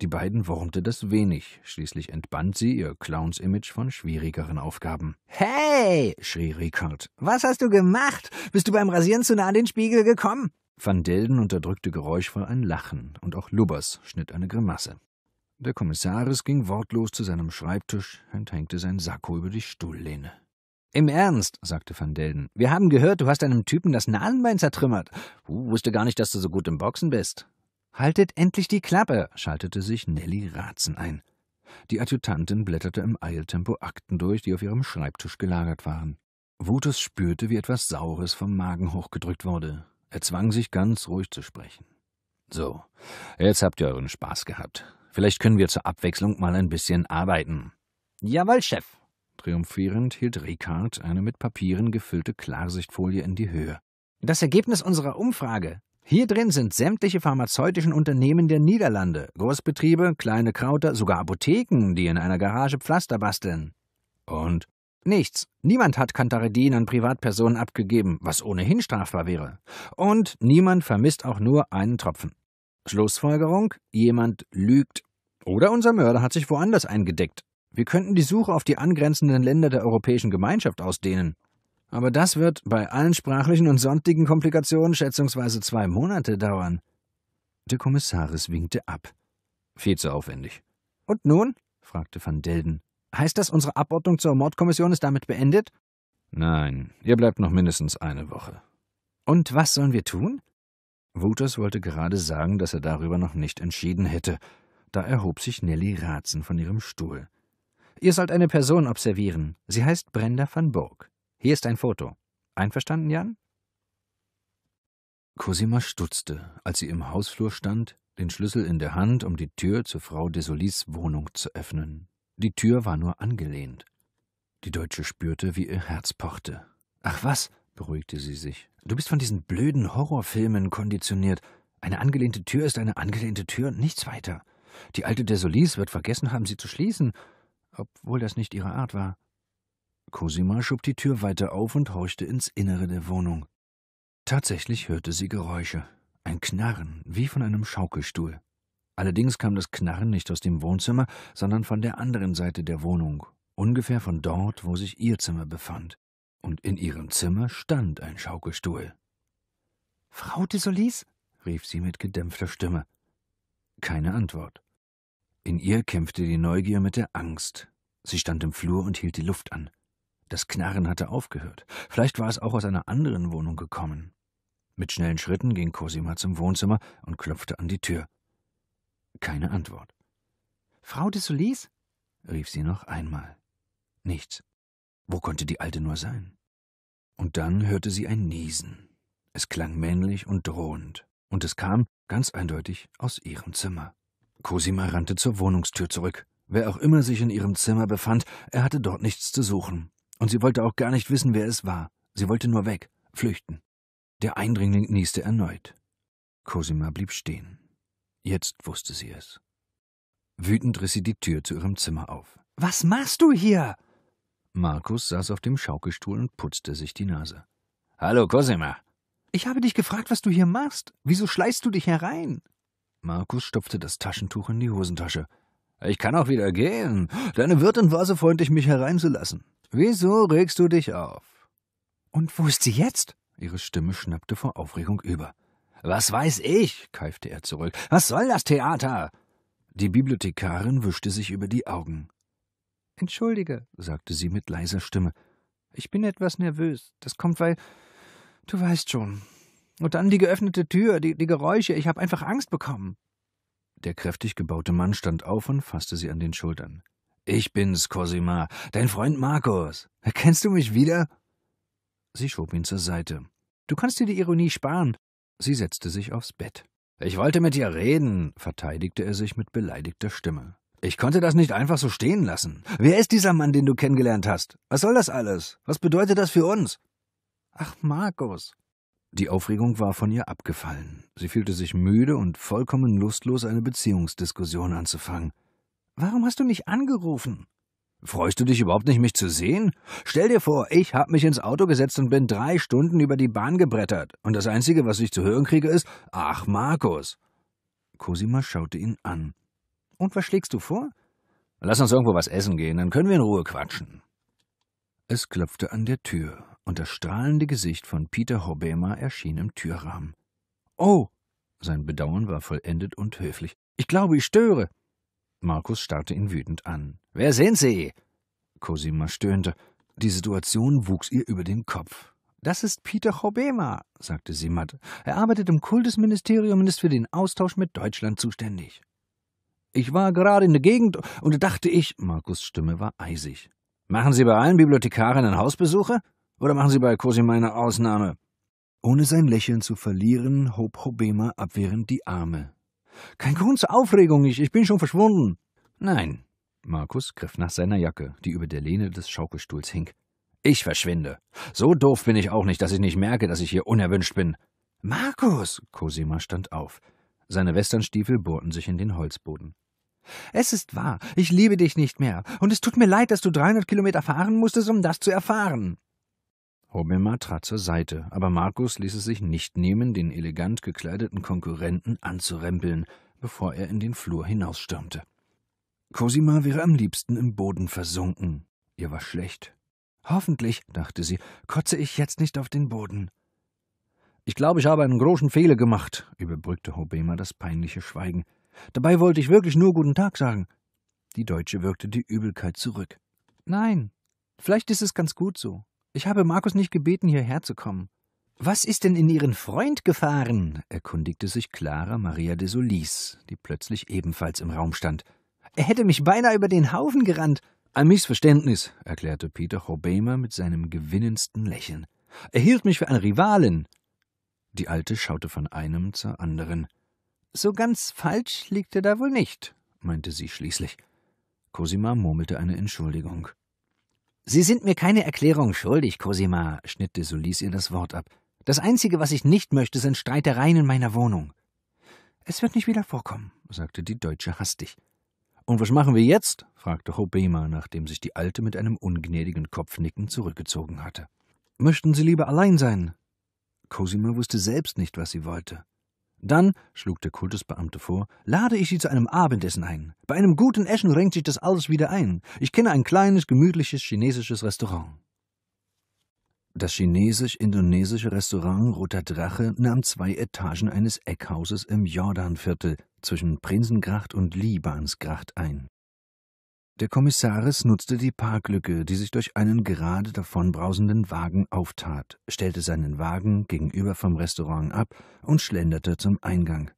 Die beiden wurmte das wenig, schließlich entband sie ihr Clowns-Image von schwierigeren Aufgaben. Hey! schrie Richard. Was hast du gemacht? Bist du beim Rasieren zu nah an den Spiegel gekommen? Van Delden unterdrückte geräuschvoll ein Lachen, und auch Lubbers schnitt eine Grimasse. Der Kommissaris ging wortlos zu seinem Schreibtisch und hängte seinen Sakko über die Stuhllehne. Im Ernst, sagte Van Delden, wir haben gehört, du hast einem Typen das Nasenbein zertrümmert. Du wusste gar nicht, dass du so gut im Boxen bist. Haltet endlich die Klappe, schaltete sich Nelly Ratzen ein. Die Adjutantin blätterte im Eiltempo Akten durch, die auf ihrem Schreibtisch gelagert waren. Wutus spürte, wie etwas Saures vom Magen hochgedrückt wurde. Er zwang sich ganz ruhig zu sprechen. So, jetzt habt ihr euren Spaß gehabt. Vielleicht können wir zur Abwechslung mal ein bisschen arbeiten. Jawohl, Chef. Triumphierend hielt Ricard eine mit Papieren gefüllte Klarsichtfolie in die Höhe. Das Ergebnis unserer Umfrage. Hier drin sind sämtliche pharmazeutischen Unternehmen der Niederlande, Großbetriebe, kleine Krauter, sogar Apotheken, die in einer Garage Pflaster basteln. Und Nichts. Niemand hat Kantaridin an Privatpersonen abgegeben, was ohnehin strafbar wäre. Und niemand vermisst auch nur einen Tropfen. Schlussfolgerung: jemand lügt. Oder unser Mörder hat sich woanders eingedeckt. Wir könnten die Suche auf die angrenzenden Länder der Europäischen Gemeinschaft ausdehnen. Aber das wird bei allen sprachlichen und sonstigen Komplikationen schätzungsweise zwei Monate dauern. Der Kommissaris winkte ab. Viel zu aufwendig. Und nun? fragte Van Delden. Heißt das, unsere Abordnung zur Mordkommission ist damit beendet? Nein, ihr bleibt noch mindestens eine Woche. Und was sollen wir tun? Wuters wollte gerade sagen, dass er darüber noch nicht entschieden hätte. Da erhob sich Nelly Ratzen von ihrem Stuhl. Ihr sollt eine Person observieren. Sie heißt Brenda van Burg. Hier ist ein Foto. Einverstanden, Jan? Cosima stutzte, als sie im Hausflur stand, den Schlüssel in der Hand, um die Tür zur Frau Desolis Wohnung zu öffnen. Die Tür war nur angelehnt. Die Deutsche spürte, wie ihr Herz pochte. Ach was, beruhigte sie sich. Du bist von diesen blöden Horrorfilmen konditioniert. Eine angelehnte Tür ist eine angelehnte Tür und nichts weiter. Die alte Desolis wird vergessen haben, sie zu schließen, obwohl das nicht ihre Art war. Cosima schob die Tür weiter auf und horchte ins Innere der Wohnung. Tatsächlich hörte sie Geräusche. Ein Knarren, wie von einem Schaukelstuhl. Allerdings kam das Knarren nicht aus dem Wohnzimmer, sondern von der anderen Seite der Wohnung, ungefähr von dort, wo sich ihr Zimmer befand. Und in ihrem Zimmer stand ein Schaukelstuhl. Frau de Solis? rief sie mit gedämpfter Stimme. Keine Antwort. In ihr kämpfte die Neugier mit der Angst. Sie stand im Flur und hielt die Luft an. Das Knarren hatte aufgehört. Vielleicht war es auch aus einer anderen Wohnung gekommen. Mit schnellen Schritten ging Cosima zum Wohnzimmer und klopfte an die Tür. Keine Antwort. Frau de Solis? rief sie noch einmal. Nichts. Wo konnte die Alte nur sein? Und dann hörte sie ein Niesen. Es klang männlich und drohend, und es kam, ganz eindeutig, aus ihrem Zimmer. Cosima rannte zur Wohnungstür zurück. Wer auch immer sich in ihrem Zimmer befand, er hatte dort nichts zu suchen. Und sie wollte auch gar nicht wissen, wer es war. Sie wollte nur weg, flüchten. Der Eindringling nieste erneut. Cosima blieb stehen. Jetzt wusste sie es. Wütend riss sie die Tür zu ihrem Zimmer auf. Was machst du hier? Markus saß auf dem Schaukelstuhl und putzte sich die Nase. Hallo, Cosima. Ich habe dich gefragt, was du hier machst. Wieso schleißt du dich herein? Markus stopfte das Taschentuch in die Hosentasche. Ich kann auch wieder gehen. Deine Wirtin war so freundlich, mich hereinzulassen. Wieso regst du dich auf? Und wo ist sie jetzt? Ihre Stimme schnappte vor Aufregung über. Was weiß ich? keifte er zurück. Was soll das Theater? Die Bibliothekarin wischte sich über die Augen. Entschuldige, sagte sie mit leiser Stimme. Ich bin etwas nervös. Das kommt, weil. Du weißt schon. Und dann die geöffnete Tür, die, die Geräusche. Ich habe einfach Angst bekommen. Der kräftig gebaute Mann stand auf und fasste sie an den Schultern. Ich bin's, Cosima, dein Freund Markus. Erkennst du mich wieder? Sie schob ihn zur Seite. Du kannst dir die Ironie sparen. Sie setzte sich aufs Bett. Ich wollte mit dir reden, verteidigte er sich mit beleidigter Stimme. Ich konnte das nicht einfach so stehen lassen. Wer ist dieser Mann, den du kennengelernt hast? Was soll das alles? Was bedeutet das für uns? Ach, Markus. Die Aufregung war von ihr abgefallen. Sie fühlte sich müde und vollkommen lustlos, eine Beziehungsdiskussion anzufangen. Warum hast du nicht angerufen? Freust du dich überhaupt nicht, mich zu sehen? Stell dir vor, ich hab mich ins Auto gesetzt und bin drei Stunden über die Bahn gebrettert. Und das Einzige, was ich zu hören kriege, ist, ach, Markus. Cosima schaute ihn an. Und was schlägst du vor? Lass uns irgendwo was essen gehen, dann können wir in Ruhe quatschen. Es klopfte an der Tür, und das strahlende Gesicht von Peter Hobema erschien im Türrahmen. Oh! Sein Bedauern war vollendet und höflich. Ich glaube, ich störe. Markus starrte ihn wütend an. Wer sind Sie? Cosima stöhnte. Die Situation wuchs ihr über den Kopf. Das ist Peter Chobema, sagte sie matt. Er arbeitet im Kultusministerium und ist für den Austausch mit Deutschland zuständig. Ich war gerade in der Gegend und dachte ich. Markus' Stimme war eisig. Machen Sie bei allen Bibliothekarinnen Hausbesuche? Oder machen Sie bei Cosima eine Ausnahme? Ohne sein Lächeln zu verlieren, hob Hobema abwehrend die Arme. Kein Grund zur Aufregung, ich, ich bin schon verschwunden. Nein. Markus griff nach seiner Jacke, die über der Lehne des Schaukelstuhls hing. Ich verschwinde. So doof bin ich auch nicht, dass ich nicht merke, dass ich hier unerwünscht bin. Markus! Cosima stand auf. Seine Westernstiefel bohrten sich in den Holzboden. Es ist wahr, ich liebe dich nicht mehr, und es tut mir leid, dass du 300 Kilometer fahren musstest, um das zu erfahren. Hobbema trat zur Seite, aber Markus ließ es sich nicht nehmen, den elegant gekleideten Konkurrenten anzurempeln, bevor er in den Flur hinausstürmte. Cosima wäre am liebsten im Boden versunken. Ihr war schlecht. Hoffentlich, dachte sie, kotze ich jetzt nicht auf den Boden. Ich glaube, ich habe einen großen Fehler gemacht, überbrückte Hobema das peinliche Schweigen. Dabei wollte ich wirklich nur guten Tag sagen. Die Deutsche wirkte die Übelkeit zurück. Nein, vielleicht ist es ganz gut so. Ich habe Markus nicht gebeten, hierher zu kommen. Was ist denn in Ihren Freund gefahren? erkundigte sich Clara Maria de Solis, die plötzlich ebenfalls im Raum stand. Er hätte mich beinahe über den Haufen gerannt. Ein Missverständnis, erklärte Peter Hobemer mit seinem gewinnendsten Lächeln. Er hielt mich für eine Rivalin. Die Alte schaute von einem zur anderen. So ganz falsch liegt er da wohl nicht, meinte sie schließlich. Cosima murmelte eine Entschuldigung. Sie sind mir keine Erklärung schuldig, Cosima, schnitt de Solis ihr das Wort ab. Das Einzige, was ich nicht möchte, sind Streitereien in meiner Wohnung. Es wird nicht wieder vorkommen, sagte die Deutsche hastig. Und was machen wir jetzt? fragte Hobema, nachdem sich die Alte mit einem ungnädigen Kopfnicken zurückgezogen hatte. Möchten Sie lieber allein sein? Cosima wusste selbst nicht, was sie wollte. Dann, schlug der Kultusbeamte vor, lade ich Sie zu einem Abendessen ein. Bei einem guten Essen renkt sich das alles wieder ein. Ich kenne ein kleines, gemütliches chinesisches Restaurant. Das chinesisch-indonesische Restaurant Roter Drache nahm zwei Etagen eines Eckhauses im Jordanviertel zwischen Prinzengracht und Libansgracht ein. Der Kommissaris nutzte die Parklücke, die sich durch einen gerade davonbrausenden Wagen auftat, stellte seinen Wagen gegenüber vom Restaurant ab und schlenderte zum Eingang.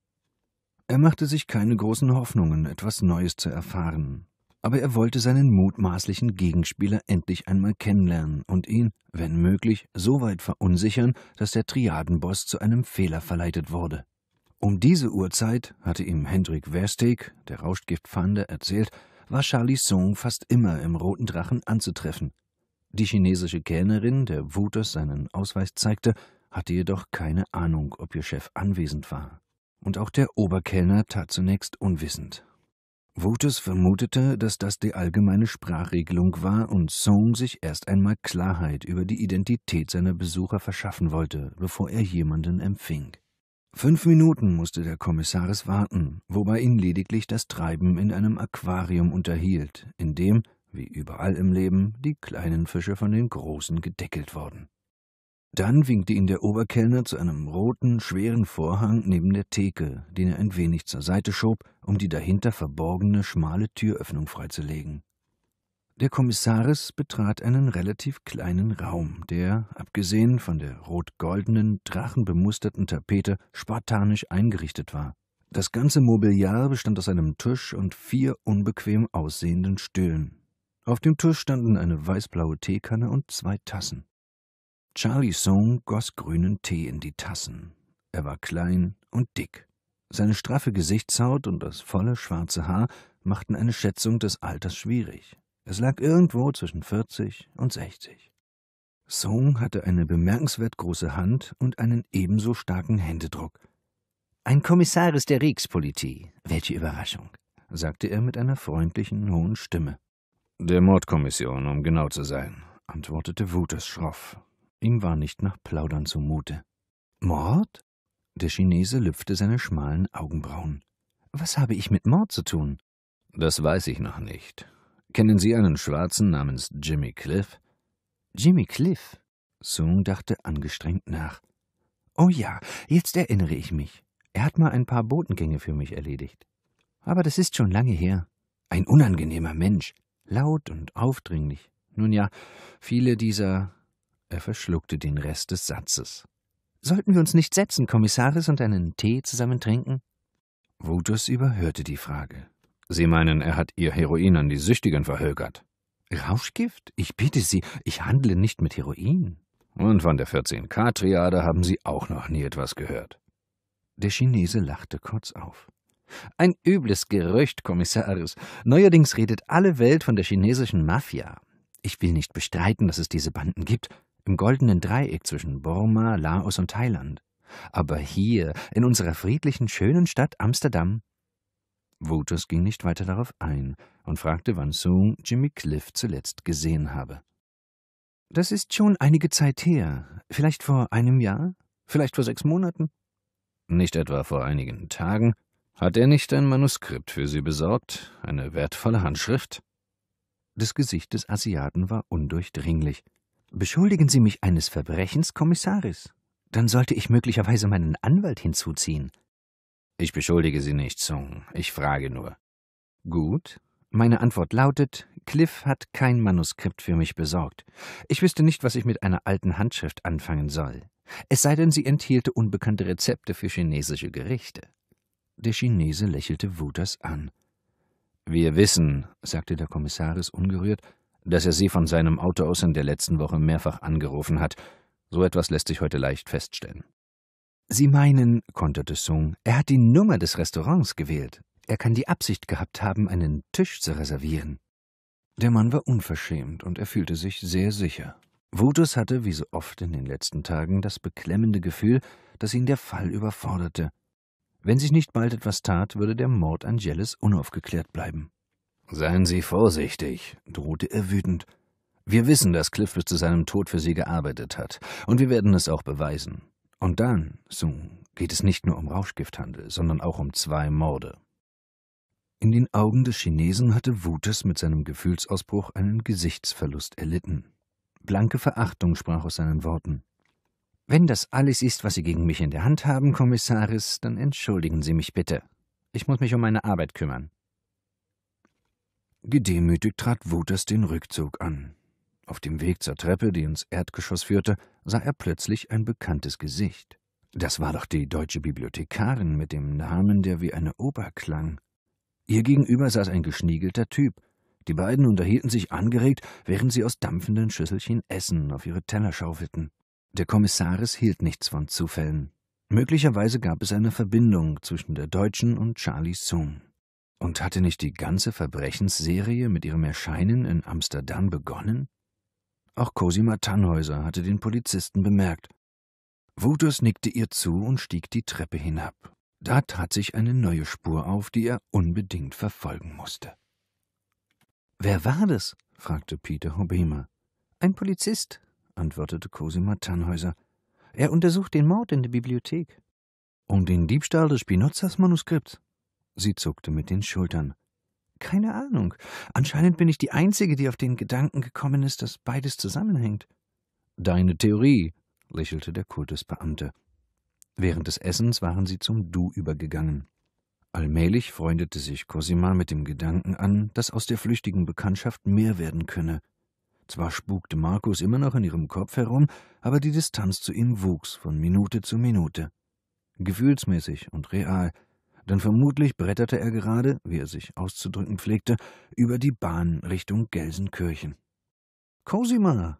Er machte sich keine großen Hoffnungen, etwas Neues zu erfahren, aber er wollte seinen mutmaßlichen Gegenspieler endlich einmal kennenlernen und ihn, wenn möglich, so weit verunsichern, dass der Triadenboss zu einem Fehler verleitet wurde. Um diese Uhrzeit hatte ihm Hendrik Westeg, der Rauschgiftpfander, erzählt, war Charlie Song fast immer im Roten Drachen anzutreffen. Die chinesische Kellnerin, der Wuters seinen Ausweis zeigte, hatte jedoch keine Ahnung, ob ihr Chef anwesend war. Und auch der Oberkellner tat zunächst unwissend. Wutes vermutete, dass das die allgemeine Sprachregelung war und Song sich erst einmal Klarheit über die Identität seiner Besucher verschaffen wollte, bevor er jemanden empfing. Fünf Minuten musste der Kommissaris warten, wobei ihn lediglich das Treiben in einem Aquarium unterhielt, in dem, wie überall im Leben, die kleinen Fische von den großen gedeckelt wurden. Dann winkte ihn der Oberkellner zu einem roten, schweren Vorhang neben der Theke, den er ein wenig zur Seite schob, um die dahinter verborgene schmale Türöffnung freizulegen. Der Kommissaris betrat einen relativ kleinen Raum, der, abgesehen von der rot-goldenen, drachenbemusterten Tapete, spartanisch eingerichtet war. Das ganze Mobiliar bestand aus einem Tisch und vier unbequem aussehenden Stühlen. Auf dem Tisch standen eine weißblaue Teekanne und zwei Tassen. Charlie Song goss grünen Tee in die Tassen. Er war klein und dick. Seine straffe Gesichtshaut und das volle schwarze Haar machten eine Schätzung des Alters schwierig. Es lag irgendwo zwischen 40 und 60. Song hatte eine bemerkenswert große Hand und einen ebenso starken Händedruck. Ein Kommissaris der Rikspolitie. Welche Überraschung, sagte er mit einer freundlichen, hohen Stimme. Der Mordkommission, um genau zu sein, antwortete Wutes schroff. Ihm war nicht nach Plaudern zumute. Mord? Der Chinese lüpfte seine schmalen Augenbrauen. Was habe ich mit Mord zu tun? Das weiß ich noch nicht. Kennen Sie einen Schwarzen namens Jimmy Cliff? Jimmy Cliff? Soong dachte angestrengt nach. Oh ja, jetzt erinnere ich mich. Er hat mal ein paar Botengänge für mich erledigt. Aber das ist schon lange her. Ein unangenehmer Mensch, laut und aufdringlich. Nun ja, viele dieser. Er verschluckte den Rest des Satzes. Sollten wir uns nicht setzen, Kommissaris, und einen Tee zusammen trinken? Wotus überhörte die Frage. Sie meinen, er hat Ihr Heroin an die Süchtigen verhögert. Rauschgift? Ich bitte Sie, ich handle nicht mit Heroin. Und von der 14K-Triade haben Sie auch noch nie etwas gehört. Der Chinese lachte kurz auf. Ein übles Gerücht, Kommissaris. Neuerdings redet alle Welt von der chinesischen Mafia. Ich will nicht bestreiten, dass es diese Banden gibt, im goldenen Dreieck zwischen Burma, Laos und Thailand. Aber hier, in unserer friedlichen, schönen Stadt Amsterdam, Waters ging nicht weiter darauf ein und fragte wann Soong Jimmy Cliff zuletzt gesehen habe. Das ist schon einige Zeit her. Vielleicht vor einem Jahr? Vielleicht vor sechs Monaten? Nicht etwa vor einigen Tagen? Hat er nicht ein Manuskript für Sie besorgt? Eine wertvolle Handschrift? Das Gesicht des Asiaten war undurchdringlich. Beschuldigen Sie mich eines Verbrechens, Kommissaris. Dann sollte ich möglicherweise meinen Anwalt hinzuziehen. Ich beschuldige Sie nicht, Sung. Ich frage nur. Gut. Meine Antwort lautet, Cliff hat kein Manuskript für mich besorgt. Ich wüsste nicht, was ich mit einer alten Handschrift anfangen soll. Es sei denn, sie enthielte unbekannte Rezepte für chinesische Gerichte. Der Chinese lächelte Wuters an. Wir wissen, sagte der Kommissaris ungerührt, dass er Sie von seinem Auto aus in der letzten Woche mehrfach angerufen hat. So etwas lässt sich heute leicht feststellen. Sie meinen, konterte Sung, er hat die Nummer des Restaurants gewählt. Er kann die Absicht gehabt haben, einen Tisch zu reservieren. Der Mann war unverschämt und er fühlte sich sehr sicher. Wutus hatte, wie so oft in den letzten Tagen, das beklemmende Gefühl, dass ihn der Fall überforderte. Wenn sich nicht bald etwas tat, würde der Mord an Jellis unaufgeklärt bleiben. Seien Sie vorsichtig, drohte er wütend. Wir wissen, dass Cliff bis zu seinem Tod für Sie gearbeitet hat, und wir werden es auch beweisen. Und dann, Sung, geht es nicht nur um Rauschgifthandel, sondern auch um zwei Morde. In den Augen des Chinesen hatte Wutes mit seinem Gefühlsausbruch einen Gesichtsverlust erlitten. Blanke Verachtung sprach aus seinen Worten. Wenn das alles ist, was Sie gegen mich in der Hand haben, Kommissaris, dann entschuldigen Sie mich bitte. Ich muss mich um meine Arbeit kümmern. Gedemütigt trat Wuters den Rückzug an. Auf dem Weg zur Treppe, die ins Erdgeschoss führte, sah er plötzlich ein bekanntes Gesicht. Das war doch die deutsche Bibliothekarin mit dem Namen, der wie eine Oper klang. Ihr gegenüber saß ein geschniegelter Typ. Die beiden unterhielten sich angeregt, während sie aus dampfenden Schüsselchen Essen auf ihre Teller schaufelten. Der Kommissaris hielt nichts von Zufällen. Möglicherweise gab es eine Verbindung zwischen der Deutschen und Charlie Sung. Und hatte nicht die ganze Verbrechensserie mit ihrem Erscheinen in Amsterdam begonnen? Auch Cosima Tannhäuser hatte den Polizisten bemerkt. Wouters nickte ihr zu und stieg die Treppe hinab. Da tat sich eine neue Spur auf, die er unbedingt verfolgen musste. Wer war das? fragte Peter Hobema. Ein Polizist, antwortete Cosima Tannhäuser. Er untersucht den Mord in der Bibliothek. Und den Diebstahl des Spinozas Manuskripts? Sie zuckte mit den Schultern. Keine Ahnung. Anscheinend bin ich die Einzige, die auf den Gedanken gekommen ist, dass beides zusammenhängt. Deine Theorie, lächelte der Kultusbeamte. Während des Essens waren sie zum Du übergegangen. Allmählich freundete sich Cosima mit dem Gedanken an, dass aus der flüchtigen Bekanntschaft mehr werden könne. Zwar spukte Markus immer noch in ihrem Kopf herum, aber die Distanz zu ihm wuchs von Minute zu Minute. Gefühlsmäßig und real denn vermutlich bretterte er gerade, wie er sich auszudrücken pflegte, über die Bahn Richtung Gelsenkirchen. Cosima!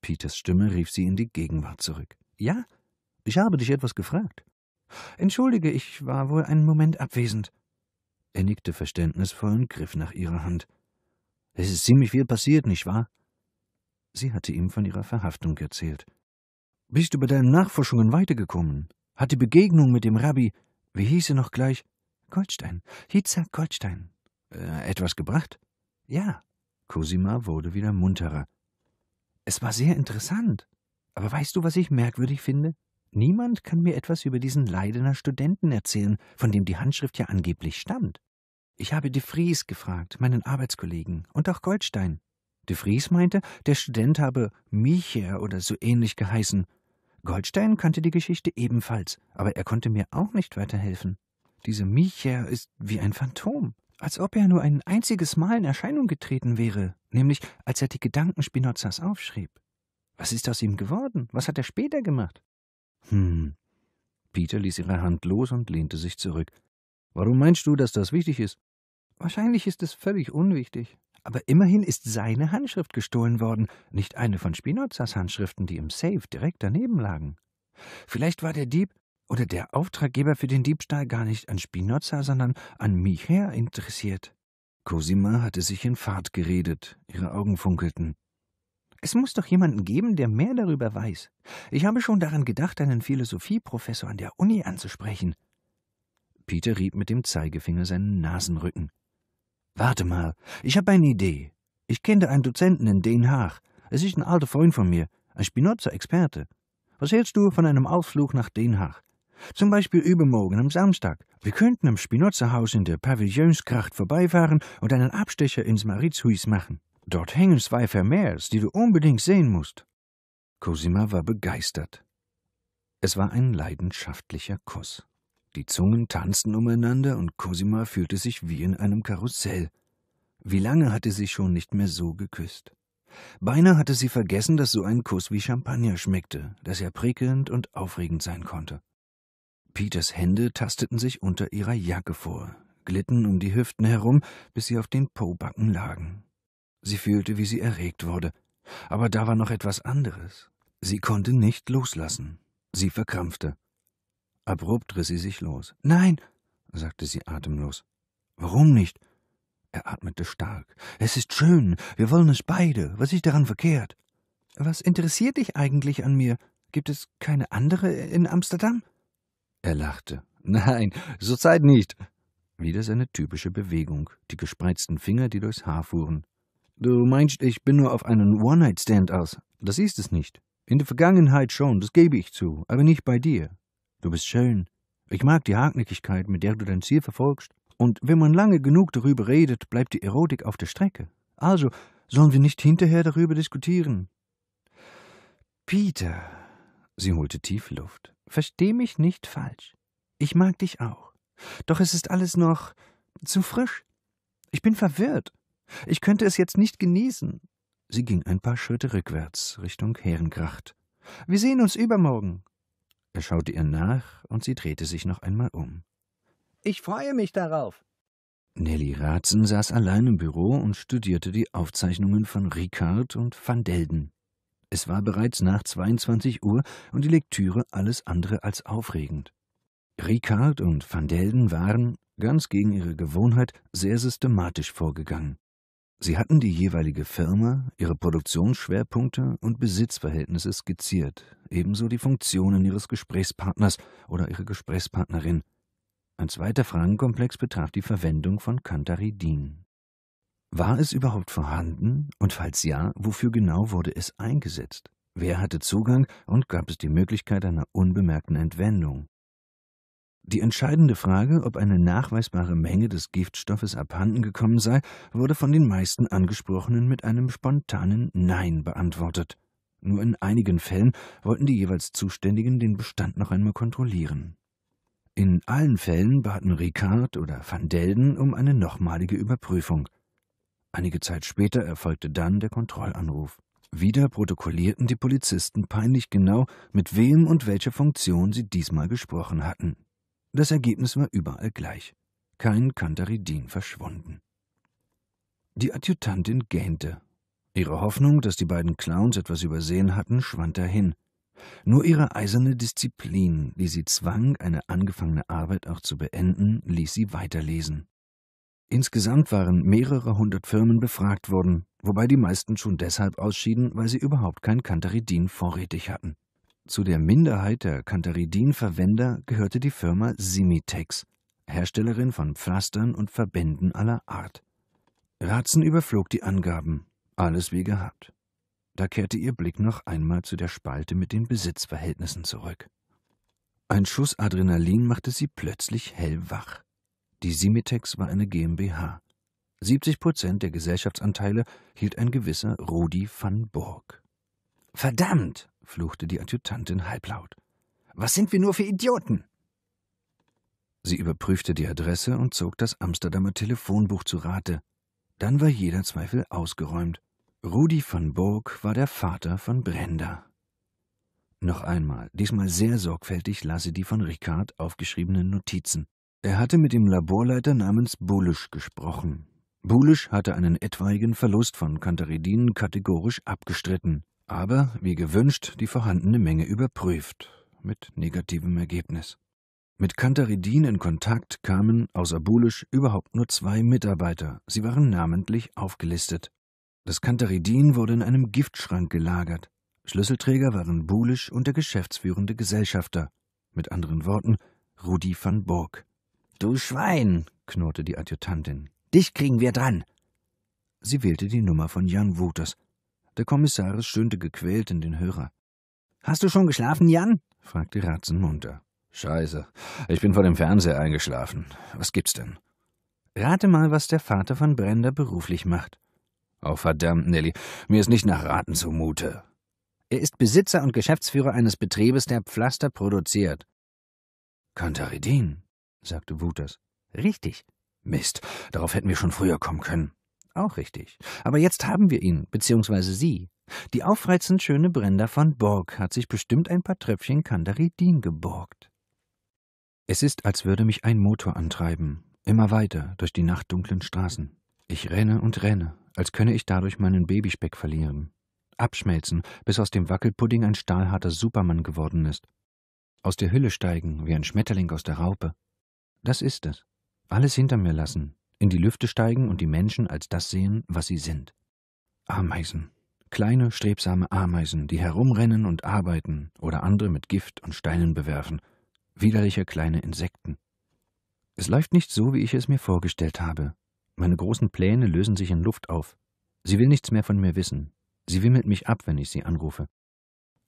Peters Stimme rief sie in die Gegenwart zurück. Ja, ich habe dich etwas gefragt. Entschuldige, ich war wohl einen Moment abwesend. Er nickte verständnisvoll und griff nach ihrer Hand. Es ist ziemlich viel passiert, nicht wahr? Sie hatte ihm von ihrer Verhaftung erzählt. Bist du bei deinen Nachforschungen weitergekommen? Hat die Begegnung mit dem Rabbi wie hieß sie noch gleich? Goldstein. Hitzak Goldstein. Äh, etwas gebracht? Ja. Cosima wurde wieder munterer. Es war sehr interessant. Aber weißt du, was ich merkwürdig finde? Niemand kann mir etwas über diesen Leidener Studenten erzählen, von dem die Handschrift ja angeblich stammt. Ich habe de Vries gefragt, meinen Arbeitskollegen, und auch Goldstein. De Vries meinte, der Student habe Micher oder so ähnlich geheißen Goldstein kannte die Geschichte ebenfalls, aber er konnte mir auch nicht weiterhelfen. Diese Micha ist wie ein Phantom, als ob er nur ein einziges Mal in Erscheinung getreten wäre, nämlich als er die Gedanken Spinozas aufschrieb. Was ist aus ihm geworden? Was hat er später gemacht? Hm. Peter ließ ihre Hand los und lehnte sich zurück. Warum meinst du, dass das wichtig ist? Wahrscheinlich ist es völlig unwichtig. Aber immerhin ist seine Handschrift gestohlen worden, nicht eine von Spinozas Handschriften, die im Safe direkt daneben lagen. Vielleicht war der Dieb oder der Auftraggeber für den Diebstahl gar nicht an Spinoza, sondern an Micha interessiert. Cosima hatte sich in Fahrt geredet, ihre Augen funkelten. Es muss doch jemanden geben, der mehr darüber weiß. Ich habe schon daran gedacht, einen Philosophieprofessor an der Uni anzusprechen. Peter rieb mit dem Zeigefinger seinen Nasenrücken. Warte mal, ich habe eine Idee. Ich kenne einen Dozenten in Den Haag. Es ist ein alter Freund von mir, ein Spinoza-Experte. Was hältst du von einem Ausflug nach Den Haag? Zum Beispiel übermorgen am Samstag. Wir könnten am Spinoza-Haus in der Pavillonskracht vorbeifahren und einen Abstecher ins Maritzhuis machen. Dort hängen zwei Vermeers, die du unbedingt sehen musst. Cosima war begeistert. Es war ein leidenschaftlicher Kuss. Die Zungen tanzten umeinander und Cosima fühlte sich wie in einem Karussell. Wie lange hatte sie schon nicht mehr so geküsst? Beinahe hatte sie vergessen, dass so ein Kuss wie Champagner schmeckte, dass er prickelnd und aufregend sein konnte. Peters Hände tasteten sich unter ihrer Jacke vor, glitten um die Hüften herum, bis sie auf den Pobacken lagen. Sie fühlte, wie sie erregt wurde. Aber da war noch etwas anderes. Sie konnte nicht loslassen. Sie verkrampfte. Abrupt riss sie sich los. Nein, sagte sie atemlos. Warum nicht? Er atmete stark. Es ist schön, wir wollen es beide. Was ist daran verkehrt? Was interessiert dich eigentlich an mir? Gibt es keine andere in Amsterdam? Er lachte. Nein, zurzeit nicht. Wieder seine typische Bewegung, die gespreizten Finger, die durchs Haar fuhren. Du meinst, ich bin nur auf einen One-Night-Stand aus. Das ist es nicht. In der Vergangenheit schon, das gebe ich zu, aber nicht bei dir. Du bist schön. Ich mag die Hartnäckigkeit, mit der du dein Ziel verfolgst. Und wenn man lange genug darüber redet, bleibt die Erotik auf der Strecke. Also sollen wir nicht hinterher darüber diskutieren. Peter, sie holte tief Luft, versteh mich nicht falsch. Ich mag dich auch. Doch es ist alles noch zu frisch. Ich bin verwirrt. Ich könnte es jetzt nicht genießen. Sie ging ein paar Schritte rückwärts Richtung Herengracht. Wir sehen uns übermorgen. Er schaute ihr nach und sie drehte sich noch einmal um. Ich freue mich darauf. Nelly Ratzen saß allein im Büro und studierte die Aufzeichnungen von Ricard und van Delden. Es war bereits nach 22 Uhr und die Lektüre alles andere als aufregend. Ricard und van Delden waren, ganz gegen ihre Gewohnheit, sehr systematisch vorgegangen. Sie hatten die jeweilige Firma, ihre Produktionsschwerpunkte und Besitzverhältnisse skizziert, ebenso die Funktionen ihres Gesprächspartners oder ihrer Gesprächspartnerin. Ein zweiter Fragenkomplex betraf die Verwendung von Cantaridin. War es überhaupt vorhanden und falls ja, wofür genau wurde es eingesetzt? Wer hatte Zugang und gab es die Möglichkeit einer unbemerkten Entwendung? Die entscheidende Frage, ob eine nachweisbare Menge des Giftstoffes abhandengekommen sei, wurde von den meisten Angesprochenen mit einem spontanen Nein beantwortet. Nur in einigen Fällen wollten die jeweils Zuständigen den Bestand noch einmal kontrollieren. In allen Fällen baten Ricard oder Van Delden um eine nochmalige Überprüfung. Einige Zeit später erfolgte dann der Kontrollanruf. Wieder protokollierten die Polizisten peinlich genau, mit wem und welcher Funktion sie diesmal gesprochen hatten. Das Ergebnis war überall gleich. Kein Kantaridin verschwunden. Die Adjutantin gähnte. Ihre Hoffnung, dass die beiden Clowns etwas übersehen hatten, schwand dahin. Nur ihre eiserne Disziplin, die sie zwang, eine angefangene Arbeit auch zu beenden, ließ sie weiterlesen. Insgesamt waren mehrere hundert Firmen befragt worden, wobei die meisten schon deshalb ausschieden, weil sie überhaupt kein Kantaridin vorrätig hatten. Zu der Minderheit der Cantharidin-Verwender gehörte die Firma Simitex, Herstellerin von Pflastern und Verbänden aller Art. Ratzen überflog die Angaben, alles wie gehabt. Da kehrte ihr Blick noch einmal zu der Spalte mit den Besitzverhältnissen zurück. Ein Schuss Adrenalin machte sie plötzlich hellwach. Die Simitex war eine GmbH. 70 Prozent der Gesellschaftsanteile hielt ein gewisser Rudi van Burg. Verdammt, fluchte die Adjutantin halblaut. Was sind wir nur für Idioten? Sie überprüfte die Adresse und zog das Amsterdamer Telefonbuch zu Rate. Dann war jeder Zweifel ausgeräumt. Rudi van Burg war der Vater von Brenda. Noch einmal, diesmal sehr sorgfältig las sie die von Ricard aufgeschriebenen Notizen. Er hatte mit dem Laborleiter namens Bulisch gesprochen. Bulisch hatte einen etwaigen Verlust von Kantaridin kategorisch abgestritten aber, wie gewünscht, die vorhandene Menge überprüft, mit negativem Ergebnis. Mit Kantaridin in Kontakt kamen außer Bulisch überhaupt nur zwei Mitarbeiter. Sie waren namentlich aufgelistet. Das Kantaridin wurde in einem Giftschrank gelagert. Schlüsselträger waren Bulisch und der geschäftsführende Gesellschafter. Mit anderen Worten, Rudi van Borg. Du Schwein, knurrte die Adjutantin. Dich kriegen wir dran. Sie wählte die Nummer von Jan Wuters. Der Kommissaris stöhnte gequält in den Hörer. Hast du schon geschlafen, Jan? fragte Ratzen munter. Scheiße, ich bin vor dem Fernseher eingeschlafen. Was gibt's denn? Rate mal, was der Vater von Brenda beruflich macht. Oh verdammt, Nelly, mir ist nicht nach Raten zumute. Er ist Besitzer und Geschäftsführer eines Betriebes, der Pflaster produziert. Kantaridin, sagte Wuters. Richtig. Mist, darauf hätten wir schon früher kommen können. Auch richtig. Aber jetzt haben wir ihn, beziehungsweise sie. Die aufreizend schöne Brenda von Borg hat sich bestimmt ein paar Tröpfchen Kandaridin geborgt. Es ist, als würde mich ein Motor antreiben, immer weiter durch die nachtdunklen Straßen. Ich renne und renne, als könne ich dadurch meinen Babyspeck verlieren. Abschmelzen, bis aus dem Wackelpudding ein stahlharter Supermann geworden ist. Aus der Hülle steigen, wie ein Schmetterling aus der Raupe. Das ist es. Alles hinter mir lassen, in die Lüfte steigen und die Menschen als das sehen, was sie sind. Ameisen. Kleine, strebsame Ameisen, die herumrennen und arbeiten oder andere mit Gift und Steinen bewerfen. Widerliche kleine Insekten. Es läuft nicht so, wie ich es mir vorgestellt habe. Meine großen Pläne lösen sich in Luft auf. Sie will nichts mehr von mir wissen. Sie wimmelt mich ab, wenn ich sie anrufe.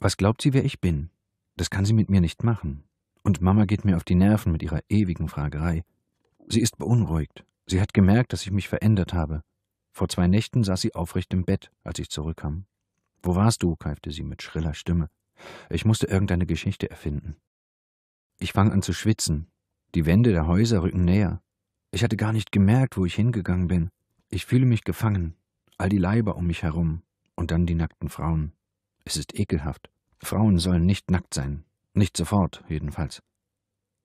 Was glaubt sie, wer ich bin? Das kann sie mit mir nicht machen. Und Mama geht mir auf die Nerven mit ihrer ewigen Fragerei. Sie ist beunruhigt, Sie hat gemerkt, dass ich mich verändert habe. Vor zwei Nächten saß sie aufrecht im Bett, als ich zurückkam. Wo warst du? keifte sie mit schriller Stimme. Ich musste irgendeine Geschichte erfinden. Ich fang an zu schwitzen. Die Wände der Häuser rücken näher. Ich hatte gar nicht gemerkt, wo ich hingegangen bin. Ich fühle mich gefangen. All die Leiber um mich herum. Und dann die nackten Frauen. Es ist ekelhaft. Frauen sollen nicht nackt sein. Nicht sofort, jedenfalls.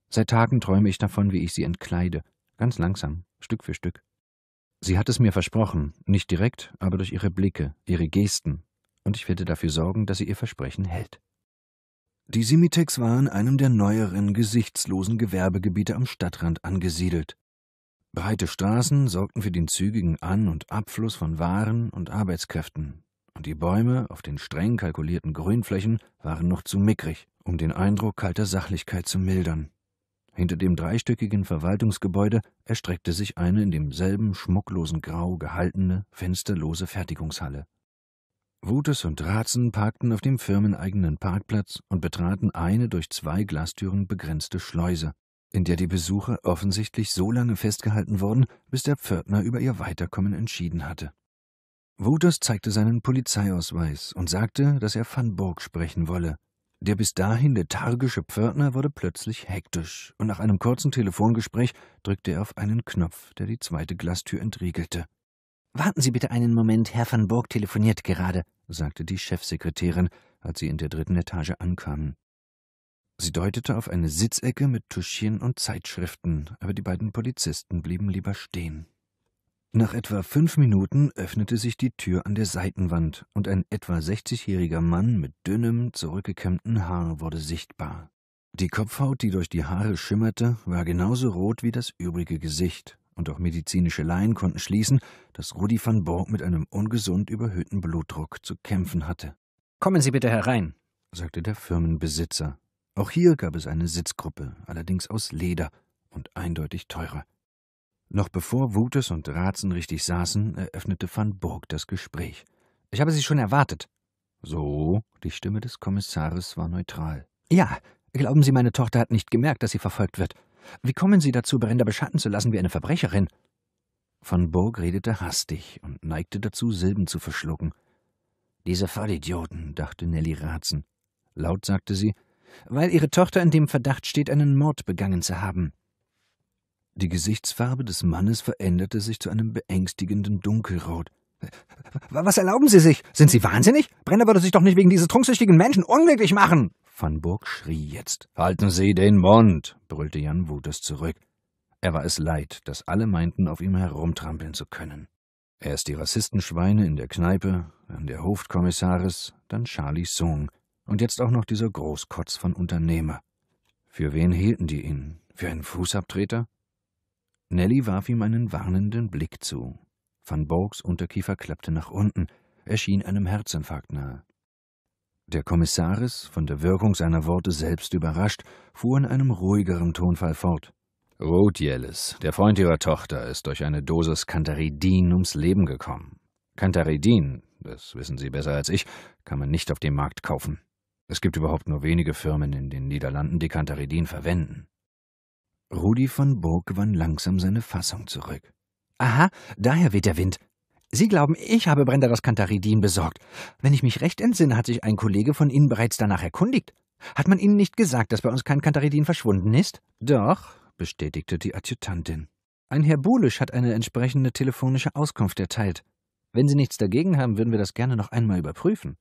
Seit Tagen träume ich davon, wie ich sie entkleide, ganz langsam, Stück für Stück. Sie hat es mir versprochen, nicht direkt, aber durch ihre Blicke, ihre Gesten, und ich werde dafür sorgen, dass sie ihr Versprechen hält. Die Simitex war in einem der neueren, gesichtslosen Gewerbegebiete am Stadtrand angesiedelt. Breite Straßen sorgten für den zügigen An- und Abfluss von Waren und Arbeitskräften, und die Bäume auf den streng kalkulierten Grünflächen waren noch zu mickrig, um den Eindruck kalter Sachlichkeit zu mildern. Hinter dem dreistöckigen Verwaltungsgebäude erstreckte sich eine in demselben schmucklosen Grau gehaltene, fensterlose Fertigungshalle. Wutes und Ratzen parkten auf dem firmeneigenen Parkplatz und betraten eine durch zwei Glastüren begrenzte Schleuse, in der die Besucher offensichtlich so lange festgehalten wurden, bis der Pförtner über ihr Weiterkommen entschieden hatte. Wutes zeigte seinen Polizeiausweis und sagte, dass er van Burg sprechen wolle, der bis dahin lethargische Pförtner wurde plötzlich hektisch, und nach einem kurzen Telefongespräch drückte er auf einen Knopf, der die zweite Glastür entriegelte. Warten Sie bitte einen Moment, Herr van Burg telefoniert gerade, sagte die Chefsekretärin, als sie in der dritten Etage ankamen. Sie deutete auf eine Sitzecke mit Tuschchen und Zeitschriften, aber die beiden Polizisten blieben lieber stehen. Nach etwa fünf Minuten öffnete sich die Tür an der Seitenwand und ein etwa 60-jähriger Mann mit dünnem, zurückgekämmtem Haar wurde sichtbar. Die Kopfhaut, die durch die Haare schimmerte, war genauso rot wie das übrige Gesicht, und auch medizinische Laien konnten schließen, dass Rudi van Borg mit einem ungesund überhöhten Blutdruck zu kämpfen hatte. Kommen Sie bitte herein, sagte der Firmenbesitzer. Auch hier gab es eine Sitzgruppe, allerdings aus Leder und eindeutig teurer. Noch bevor Wutes und Ratzen richtig saßen, eröffnete van Burg das Gespräch. Ich habe Sie schon erwartet. So, die Stimme des Kommissares war neutral. Ja, glauben Sie, meine Tochter hat nicht gemerkt, dass sie verfolgt wird. Wie kommen Sie dazu, Brenda beschatten zu lassen wie eine Verbrecherin? Van Burg redete hastig und neigte dazu, Silben zu verschlucken. Diese Vollidioten, dachte Nelly Ratzen. Laut sagte sie, weil ihre Tochter in dem Verdacht steht, einen Mord begangen zu haben. Die Gesichtsfarbe des Mannes veränderte sich zu einem beängstigenden Dunkelrot. Was erlauben Sie sich? Sind Sie wahnsinnig? Brenner würde sich doch nicht wegen dieses trunksüchtigen Menschen unglücklich machen! Van Burg schrie jetzt. Halten Sie den Mund! brüllte Jan Wuters zurück. Er war es leid, dass alle meinten, auf ihm herumtrampeln zu können. Erst die Rassistenschweine in der Kneipe, dann der Hofkommissaris, dann Charlie Song und jetzt auch noch dieser Großkotz von Unternehmer. Für wen hielten die ihn? Für einen Fußabtreter? Nelly warf ihm einen warnenden Blick zu. Van Borgs Unterkiefer klappte nach unten, er schien einem Herzinfarkt nahe. Der Kommissaris, von der Wirkung seiner Worte selbst überrascht, fuhr in einem ruhigeren Tonfall fort. Ruth Jellis, der Freund ihrer Tochter, ist durch eine Dosis Cantaridin ums Leben gekommen. Cantaridin, das wissen Sie besser als ich, kann man nicht auf dem Markt kaufen. Es gibt überhaupt nur wenige Firmen in den Niederlanden, die Cantaridin verwenden. Rudi von Burg gewann langsam seine Fassung zurück. Aha, daher weht der Wind. Sie glauben, ich habe Brenda das Kantaridin besorgt. Wenn ich mich recht entsinne, hat sich ein Kollege von Ihnen bereits danach erkundigt. Hat man Ihnen nicht gesagt, dass bei uns kein Kantaridin verschwunden ist? Doch, bestätigte die Adjutantin. Ein Herr Bulisch hat eine entsprechende telefonische Auskunft erteilt. Wenn Sie nichts dagegen haben, würden wir das gerne noch einmal überprüfen.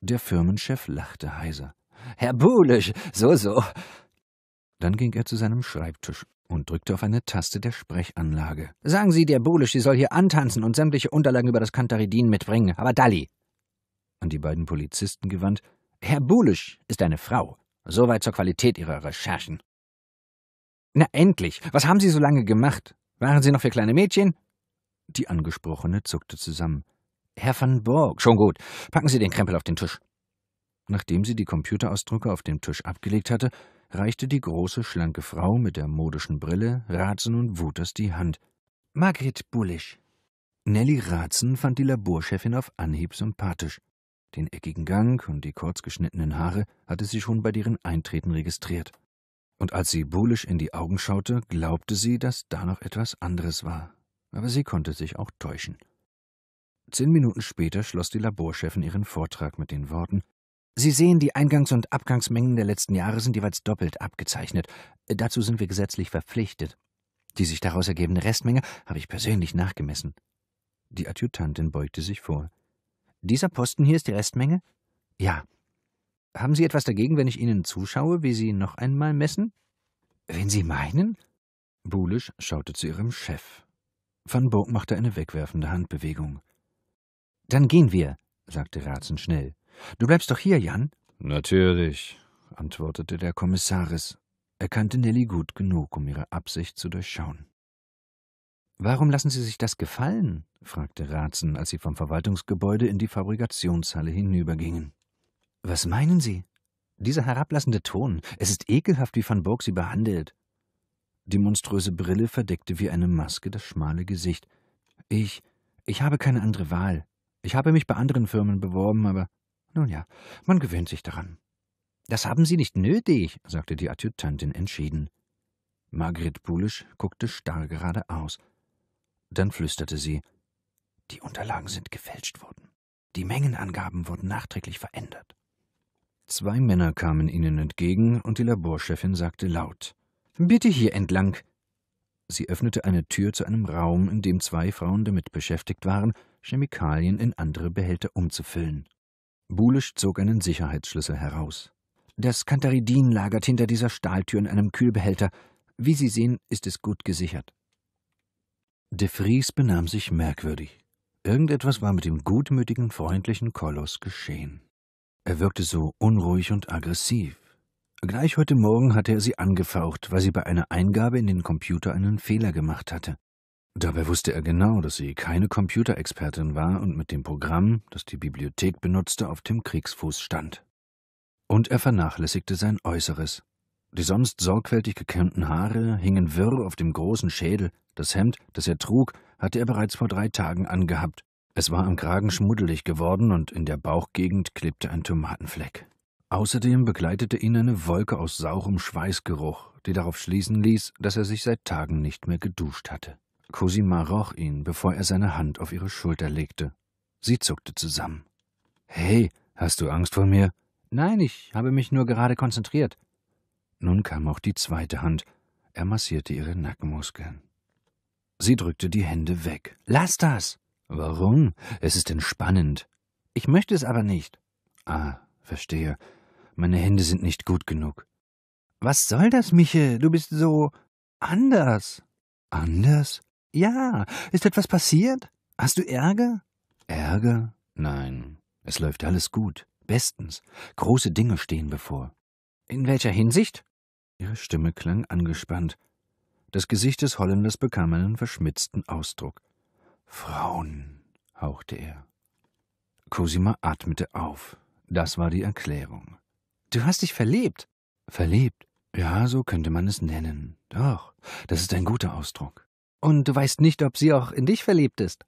Der Firmenchef lachte heiser. Herr Bulisch, so, so. Dann ging er zu seinem Schreibtisch und drückte auf eine Taste der Sprechanlage. Sagen Sie der Bulisch, sie soll hier antanzen und sämtliche Unterlagen über das Kantaridin mitbringen, aber Dalli! An die beiden Polizisten gewandt. Herr Bulisch ist eine Frau. Soweit zur Qualität Ihrer Recherchen. Na endlich! Was haben Sie so lange gemacht? Waren Sie noch für kleine Mädchen? Die Angesprochene zuckte zusammen. Herr van Borg, schon gut. Packen Sie den Krempel auf den Tisch. Nachdem sie die Computerausdrücke auf dem Tisch abgelegt hatte, reichte die große, schlanke Frau mit der modischen Brille Ratzen und Wuters die Hand. Margret Bullisch. Nelly Ratzen fand die Laborchefin auf Anhieb sympathisch. Den eckigen Gang und die kurzgeschnittenen Haare hatte sie schon bei deren Eintreten registriert. Und als sie Bullisch in die Augen schaute, glaubte sie, dass da noch etwas anderes war. Aber sie konnte sich auch täuschen. Zehn Minuten später schloss die Laborchefin ihren Vortrag mit den Worten Sie sehen, die Eingangs- und Abgangsmengen der letzten Jahre sind jeweils doppelt abgezeichnet. Äh, dazu sind wir gesetzlich verpflichtet. Die sich daraus ergebende Restmenge habe ich persönlich nachgemessen. Die Adjutantin beugte sich vor. Dieser Posten hier ist die Restmenge? Ja. Haben Sie etwas dagegen, wenn ich Ihnen zuschaue, wie Sie noch einmal messen? Wenn Sie meinen? Bulisch schaute zu ihrem Chef. Van Burg machte eine wegwerfende Handbewegung. Dann gehen wir, sagte Ratzen schnell. Du bleibst doch hier, Jan? Natürlich, antwortete der Kommissaris. Er kannte Nelly gut genug, um ihre Absicht zu durchschauen. Warum lassen Sie sich das gefallen? fragte Ratzen, als sie vom Verwaltungsgebäude in die Fabrikationshalle hinübergingen. Was meinen Sie? Dieser herablassende Ton, es ist ekelhaft, wie Van Burg sie behandelt. Die monströse Brille verdeckte wie eine Maske das schmale Gesicht. Ich, ich habe keine andere Wahl. Ich habe mich bei anderen Firmen beworben, aber nun ja, man gewöhnt sich daran. Das haben Sie nicht nötig, sagte die Adjutantin entschieden. Margret Pulisch guckte starr geradeaus. Dann flüsterte sie: Die Unterlagen sind gefälscht worden. Die Mengenangaben wurden nachträglich verändert. Zwei Männer kamen ihnen entgegen und die Laborchefin sagte laut: Bitte hier entlang! Sie öffnete eine Tür zu einem Raum, in dem zwei Frauen damit beschäftigt waren, Chemikalien in andere Behälter umzufüllen. Bulisch zog einen Sicherheitsschlüssel heraus. Das Kantaridin lagert hinter dieser Stahltür in einem Kühlbehälter. Wie Sie sehen, ist es gut gesichert. De Vries benahm sich merkwürdig. Irgendetwas war mit dem gutmütigen, freundlichen Koloss geschehen. Er wirkte so unruhig und aggressiv. Gleich heute Morgen hatte er sie angefaucht, weil sie bei einer Eingabe in den Computer einen Fehler gemacht hatte. Dabei wusste er genau, dass sie keine Computerexpertin war und mit dem Programm, das die Bibliothek benutzte, auf dem Kriegsfuß stand. Und er vernachlässigte sein Äußeres. Die sonst sorgfältig gekämmten Haare hingen wirr auf dem großen Schädel, das Hemd, das er trug, hatte er bereits vor drei Tagen angehabt. Es war am Kragen schmuddelig geworden und in der Bauchgegend klebte ein Tomatenfleck. Außerdem begleitete ihn eine Wolke aus saurem Schweißgeruch, die darauf schließen ließ, dass er sich seit Tagen nicht mehr geduscht hatte. Cosima roch ihn, bevor er seine Hand auf ihre Schulter legte. Sie zuckte zusammen. Hey, hast du Angst vor mir? Nein, ich habe mich nur gerade konzentriert. Nun kam auch die zweite Hand. Er massierte ihre Nackenmuskeln. Sie drückte die Hände weg. Lass das! Warum? Es ist entspannend. Ich möchte es aber nicht. Ah, verstehe. Meine Hände sind nicht gut genug. Was soll das, Michel? Du bist so anders. Anders? Ja. Ist etwas passiert? Hast du Ärger? Ärger? Nein. Es läuft alles gut. Bestens. Große Dinge stehen bevor. In welcher Hinsicht? Ihre Stimme klang angespannt. Das Gesicht des Holländers bekam einen verschmitzten Ausdruck. Frauen, hauchte er. Cosima atmete auf. Das war die Erklärung. Du hast dich verlebt. Verlebt? Ja, so könnte man es nennen. Doch, das ist ein guter Ausdruck. Und du weißt nicht, ob sie auch in dich verliebt ist.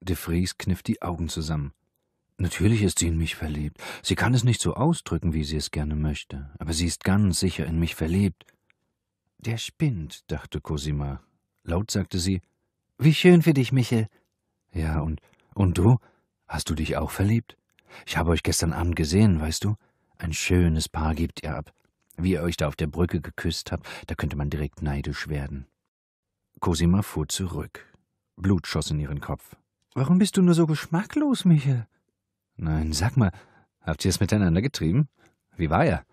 De Vries kniff die Augen zusammen. Natürlich ist sie in mich verliebt. Sie kann es nicht so ausdrücken, wie sie es gerne möchte, aber sie ist ganz sicher in mich verliebt. Der spinnt, dachte Cosima. Laut sagte sie, Wie schön für dich, Michel. Ja, und, und du? Hast du dich auch verliebt? Ich habe euch gestern Abend gesehen, weißt du? Ein schönes Paar gibt ihr ab. Wie ihr euch da auf der Brücke geküsst habt, da könnte man direkt neidisch werden. Cosima fuhr zurück. Blut schoss in ihren Kopf. Warum bist du nur so geschmacklos, Michel? Nein, sag mal, habt ihr es miteinander getrieben? Wie war er?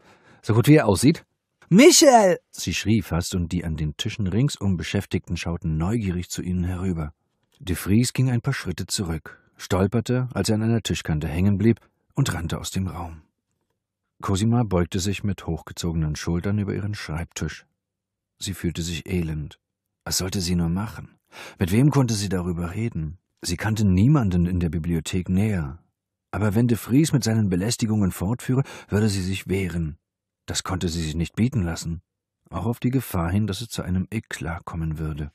So gut wie er aussieht? Michel! Sie schrie fast, und die an den Tischen ringsum Beschäftigten schauten neugierig zu ihnen herüber. De Vries ging ein paar Schritte zurück, stolperte, als er an einer Tischkante hängen blieb, und rannte aus dem Raum. Cosima beugte sich mit hochgezogenen Schultern über ihren Schreibtisch. Sie fühlte sich elend. Was sollte sie nur machen? Mit wem konnte sie darüber reden? Sie kannte niemanden in der Bibliothek näher. Aber wenn de Vries mit seinen Belästigungen fortführe, würde sie sich wehren. Das konnte sie sich nicht bieten lassen. Auch auf die Gefahr hin, dass es zu einem Eklat kommen würde.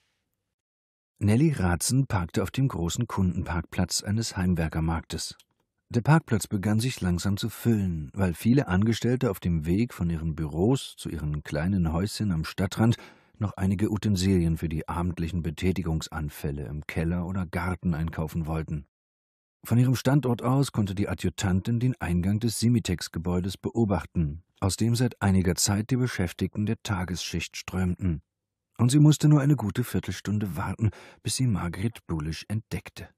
Nelly Ratzen parkte auf dem großen Kundenparkplatz eines Heimwerkermarktes. Der Parkplatz begann sich langsam zu füllen, weil viele Angestellte auf dem Weg von ihren Büros zu ihren kleinen Häuschen am Stadtrand noch einige Utensilien für die abendlichen Betätigungsanfälle im Keller oder Garten einkaufen wollten. Von ihrem Standort aus konnte die Adjutantin den Eingang des Simitex-Gebäudes beobachten, aus dem seit einiger Zeit die Beschäftigten der Tagesschicht strömten. Und sie musste nur eine gute Viertelstunde warten, bis sie Margret Bulisch entdeckte.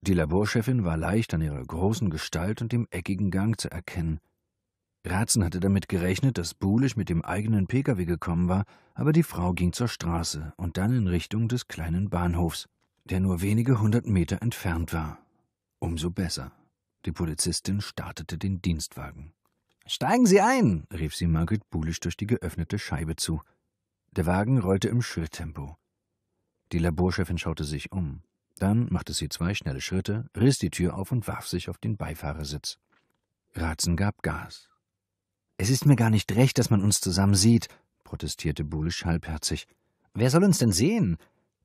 Die Laborchefin war leicht an ihrer großen Gestalt und dem eckigen Gang zu erkennen – Ratzen hatte damit gerechnet, dass Bulisch mit dem eigenen Pkw gekommen war, aber die Frau ging zur Straße und dann in Richtung des kleinen Bahnhofs, der nur wenige hundert Meter entfernt war. Umso besser. Die Polizistin startete den Dienstwagen. Steigen Sie ein, rief sie Margit Bulisch durch die geöffnete Scheibe zu. Der Wagen rollte im Schritttempo. Die Laborchefin schaute sich um. Dann machte sie zwei schnelle Schritte, riss die Tür auf und warf sich auf den Beifahrersitz. Ratzen gab Gas. Es ist mir gar nicht recht, dass man uns zusammen sieht, protestierte Bulisch halbherzig. Wer soll uns denn sehen?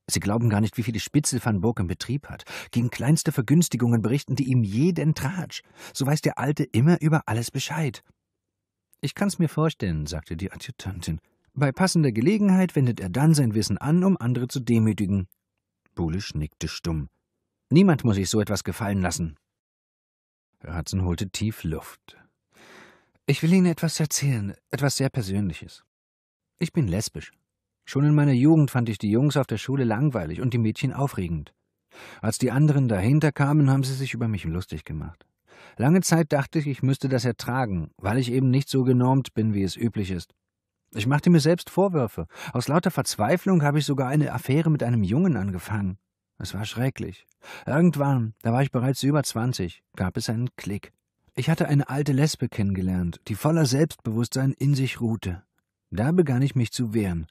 Sie glauben gar nicht, wie viele Spitzel van Burg im Betrieb hat. Gegen kleinste Vergünstigungen berichten die ihm jeden Tratsch. So weiß der Alte immer über alles Bescheid. Ich kann's mir vorstellen, sagte die Adjutantin. Bei passender Gelegenheit wendet er dann sein Wissen an, um andere zu demütigen. Bulisch nickte stumm. Niemand muss sich so etwas gefallen lassen. Herzen holte tief Luft. Ich will Ihnen etwas erzählen, etwas sehr Persönliches. Ich bin lesbisch. Schon in meiner Jugend fand ich die Jungs auf der Schule langweilig und die Mädchen aufregend. Als die anderen dahinter kamen, haben sie sich über mich lustig gemacht. Lange Zeit dachte ich, ich müsste das ertragen, weil ich eben nicht so genormt bin, wie es üblich ist. Ich machte mir selbst Vorwürfe. Aus lauter Verzweiflung habe ich sogar eine Affäre mit einem Jungen angefangen. Es war schrecklich. Irgendwann, da war ich bereits über 20, gab es einen Klick. Ich hatte eine alte Lesbe kennengelernt, die voller Selbstbewusstsein in sich ruhte. Da begann ich mich zu wehren.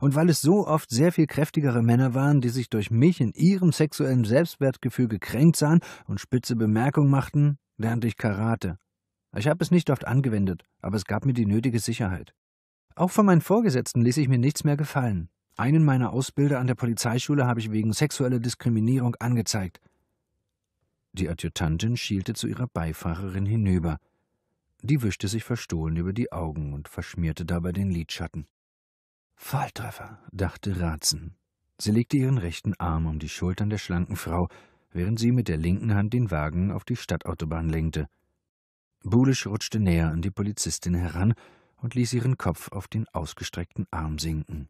Und weil es so oft sehr viel kräftigere Männer waren, die sich durch mich in ihrem sexuellen Selbstwertgefühl gekränkt sahen und spitze Bemerkungen machten, lernte ich Karate. Ich habe es nicht oft angewendet, aber es gab mir die nötige Sicherheit. Auch von meinen Vorgesetzten ließ ich mir nichts mehr gefallen. Einen meiner Ausbilder an der Polizeischule habe ich wegen sexueller Diskriminierung angezeigt. Die Adjutantin schielte zu ihrer Beifahrerin hinüber. Die wischte sich verstohlen über die Augen und verschmierte dabei den Lidschatten. Falltreffer, dachte Ratzen. Sie legte ihren rechten Arm um die Schultern der schlanken Frau, während sie mit der linken Hand den Wagen auf die Stadtautobahn lenkte. Bulisch rutschte näher an die Polizistin heran und ließ ihren Kopf auf den ausgestreckten Arm sinken.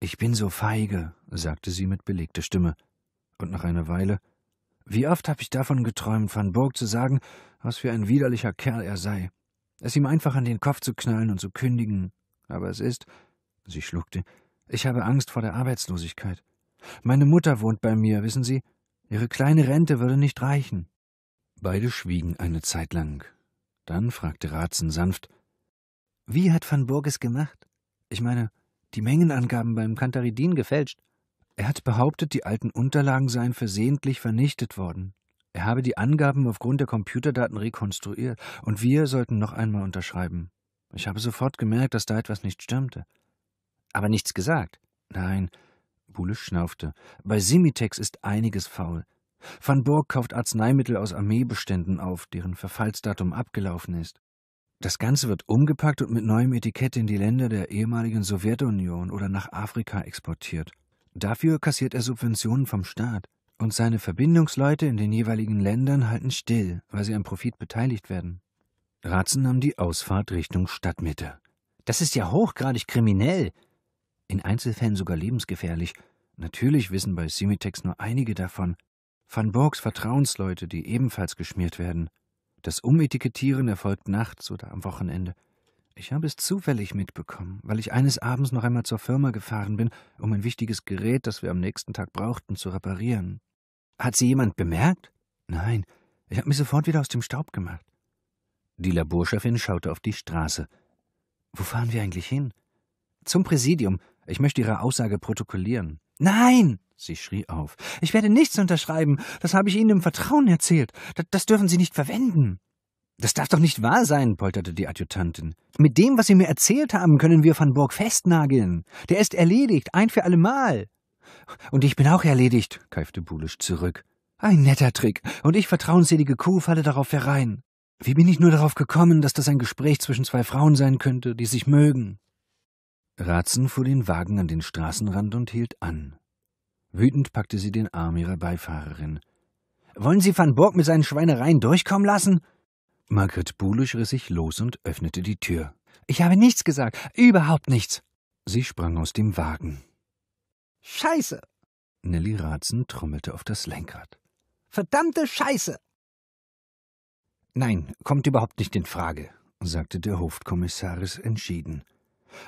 Ich bin so feige, sagte sie mit belegter Stimme, und nach einer Weile wie oft habe ich davon geträumt, Van Burg zu sagen, was für ein widerlicher Kerl er sei, es ihm einfach an den Kopf zu knallen und zu kündigen. Aber es ist, sie schluckte, ich habe Angst vor der Arbeitslosigkeit. Meine Mutter wohnt bei mir, wissen Sie, ihre kleine Rente würde nicht reichen. Beide schwiegen eine Zeit lang. Dann fragte Ratzen sanft Wie hat Van Burg es gemacht? Ich meine, die Mengenangaben beim Kantaridin gefälscht. Er hat behauptet, die alten Unterlagen seien versehentlich vernichtet worden. Er habe die Angaben aufgrund der Computerdaten rekonstruiert und wir sollten noch einmal unterschreiben. Ich habe sofort gemerkt, dass da etwas nicht stimmte. Aber nichts gesagt. Nein, Bulisch schnaufte. Bei Simitex ist einiges faul. Van Borg kauft Arzneimittel aus Armeebeständen auf, deren Verfallsdatum abgelaufen ist. Das Ganze wird umgepackt und mit neuem Etikett in die Länder der ehemaligen Sowjetunion oder nach Afrika exportiert. Dafür kassiert er Subventionen vom Staat. Und seine Verbindungsleute in den jeweiligen Ländern halten still, weil sie am Profit beteiligt werden. Ratzen nahm die Ausfahrt Richtung Stadtmitte. Das ist ja hochgradig kriminell. In Einzelfällen sogar lebensgefährlich. Natürlich wissen bei Simitex nur einige davon. Van Borgs Vertrauensleute, die ebenfalls geschmiert werden. Das Umetikettieren erfolgt nachts oder am Wochenende. Ich habe es zufällig mitbekommen, weil ich eines Abends noch einmal zur Firma gefahren bin, um ein wichtiges Gerät, das wir am nächsten Tag brauchten, zu reparieren. Hat sie jemand bemerkt? Nein, ich habe mich sofort wieder aus dem Staub gemacht. Die Laborchefin schaute auf die Straße. Wo fahren wir eigentlich hin? Zum Präsidium. Ich möchte Ihre Aussage protokollieren. Nein! Sie schrie auf. Ich werde nichts unterschreiben. Das habe ich Ihnen im Vertrauen erzählt. das, das dürfen Sie nicht verwenden. Das darf doch nicht wahr sein, polterte die Adjutantin. Mit dem, was Sie mir erzählt haben, können wir Van Burg festnageln. Der ist erledigt, ein für allemal. Und ich bin auch erledigt, keifte Bulisch zurück. Ein netter Trick, und ich, vertrauensselige Kuh, falle darauf herein. Wie bin ich nur darauf gekommen, dass das ein Gespräch zwischen zwei Frauen sein könnte, die sich mögen? Ratzen fuhr den Wagen an den Straßenrand und hielt an. Wütend packte sie den Arm ihrer Beifahrerin. Wollen Sie Van Burg mit seinen Schweinereien durchkommen lassen? Margret Bulisch riss sich los und öffnete die Tür. Ich habe nichts gesagt, überhaupt nichts. Sie sprang aus dem Wagen. Scheiße! Nelly Ratzen trommelte auf das Lenkrad. Verdammte Scheiße! Nein, kommt überhaupt nicht in Frage, sagte der Hofkommissaris entschieden.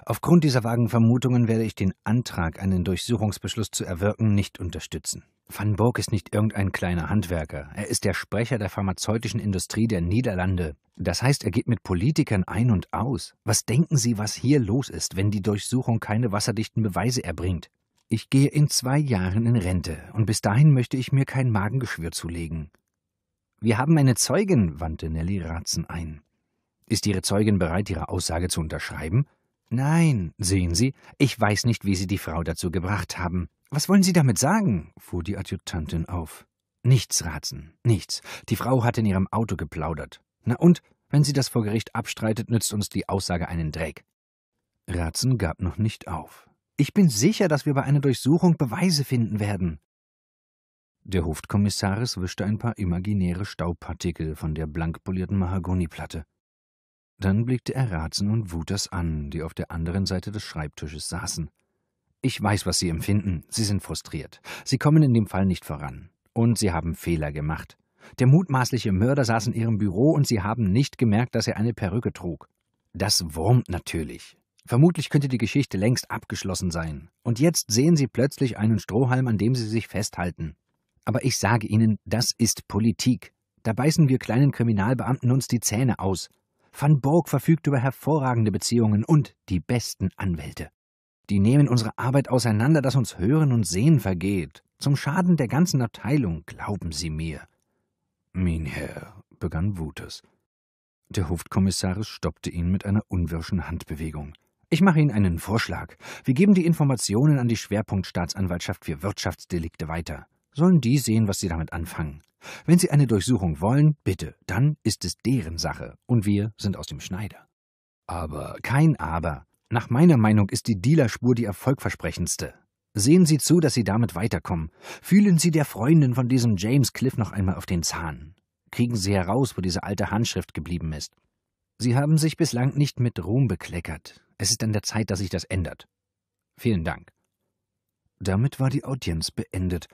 Aufgrund dieser vagen Vermutungen werde ich den Antrag, einen Durchsuchungsbeschluss zu erwirken, nicht unterstützen. Van Burg ist nicht irgendein kleiner Handwerker. Er ist der Sprecher der pharmazeutischen Industrie der Niederlande. Das heißt, er geht mit Politikern ein und aus. Was denken Sie, was hier los ist, wenn die Durchsuchung keine wasserdichten Beweise erbringt? Ich gehe in zwei Jahren in Rente und bis dahin möchte ich mir kein Magengeschwür zulegen. Wir haben eine Zeugin, wandte Nelly Ratzen ein. Ist Ihre Zeugin bereit, ihre Aussage zu unterschreiben? Nein, sehen Sie, ich weiß nicht, wie Sie die Frau dazu gebracht haben. Was wollen Sie damit sagen? fuhr die Adjutantin auf. Nichts, Ratzen, nichts. Die Frau hat in ihrem Auto geplaudert. Na und, wenn sie das vor Gericht abstreitet, nützt uns die Aussage einen Dreck. Ratzen gab noch nicht auf. Ich bin sicher, dass wir bei einer Durchsuchung Beweise finden werden. Der Hofkommissaris wischte ein paar imaginäre Staubpartikel von der blank polierten Mahagoniplatte. Dann blickte er Ratzen und Wuters an, die auf der anderen Seite des Schreibtisches saßen. Ich weiß, was Sie empfinden. Sie sind frustriert. Sie kommen in dem Fall nicht voran. Und Sie haben Fehler gemacht. Der mutmaßliche Mörder saß in Ihrem Büro und Sie haben nicht gemerkt, dass er eine Perücke trug. Das wurmt natürlich. Vermutlich könnte die Geschichte längst abgeschlossen sein. Und jetzt sehen Sie plötzlich einen Strohhalm, an dem Sie sich festhalten. Aber ich sage Ihnen, das ist Politik. Da beißen wir kleinen Kriminalbeamten uns die Zähne aus. Van Borg verfügt über hervorragende Beziehungen und die besten Anwälte. Die nehmen unsere Arbeit auseinander, dass uns Hören und Sehen vergeht. Zum Schaden der ganzen Abteilung, glauben Sie mir. Mein Herr, begann Wutes. Der Hofkommissarius stoppte ihn mit einer unwirschen Handbewegung. Ich mache Ihnen einen Vorschlag. Wir geben die Informationen an die Schwerpunktstaatsanwaltschaft für Wirtschaftsdelikte weiter. Sollen die sehen, was sie damit anfangen? Wenn Sie eine Durchsuchung wollen, bitte, dann ist es deren Sache und wir sind aus dem Schneider. Aber kein Aber. Nach meiner Meinung ist die Dealerspur die erfolgversprechendste. Sehen Sie zu, dass Sie damit weiterkommen. Fühlen Sie der Freundin von diesem James Cliff noch einmal auf den Zahn. Kriegen Sie heraus, wo diese alte Handschrift geblieben ist. Sie haben sich bislang nicht mit Ruhm bekleckert. Es ist an der Zeit, dass sich das ändert. Vielen Dank. Damit war die Audienz beendet.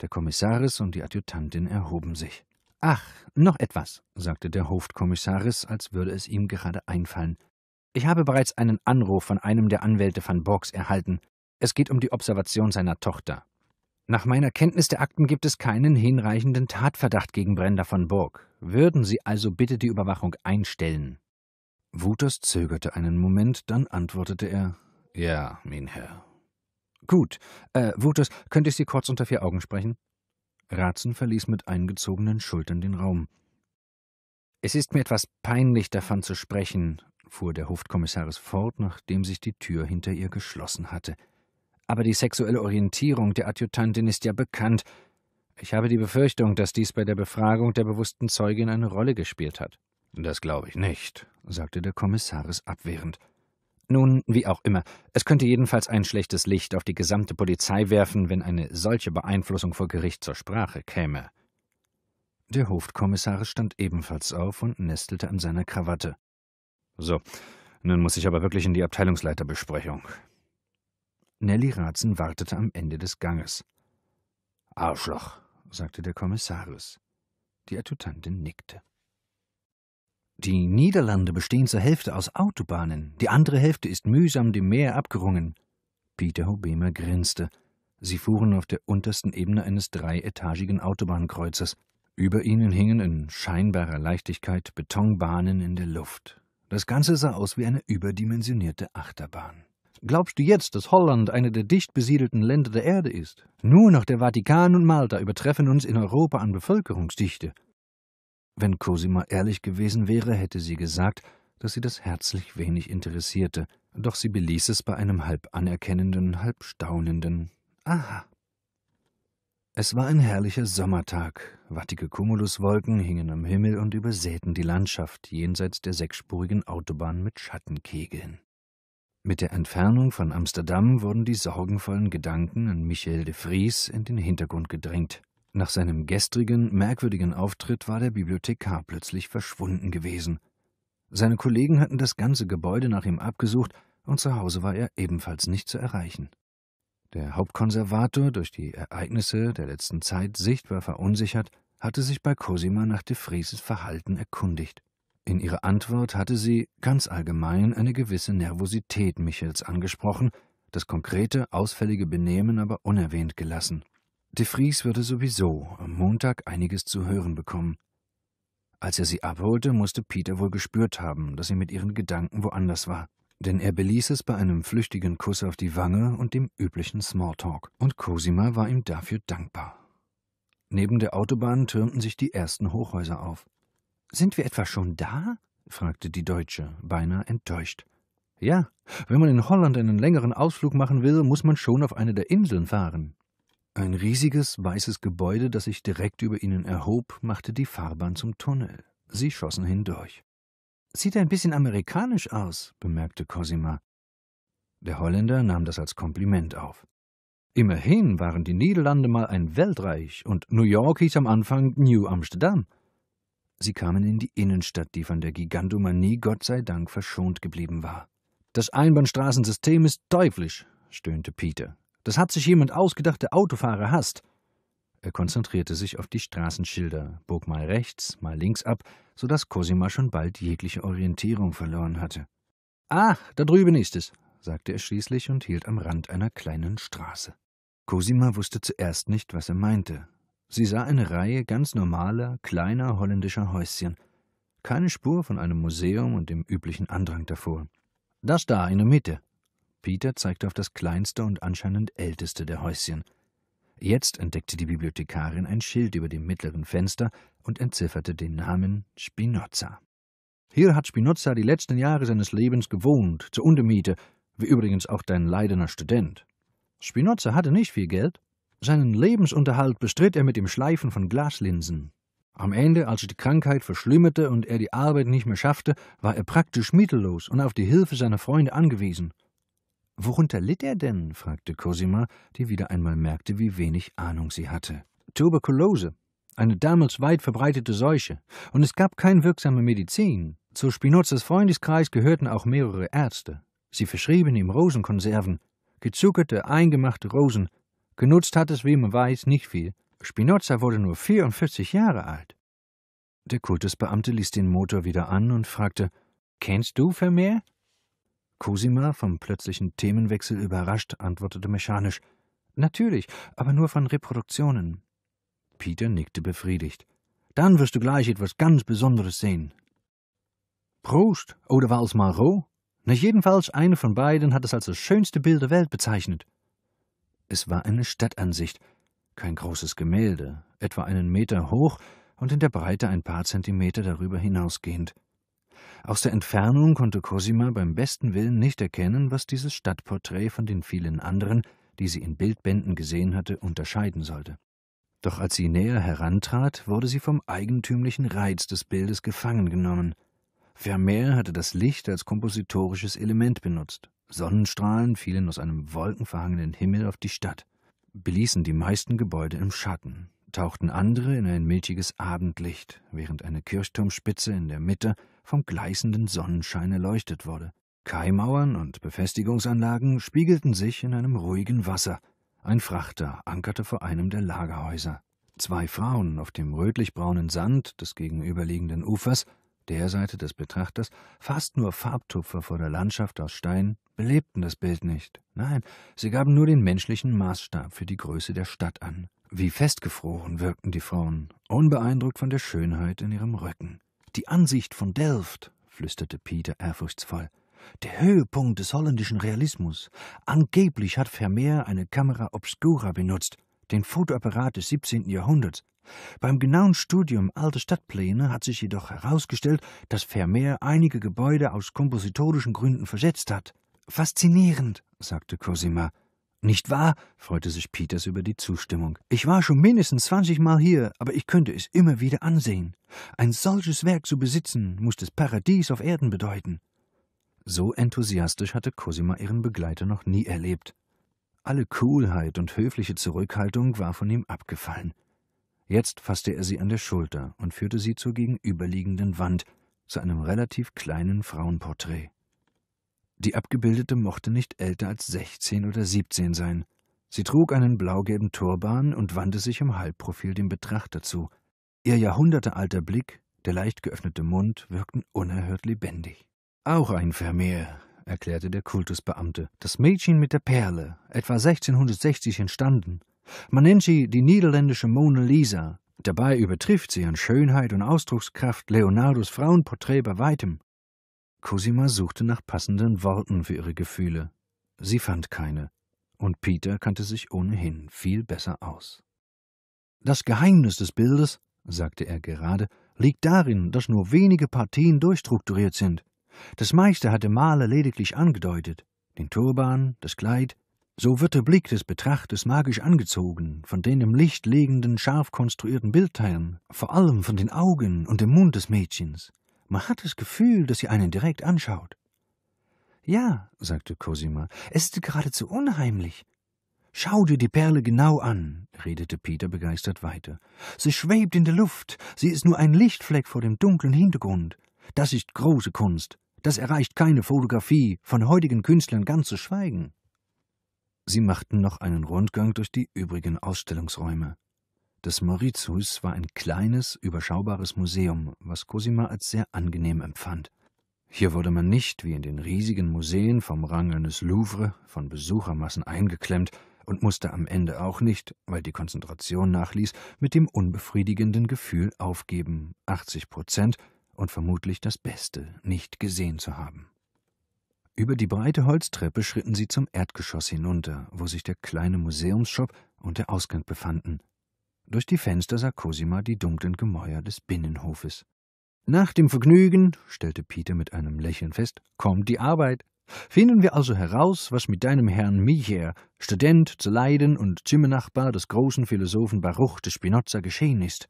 Der Kommissaris und die Adjutantin erhoben sich. Ach, noch etwas, sagte der Hofkommissaris, als würde es ihm gerade einfallen. Ich habe bereits einen Anruf von einem der Anwälte van Borgs erhalten. Es geht um die Observation seiner Tochter. Nach meiner Kenntnis der Akten gibt es keinen hinreichenden Tatverdacht gegen Brenda von Borg. Würden Sie also bitte die Überwachung einstellen? Wuters zögerte einen Moment, dann antwortete er: Ja, mein Herr, Gut. Äh, Wutus, könnte ich Sie kurz unter vier Augen sprechen? Ratzen verließ mit eingezogenen Schultern den Raum. Es ist mir etwas peinlich, davon zu sprechen, fuhr der Hofkommissaris fort, nachdem sich die Tür hinter ihr geschlossen hatte. Aber die sexuelle Orientierung der Adjutantin ist ja bekannt. Ich habe die Befürchtung, dass dies bei der Befragung der bewussten Zeugin eine Rolle gespielt hat. Das glaube ich nicht, sagte der Kommissaris abwehrend. Nun, wie auch immer, es könnte jedenfalls ein schlechtes Licht auf die gesamte Polizei werfen, wenn eine solche Beeinflussung vor Gericht zur Sprache käme. Der Hofkommissar stand ebenfalls auf und nestelte an seiner Krawatte. So, nun muss ich aber wirklich in die Abteilungsleiterbesprechung. Nelly Ratzen wartete am Ende des Ganges. Arschloch, sagte der Kommissaris. Die Adjutantin nickte. Die Niederlande bestehen zur Hälfte aus Autobahnen, die andere Hälfte ist mühsam dem Meer abgerungen. Peter Hobemer grinste. Sie fuhren auf der untersten Ebene eines dreietagigen Autobahnkreuzers. Über ihnen hingen in scheinbarer Leichtigkeit Betonbahnen in der Luft. Das Ganze sah aus wie eine überdimensionierte Achterbahn. Glaubst du jetzt, dass Holland eine der dicht besiedelten Länder der Erde ist? Nur noch der Vatikan und Malta übertreffen uns in Europa an Bevölkerungsdichte. Wenn Cosima ehrlich gewesen wäre, hätte sie gesagt, dass sie das herzlich wenig interessierte, doch sie beließ es bei einem halb anerkennenden, halb staunenden Aha. Es war ein herrlicher Sommertag. Wattige Kumuluswolken hingen am Himmel und übersäten die Landschaft jenseits der sechsspurigen Autobahn mit Schattenkegeln. Mit der Entfernung von Amsterdam wurden die sorgenvollen Gedanken an Michel de Vries in den Hintergrund gedrängt. Nach seinem gestrigen, merkwürdigen Auftritt war der Bibliothekar plötzlich verschwunden gewesen. Seine Kollegen hatten das ganze Gebäude nach ihm abgesucht und zu Hause war er ebenfalls nicht zu erreichen. Der Hauptkonservator, durch die Ereignisse der letzten Zeit sichtbar verunsichert, hatte sich bei Cosima nach de Vrieses Verhalten erkundigt. In ihrer Antwort hatte sie ganz allgemein eine gewisse Nervosität Michels angesprochen, das konkrete, ausfällige Benehmen aber unerwähnt gelassen. De Vries würde sowieso am Montag einiges zu hören bekommen. Als er sie abholte, musste Peter wohl gespürt haben, dass sie mit ihren Gedanken woanders war. Denn er beließ es bei einem flüchtigen Kuss auf die Wange und dem üblichen Smalltalk. Und Cosima war ihm dafür dankbar. Neben der Autobahn türmten sich die ersten Hochhäuser auf. Sind wir etwa schon da? fragte die Deutsche, beinahe enttäuscht. Ja, wenn man in Holland einen längeren Ausflug machen will, muss man schon auf eine der Inseln fahren, ein riesiges, weißes Gebäude, das sich direkt über ihnen erhob, machte die Fahrbahn zum Tunnel. Sie schossen hindurch. Sieht ein bisschen amerikanisch aus, bemerkte Cosima. Der Holländer nahm das als Kompliment auf. Immerhin waren die Niederlande mal ein Weltreich und New York hieß am Anfang New Amsterdam. Sie kamen in die Innenstadt, die von der Gigantomanie Gott sei Dank verschont geblieben war. Das Einbahnstraßensystem ist teuflisch, stöhnte Peter. Das hat sich jemand ausgedacht, der Autofahrer hasst. Er konzentrierte sich auf die Straßenschilder, bog mal rechts, mal links ab, so dass Cosima schon bald jegliche Orientierung verloren hatte. Ach, da drüben ist es, sagte er schließlich und hielt am Rand einer kleinen Straße. Cosima wusste zuerst nicht, was er meinte. Sie sah eine Reihe ganz normaler, kleiner holländischer Häuschen. Keine Spur von einem Museum und dem üblichen Andrang davor. Das da in der Mitte, Peter zeigte auf das kleinste und anscheinend älteste der Häuschen. Jetzt entdeckte die Bibliothekarin ein Schild über dem mittleren Fenster und entzifferte den Namen Spinoza. Hier hat Spinoza die letzten Jahre seines Lebens gewohnt, zur Untermiete, wie übrigens auch dein Leidener Student. Spinoza hatte nicht viel Geld. Seinen Lebensunterhalt bestritt er mit dem Schleifen von Glaslinsen. Am Ende, als die Krankheit verschlimmerte und er die Arbeit nicht mehr schaffte, war er praktisch mittellos und auf die Hilfe seiner Freunde angewiesen. Worunter litt er denn? fragte Cosima, die wieder einmal merkte, wie wenig Ahnung sie hatte. Tuberkulose, eine damals weit verbreitete Seuche, und es gab keine wirksame Medizin. Zu Spinozas Freundeskreis gehörten auch mehrere Ärzte. Sie verschrieben ihm Rosenkonserven, gezuckerte, eingemachte Rosen. Genutzt hat es, wie man weiß, nicht viel. Spinoza wurde nur 44 Jahre alt. Der Kultusbeamte ließ den Motor wieder an und fragte: Kennst du Vermeer? Cosima, vom plötzlichen Themenwechsel überrascht, antwortete mechanisch Natürlich, aber nur von Reproduktionen. Peter nickte befriedigt. Dann wirst du gleich etwas ganz Besonderes sehen. Prost, oder war es Malraux? Nicht jedenfalls, eine von beiden hat es als das schönste Bild der Welt bezeichnet. Es war eine Stadtansicht, kein großes Gemälde, etwa einen Meter hoch und in der Breite ein paar Zentimeter darüber hinausgehend. Aus der Entfernung konnte Cosima beim besten Willen nicht erkennen, was dieses Stadtporträt von den vielen anderen, die sie in Bildbänden gesehen hatte, unterscheiden sollte. Doch als sie näher herantrat, wurde sie vom eigentümlichen Reiz des Bildes gefangen genommen. Vermeer hatte das Licht als kompositorisches Element benutzt. Sonnenstrahlen fielen aus einem wolkenverhangenen Himmel auf die Stadt, beließen die meisten Gebäude im Schatten tauchten andere in ein milchiges Abendlicht, während eine Kirchturmspitze in der Mitte vom gleißenden Sonnenschein erleuchtet wurde. Kaimauern und Befestigungsanlagen spiegelten sich in einem ruhigen Wasser. Ein Frachter ankerte vor einem der Lagerhäuser. Zwei Frauen auf dem rötlichbraunen Sand des gegenüberliegenden Ufers, der Seite des Betrachters, fast nur Farbtupfer vor der Landschaft aus Stein, belebten das Bild nicht. Nein, sie gaben nur den menschlichen Maßstab für die Größe der Stadt an. Wie festgefroren wirkten die Frauen, unbeeindruckt von der Schönheit in ihrem Rücken. Die Ansicht von Delft, flüsterte Peter ehrfurchtsvoll. Der Höhepunkt des holländischen Realismus. Angeblich hat Vermeer eine Kamera obscura benutzt, den Fotoapparat des 17. Jahrhunderts. Beim genauen Studium alter Stadtpläne hat sich jedoch herausgestellt, dass Vermeer einige Gebäude aus kompositorischen Gründen versetzt hat. Faszinierend, sagte Cosima. Nicht wahr? freute sich Peters über die Zustimmung. Ich war schon mindestens zwanzigmal hier, aber ich könnte es immer wieder ansehen. Ein solches Werk zu besitzen, muss das Paradies auf Erden bedeuten. So enthusiastisch hatte Cosima ihren Begleiter noch nie erlebt. Alle Coolheit und höfliche Zurückhaltung war von ihm abgefallen. Jetzt fasste er sie an der Schulter und führte sie zur gegenüberliegenden Wand, zu einem relativ kleinen Frauenporträt. Die Abgebildete mochte nicht älter als 16 oder 17 sein. Sie trug einen blaugelben Turban und wandte sich im Halbprofil dem Betrachter zu. Ihr jahrhundertealter Blick, der leicht geöffnete Mund wirkten unerhört lebendig. Auch ein Vermeer, erklärte der Kultusbeamte. Das Mädchen mit der Perle, etwa 1660 entstanden. Man nennt sie die niederländische Mona Lisa. Dabei übertrifft sie an Schönheit und Ausdruckskraft Leonardos Frauenporträt bei weitem. Cosima suchte nach passenden Worten für ihre Gefühle. Sie fand keine, und Peter kannte sich ohnehin viel besser aus. Das Geheimnis des Bildes, sagte er gerade, liegt darin, dass nur wenige Partien durchstrukturiert sind. Das meiste hatte Maler lediglich angedeutet. Den Turban, das Kleid. So wird der Blick des Betrachters magisch angezogen, von den im Licht liegenden, scharf konstruierten Bildteilen, vor allem von den Augen und dem Mund des Mädchens. Man hat das Gefühl, dass sie einen direkt anschaut. Ja, sagte Cosima, es ist geradezu unheimlich. Schau dir die Perle genau an, redete Peter begeistert weiter. Sie schwebt in der Luft, sie ist nur ein Lichtfleck vor dem dunklen Hintergrund. Das ist große Kunst. Das erreicht keine Fotografie, von heutigen Künstlern ganz zu schweigen. Sie machten noch einen Rundgang durch die übrigen Ausstellungsräume des Mauritius war ein kleines, überschaubares Museum, was Cosima als sehr angenehm empfand. Hier wurde man nicht, wie in den riesigen Museen vom Rang eines Louvre, von Besuchermassen eingeklemmt und musste am Ende auch nicht, weil die Konzentration nachließ, mit dem unbefriedigenden Gefühl aufgeben, 80 Prozent und vermutlich das Beste nicht gesehen zu haben. Über die breite Holztreppe schritten sie zum Erdgeschoss hinunter, wo sich der kleine Museumsshop und der Ausgang befanden. Durch die Fenster sah Cosima die dunklen Gemäuer des Binnenhofes. Nach dem Vergnügen, stellte Peter mit einem Lächeln fest, kommt die Arbeit. Finden wir also heraus, was mit deinem Herrn Micher, Student zu Leiden und Zimmernachbar des großen Philosophen Baruch de Spinoza, geschehen ist.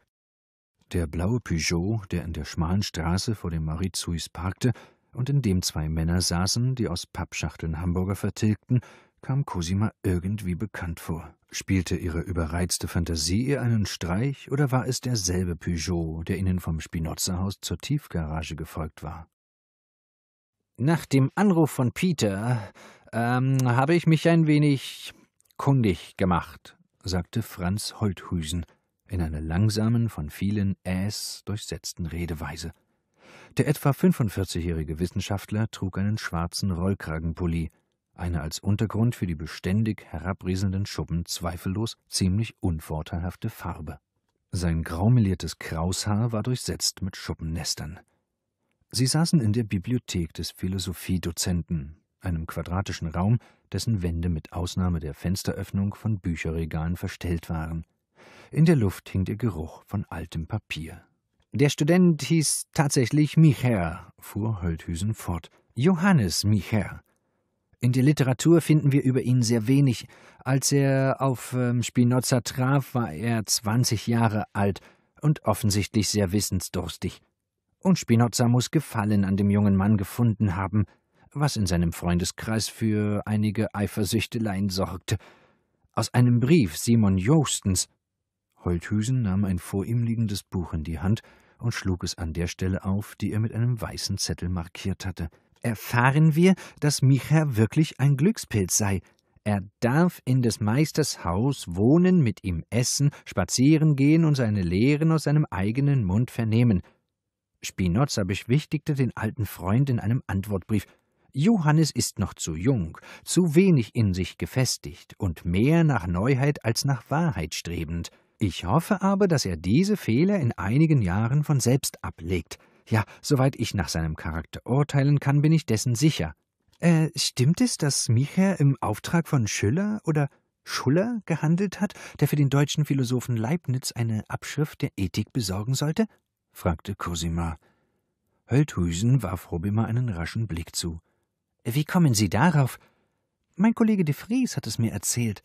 Der blaue Peugeot, der in der schmalen Straße vor dem Marizuis parkte und in dem zwei Männer saßen, die aus Pappschachteln Hamburger vertilgten, kam Cosima irgendwie bekannt vor. Spielte ihre überreizte Fantasie ihr einen Streich oder war es derselbe Peugeot, der ihnen vom Spinoza-Haus zur Tiefgarage gefolgt war? Nach dem Anruf von Peter ähm, habe ich mich ein wenig kundig gemacht, sagte Franz Holthusen in einer langsamen, von vielen Äs durchsetzten Redeweise. Der etwa 45-jährige Wissenschaftler trug einen schwarzen Rollkragenpulli, eine als Untergrund für die beständig herabrieselnden Schuppen zweifellos ziemlich unvorteilhafte Farbe. Sein graumeliertes Kraushaar war durchsetzt mit Schuppennestern. Sie saßen in der Bibliothek des Philosophiedozenten, einem quadratischen Raum, dessen Wände mit Ausnahme der Fensteröffnung von Bücherregalen verstellt waren. In der Luft hing der Geruch von altem Papier. Der Student hieß tatsächlich Micher, fuhr Höldhüsen fort. Johannes Micher. In der Literatur finden wir über ihn sehr wenig. Als er auf ähm, Spinoza traf, war er 20 Jahre alt und offensichtlich sehr wissensdurstig. Und Spinoza muss Gefallen an dem jungen Mann gefunden haben, was in seinem Freundeskreis für einige Eifersüchteleien sorgte. Aus einem Brief Simon Jostens. Holthüsen nahm ein vor ihm liegendes Buch in die Hand und schlug es an der Stelle auf, die er mit einem weißen Zettel markiert hatte – erfahren wir, dass Micha wirklich ein Glückspilz sei. Er darf in des Meisters Haus wohnen, mit ihm essen, spazieren gehen und seine Lehren aus seinem eigenen Mund vernehmen. Spinoza beschwichtigte den alten Freund in einem Antwortbrief. Johannes ist noch zu jung, zu wenig in sich gefestigt und mehr nach Neuheit als nach Wahrheit strebend. Ich hoffe aber, dass er diese Fehler in einigen Jahren von selbst ablegt. Ja, soweit ich nach seinem Charakter urteilen kann, bin ich dessen sicher. Äh, stimmt es, dass Micha im Auftrag von Schüller oder Schuller gehandelt hat, der für den deutschen Philosophen Leibniz eine Abschrift der Ethik besorgen sollte? fragte Cosima. Hölthusen warf Robima einen raschen Blick zu. Wie kommen Sie darauf? Mein Kollege de Vries hat es mir erzählt.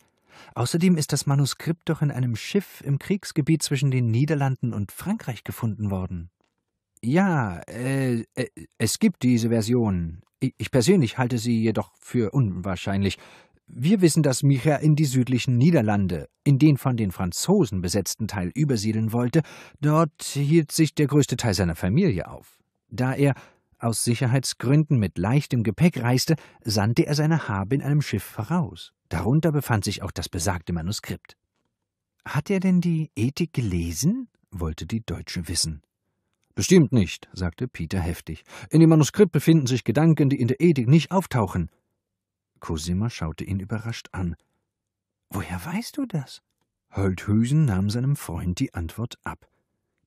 Außerdem ist das Manuskript doch in einem Schiff im Kriegsgebiet zwischen den Niederlanden und Frankreich gefunden worden. Ja, äh, äh, es gibt diese Version. Ich persönlich halte sie jedoch für unwahrscheinlich. Wir wissen, dass Micha in die südlichen Niederlande, in den von den Franzosen besetzten Teil übersiedeln wollte. Dort hielt sich der größte Teil seiner Familie auf. Da er aus Sicherheitsgründen mit leichtem Gepäck reiste, sandte er seine Habe in einem Schiff voraus. Darunter befand sich auch das besagte Manuskript. Hat er denn die Ethik gelesen? wollte die Deutsche wissen. Bestimmt nicht, sagte Peter heftig. In dem Manuskript befinden sich Gedanken, die in der Ethik nicht auftauchen. Cosima schaute ihn überrascht an. Woher weißt du das? Holthusen nahm seinem Freund die Antwort ab.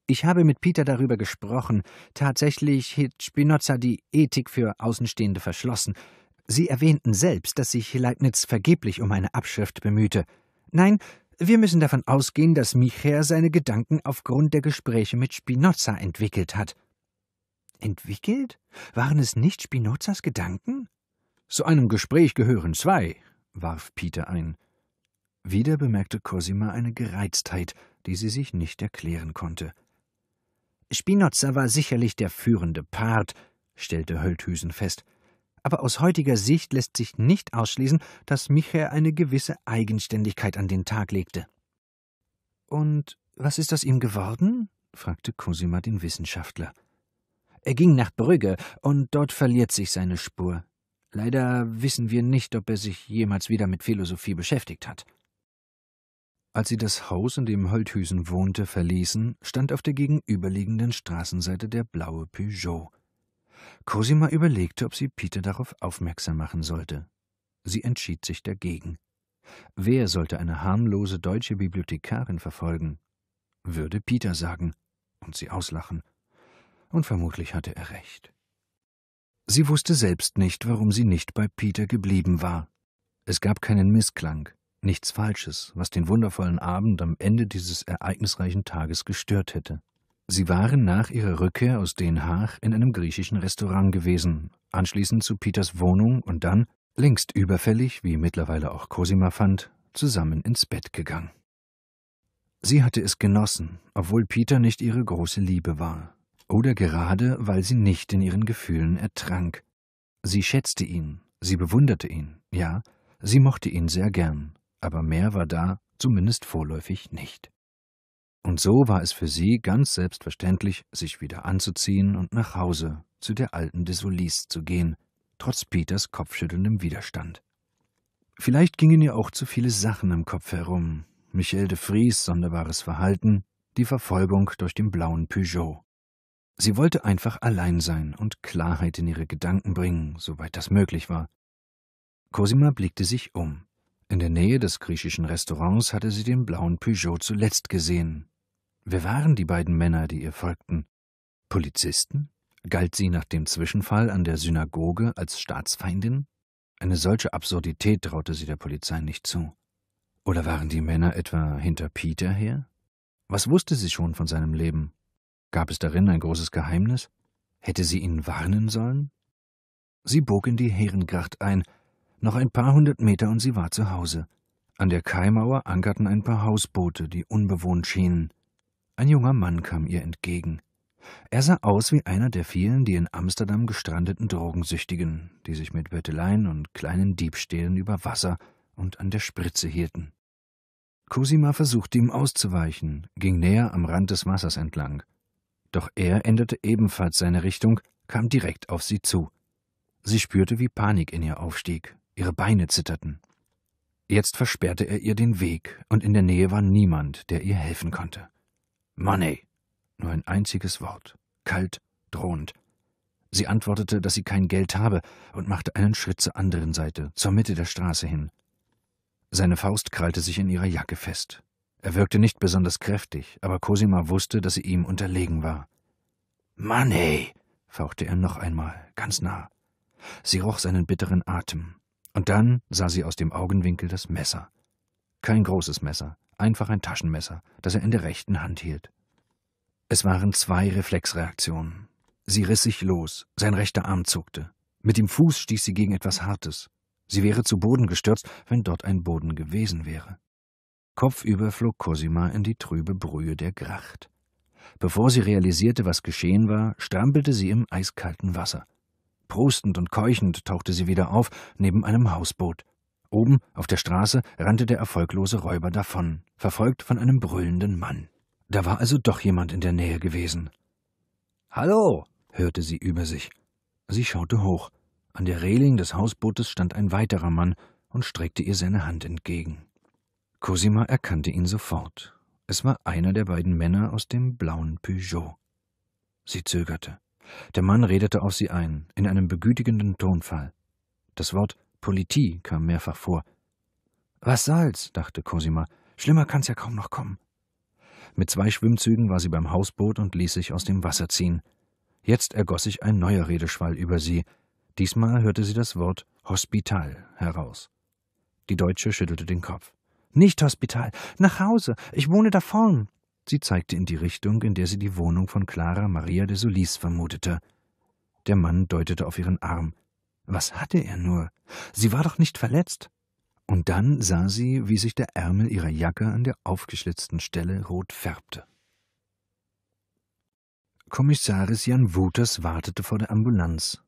Ich habe mit Peter darüber gesprochen. Tatsächlich hielt Spinoza die Ethik für Außenstehende verschlossen. Sie erwähnten selbst, dass sich Leibniz vergeblich um eine Abschrift bemühte. Nein, wir müssen davon ausgehen, dass Micher seine Gedanken aufgrund der Gespräche mit Spinoza entwickelt hat. Entwickelt? Waren es nicht Spinozas Gedanken? Zu einem Gespräch gehören zwei, warf Peter ein. Wieder bemerkte Cosima eine Gereiztheit, die sie sich nicht erklären konnte. Spinoza war sicherlich der führende Part, stellte Hölthüsen fest aber aus heutiger Sicht lässt sich nicht ausschließen, dass Michael eine gewisse Eigenständigkeit an den Tag legte. Und was ist aus ihm geworden? fragte Cosima den Wissenschaftler. Er ging nach Brügge, und dort verliert sich seine Spur. Leider wissen wir nicht, ob er sich jemals wieder mit Philosophie beschäftigt hat. Als sie das Haus, in dem Holthüsen wohnte, verließen, stand auf der gegenüberliegenden Straßenseite der blaue Peugeot. Cosima überlegte, ob sie Peter darauf aufmerksam machen sollte. Sie entschied sich dagegen. Wer sollte eine harmlose deutsche Bibliothekarin verfolgen? Würde Peter sagen und sie auslachen. Und vermutlich hatte er recht. Sie wusste selbst nicht, warum sie nicht bei Peter geblieben war. Es gab keinen Missklang, nichts Falsches, was den wundervollen Abend am Ende dieses ereignisreichen Tages gestört hätte. Sie waren nach ihrer Rückkehr aus Den Haag in einem griechischen Restaurant gewesen, anschließend zu Peters Wohnung und dann, längst überfällig, wie mittlerweile auch Cosima fand, zusammen ins Bett gegangen. Sie hatte es genossen, obwohl Peter nicht ihre große Liebe war, oder gerade weil sie nicht in ihren Gefühlen ertrank. Sie schätzte ihn, sie bewunderte ihn, ja, sie mochte ihn sehr gern, aber mehr war da, zumindest vorläufig nicht. Und so war es für sie ganz selbstverständlich, sich wieder anzuziehen und nach Hause zu der alten Desolis zu gehen, trotz Peters kopfschüttelndem Widerstand. Vielleicht gingen ihr auch zu viele Sachen im Kopf herum, Michel de Vries sonderbares Verhalten, die Verfolgung durch den blauen Peugeot. Sie wollte einfach allein sein und Klarheit in ihre Gedanken bringen, soweit das möglich war. Cosima blickte sich um. In der Nähe des griechischen Restaurants hatte sie den blauen Peugeot zuletzt gesehen, Wer waren die beiden Männer, die ihr folgten? Polizisten? Galt sie nach dem Zwischenfall an der Synagoge als Staatsfeindin? Eine solche Absurdität traute sie der Polizei nicht zu. Oder waren die Männer etwa hinter Peter her? Was wusste sie schon von seinem Leben? Gab es darin ein großes Geheimnis? Hätte sie ihn warnen sollen? Sie bog in die Herengracht ein. Noch ein paar hundert Meter und sie war zu Hause. An der Kaimauer ankerten ein paar Hausboote, die unbewohnt schienen. Ein junger Mann kam ihr entgegen. Er sah aus wie einer der vielen, die in Amsterdam gestrandeten Drogensüchtigen, die sich mit Betteleien und kleinen Diebstählen über Wasser und an der Spritze hielten. Cosima versuchte ihm auszuweichen, ging näher am Rand des Wassers entlang. Doch er änderte ebenfalls seine Richtung, kam direkt auf sie zu. Sie spürte, wie Panik in ihr aufstieg, ihre Beine zitterten. Jetzt versperrte er ihr den Weg, und in der Nähe war niemand, der ihr helfen konnte. Money. Nur ein einziges Wort. Kalt, drohend. Sie antwortete, dass sie kein Geld habe und machte einen Schritt zur anderen Seite, zur Mitte der Straße hin. Seine Faust krallte sich in ihrer Jacke fest. Er wirkte nicht besonders kräftig, aber Cosima wusste, dass sie ihm unterlegen war. Money! fauchte er noch einmal, ganz nah. Sie roch seinen bitteren Atem. Und dann sah sie aus dem Augenwinkel das Messer. Kein großes Messer, einfach ein Taschenmesser, das er in der rechten Hand hielt. Es waren zwei Reflexreaktionen. Sie riss sich los, sein rechter Arm zuckte. Mit dem Fuß stieß sie gegen etwas Hartes. Sie wäre zu Boden gestürzt, wenn dort ein Boden gewesen wäre. Kopfüber flog Cosima in die trübe Brühe der Gracht. Bevor sie realisierte, was geschehen war, strampelte sie im eiskalten Wasser. Prustend und keuchend tauchte sie wieder auf, neben einem Hausboot. Oben, auf der Straße, rannte der erfolglose Räuber davon, verfolgt von einem brüllenden Mann. Da war also doch jemand in der Nähe gewesen. Hallo, hörte sie über sich. Sie schaute hoch. An der Reling des Hausbootes stand ein weiterer Mann und streckte ihr seine Hand entgegen. Cosima erkannte ihn sofort. Es war einer der beiden Männer aus dem blauen Peugeot. Sie zögerte. Der Mann redete auf sie ein, in einem begütigenden Tonfall. Das Wort Politie kam mehrfach vor. Was soll's, dachte Cosima, schlimmer kann's ja kaum noch kommen. Mit zwei Schwimmzügen war sie beim Hausboot und ließ sich aus dem Wasser ziehen. Jetzt ergoss sich ein neuer Redeschwall über sie. Diesmal hörte sie das Wort Hospital heraus. Die Deutsche schüttelte den Kopf. Nicht Hospital, nach Hause, ich wohne da vorn. Sie zeigte in die Richtung, in der sie die Wohnung von Clara Maria de Solis vermutete. Der Mann deutete auf ihren Arm. Was hatte er nur? Sie war doch nicht verletzt. Und dann sah sie, wie sich der Ärmel ihrer Jacke an der aufgeschlitzten Stelle rot färbte. Kommissaris Jan Wuters wartete vor der Ambulanz.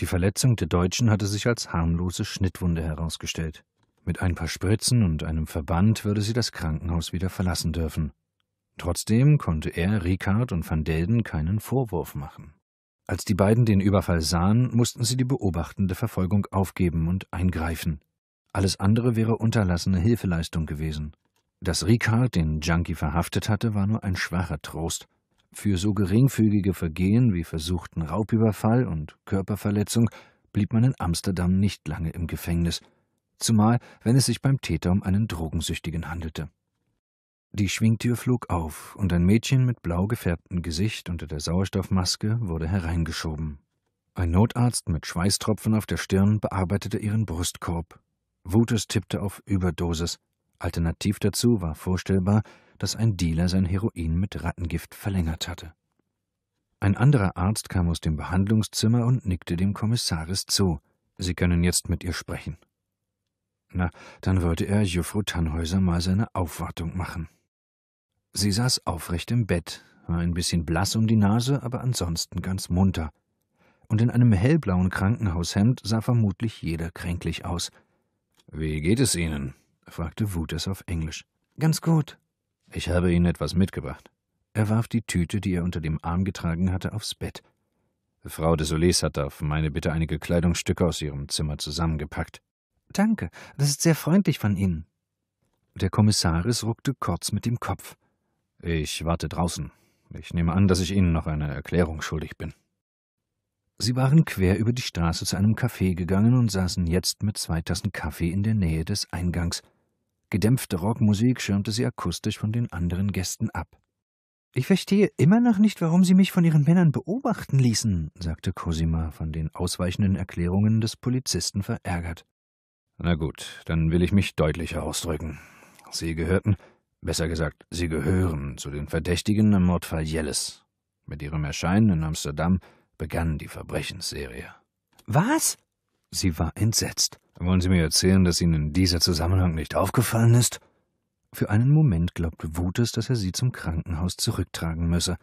Die Verletzung der Deutschen hatte sich als harmlose Schnittwunde herausgestellt. Mit ein paar Spritzen und einem Verband würde sie das Krankenhaus wieder verlassen dürfen. Trotzdem konnte er Ricard und Van Delden keinen Vorwurf machen. Als die beiden den Überfall sahen, mussten sie die beobachtende Verfolgung aufgeben und eingreifen. Alles andere wäre unterlassene Hilfeleistung gewesen. Dass Ricard den Junkie verhaftet hatte, war nur ein schwacher Trost. Für so geringfügige Vergehen wie versuchten Raubüberfall und Körperverletzung blieb man in Amsterdam nicht lange im Gefängnis, zumal wenn es sich beim Täter um einen Drogensüchtigen handelte. Die Schwingtür flog auf und ein Mädchen mit blau gefärbtem Gesicht unter der Sauerstoffmaske wurde hereingeschoben. Ein Notarzt mit Schweißtropfen auf der Stirn bearbeitete ihren Brustkorb. Wutes tippte auf Überdosis. Alternativ dazu war vorstellbar, dass ein Dealer sein Heroin mit Rattengift verlängert hatte. Ein anderer Arzt kam aus dem Behandlungszimmer und nickte dem Kommissaris zu. Sie können jetzt mit ihr sprechen. Na, dann wollte er Juffrau Tannhäuser mal seine Aufwartung machen. Sie saß aufrecht im Bett, war ein bisschen blass um die Nase, aber ansonsten ganz munter. Und in einem hellblauen Krankenhaushemd sah vermutlich jeder kränklich aus. Wie geht es Ihnen? fragte Wutes auf Englisch. Ganz gut. Ich habe Ihnen etwas mitgebracht. Er warf die Tüte, die er unter dem Arm getragen hatte, aufs Bett. Frau de Solis hat auf meine Bitte einige Kleidungsstücke aus ihrem Zimmer zusammengepackt. Danke, das ist sehr freundlich von Ihnen. Der Kommissaris ruckte kurz mit dem Kopf. Ich warte draußen. Ich nehme an, dass ich Ihnen noch eine Erklärung schuldig bin. Sie waren quer über die Straße zu einem Café gegangen und saßen jetzt mit zwei Tassen Kaffee in der Nähe des Eingangs. Gedämpfte Rockmusik schirmte sie akustisch von den anderen Gästen ab. Ich verstehe immer noch nicht, warum Sie mich von Ihren Männern beobachten ließen, sagte Cosima, von den ausweichenden Erklärungen des Polizisten verärgert. Na gut, dann will ich mich deutlicher ausdrücken. Sie gehörten Besser gesagt, sie gehören zu den Verdächtigen im Mordfall Jelles. Mit ihrem Erscheinen in Amsterdam begann die Verbrechensserie. Was? Sie war entsetzt. Wollen Sie mir erzählen, dass Ihnen dieser Zusammenhang nicht aufgefallen ist? Für einen Moment glaubte Wutes, dass er sie zum Krankenhaus zurücktragen müsse.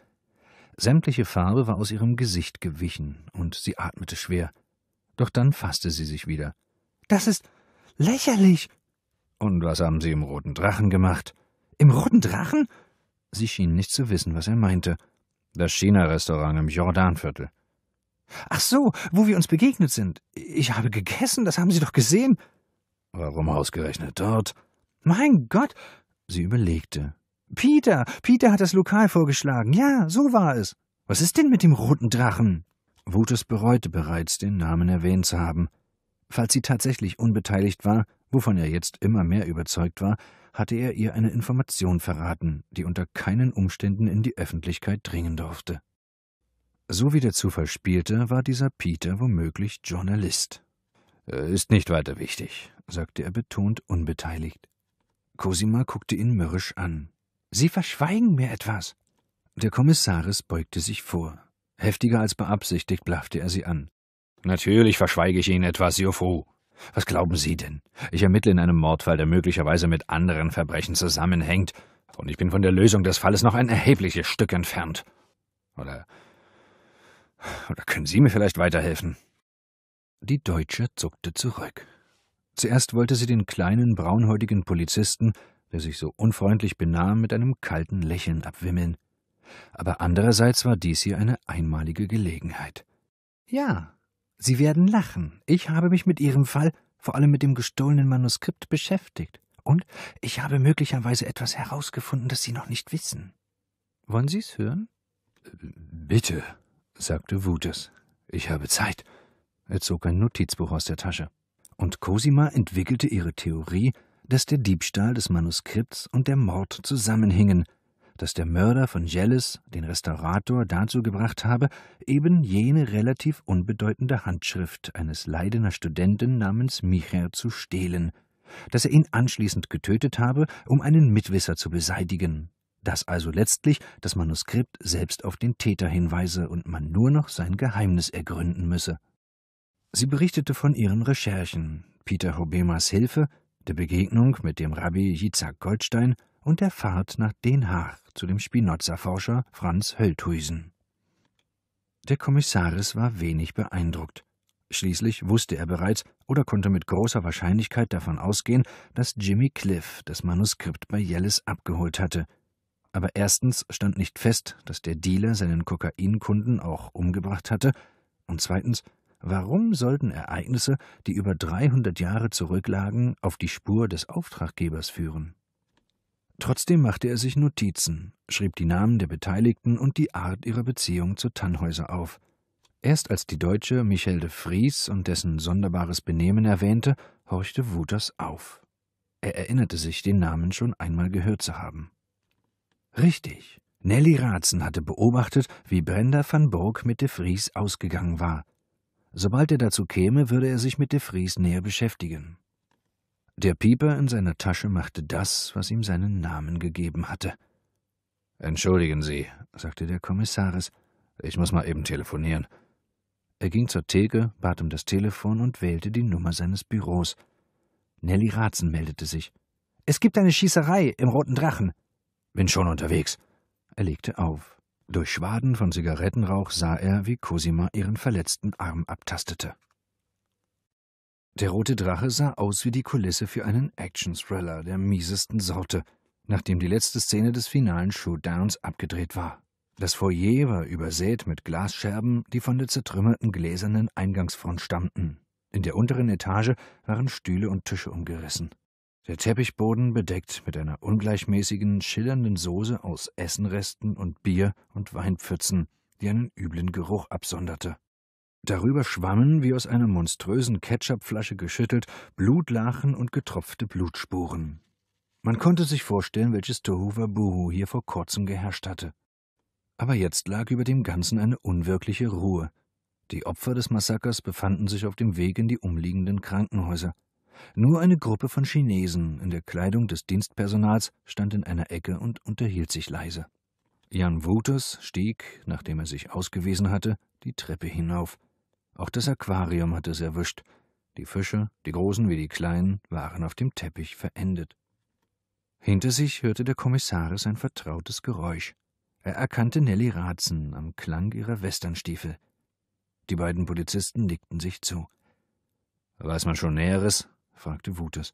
Sämtliche Farbe war aus ihrem Gesicht gewichen, und sie atmete schwer. Doch dann fasste sie sich wieder. Das ist lächerlich. Und was haben Sie im roten Drachen gemacht? Im Roten Drachen? Sie schien nicht zu wissen, was er meinte. Das China-Restaurant im Jordanviertel. Ach so, wo wir uns begegnet sind. Ich habe gegessen, das haben Sie doch gesehen. Warum ausgerechnet dort? Mein Gott! Sie überlegte. Peter, Peter hat das Lokal vorgeschlagen. Ja, so war es. Was ist denn mit dem roten Drachen? Wutes bereute bereits, den Namen erwähnt zu haben. Falls sie tatsächlich unbeteiligt war, wovon er jetzt immer mehr überzeugt war, hatte er ihr eine Information verraten, die unter keinen Umständen in die Öffentlichkeit dringen durfte. So wie der Zufall spielte, war dieser Peter womöglich Journalist. Äh, ist nicht weiter wichtig, sagte er betont unbeteiligt. Cosima guckte ihn mürrisch an. Sie verschweigen mir etwas. Der Kommissaris beugte sich vor. Heftiger als beabsichtigt blaffte er sie an. Natürlich verschweige ich Ihnen etwas, Jofu, was glauben Sie denn? Ich ermittle in einem Mordfall, der möglicherweise mit anderen Verbrechen zusammenhängt, und ich bin von der Lösung des Falles noch ein erhebliches Stück entfernt. Oder. Oder können Sie mir vielleicht weiterhelfen? Die Deutsche zuckte zurück. Zuerst wollte sie den kleinen, braunhäutigen Polizisten, der sich so unfreundlich benahm, mit einem kalten Lächeln abwimmeln. Aber andererseits war dies hier eine einmalige Gelegenheit. Ja, Sie werden lachen. Ich habe mich mit Ihrem Fall, vor allem mit dem gestohlenen Manuskript, beschäftigt. Und ich habe möglicherweise etwas herausgefunden, das Sie noch nicht wissen. Wollen Sie es hören? Äh, bitte, sagte Wutes. Ich habe Zeit. Er zog ein Notizbuch aus der Tasche. Und Cosima entwickelte ihre Theorie, dass der Diebstahl des Manuskripts und der Mord zusammenhingen dass der Mörder von Jellis, den Restaurator, dazu gebracht habe, eben jene relativ unbedeutende Handschrift eines Leidener Studenten namens Micher zu stehlen, dass er ihn anschließend getötet habe, um einen Mitwisser zu beseitigen, dass also letztlich das Manuskript selbst auf den Täter hinweise und man nur noch sein Geheimnis ergründen müsse. Sie berichtete von ihren Recherchen, Peter Hobemas Hilfe, der Begegnung mit dem Rabbi Yitzhak Goldstein und der Fahrt nach Den Haag zu dem Spinoza-Forscher Franz Höllthuisen. Der Kommissaris war wenig beeindruckt. Schließlich wusste er bereits oder konnte mit großer Wahrscheinlichkeit davon ausgehen, dass Jimmy Cliff das Manuskript bei Yellis abgeholt hatte. Aber erstens stand nicht fest, dass der Dealer seinen Kokainkunden auch umgebracht hatte, und zweitens, warum sollten Ereignisse, die über 300 Jahre zurücklagen, auf die Spur des Auftraggebers führen? Trotzdem machte er sich Notizen, schrieb die Namen der Beteiligten und die Art ihrer Beziehung zu Tannhäuser auf. Erst als die Deutsche Michel de Vries und dessen sonderbares Benehmen erwähnte, horchte Wuters auf. Er erinnerte sich, den Namen schon einmal gehört zu haben. Richtig. Nelly Ratzen hatte beobachtet, wie Brenda van Burg mit de Vries ausgegangen war. Sobald er dazu käme, würde er sich mit de Vries näher beschäftigen. Der Pieper in seiner Tasche machte das, was ihm seinen Namen gegeben hatte. Entschuldigen Sie, sagte der Kommissaris, ich muss mal eben telefonieren. Er ging zur Theke, bat um das Telefon und wählte die Nummer seines Büros. Nelly Ratzen meldete sich. Es gibt eine Schießerei im Roten Drachen. Bin schon unterwegs. Er legte auf. Durch Schwaden von Zigarettenrauch sah er, wie Cosima ihren verletzten Arm abtastete. Der rote Drache sah aus wie die Kulisse für einen Action-Thriller der miesesten Sorte, nachdem die letzte Szene des finalen Shootdowns abgedreht war. Das Foyer war übersät mit Glasscherben, die von der zertrümmerten gläsernen Eingangsfront stammten. In der unteren Etage waren Stühle und Tische umgerissen. Der Teppichboden bedeckt mit einer ungleichmäßigen, schillernden Soße aus Essenresten und Bier und Weinpfützen, die einen üblen Geruch absonderte. Darüber schwammen, wie aus einer monströsen Ketchupflasche geschüttelt, Blutlachen und getropfte Blutspuren. Man konnte sich vorstellen, welches Tohuwabohu hier vor kurzem geherrscht hatte. Aber jetzt lag über dem Ganzen eine unwirkliche Ruhe. Die Opfer des Massakers befanden sich auf dem Weg in die umliegenden Krankenhäuser. Nur eine Gruppe von Chinesen in der Kleidung des Dienstpersonals stand in einer Ecke und unterhielt sich leise. Jan Wouters stieg, nachdem er sich ausgewiesen hatte, die Treppe hinauf. Auch das Aquarium hatte es erwischt. Die Fische, die großen wie die kleinen, waren auf dem Teppich verendet. Hinter sich hörte der Kommissaris ein vertrautes Geräusch. Er erkannte Nelly Ratzen am Klang ihrer Westernstiefel. Die beiden Polizisten nickten sich zu. Weiß man schon Näheres? fragte Wutes.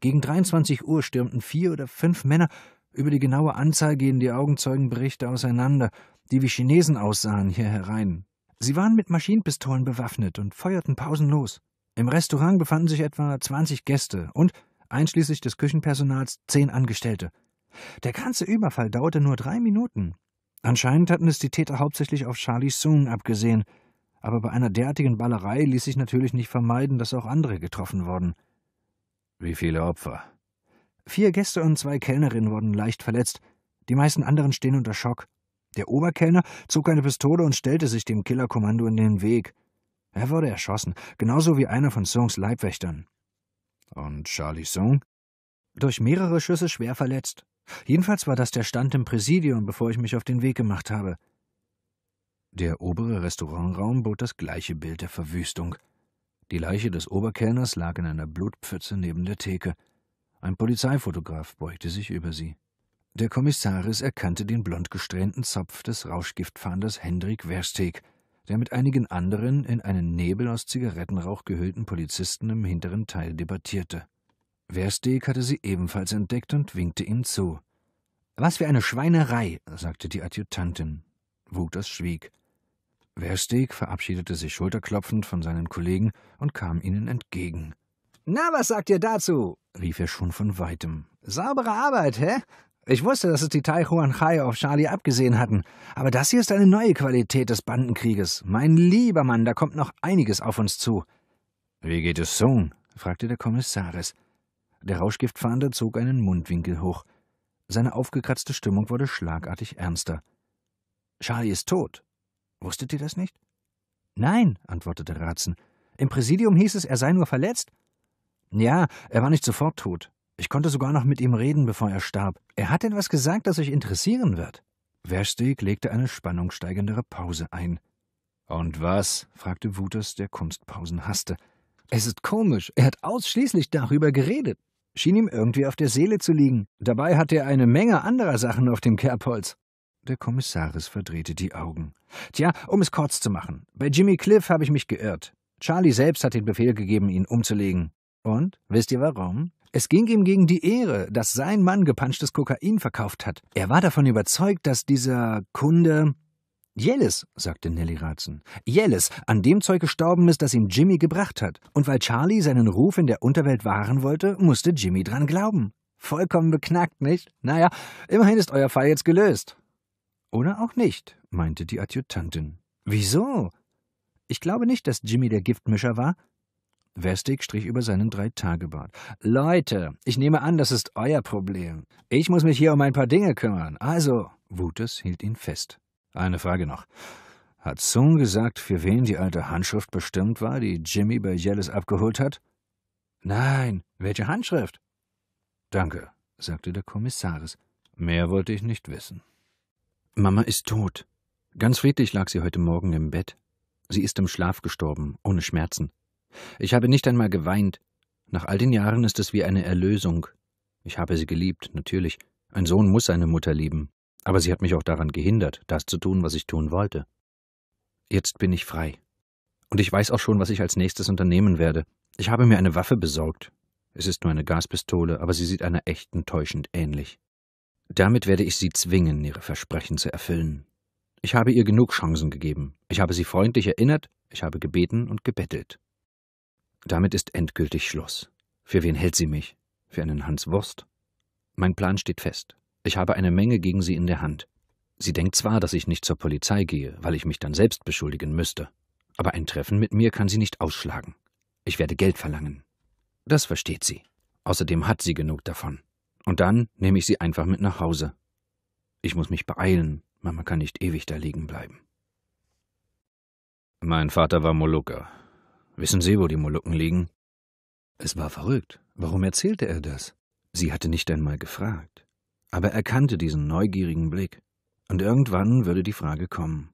Gegen 23 Uhr stürmten vier oder fünf Männer. Über die genaue Anzahl gehen die Augenzeugenberichte auseinander, die wie Chinesen aussahen, hier herein. Sie waren mit Maschinenpistolen bewaffnet und feuerten pausenlos. Im Restaurant befanden sich etwa 20 Gäste und, einschließlich des Küchenpersonals, zehn Angestellte. Der ganze Überfall dauerte nur drei Minuten. Anscheinend hatten es die Täter hauptsächlich auf Charlie Soon abgesehen, aber bei einer derartigen Ballerei ließ sich natürlich nicht vermeiden, dass auch andere getroffen wurden. Wie viele Opfer? Vier Gäste und zwei Kellnerinnen wurden leicht verletzt, die meisten anderen stehen unter Schock. Der Oberkellner zog eine Pistole und stellte sich dem Killerkommando in den Weg. Er wurde erschossen, genauso wie einer von Songs Leibwächtern. Und Charlie Song? Durch mehrere Schüsse schwer verletzt. Jedenfalls war das der Stand im Präsidium, bevor ich mich auf den Weg gemacht habe. Der obere Restaurantraum bot das gleiche Bild der Verwüstung. Die Leiche des Oberkellners lag in einer Blutpfütze neben der Theke. Ein Polizeifotograf beugte sich über sie. Der Kommissaris erkannte den blond gesträhnten Zopf des Rauschgiftfahnders Hendrik Wersteg, der mit einigen anderen in einen Nebel aus Zigarettenrauch gehüllten Polizisten im hinteren Teil debattierte. Wersteg hatte sie ebenfalls entdeckt und winkte ihm zu. Was für eine Schweinerei, sagte die Adjutantin. Wugters schwieg. Wersteg verabschiedete sich schulterklopfend von seinen Kollegen und kam ihnen entgegen. Na, was sagt ihr dazu? rief er schon von weitem. Saubere Arbeit, hä? Ich wusste, dass es die Tai Taichuan Chai auf Charlie abgesehen hatten. Aber das hier ist eine neue Qualität des Bandenkrieges. Mein lieber Mann, da kommt noch einiges auf uns zu. Wie geht es Sung? fragte der Kommissaris. Der Rauschgiftfahnder zog einen Mundwinkel hoch. Seine aufgekratzte Stimmung wurde schlagartig ernster. Charlie ist tot. Wusstet ihr das nicht? Nein, antwortete Ratzen. Im Präsidium hieß es, er sei nur verletzt. Ja, er war nicht sofort tot. Ich konnte sogar noch mit ihm reden, bevor er starb. Er hat etwas gesagt, das euch interessieren wird. Versteeg legte eine spannungssteigendere Pause ein. Und was? fragte Wuters, der Kunstpausen hasste. Es ist komisch, er hat ausschließlich darüber geredet. Schien ihm irgendwie auf der Seele zu liegen. Dabei hat er eine Menge anderer Sachen auf dem Kerbholz. Der Kommissaris verdrehte die Augen. Tja, um es kurz zu machen. Bei Jimmy Cliff habe ich mich geirrt. Charlie selbst hat den Befehl gegeben, ihn umzulegen. Und wisst ihr warum? Es ging ihm gegen die Ehre, dass sein Mann gepanschtes Kokain verkauft hat. Er war davon überzeugt, dass dieser Kunde Jelles, sagte Nelly Ratzen. Jelles, an dem Zeug gestorben ist, das ihm Jimmy gebracht hat. Und weil Charlie seinen Ruf in der Unterwelt wahren wollte, musste Jimmy dran glauben. Vollkommen beknackt, nicht? Naja, immerhin ist euer Fall jetzt gelöst. Oder auch nicht, meinte die Adjutantin. Wieso? Ich glaube nicht, dass Jimmy der Giftmischer war. Westig strich über seinen Dreitagebart. Leute, ich nehme an, das ist euer Problem. Ich muss mich hier um ein paar Dinge kümmern. Also. Wutes hielt ihn fest. Eine Frage noch. Hat Sung gesagt, für wen die alte Handschrift bestimmt war, die Jimmy bei Jellis abgeholt hat? Nein, welche Handschrift? Danke, sagte der Kommissaris. Mehr wollte ich nicht wissen. Mama ist tot. Ganz friedlich lag sie heute Morgen im Bett. Sie ist im Schlaf gestorben, ohne Schmerzen. Ich habe nicht einmal geweint. Nach all den Jahren ist es wie eine Erlösung. Ich habe sie geliebt, natürlich. Ein Sohn muss seine Mutter lieben. Aber sie hat mich auch daran gehindert, das zu tun, was ich tun wollte. Jetzt bin ich frei. Und ich weiß auch schon, was ich als nächstes unternehmen werde. Ich habe mir eine Waffe besorgt. Es ist nur eine Gaspistole, aber sie sieht einer echten täuschend ähnlich. Damit werde ich sie zwingen, ihre Versprechen zu erfüllen. Ich habe ihr genug Chancen gegeben. Ich habe sie freundlich erinnert, ich habe gebeten und gebettelt. Damit ist endgültig Schluss. Für wen hält sie mich? Für einen Hans Wurst? Mein Plan steht fest. Ich habe eine Menge gegen sie in der Hand. Sie denkt zwar, dass ich nicht zur Polizei gehe, weil ich mich dann selbst beschuldigen müsste, aber ein Treffen mit mir kann sie nicht ausschlagen. Ich werde Geld verlangen. Das versteht sie. Außerdem hat sie genug davon. Und dann nehme ich sie einfach mit nach Hause. Ich muss mich beeilen, Mama kann nicht ewig da liegen bleiben. Mein Vater war Molukker, Wissen Sie, wo die Molukken liegen? Es war verrückt. Warum erzählte er das? Sie hatte nicht einmal gefragt. Aber er kannte diesen neugierigen Blick. Und irgendwann würde die Frage kommen.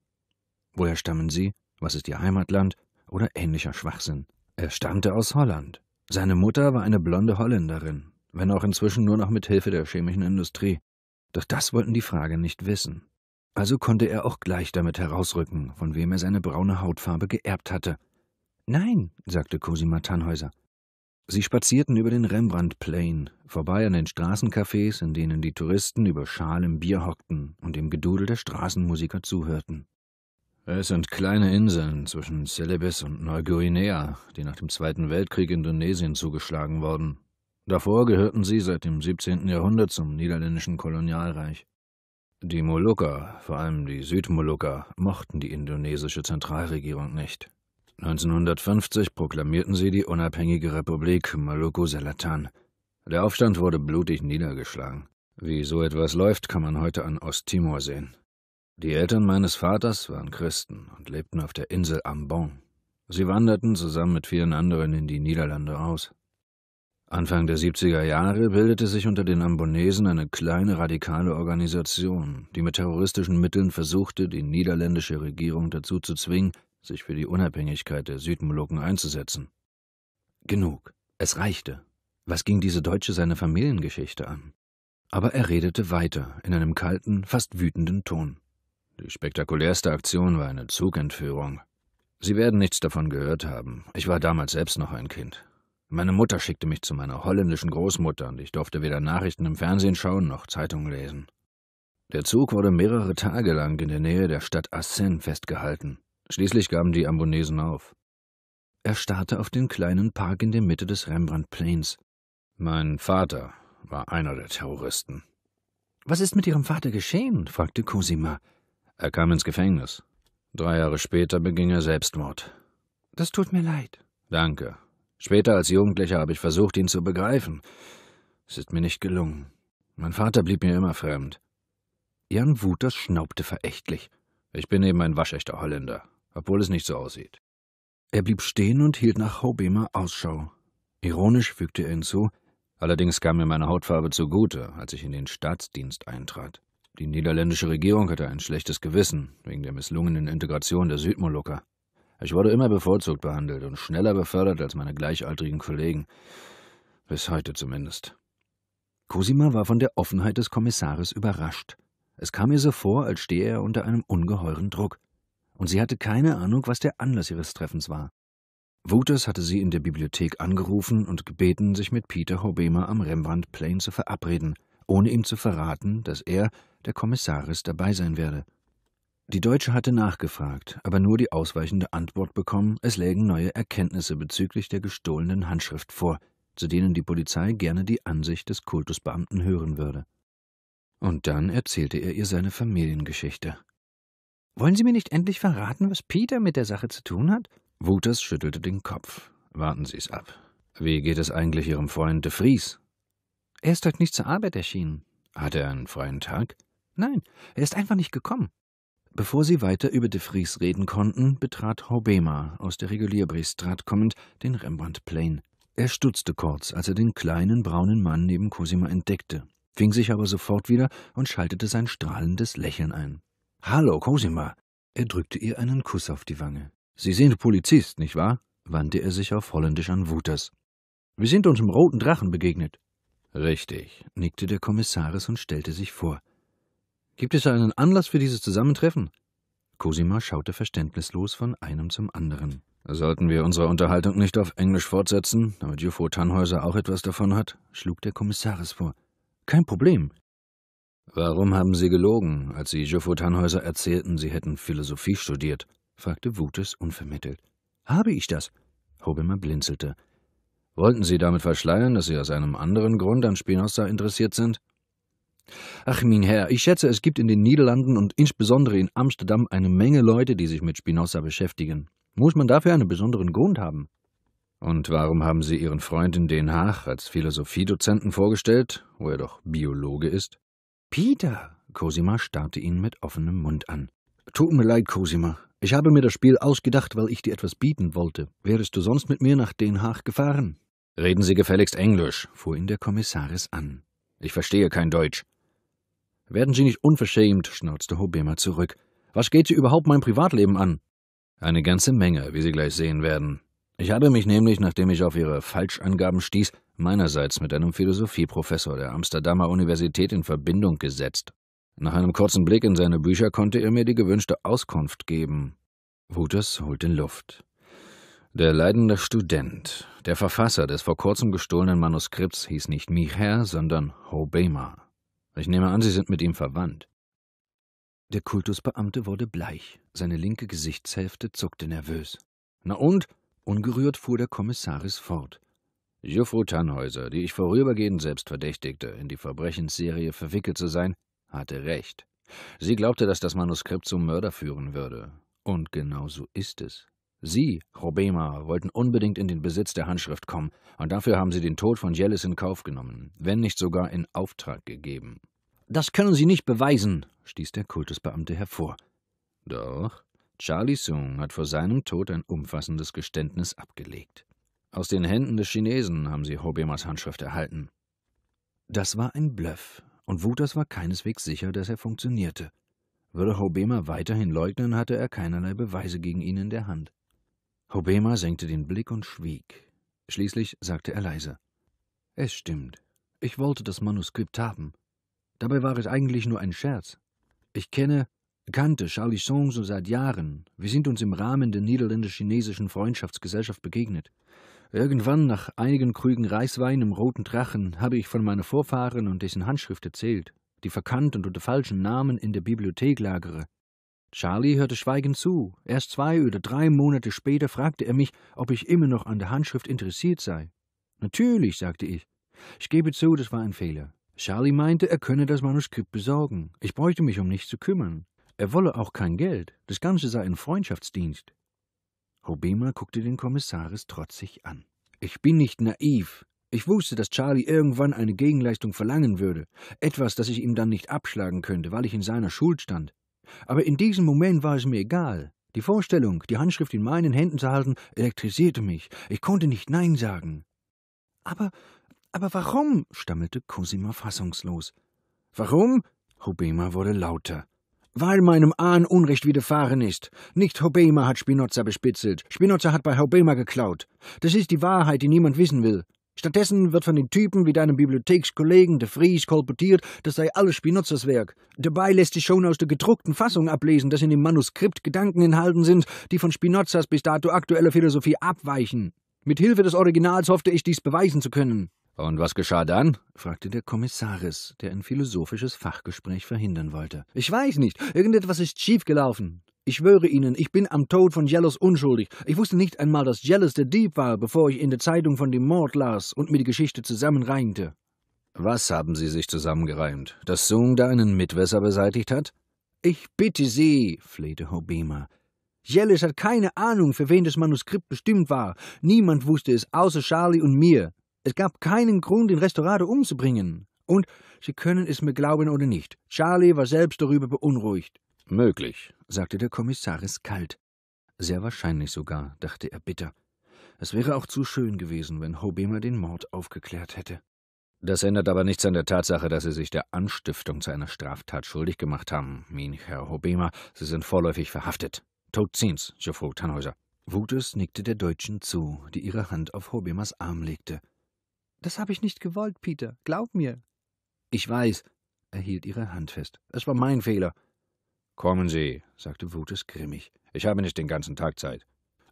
Woher stammen Sie? Was ist Ihr Heimatland? Oder ähnlicher Schwachsinn. Er stammte aus Holland. Seine Mutter war eine blonde Holländerin, wenn auch inzwischen nur noch mit Hilfe der chemischen Industrie. Doch das wollten die Frage nicht wissen. Also konnte er auch gleich damit herausrücken, von wem er seine braune Hautfarbe geerbt hatte Nein, sagte Cosima Tannhäuser. Sie spazierten über den Rembrandt Plain, vorbei an den Straßencafés, in denen die Touristen über schalem Bier hockten und dem Gedudel der Straßenmusiker zuhörten. Es sind kleine Inseln zwischen Celebes und Neuguinea, die nach dem Zweiten Weltkrieg Indonesien zugeschlagen wurden. Davor gehörten sie seit dem 17. Jahrhundert zum niederländischen Kolonialreich. Die Molukker, vor allem die Südmolukker, mochten die indonesische Zentralregierung nicht. 1950 proklamierten sie die unabhängige Republik Maluku-Selatan. Der Aufstand wurde blutig niedergeschlagen. Wie so etwas läuft, kann man heute an Osttimor sehen. Die Eltern meines Vaters waren Christen und lebten auf der Insel Ambon. Sie wanderten zusammen mit vielen anderen in die Niederlande aus. Anfang der 70er Jahre bildete sich unter den Ambonesen eine kleine radikale Organisation, die mit terroristischen Mitteln versuchte, die niederländische Regierung dazu zu zwingen, sich für die Unabhängigkeit der Südmolukken einzusetzen. Genug, es reichte. Was ging diese Deutsche seine Familiengeschichte an? Aber er redete weiter, in einem kalten, fast wütenden Ton. Die spektakulärste Aktion war eine Zugentführung. Sie werden nichts davon gehört haben. Ich war damals selbst noch ein Kind. Meine Mutter schickte mich zu meiner holländischen Großmutter und ich durfte weder Nachrichten im Fernsehen schauen noch Zeitungen lesen. Der Zug wurde mehrere Tage lang in der Nähe der Stadt Assen festgehalten. Schließlich gaben die Ambonesen auf. Er starrte auf den kleinen Park in der Mitte des Rembrandt Plains. Mein Vater war einer der Terroristen. Was ist mit Ihrem Vater geschehen? fragte Cosima. Er kam ins Gefängnis. Drei Jahre später beging er Selbstmord. Das tut mir leid. Danke. Später als Jugendlicher habe ich versucht, ihn zu begreifen. Es ist mir nicht gelungen. Mein Vater blieb mir immer fremd. Jan Wuters schnaubte verächtlich. Ich bin eben ein waschechter Holländer obwohl es nicht so aussieht. Er blieb stehen und hielt nach Hobemer Ausschau. Ironisch fügte er hinzu, allerdings kam mir meine Hautfarbe zugute, als ich in den Staatsdienst eintrat. Die niederländische Regierung hatte ein schlechtes Gewissen wegen der misslungenen Integration der Südmolukker. Ich wurde immer bevorzugt behandelt und schneller befördert als meine gleichaltrigen Kollegen. Bis heute zumindest. Cosima war von der Offenheit des Kommissares überrascht. Es kam ihr so vor, als stehe er unter einem ungeheuren Druck und sie hatte keine Ahnung, was der Anlass ihres Treffens war. Wouters hatte sie in der Bibliothek angerufen und gebeten, sich mit Peter Hobema am Rembrandt Plain zu verabreden, ohne ihm zu verraten, dass er, der Kommissaris, dabei sein werde. Die Deutsche hatte nachgefragt, aber nur die ausweichende Antwort bekommen, es lägen neue Erkenntnisse bezüglich der gestohlenen Handschrift vor, zu denen die Polizei gerne die Ansicht des Kultusbeamten hören würde. Und dann erzählte er ihr seine Familiengeschichte, wollen Sie mir nicht endlich verraten, was Peter mit der Sache zu tun hat? Wuters schüttelte den Kopf. Warten Sie es ab. Wie geht es eigentlich Ihrem Freund de Vries? Er ist heute nicht zur Arbeit erschienen. Hat er einen freien Tag? Nein, er ist einfach nicht gekommen. Bevor sie weiter über de Vries reden konnten, betrat Hobbema, aus der Regulierbreestraat kommend, den Rembrandt Plain. Er stutzte kurz, als er den kleinen braunen Mann neben Cosima entdeckte, fing sich aber sofort wieder und schaltete sein strahlendes Lächeln ein. Hallo, Cosima. Er drückte ihr einen Kuss auf die Wange. Sie sind Polizist, nicht wahr? wandte er sich auf Holländisch an Wuters. Wir sind uns im roten Drachen begegnet. Richtig, nickte der Kommissaris und stellte sich vor. Gibt es einen Anlass für dieses Zusammentreffen? Cosima schaute verständnislos von einem zum anderen. Sollten wir unsere Unterhaltung nicht auf Englisch fortsetzen, damit Jufro Tannhäuser auch etwas davon hat? schlug der Kommissaris vor. Kein Problem, Warum haben Sie gelogen, als Sie Joffo Tannhäuser erzählten, Sie hätten Philosophie studiert? fragte Wutes unvermittelt. Habe ich das? Hobelmann blinzelte. Wollten Sie damit verschleiern, dass Sie aus einem anderen Grund an Spinoza interessiert sind? Ach, mein Herr, ich schätze, es gibt in den Niederlanden und insbesondere in Amsterdam eine Menge Leute, die sich mit Spinoza beschäftigen. Muss man dafür einen besonderen Grund haben? Und warum haben Sie Ihren Freund in Den Haag als Philosophiedozenten vorgestellt, wo er doch Biologe ist? Peter! Cosima starrte ihn mit offenem Mund an. Tut mir leid, Cosima. Ich habe mir das Spiel ausgedacht, weil ich dir etwas bieten wollte. Wärest du sonst mit mir nach Den Haag gefahren? Reden Sie gefälligst Englisch, fuhr ihn der Kommissaris an. Ich verstehe kein Deutsch. Werden Sie nicht unverschämt, schnauzte Hobema zurück. Was geht Sie überhaupt mein Privatleben an? Eine ganze Menge, wie Sie gleich sehen werden. Ich hatte mich nämlich, nachdem ich auf ihre Falschangaben stieß, meinerseits mit einem Philosophieprofessor der Amsterdamer Universität in Verbindung gesetzt. Nach einem kurzen Blick in seine Bücher konnte er mir die gewünschte Auskunft geben. Wuters holt in Luft. Der leidende Student, der Verfasser des vor kurzem gestohlenen Manuskripts, hieß nicht Micher, sondern Hobema. Ich nehme an, Sie sind mit ihm verwandt. Der Kultusbeamte wurde bleich. Seine linke Gesichtshälfte zuckte nervös. Na und? Ungerührt fuhr der Kommissaris fort. Jufru Tannhäuser, die ich vorübergehend selbst verdächtigte, in die Verbrechensserie verwickelt zu sein, hatte recht. Sie glaubte, dass das Manuskript zum Mörder führen würde. Und genau so ist es. Sie, Robema, wollten unbedingt in den Besitz der Handschrift kommen, und dafür haben sie den Tod von Jellis in Kauf genommen, wenn nicht sogar in Auftrag gegeben. Das können Sie nicht beweisen, stieß der Kultusbeamte hervor. Doch, Charlie Sung hat vor seinem Tod ein umfassendes Geständnis abgelegt. Aus den Händen des Chinesen haben sie Hobemas Handschrift erhalten. Das war ein Bluff, und Wouters war keineswegs sicher, dass er funktionierte. Würde Hobema weiterhin leugnen, hatte er keinerlei Beweise gegen ihn in der Hand. Hobema senkte den Blick und schwieg. Schließlich sagte er leise: Es stimmt. Ich wollte das Manuskript haben. Dabei war es eigentlich nur ein Scherz. Ich kenne kannte Charlie Song so seit Jahren. Wir sind uns im Rahmen der niederländisch-chinesischen Freundschaftsgesellschaft begegnet. Irgendwann, nach einigen Krügen Reiswein im Roten Drachen, habe ich von meinen Vorfahren und dessen Handschrift erzählt, die verkannt und unter falschen Namen in der Bibliothek lagere. Charlie hörte schweigend zu. Erst zwei oder drei Monate später fragte er mich, ob ich immer noch an der Handschrift interessiert sei. Natürlich, sagte ich. Ich gebe zu, das war ein Fehler. Charlie meinte, er könne das Manuskript besorgen. Ich bräuchte mich um nichts zu kümmern. Er wolle auch kein Geld, das Ganze sei ein Freundschaftsdienst. Hobema guckte den Kommissaris trotzig an. Ich bin nicht naiv. Ich wusste, dass Charlie irgendwann eine Gegenleistung verlangen würde, etwas, das ich ihm dann nicht abschlagen könnte, weil ich in seiner Schuld stand. Aber in diesem Moment war es mir egal. Die Vorstellung, die Handschrift in meinen Händen zu halten, elektrisierte mich. Ich konnte nicht Nein sagen. Aber, aber warum? stammelte Cosima fassungslos. Warum? Hubema wurde lauter weil meinem Ahn Unrecht widerfahren ist. Nicht Hobema hat Spinoza bespitzelt. Spinoza hat bei Hobema geklaut. Das ist die Wahrheit, die niemand wissen will. Stattdessen wird von den Typen wie deinem Bibliothekskollegen de Vries kolportiert, das sei alles Spinozas Werk. Dabei lässt sich schon aus der gedruckten Fassung ablesen, dass in dem Manuskript Gedanken enthalten sind, die von Spinozas bis dato aktueller Philosophie abweichen. Mit Hilfe des Originals hoffte ich, dies beweisen zu können. Und was geschah dann? fragte der Kommissaris, der ein philosophisches Fachgespräch verhindern wollte. Ich weiß nicht. Irgendetwas ist schiefgelaufen. Ich schwöre Ihnen, ich bin am Tod von Jellos unschuldig. Ich wusste nicht einmal, dass Jellos der Dieb war, bevor ich in der Zeitung von dem Mord las und mir die Geschichte zusammenreimte. Was haben Sie sich zusammengereimt? Dass Sung da einen Mitwässer beseitigt hat? Ich bitte Sie, flehte Hobima. Jellis hat keine Ahnung, für wen das Manuskript bestimmt war. Niemand wusste es, außer Charlie und mir. Es gab keinen Grund, den Restaurator umzubringen. Und Sie können es mir glauben oder nicht. Charlie war selbst darüber beunruhigt. Möglich, sagte der Kommissaris kalt. Sehr wahrscheinlich sogar, dachte er bitter. Es wäre auch zu schön gewesen, wenn Hobemer den Mord aufgeklärt hätte. Das ändert aber nichts an der Tatsache, dass Sie sich der Anstiftung zu einer Straftat schuldig gemacht haben, mein Herr Hobemer. Sie sind vorläufig verhaftet. Tod ziens, Geoffroy Tannhäuser. Wutes nickte der Deutschen zu, die ihre Hand auf Hobemers Arm legte. Das habe ich nicht gewollt, Peter. Glaub mir. Ich weiß. Er hielt ihre Hand fest. Es war mein Fehler. Kommen Sie, sagte Wutes grimmig. Ich habe nicht den ganzen Tag Zeit.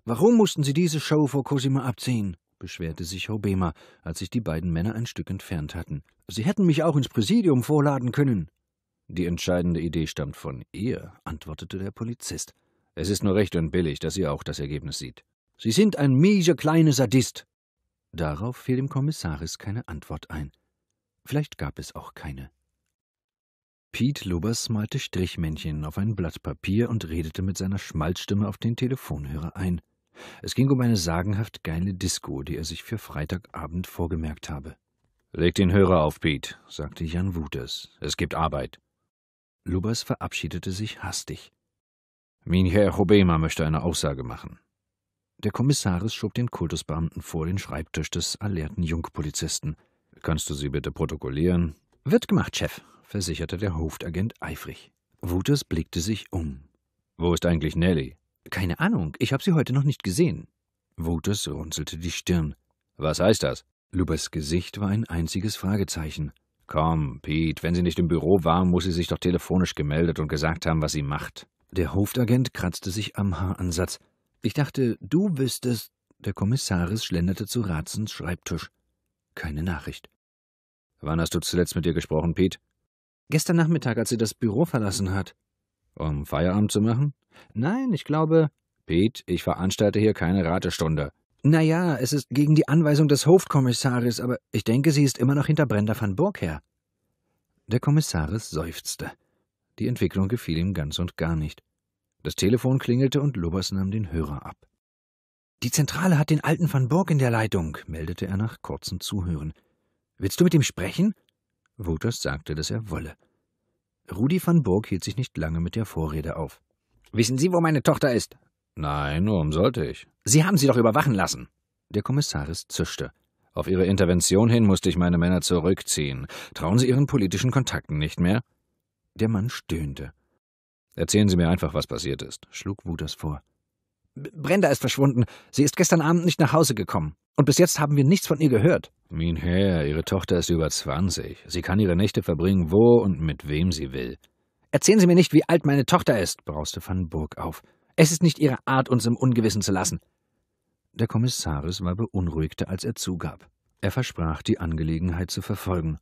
Warum mussten Sie diese Show vor Cosima abziehen? beschwerte sich Hobema, als sich die beiden Männer ein Stück entfernt hatten. Sie hätten mich auch ins Präsidium vorladen können. Die entscheidende Idee stammt von ihr, antwortete der Polizist. Es ist nur recht und billig, dass sie auch das Ergebnis sieht. Sie sind ein mieser kleiner Sadist. Darauf fiel dem Kommissaris keine Antwort ein. Vielleicht gab es auch keine. Pete Lubbers malte Strichmännchen auf ein Blatt Papier und redete mit seiner Schmalzstimme auf den Telefonhörer ein. Es ging um eine sagenhaft geile Disco, die er sich für Freitagabend vorgemerkt habe. Leg den Hörer auf, Pete, sagte Jan Wuters. Es gibt Arbeit. Lubbers verabschiedete sich hastig. Minher Hobema möchte eine Aussage machen. Der Kommissaris schob den Kultusbeamten vor den Schreibtisch des alerten Jungpolizisten. Kannst du sie bitte protokollieren? Wird gemacht, Chef, versicherte der Hofagent eifrig. Wutes blickte sich um. Wo ist eigentlich Nelly? Keine Ahnung, ich habe sie heute noch nicht gesehen. Wutes runzelte die Stirn. Was heißt das? Lubers Gesicht war ein einziges Fragezeichen. Komm, Pete, wenn sie nicht im Büro war, muss sie sich doch telefonisch gemeldet und gesagt haben, was sie macht. Der Hofagent kratzte sich am Haaransatz. Ich dachte, du wüsstest. Der Kommissaris schlenderte zu Ratzens Schreibtisch. Keine Nachricht. Wann hast du zuletzt mit ihr gesprochen, Pete? Gestern Nachmittag, als sie das Büro verlassen hat. Um Feierabend zu machen? Nein, ich glaube. Pete, ich veranstalte hier keine Ratestunde. Naja, es ist gegen die Anweisung des Hofkommissaris, aber ich denke, sie ist immer noch hinter Brenda van Burg her. Der Kommissaris seufzte. Die Entwicklung gefiel ihm ganz und gar nicht. Das Telefon klingelte und Lubbers nahm den Hörer ab. Die Zentrale hat den alten Van Borg in der Leitung, meldete er nach kurzem Zuhören. Willst du mit ihm sprechen? Wouters sagte, dass er wolle. Rudi van Burg hielt sich nicht lange mit der Vorrede auf. Wissen Sie, wo meine Tochter ist? Nein, warum sollte ich? Sie haben sie doch überwachen lassen. Der Kommissaris zischte. Auf Ihre Intervention hin musste ich meine Männer zurückziehen. Trauen Sie Ihren politischen Kontakten nicht mehr? Der Mann stöhnte. Erzählen Sie mir einfach, was passiert ist, schlug Wuders vor. Brenda ist verschwunden. Sie ist gestern Abend nicht nach Hause gekommen. Und bis jetzt haben wir nichts von ihr gehört. Mein Herr, Ihre Tochter ist über zwanzig. Sie kann ihre Nächte verbringen, wo und mit wem sie will. Erzählen Sie mir nicht, wie alt meine Tochter ist, brauste Van Burg auf. Es ist nicht Ihre Art, uns im Ungewissen zu lassen. Der Kommissaris war beunruhigter, als er zugab. Er versprach, die Angelegenheit zu verfolgen.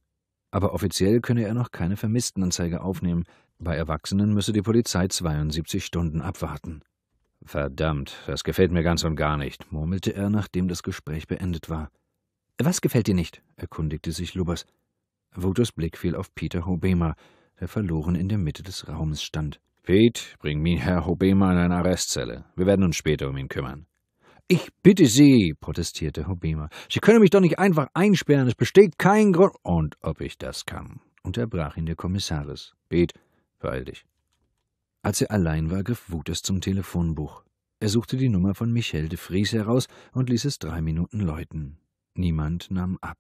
Aber offiziell könne er noch keine Vermisstenanzeige aufnehmen, bei Erwachsenen müsse die Polizei 72 Stunden abwarten. Verdammt, das gefällt mir ganz und gar nicht, murmelte er, nachdem das Gespräch beendet war. Was gefällt dir nicht? erkundigte sich Lubers. Votos Blick fiel auf Peter Hobema, der verloren in der Mitte des Raumes stand. Pete, bring mir Herr Hobema in eine Arrestzelle. Wir werden uns später um ihn kümmern. Ich bitte Sie, protestierte Hobema. Sie können mich doch nicht einfach einsperren. Es besteht kein Grund. Und ob ich das kann, unterbrach ihn der Kommissaris. Pete, Beeil dich. Als er allein war, griff Wutes zum Telefonbuch. Er suchte die Nummer von Michel de Vries heraus und ließ es drei Minuten läuten. Niemand nahm ab.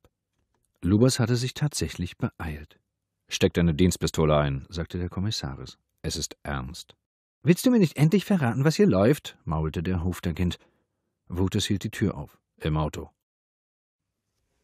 Lubas hatte sich tatsächlich beeilt. Steck deine Dienstpistole ein, sagte der Kommissaris. Es ist ernst. Willst du mir nicht endlich verraten, was hier läuft? maulte der Hofterkind. Wutes hielt die Tür auf. Im Auto.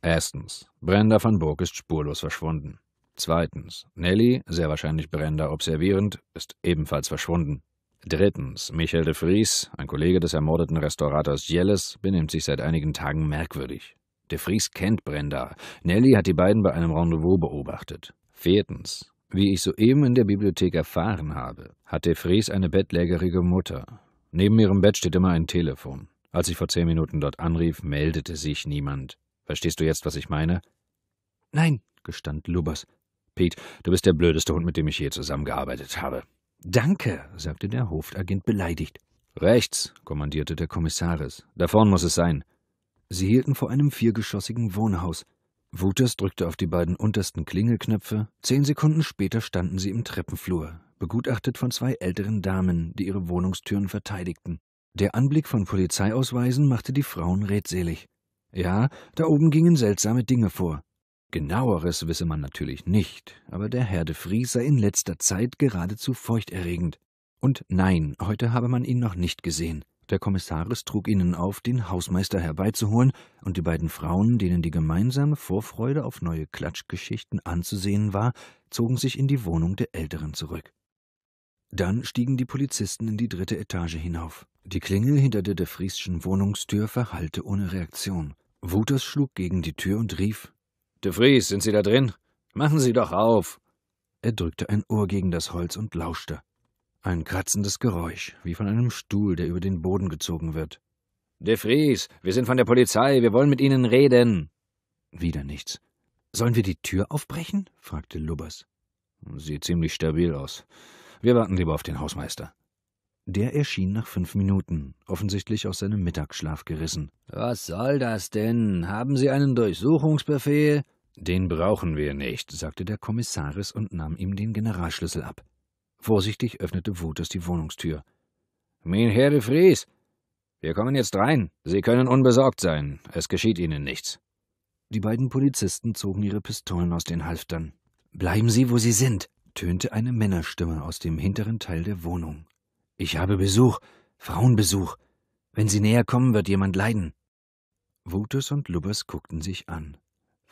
Erstens. Brenda van Burg ist spurlos verschwunden. Zweitens, Nelly, sehr wahrscheinlich Brenda observierend, ist ebenfalls verschwunden. Drittens, Michael de Vries, ein Kollege des ermordeten Restaurators Jelles, benimmt sich seit einigen Tagen merkwürdig. De Vries kennt Brenda. Nelly hat die beiden bei einem Rendezvous beobachtet. Viertens, wie ich soeben in der Bibliothek erfahren habe, hat de Vries eine bettlägerige Mutter. Neben ihrem Bett steht immer ein Telefon. Als ich vor zehn Minuten dort anrief, meldete sich niemand. Verstehst du jetzt, was ich meine? Nein, gestand Lubbers. Pete, du bist der blödeste Hund, mit dem ich je zusammengearbeitet habe. Danke, sagte der Hofagent beleidigt. Rechts, kommandierte der Kommissaris. Da vorn muss es sein. Sie hielten vor einem viergeschossigen Wohnhaus. Wuters drückte auf die beiden untersten Klingelknöpfe. Zehn Sekunden später standen sie im Treppenflur, begutachtet von zwei älteren Damen, die ihre Wohnungstüren verteidigten. Der Anblick von Polizeiausweisen machte die Frauen redselig. Ja, da oben gingen seltsame Dinge vor. Genaueres wisse man natürlich nicht, aber der Herr de Vries sei in letzter Zeit geradezu feuchterregend. Und nein, heute habe man ihn noch nicht gesehen. Der Kommissaris trug ihnen auf, den Hausmeister herbeizuholen, und die beiden Frauen, denen die gemeinsame Vorfreude auf neue Klatschgeschichten anzusehen war, zogen sich in die Wohnung der Älteren zurück. Dann stiegen die Polizisten in die dritte Etage hinauf. Die Klingel hinter der De Vriesschen Wohnungstür verhallte ohne Reaktion. Wuters schlug gegen die Tür und rief De Vries, sind Sie da drin? Machen Sie doch auf! Er drückte ein Ohr gegen das Holz und lauschte. Ein kratzendes Geräusch, wie von einem Stuhl, der über den Boden gezogen wird. De Vries, wir sind von der Polizei, wir wollen mit Ihnen reden. Wieder nichts. Sollen wir die Tür aufbrechen? fragte Lubbers. Sieht ziemlich stabil aus. Wir warten lieber auf den Hausmeister. Der erschien nach fünf Minuten, offensichtlich aus seinem Mittagsschlaf gerissen. Was soll das denn? Haben Sie einen Durchsuchungsbefehl? Den brauchen wir nicht, sagte der Kommissaris und nahm ihm den Generalschlüssel ab. Vorsichtig öffnete Wouters die Wohnungstür. Mein Herr de Vries, wir kommen jetzt rein. Sie können unbesorgt sein. Es geschieht Ihnen nichts. Die beiden Polizisten zogen ihre Pistolen aus den Halftern. Bleiben Sie, wo Sie sind, tönte eine Männerstimme aus dem hinteren Teil der Wohnung. Ich habe Besuch, Frauenbesuch. Wenn Sie näher kommen, wird jemand leiden. Wouters und Lubbers guckten sich an.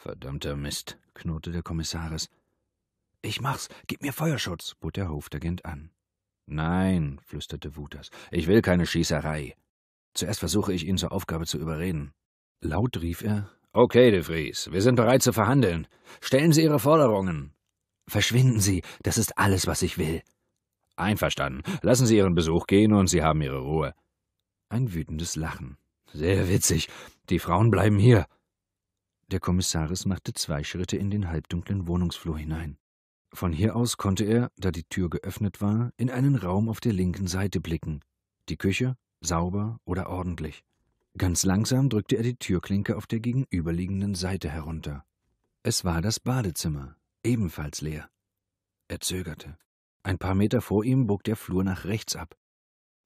Verdammter Mist, knurrte der Kommissaris. Ich mach's, gib mir Feuerschutz, bot der Hofdagent an. Nein, flüsterte Wuters, ich will keine Schießerei. Zuerst versuche ich ihn zur Aufgabe zu überreden. Laut rief er: Okay, De Vries, wir sind bereit zu verhandeln. Stellen Sie Ihre Forderungen. Verschwinden Sie, das ist alles, was ich will. Einverstanden. Lassen Sie Ihren Besuch gehen und Sie haben Ihre Ruhe. Ein wütendes Lachen. Sehr witzig. Die Frauen bleiben hier. Der Kommissaris machte zwei Schritte in den halbdunklen Wohnungsflur hinein. Von hier aus konnte er, da die Tür geöffnet war, in einen Raum auf der linken Seite blicken. Die Küche, sauber oder ordentlich. Ganz langsam drückte er die Türklinke auf der gegenüberliegenden Seite herunter. Es war das Badezimmer, ebenfalls leer. Er zögerte. Ein paar Meter vor ihm bog der Flur nach rechts ab.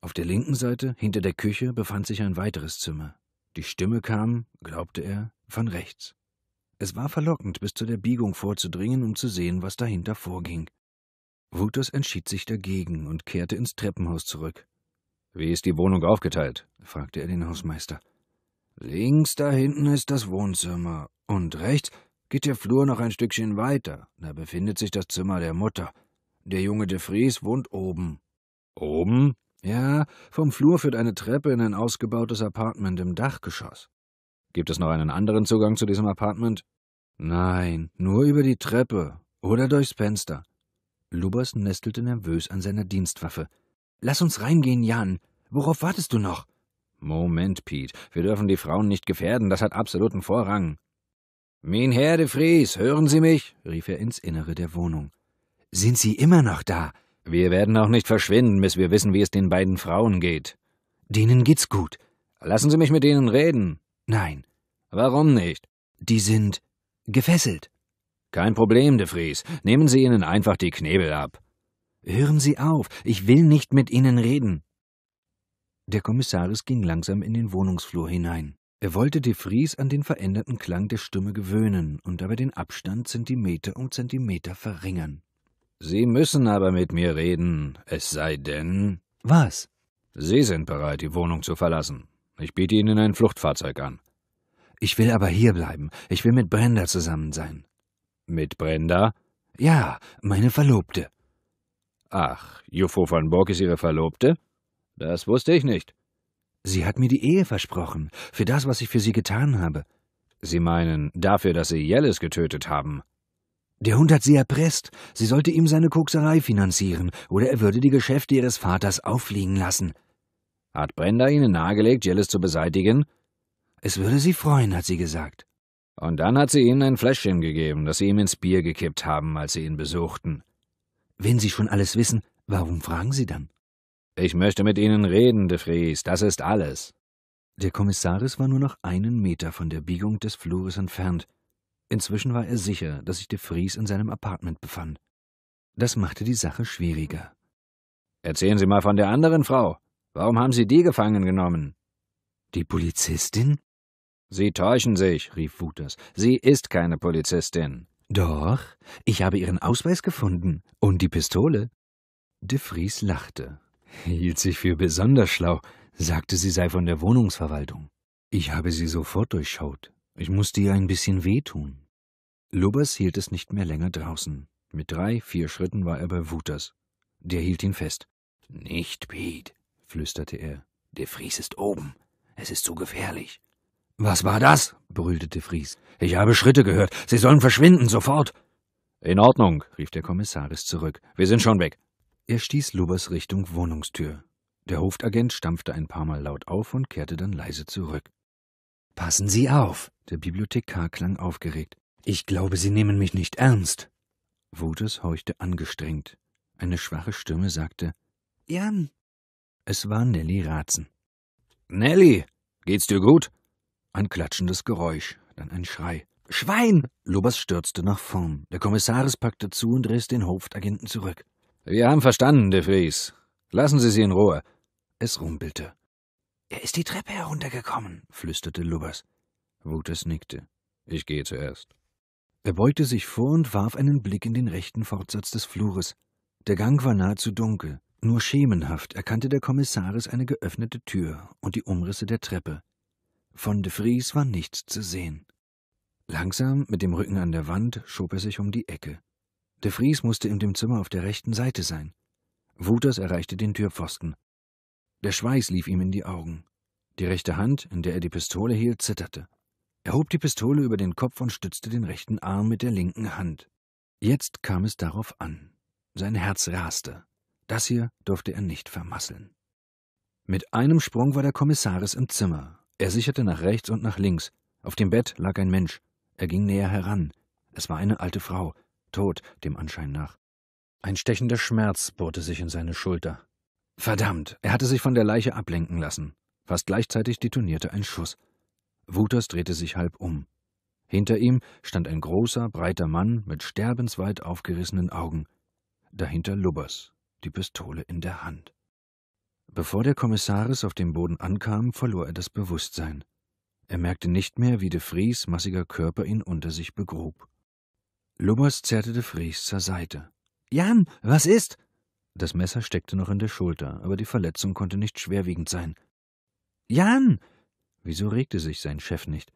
Auf der linken Seite, hinter der Küche, befand sich ein weiteres Zimmer. Die Stimme kam, glaubte er, von rechts. Es war verlockend, bis zu der Biegung vorzudringen, um zu sehen, was dahinter vorging. Wutus entschied sich dagegen und kehrte ins Treppenhaus zurück. Wie ist die Wohnung aufgeteilt? fragte er den Hausmeister. Links da hinten ist das Wohnzimmer und rechts geht der Flur noch ein Stückchen weiter. Da befindet sich das Zimmer der Mutter. Der junge de Vries wohnt oben. Oben? Ja, vom Flur führt eine Treppe in ein ausgebautes Apartment im Dachgeschoss. Gibt es noch einen anderen Zugang zu diesem Apartment? Nein, nur über die Treppe oder durchs Fenster. Lubers nestelte nervös an seiner Dienstwaffe. Lass uns reingehen, Jan. Worauf wartest du noch? Moment, Pete. Wir dürfen die Frauen nicht gefährden. Das hat absoluten Vorrang. Mein Herr de Vries, hören Sie mich? rief er ins Innere der Wohnung. Sind Sie immer noch da? Wir werden auch nicht verschwinden, bis wir wissen, wie es den beiden Frauen geht. Denen geht's gut. Lassen Sie mich mit ihnen reden. Nein. Warum nicht? Die sind gefesselt. Kein Problem, De Vries. Nehmen Sie ihnen einfach die Knebel ab. Hören Sie auf. Ich will nicht mit Ihnen reden. Der Kommissaris ging langsam in den Wohnungsflur hinein. Er wollte De Vries an den veränderten Klang der Stimme gewöhnen und dabei den Abstand Zentimeter um Zentimeter verringern. Sie müssen aber mit mir reden, es sei denn. Was? Sie sind bereit, die Wohnung zu verlassen. Ich biete Ihnen ein Fluchtfahrzeug an. Ich will aber hierbleiben. Ich will mit Brenda zusammen sein. Mit Brenda? Ja, meine Verlobte. Ach, Juffo van Borg ist Ihre Verlobte? Das wusste ich nicht. Sie hat mir die Ehe versprochen, für das, was ich für sie getan habe. Sie meinen, dafür, dass Sie Jellis getötet haben? Der Hund hat sie erpresst. Sie sollte ihm seine Kokserei finanzieren, oder er würde die Geschäfte ihres Vaters auffliegen lassen. Hat Brenda Ihnen nahegelegt, Jellis zu beseitigen? Es würde Sie freuen, hat sie gesagt. Und dann hat sie Ihnen ein Fläschchen gegeben, das Sie ihm ins Bier gekippt haben, als Sie ihn besuchten. Wenn Sie schon alles wissen, warum fragen Sie dann? Ich möchte mit Ihnen reden, de Vries, das ist alles. Der Kommissaris war nur noch einen Meter von der Biegung des Flures entfernt. Inzwischen war er sicher, dass sich de Vries in seinem Apartment befand. Das machte die Sache schwieriger. Erzählen Sie mal von der anderen Frau, Warum haben Sie die gefangen genommen? Die Polizistin? Sie täuschen sich, rief Wuters. Sie ist keine Polizistin. Doch, ich habe Ihren Ausweis gefunden und die Pistole. De Vries lachte, hielt sich für besonders schlau, sagte, sie sei von der Wohnungsverwaltung. Ich habe sie sofort durchschaut. Ich musste ihr ein bisschen wehtun. Lubbers hielt es nicht mehr länger draußen. Mit drei, vier Schritten war er bei Wuters. Der hielt ihn fest. Nicht, Pete flüsterte er. De Vries ist oben. Es ist zu gefährlich. Was war das? brüllte De Vries. Ich habe Schritte gehört. Sie sollen verschwinden, sofort. In Ordnung, rief der Kommissaris zurück. Wir sind schon weg. Er stieß Lubbers Richtung Wohnungstür. Der Hofagent stampfte ein paar Mal laut auf und kehrte dann leise zurück. Passen Sie auf! Der Bibliothekar klang aufgeregt. Ich glaube, Sie nehmen mich nicht ernst. Wotus horchte angestrengt. Eine schwache Stimme sagte Jan, es war Nelly Ratzen. Nelly, geht's dir gut? Ein klatschendes Geräusch, dann ein Schrei. Schwein! Lobers stürzte nach vorn. Der Kommissaris packte zu und riss den Hofagenten zurück. Wir haben verstanden, De Vries. Lassen Sie sie in Ruhe. Es rumpelte. Er ist die Treppe heruntergekommen, flüsterte Lubbers. Wutes nickte. Ich gehe zuerst. Er beugte sich vor und warf einen Blick in den rechten Fortsatz des Flures. Der Gang war nahezu dunkel. Nur schemenhaft erkannte der Kommissaris eine geöffnete Tür und die Umrisse der Treppe. Von de Vries war nichts zu sehen. Langsam, mit dem Rücken an der Wand, schob er sich um die Ecke. De Vries musste in dem Zimmer auf der rechten Seite sein. Wuters erreichte den Türpfosten. Der Schweiß lief ihm in die Augen. Die rechte Hand, in der er die Pistole hielt, zitterte. Er hob die Pistole über den Kopf und stützte den rechten Arm mit der linken Hand. Jetzt kam es darauf an. Sein Herz raste. Das hier durfte er nicht vermasseln. Mit einem Sprung war der Kommissaris im Zimmer. Er sicherte nach rechts und nach links. Auf dem Bett lag ein Mensch. Er ging näher heran. Es war eine alte Frau, tot, dem Anschein nach. Ein stechender Schmerz bohrte sich in seine Schulter. Verdammt, er hatte sich von der Leiche ablenken lassen. Fast gleichzeitig detonierte ein Schuss. Wuters drehte sich halb um. Hinter ihm stand ein großer, breiter Mann mit sterbensweit aufgerissenen Augen. Dahinter Lubbers die Pistole in der Hand. Bevor der Kommissaris auf dem Boden ankam, verlor er das Bewusstsein. Er merkte nicht mehr, wie de Vries massiger Körper ihn unter sich begrub. Lubbers zerrte de Vries zur Seite. Jan, was ist? Das Messer steckte noch in der Schulter, aber die Verletzung konnte nicht schwerwiegend sein. Jan! Wieso regte sich sein Chef nicht?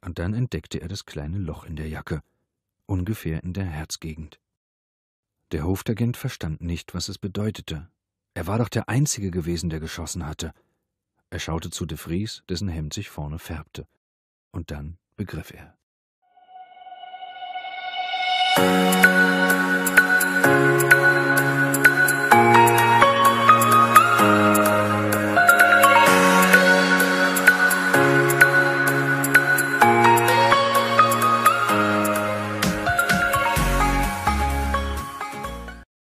Und dann entdeckte er das kleine Loch in der Jacke, ungefähr in der Herzgegend. Der Hofdagent verstand nicht, was es bedeutete. Er war doch der Einzige gewesen, der geschossen hatte. Er schaute zu de Vries, dessen Hemd sich vorne färbte. Und dann begriff er.